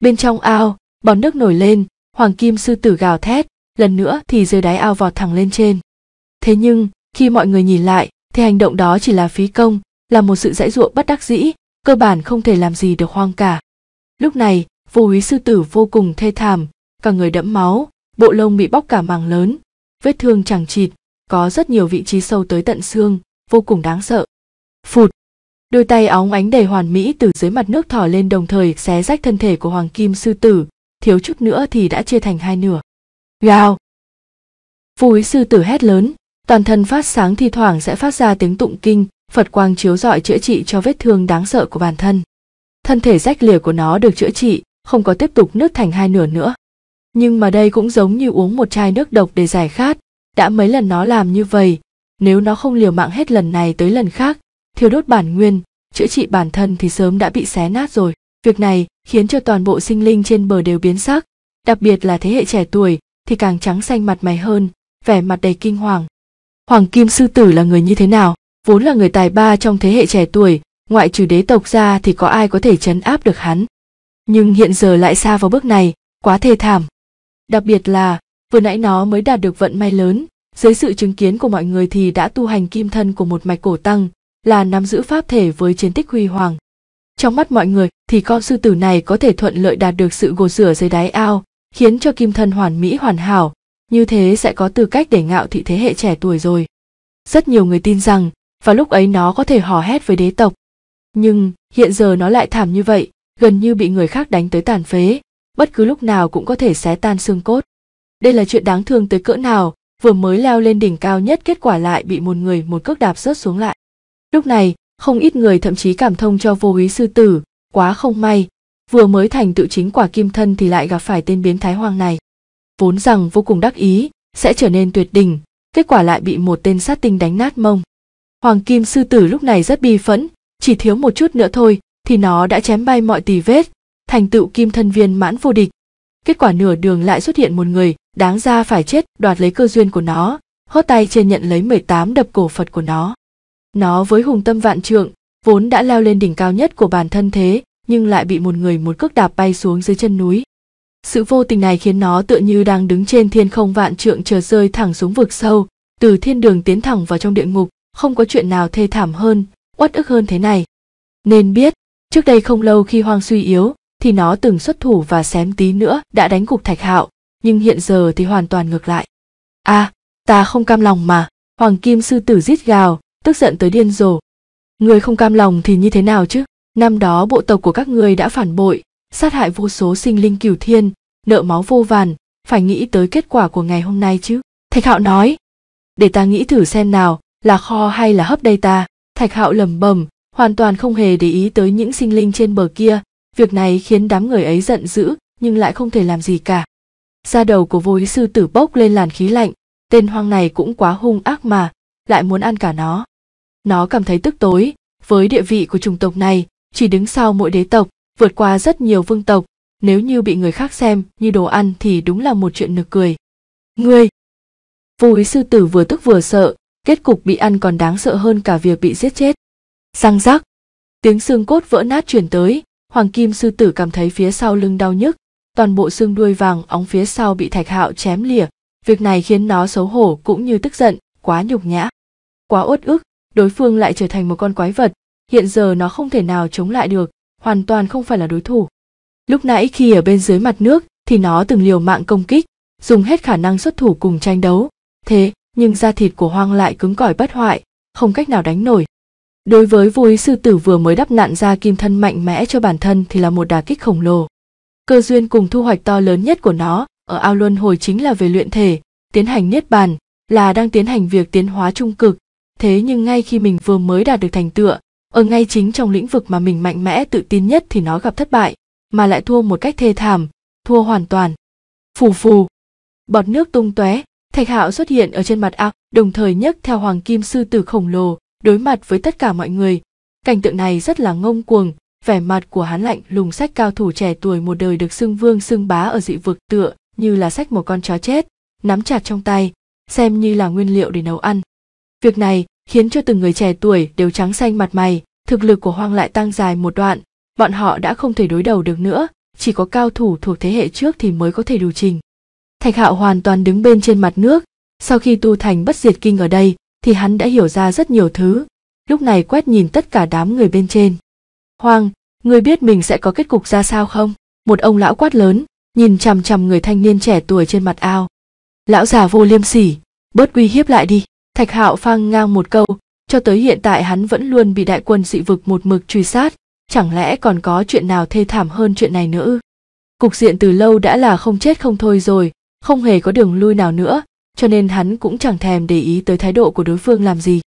bên trong ao, bọt nước nổi lên, hoàng kim sư tử gào thét, lần nữa thì dưới đáy ao vọt thẳng lên trên. Thế nhưng, khi mọi người nhìn lại, thì hành động đó chỉ là phí công, là một sự dãy ruộng bất đắc dĩ, cơ bản không thể làm gì được hoang cả lúc này vô úy sư tử vô cùng thê thảm cả người đẫm máu bộ lông bị bóc cả màng lớn vết thương chẳng chịt có rất nhiều vị trí sâu tới tận xương vô cùng đáng sợ phụt đôi tay óng ánh đầy hoàn mỹ từ dưới mặt nước thò lên đồng thời xé rách thân thể của hoàng kim sư tử thiếu chút nữa thì đã chia thành hai nửa gào vô úy sư tử hét lớn toàn thân phát sáng thi thoảng sẽ phát ra tiếng tụng kinh phật quang chiếu rọi chữa trị cho vết thương đáng sợ của bản thân thân thể rách lìa của nó được chữa trị, không có tiếp tục nứt thành hai nửa nữa. Nhưng mà đây cũng giống như uống một chai nước độc để giải khát, đã mấy lần nó làm như vậy, nếu nó không liều mạng hết lần này tới lần khác, thiêu đốt bản nguyên, chữa trị bản thân thì sớm đã bị xé nát rồi. Việc này khiến cho toàn bộ sinh linh trên bờ đều biến sắc, đặc biệt là thế hệ trẻ tuổi thì càng trắng xanh mặt mày hơn, vẻ mặt đầy kinh hoàng. Hoàng Kim Sư Tử là người như thế nào? Vốn là người tài ba trong thế hệ trẻ tuổi, ngoại trừ đế tộc ra thì có ai có thể chấn áp được hắn nhưng hiện giờ lại xa vào bước này quá thê thảm đặc biệt là vừa nãy nó mới đạt được vận may lớn dưới sự chứng kiến của mọi người thì đã tu hành kim thân của một mạch cổ tăng là nắm giữ pháp thể với chiến tích huy hoàng trong mắt mọi người thì con sư tử này có thể thuận lợi đạt được sự gột rửa dưới đáy ao khiến cho kim thân hoàn mỹ hoàn hảo như thế sẽ có tư cách để ngạo thị thế hệ trẻ tuổi rồi rất nhiều người tin rằng vào lúc ấy nó có thể hò hét với đế tộc nhưng hiện giờ nó lại thảm như vậy gần như bị người khác đánh tới tàn phế bất cứ lúc nào cũng có thể xé tan xương cốt đây là chuyện đáng thương tới cỡ nào vừa mới leo lên đỉnh cao nhất kết quả lại bị một người một cước đạp rớt xuống lại lúc này không ít người thậm chí cảm thông cho vô úy sư tử quá không may vừa mới thành tựu chính quả kim thân thì lại gặp phải tên biến thái hoang này vốn rằng vô cùng đắc ý sẽ trở nên tuyệt đỉnh kết quả lại bị một tên sát tinh đánh nát mông hoàng kim sư tử lúc này rất bi phẫn chỉ thiếu một chút nữa thôi thì nó đã chém bay mọi tì vết thành tựu kim thân viên mãn vô địch kết quả nửa đường lại xuất hiện một người đáng ra phải chết đoạt lấy cơ duyên của nó hốt tay trên nhận lấy 18 đập cổ phật của nó nó với hùng tâm vạn trượng vốn đã leo lên đỉnh cao nhất của bản thân thế nhưng lại bị một người một cước đạp bay xuống dưới chân núi sự vô tình này khiến nó tựa như đang đứng trên thiên không vạn trượng chờ rơi thẳng xuống vực sâu từ thiên đường tiến thẳng vào trong địa ngục không có chuyện nào thê thảm hơn uất ức hơn thế này. Nên biết, trước đây không lâu khi Hoang suy yếu, thì nó từng xuất thủ và xém tí nữa đã đánh gục Thạch Hạo, nhưng hiện giờ thì hoàn toàn ngược lại. A, à, ta không cam lòng mà, Hoàng Kim sư tử rít gào, tức giận tới điên rồ. Người không cam lòng thì như thế nào chứ? Năm đó bộ tộc của các ngươi đã phản bội, sát hại vô số sinh linh cửu thiên, nợ máu vô vàn, phải nghĩ tới kết quả của ngày hôm nay chứ. Thạch Hạo nói, để ta nghĩ thử xem nào, là kho hay là hấp đây ta thạch hạo lẩm bẩm hoàn toàn không hề để ý tới những sinh linh trên bờ kia việc này khiến đám người ấy giận dữ nhưng lại không thể làm gì cả da đầu của vô ý sư tử bốc lên làn khí lạnh tên hoang này cũng quá hung ác mà lại muốn ăn cả nó nó cảm thấy tức tối với địa vị của chủng tộc này chỉ đứng sau mỗi đế tộc vượt qua rất nhiều vương tộc nếu như bị người khác xem như đồ ăn thì đúng là một chuyện nực cười ngươi vô ý sư tử vừa tức vừa sợ kết cục bị ăn còn đáng sợ hơn cả việc bị giết chết răng rắc tiếng xương cốt vỡ nát chuyển tới hoàng kim sư tử cảm thấy phía sau lưng đau nhức toàn bộ xương đuôi vàng óng phía sau bị thạch hạo chém lìa việc này khiến nó xấu hổ cũng như tức giận quá nhục nhã quá uất ức đối phương lại trở thành một con quái vật hiện giờ nó không thể nào chống lại được hoàn toàn không phải là đối thủ lúc nãy khi ở bên dưới mặt nước thì nó từng liều mạng công kích dùng hết khả năng xuất thủ cùng tranh đấu thế nhưng da thịt của hoang lại cứng cỏi bất hoại không cách nào đánh nổi đối với vô ý sư tử vừa mới đắp nạn ra kim thân mạnh mẽ cho bản thân thì là một đà kích khổng lồ cơ duyên cùng thu hoạch to lớn nhất của nó ở ao luân hồi chính là về luyện thể tiến hành niết bàn là đang tiến hành việc tiến hóa trung cực thế nhưng ngay khi mình vừa mới đạt được thành tựa ở ngay chính trong lĩnh vực mà mình mạnh mẽ tự tin nhất thì nó gặp thất bại mà lại thua một cách thê thảm thua hoàn toàn phù phù bọt nước tung tóe Thạch Hạo xuất hiện ở trên mặt ao, đồng thời nhấc theo hoàng kim sư tử khổng lồ, đối mặt với tất cả mọi người. Cảnh tượng này rất là ngông cuồng, vẻ mặt của hắn lạnh lùng sách cao thủ trẻ tuổi một đời được xưng vương xưng bá ở dị vực tựa như là sách một con chó chết, nắm chặt trong tay, xem như là nguyên liệu để nấu ăn. Việc này khiến cho từng người trẻ tuổi đều trắng xanh mặt mày, thực lực của hoang lại tăng dài một đoạn, bọn họ đã không thể đối đầu được nữa, chỉ có cao thủ thuộc thế hệ trước thì mới có thể điều chỉnh thạch hạo hoàn toàn đứng bên trên mặt nước sau khi tu thành bất diệt kinh ở đây thì hắn đã hiểu ra rất nhiều thứ lúc này quét nhìn tất cả đám người bên trên Hoàng, ngươi biết mình sẽ có kết cục ra sao không một ông lão quát lớn nhìn chằm chằm người thanh niên trẻ tuổi trên mặt ao lão già vô liêm sỉ bớt uy hiếp lại đi thạch hạo phang ngang một câu cho tới hiện tại hắn vẫn luôn bị đại quân dị vực một mực truy sát chẳng lẽ còn có chuyện nào thê thảm hơn chuyện này nữa cục diện từ lâu đã là không chết không thôi rồi không hề có đường lui nào nữa cho nên hắn cũng chẳng thèm để ý tới thái độ của đối phương làm gì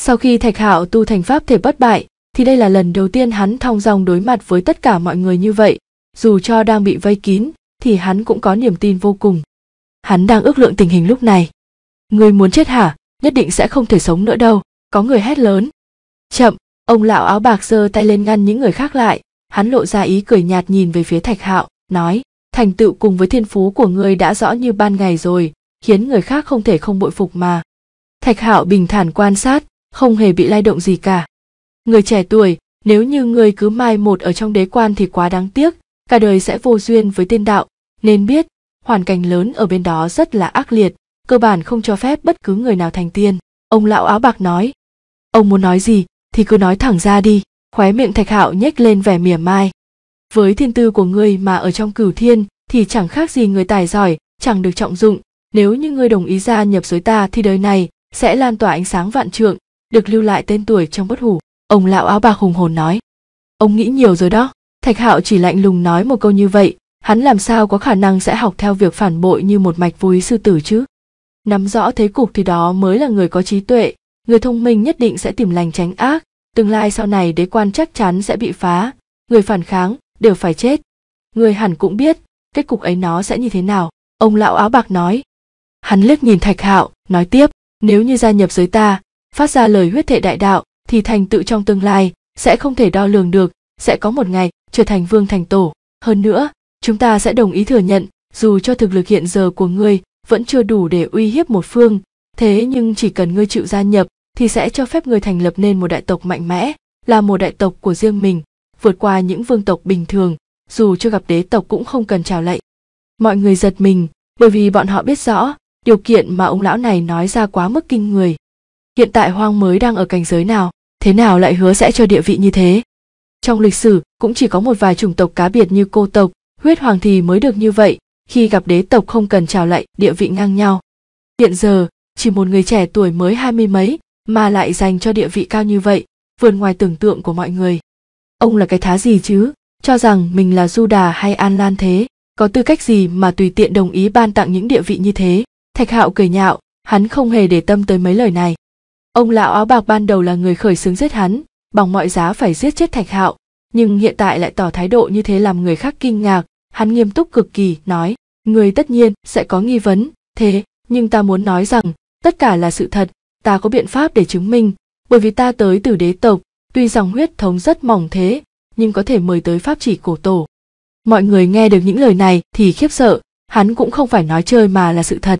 sau khi thạch hạo tu thành pháp thể bất bại thì đây là lần đầu tiên hắn thong dong đối mặt với tất cả mọi người như vậy dù cho đang bị vây kín thì hắn cũng có niềm tin vô cùng hắn đang ước lượng tình hình lúc này người muốn chết hả nhất định sẽ không thể sống nữa đâu có người hét lớn chậm ông lão áo bạc giơ tay lên ngăn những người khác lại hắn lộ ra ý cười nhạt nhìn về phía thạch hạo nói thành tựu cùng với thiên phú của ngươi đã rõ như ban ngày rồi khiến người khác không thể không bội phục mà thạch hạo bình thản quan sát không hề bị lay động gì cả người trẻ tuổi nếu như ngươi cứ mai một ở trong đế quan thì quá đáng tiếc cả đời sẽ vô duyên với tiên đạo nên biết hoàn cảnh lớn ở bên đó rất là ác liệt cơ bản không cho phép bất cứ người nào thành tiên ông lão áo bạc nói ông muốn nói gì thì cứ nói thẳng ra đi khóe miệng thạch hạo nhếch lên vẻ mỉa mai với thiên tư của ngươi mà ở trong cửu thiên thì chẳng khác gì người tài giỏi chẳng được trọng dụng nếu như ngươi đồng ý gia nhập giới ta thì đời này sẽ lan tỏa ánh sáng vạn trượng được lưu lại tên tuổi trong bất hủ ông lão áo bạc hùng hồn nói ông nghĩ nhiều rồi đó thạch hạo chỉ lạnh lùng nói một câu như vậy hắn làm sao có khả năng sẽ học theo việc phản bội như một mạch vui sư tử chứ nắm rõ thế cục thì đó mới là người có trí tuệ người thông minh nhất định sẽ tìm lành tránh ác tương lai sau này đế quan chắc chắn sẽ bị phá người phản kháng đều phải chết người hẳn cũng biết kết cục ấy nó sẽ như thế nào ông lão áo bạc nói hắn liếc nhìn thạch hạo nói tiếp nếu như gia nhập giới ta phát ra lời huyết thệ đại đạo thì thành tựu trong tương lai sẽ không thể đo lường được sẽ có một ngày trở thành vương thành tổ hơn nữa chúng ta sẽ đồng ý thừa nhận dù cho thực lực hiện giờ của ngươi vẫn chưa đủ để uy hiếp một phương thế nhưng chỉ cần ngươi chịu gia nhập thì sẽ cho phép ngươi thành lập nên một đại tộc mạnh mẽ là một đại tộc của riêng mình vượt qua những vương tộc bình thường dù chưa gặp đế tộc cũng không cần chào lệnh mọi người giật mình bởi vì bọn họ biết rõ điều kiện mà ông lão này nói ra quá mức kinh người hiện tại hoang mới đang ở cảnh giới nào thế nào lại hứa sẽ cho địa vị như thế trong lịch sử cũng chỉ có một vài chủng tộc cá biệt như cô tộc huyết hoàng thì mới được như vậy khi gặp đế tộc không cần chào lại địa vị ngang nhau hiện giờ chỉ một người trẻ tuổi mới hai mươi mấy mà lại dành cho địa vị cao như vậy vượt ngoài tưởng tượng của mọi người ông là cái thá gì chứ cho rằng mình là du đà hay an lan thế có tư cách gì mà tùy tiện đồng ý ban tặng những địa vị như thế thạch hạo cười nhạo hắn không hề để tâm tới mấy lời này ông lão áo bạc ban đầu là người khởi xướng giết hắn bằng mọi giá phải giết chết thạch hạo nhưng hiện tại lại tỏ thái độ như thế làm người khác kinh ngạc hắn nghiêm túc cực kỳ nói người tất nhiên sẽ có nghi vấn thế nhưng ta muốn nói rằng tất cả là sự thật ta có biện pháp để chứng minh bởi vì ta tới từ đế tộc tuy rằng huyết thống rất mỏng thế nhưng có thể mời tới pháp chỉ cổ tổ mọi người nghe được những lời này thì khiếp sợ hắn cũng không phải nói chơi mà là sự thật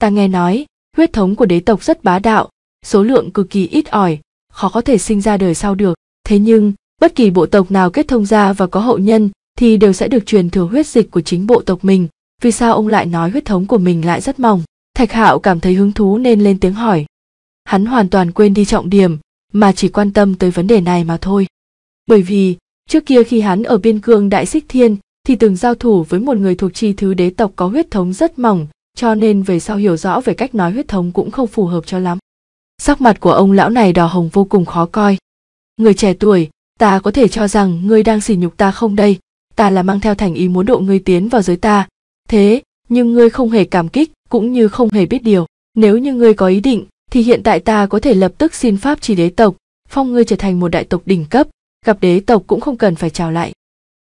ta nghe nói huyết thống của đế tộc rất bá đạo số lượng cực kỳ ít ỏi khó có thể sinh ra đời sau được thế nhưng bất kỳ bộ tộc nào kết thông ra và có hậu nhân thì đều sẽ được truyền thừa huyết dịch của chính bộ tộc mình vì sao ông lại nói huyết thống của mình lại rất mỏng thạch hạo cảm thấy hứng thú nên lên tiếng hỏi hắn hoàn toàn quên đi trọng điểm mà chỉ quan tâm tới vấn đề này mà thôi. Bởi vì, trước kia khi hắn ở biên cương Đại Xích Thiên thì từng giao thủ với một người thuộc chi thứ đế tộc có huyết thống rất mỏng, cho nên về sau hiểu rõ về cách nói huyết thống cũng không phù hợp cho lắm. Sắc mặt của ông lão này đỏ hồng vô cùng khó coi. Người trẻ tuổi, ta có thể cho rằng ngươi đang sỉ nhục ta không đây, ta là mang theo thành ý muốn độ ngươi tiến vào giới ta. Thế, nhưng ngươi không hề cảm kích, cũng như không hề biết điều. Nếu như ngươi có ý định, thì hiện tại ta có thể lập tức xin pháp chỉ đế tộc, phong ngươi trở thành một đại tộc đỉnh cấp, gặp đế tộc cũng không cần phải chào lại.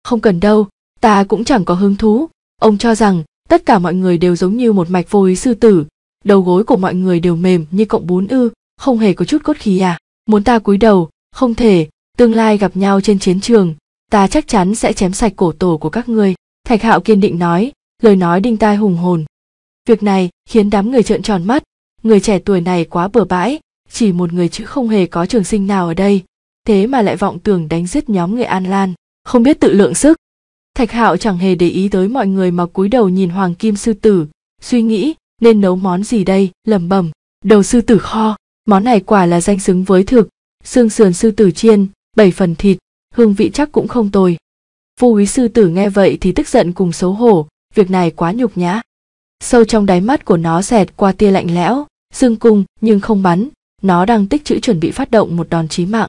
Không cần đâu, ta cũng chẳng có hứng thú. Ông cho rằng tất cả mọi người đều giống như một mạch vô ý sư tử, đầu gối của mọi người đều mềm như cộng bún ư, không hề có chút cốt khí à. Muốn ta cúi đầu, không thể, tương lai gặp nhau trên chiến trường, ta chắc chắn sẽ chém sạch cổ tổ của các ngươi. Thạch hạo kiên định nói, lời nói đinh tai hùng hồn. Việc này khiến đám người trợn tròn mắt, người trẻ tuổi này quá bừa bãi chỉ một người chứ không hề có trường sinh nào ở đây thế mà lại vọng tưởng đánh giết nhóm người an lan không biết tự lượng sức thạch hạo chẳng hề để ý tới mọi người mà cúi đầu nhìn hoàng kim sư tử suy nghĩ nên nấu món gì đây lẩm bẩm đầu sư tử kho món này quả là danh xứng với thực xương sườn sư tử chiên bảy phần thịt hương vị chắc cũng không tồi phu úy sư tử nghe vậy thì tức giận cùng xấu hổ việc này quá nhục nhã sâu trong đáy mắt của nó xẹt qua tia lạnh lẽo dương cung nhưng không bắn, nó đang tích trữ chuẩn bị phát động một đòn chí mạng.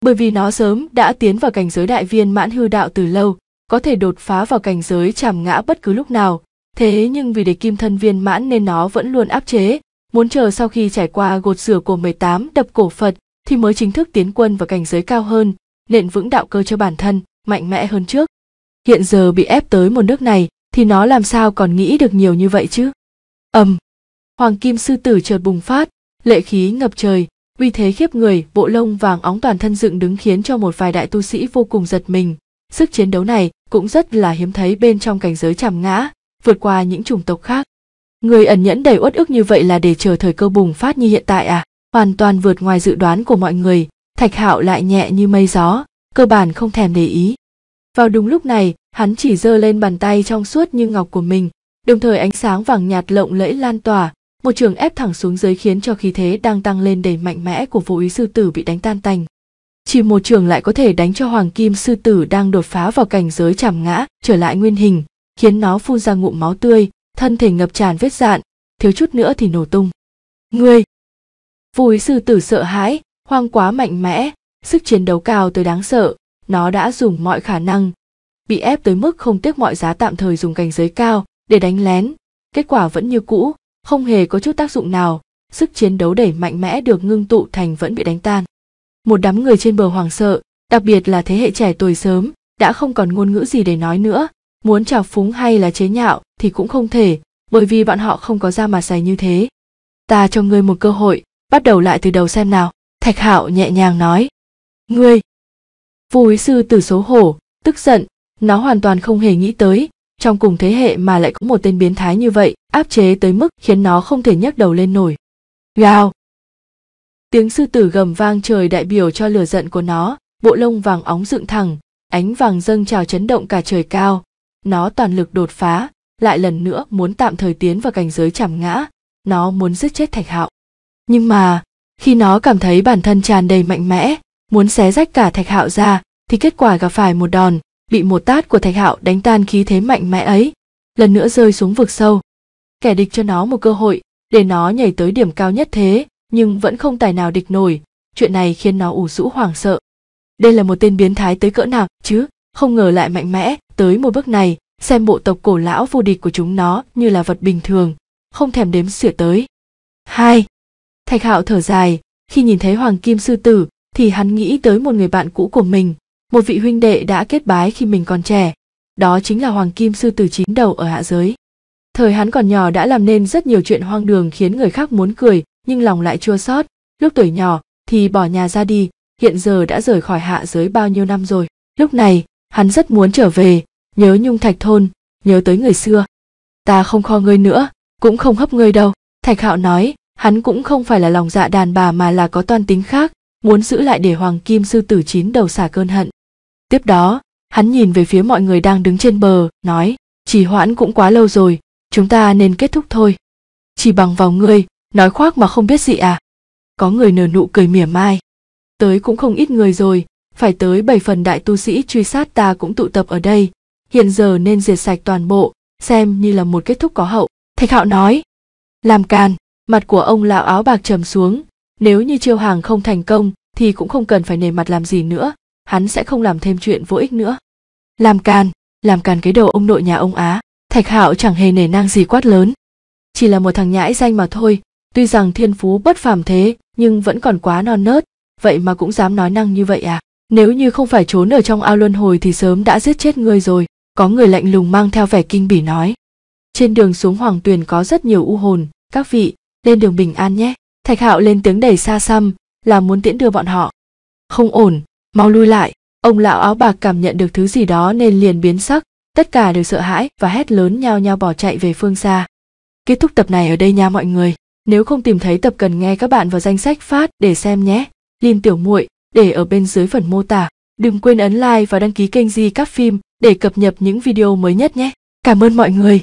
Bởi vì nó sớm đã tiến vào cảnh giới đại viên mãn hư đạo từ lâu, có thể đột phá vào cảnh giới chàm ngã bất cứ lúc nào, thế nhưng vì để kim thân viên mãn nên nó vẫn luôn áp chế, muốn chờ sau khi trải qua gột rửa của 18 đập cổ Phật thì mới chính thức tiến quân vào cảnh giới cao hơn, nện vững đạo cơ cho bản thân, mạnh mẽ hơn trước. Hiện giờ bị ép tới một nước này thì nó làm sao còn nghĩ được nhiều như vậy chứ? Ầm, um, hoàng kim sư tử chợt bùng phát lệ khí ngập trời uy thế khiếp người bộ lông vàng óng toàn thân dựng đứng khiến cho một vài đại tu sĩ vô cùng giật mình sức chiến đấu này cũng rất là hiếm thấy bên trong cảnh giới chằm ngã vượt qua những chủng tộc khác người ẩn nhẫn đầy uất ức như vậy là để chờ thời cơ bùng phát như hiện tại à hoàn toàn vượt ngoài dự đoán của mọi người thạch hạo lại nhẹ như mây gió cơ bản không thèm để ý vào đúng lúc này hắn chỉ giơ lên bàn tay trong suốt như ngọc của mình đồng thời ánh sáng vàng nhạt lộng lẫy lan tỏa một trường ép thẳng xuống dưới khiến cho khí thế đang tăng lên đầy mạnh mẽ của vô ý sư tử bị đánh tan tành chỉ một trường lại có thể đánh cho hoàng kim sư tử đang đột phá vào cảnh giới chảm ngã trở lại nguyên hình khiến nó phun ra ngụm máu tươi thân thể ngập tràn vết dạn thiếu chút nữa thì nổ tung ngươi vô ý sư tử sợ hãi hoang quá mạnh mẽ sức chiến đấu cao tới đáng sợ nó đã dùng mọi khả năng bị ép tới mức không tiếc mọi giá tạm thời dùng cảnh giới cao để đánh lén kết quả vẫn như cũ không hề có chút tác dụng nào, sức chiến đấu đẩy mạnh mẽ được ngưng tụ thành vẫn bị đánh tan. Một đám người trên bờ hoảng sợ, đặc biệt là thế hệ trẻ tuổi sớm, đã không còn ngôn ngữ gì để nói nữa, muốn trào phúng hay là chế nhạo thì cũng không thể, bởi vì bọn họ không có da mà dày như thế. Ta cho ngươi một cơ hội, bắt đầu lại từ đầu xem nào, Thạch Hạo nhẹ nhàng nói. Ngươi! Vô ý sư tử số hổ, tức giận, nó hoàn toàn không hề nghĩ tới, trong cùng thế hệ mà lại có một tên biến thái như vậy áp chế tới mức khiến nó không thể nhấc đầu lên nổi gào tiếng sư tử gầm vang trời đại biểu cho lửa giận của nó bộ lông vàng óng dựng thẳng ánh vàng dâng trào chấn động cả trời cao nó toàn lực đột phá lại lần nữa muốn tạm thời tiến vào cảnh giới chảm ngã nó muốn giết chết thạch hạo nhưng mà khi nó cảm thấy bản thân tràn đầy mạnh mẽ muốn xé rách cả thạch hạo ra thì kết quả gặp phải một đòn bị một tát của thạch hạo đánh tan khí thế mạnh mẽ ấy lần nữa rơi xuống vực sâu kẻ địch cho nó một cơ hội để nó nhảy tới điểm cao nhất thế nhưng vẫn không tài nào địch nổi chuyện này khiến nó ủ rũ hoảng sợ đây là một tên biến thái tới cỡ nào chứ không ngờ lại mạnh mẽ tới một bước này xem bộ tộc cổ lão vô địch của chúng nó như là vật bình thường không thèm đếm xỉa tới hai thạch hạo thở dài khi nhìn thấy hoàng kim sư tử thì hắn nghĩ tới một người bạn cũ của mình một vị huynh đệ đã kết bái khi mình còn trẻ, đó chính là Hoàng Kim Sư Tử Chín Đầu ở hạ giới. Thời hắn còn nhỏ đã làm nên rất nhiều chuyện hoang đường khiến người khác muốn cười, nhưng lòng lại chua xót. Lúc tuổi nhỏ thì bỏ nhà ra đi, hiện giờ đã rời khỏi hạ giới bao nhiêu năm rồi. Lúc này, hắn rất muốn trở về, nhớ nhung thạch thôn, nhớ tới người xưa. Ta không kho ngươi nữa, cũng không hấp ngươi đâu. Thạch Hạo nói, hắn cũng không phải là lòng dạ đàn bà mà là có toan tính khác, muốn giữ lại để Hoàng Kim Sư Tử Chín đầu xả cơn hận. Tiếp đó, hắn nhìn về phía mọi người đang đứng trên bờ, nói, chỉ hoãn cũng quá lâu rồi, chúng ta nên kết thúc thôi. Chỉ bằng vào ngươi, nói khoác mà không biết gì à? Có người nở nụ cười mỉa mai. Tới cũng không ít người rồi, phải tới bảy phần đại tu sĩ truy sát ta cũng tụ tập ở đây, hiện giờ nên diệt sạch toàn bộ, xem như là một kết thúc có hậu. Thạch Hạo nói, làm càn, mặt của ông lão áo bạc trầm xuống, nếu như chiêu hàng không thành công thì cũng không cần phải nề mặt làm gì nữa, hắn sẽ không làm thêm chuyện vô ích nữa làm càn làm càn cái đầu ông nội nhà ông á thạch hạo chẳng hề nể nang gì quát lớn chỉ là một thằng nhãi danh mà thôi tuy rằng thiên phú bất phàm thế nhưng vẫn còn quá non nớt vậy mà cũng dám nói năng như vậy à nếu như không phải trốn ở trong ao luân hồi thì sớm đã giết chết ngươi rồi có người lạnh lùng mang theo vẻ kinh bỉ nói trên đường xuống hoàng tuyền có rất nhiều u hồn các vị lên đường bình an nhé thạch hạo lên tiếng đầy xa xăm là muốn tiễn đưa bọn họ không ổn mau lui lại ông lão áo bạc cảm nhận được thứ gì đó nên liền biến sắc tất cả đều sợ hãi và hét lớn nhao nhao bỏ chạy về phương xa kết thúc tập này ở đây nha mọi người nếu không tìm thấy tập cần nghe các bạn vào danh sách phát để xem nhé Link tiểu muội để ở bên dưới phần mô tả đừng quên ấn like và đăng ký kênh di các phim để cập nhật những video mới nhất nhé cảm ơn mọi người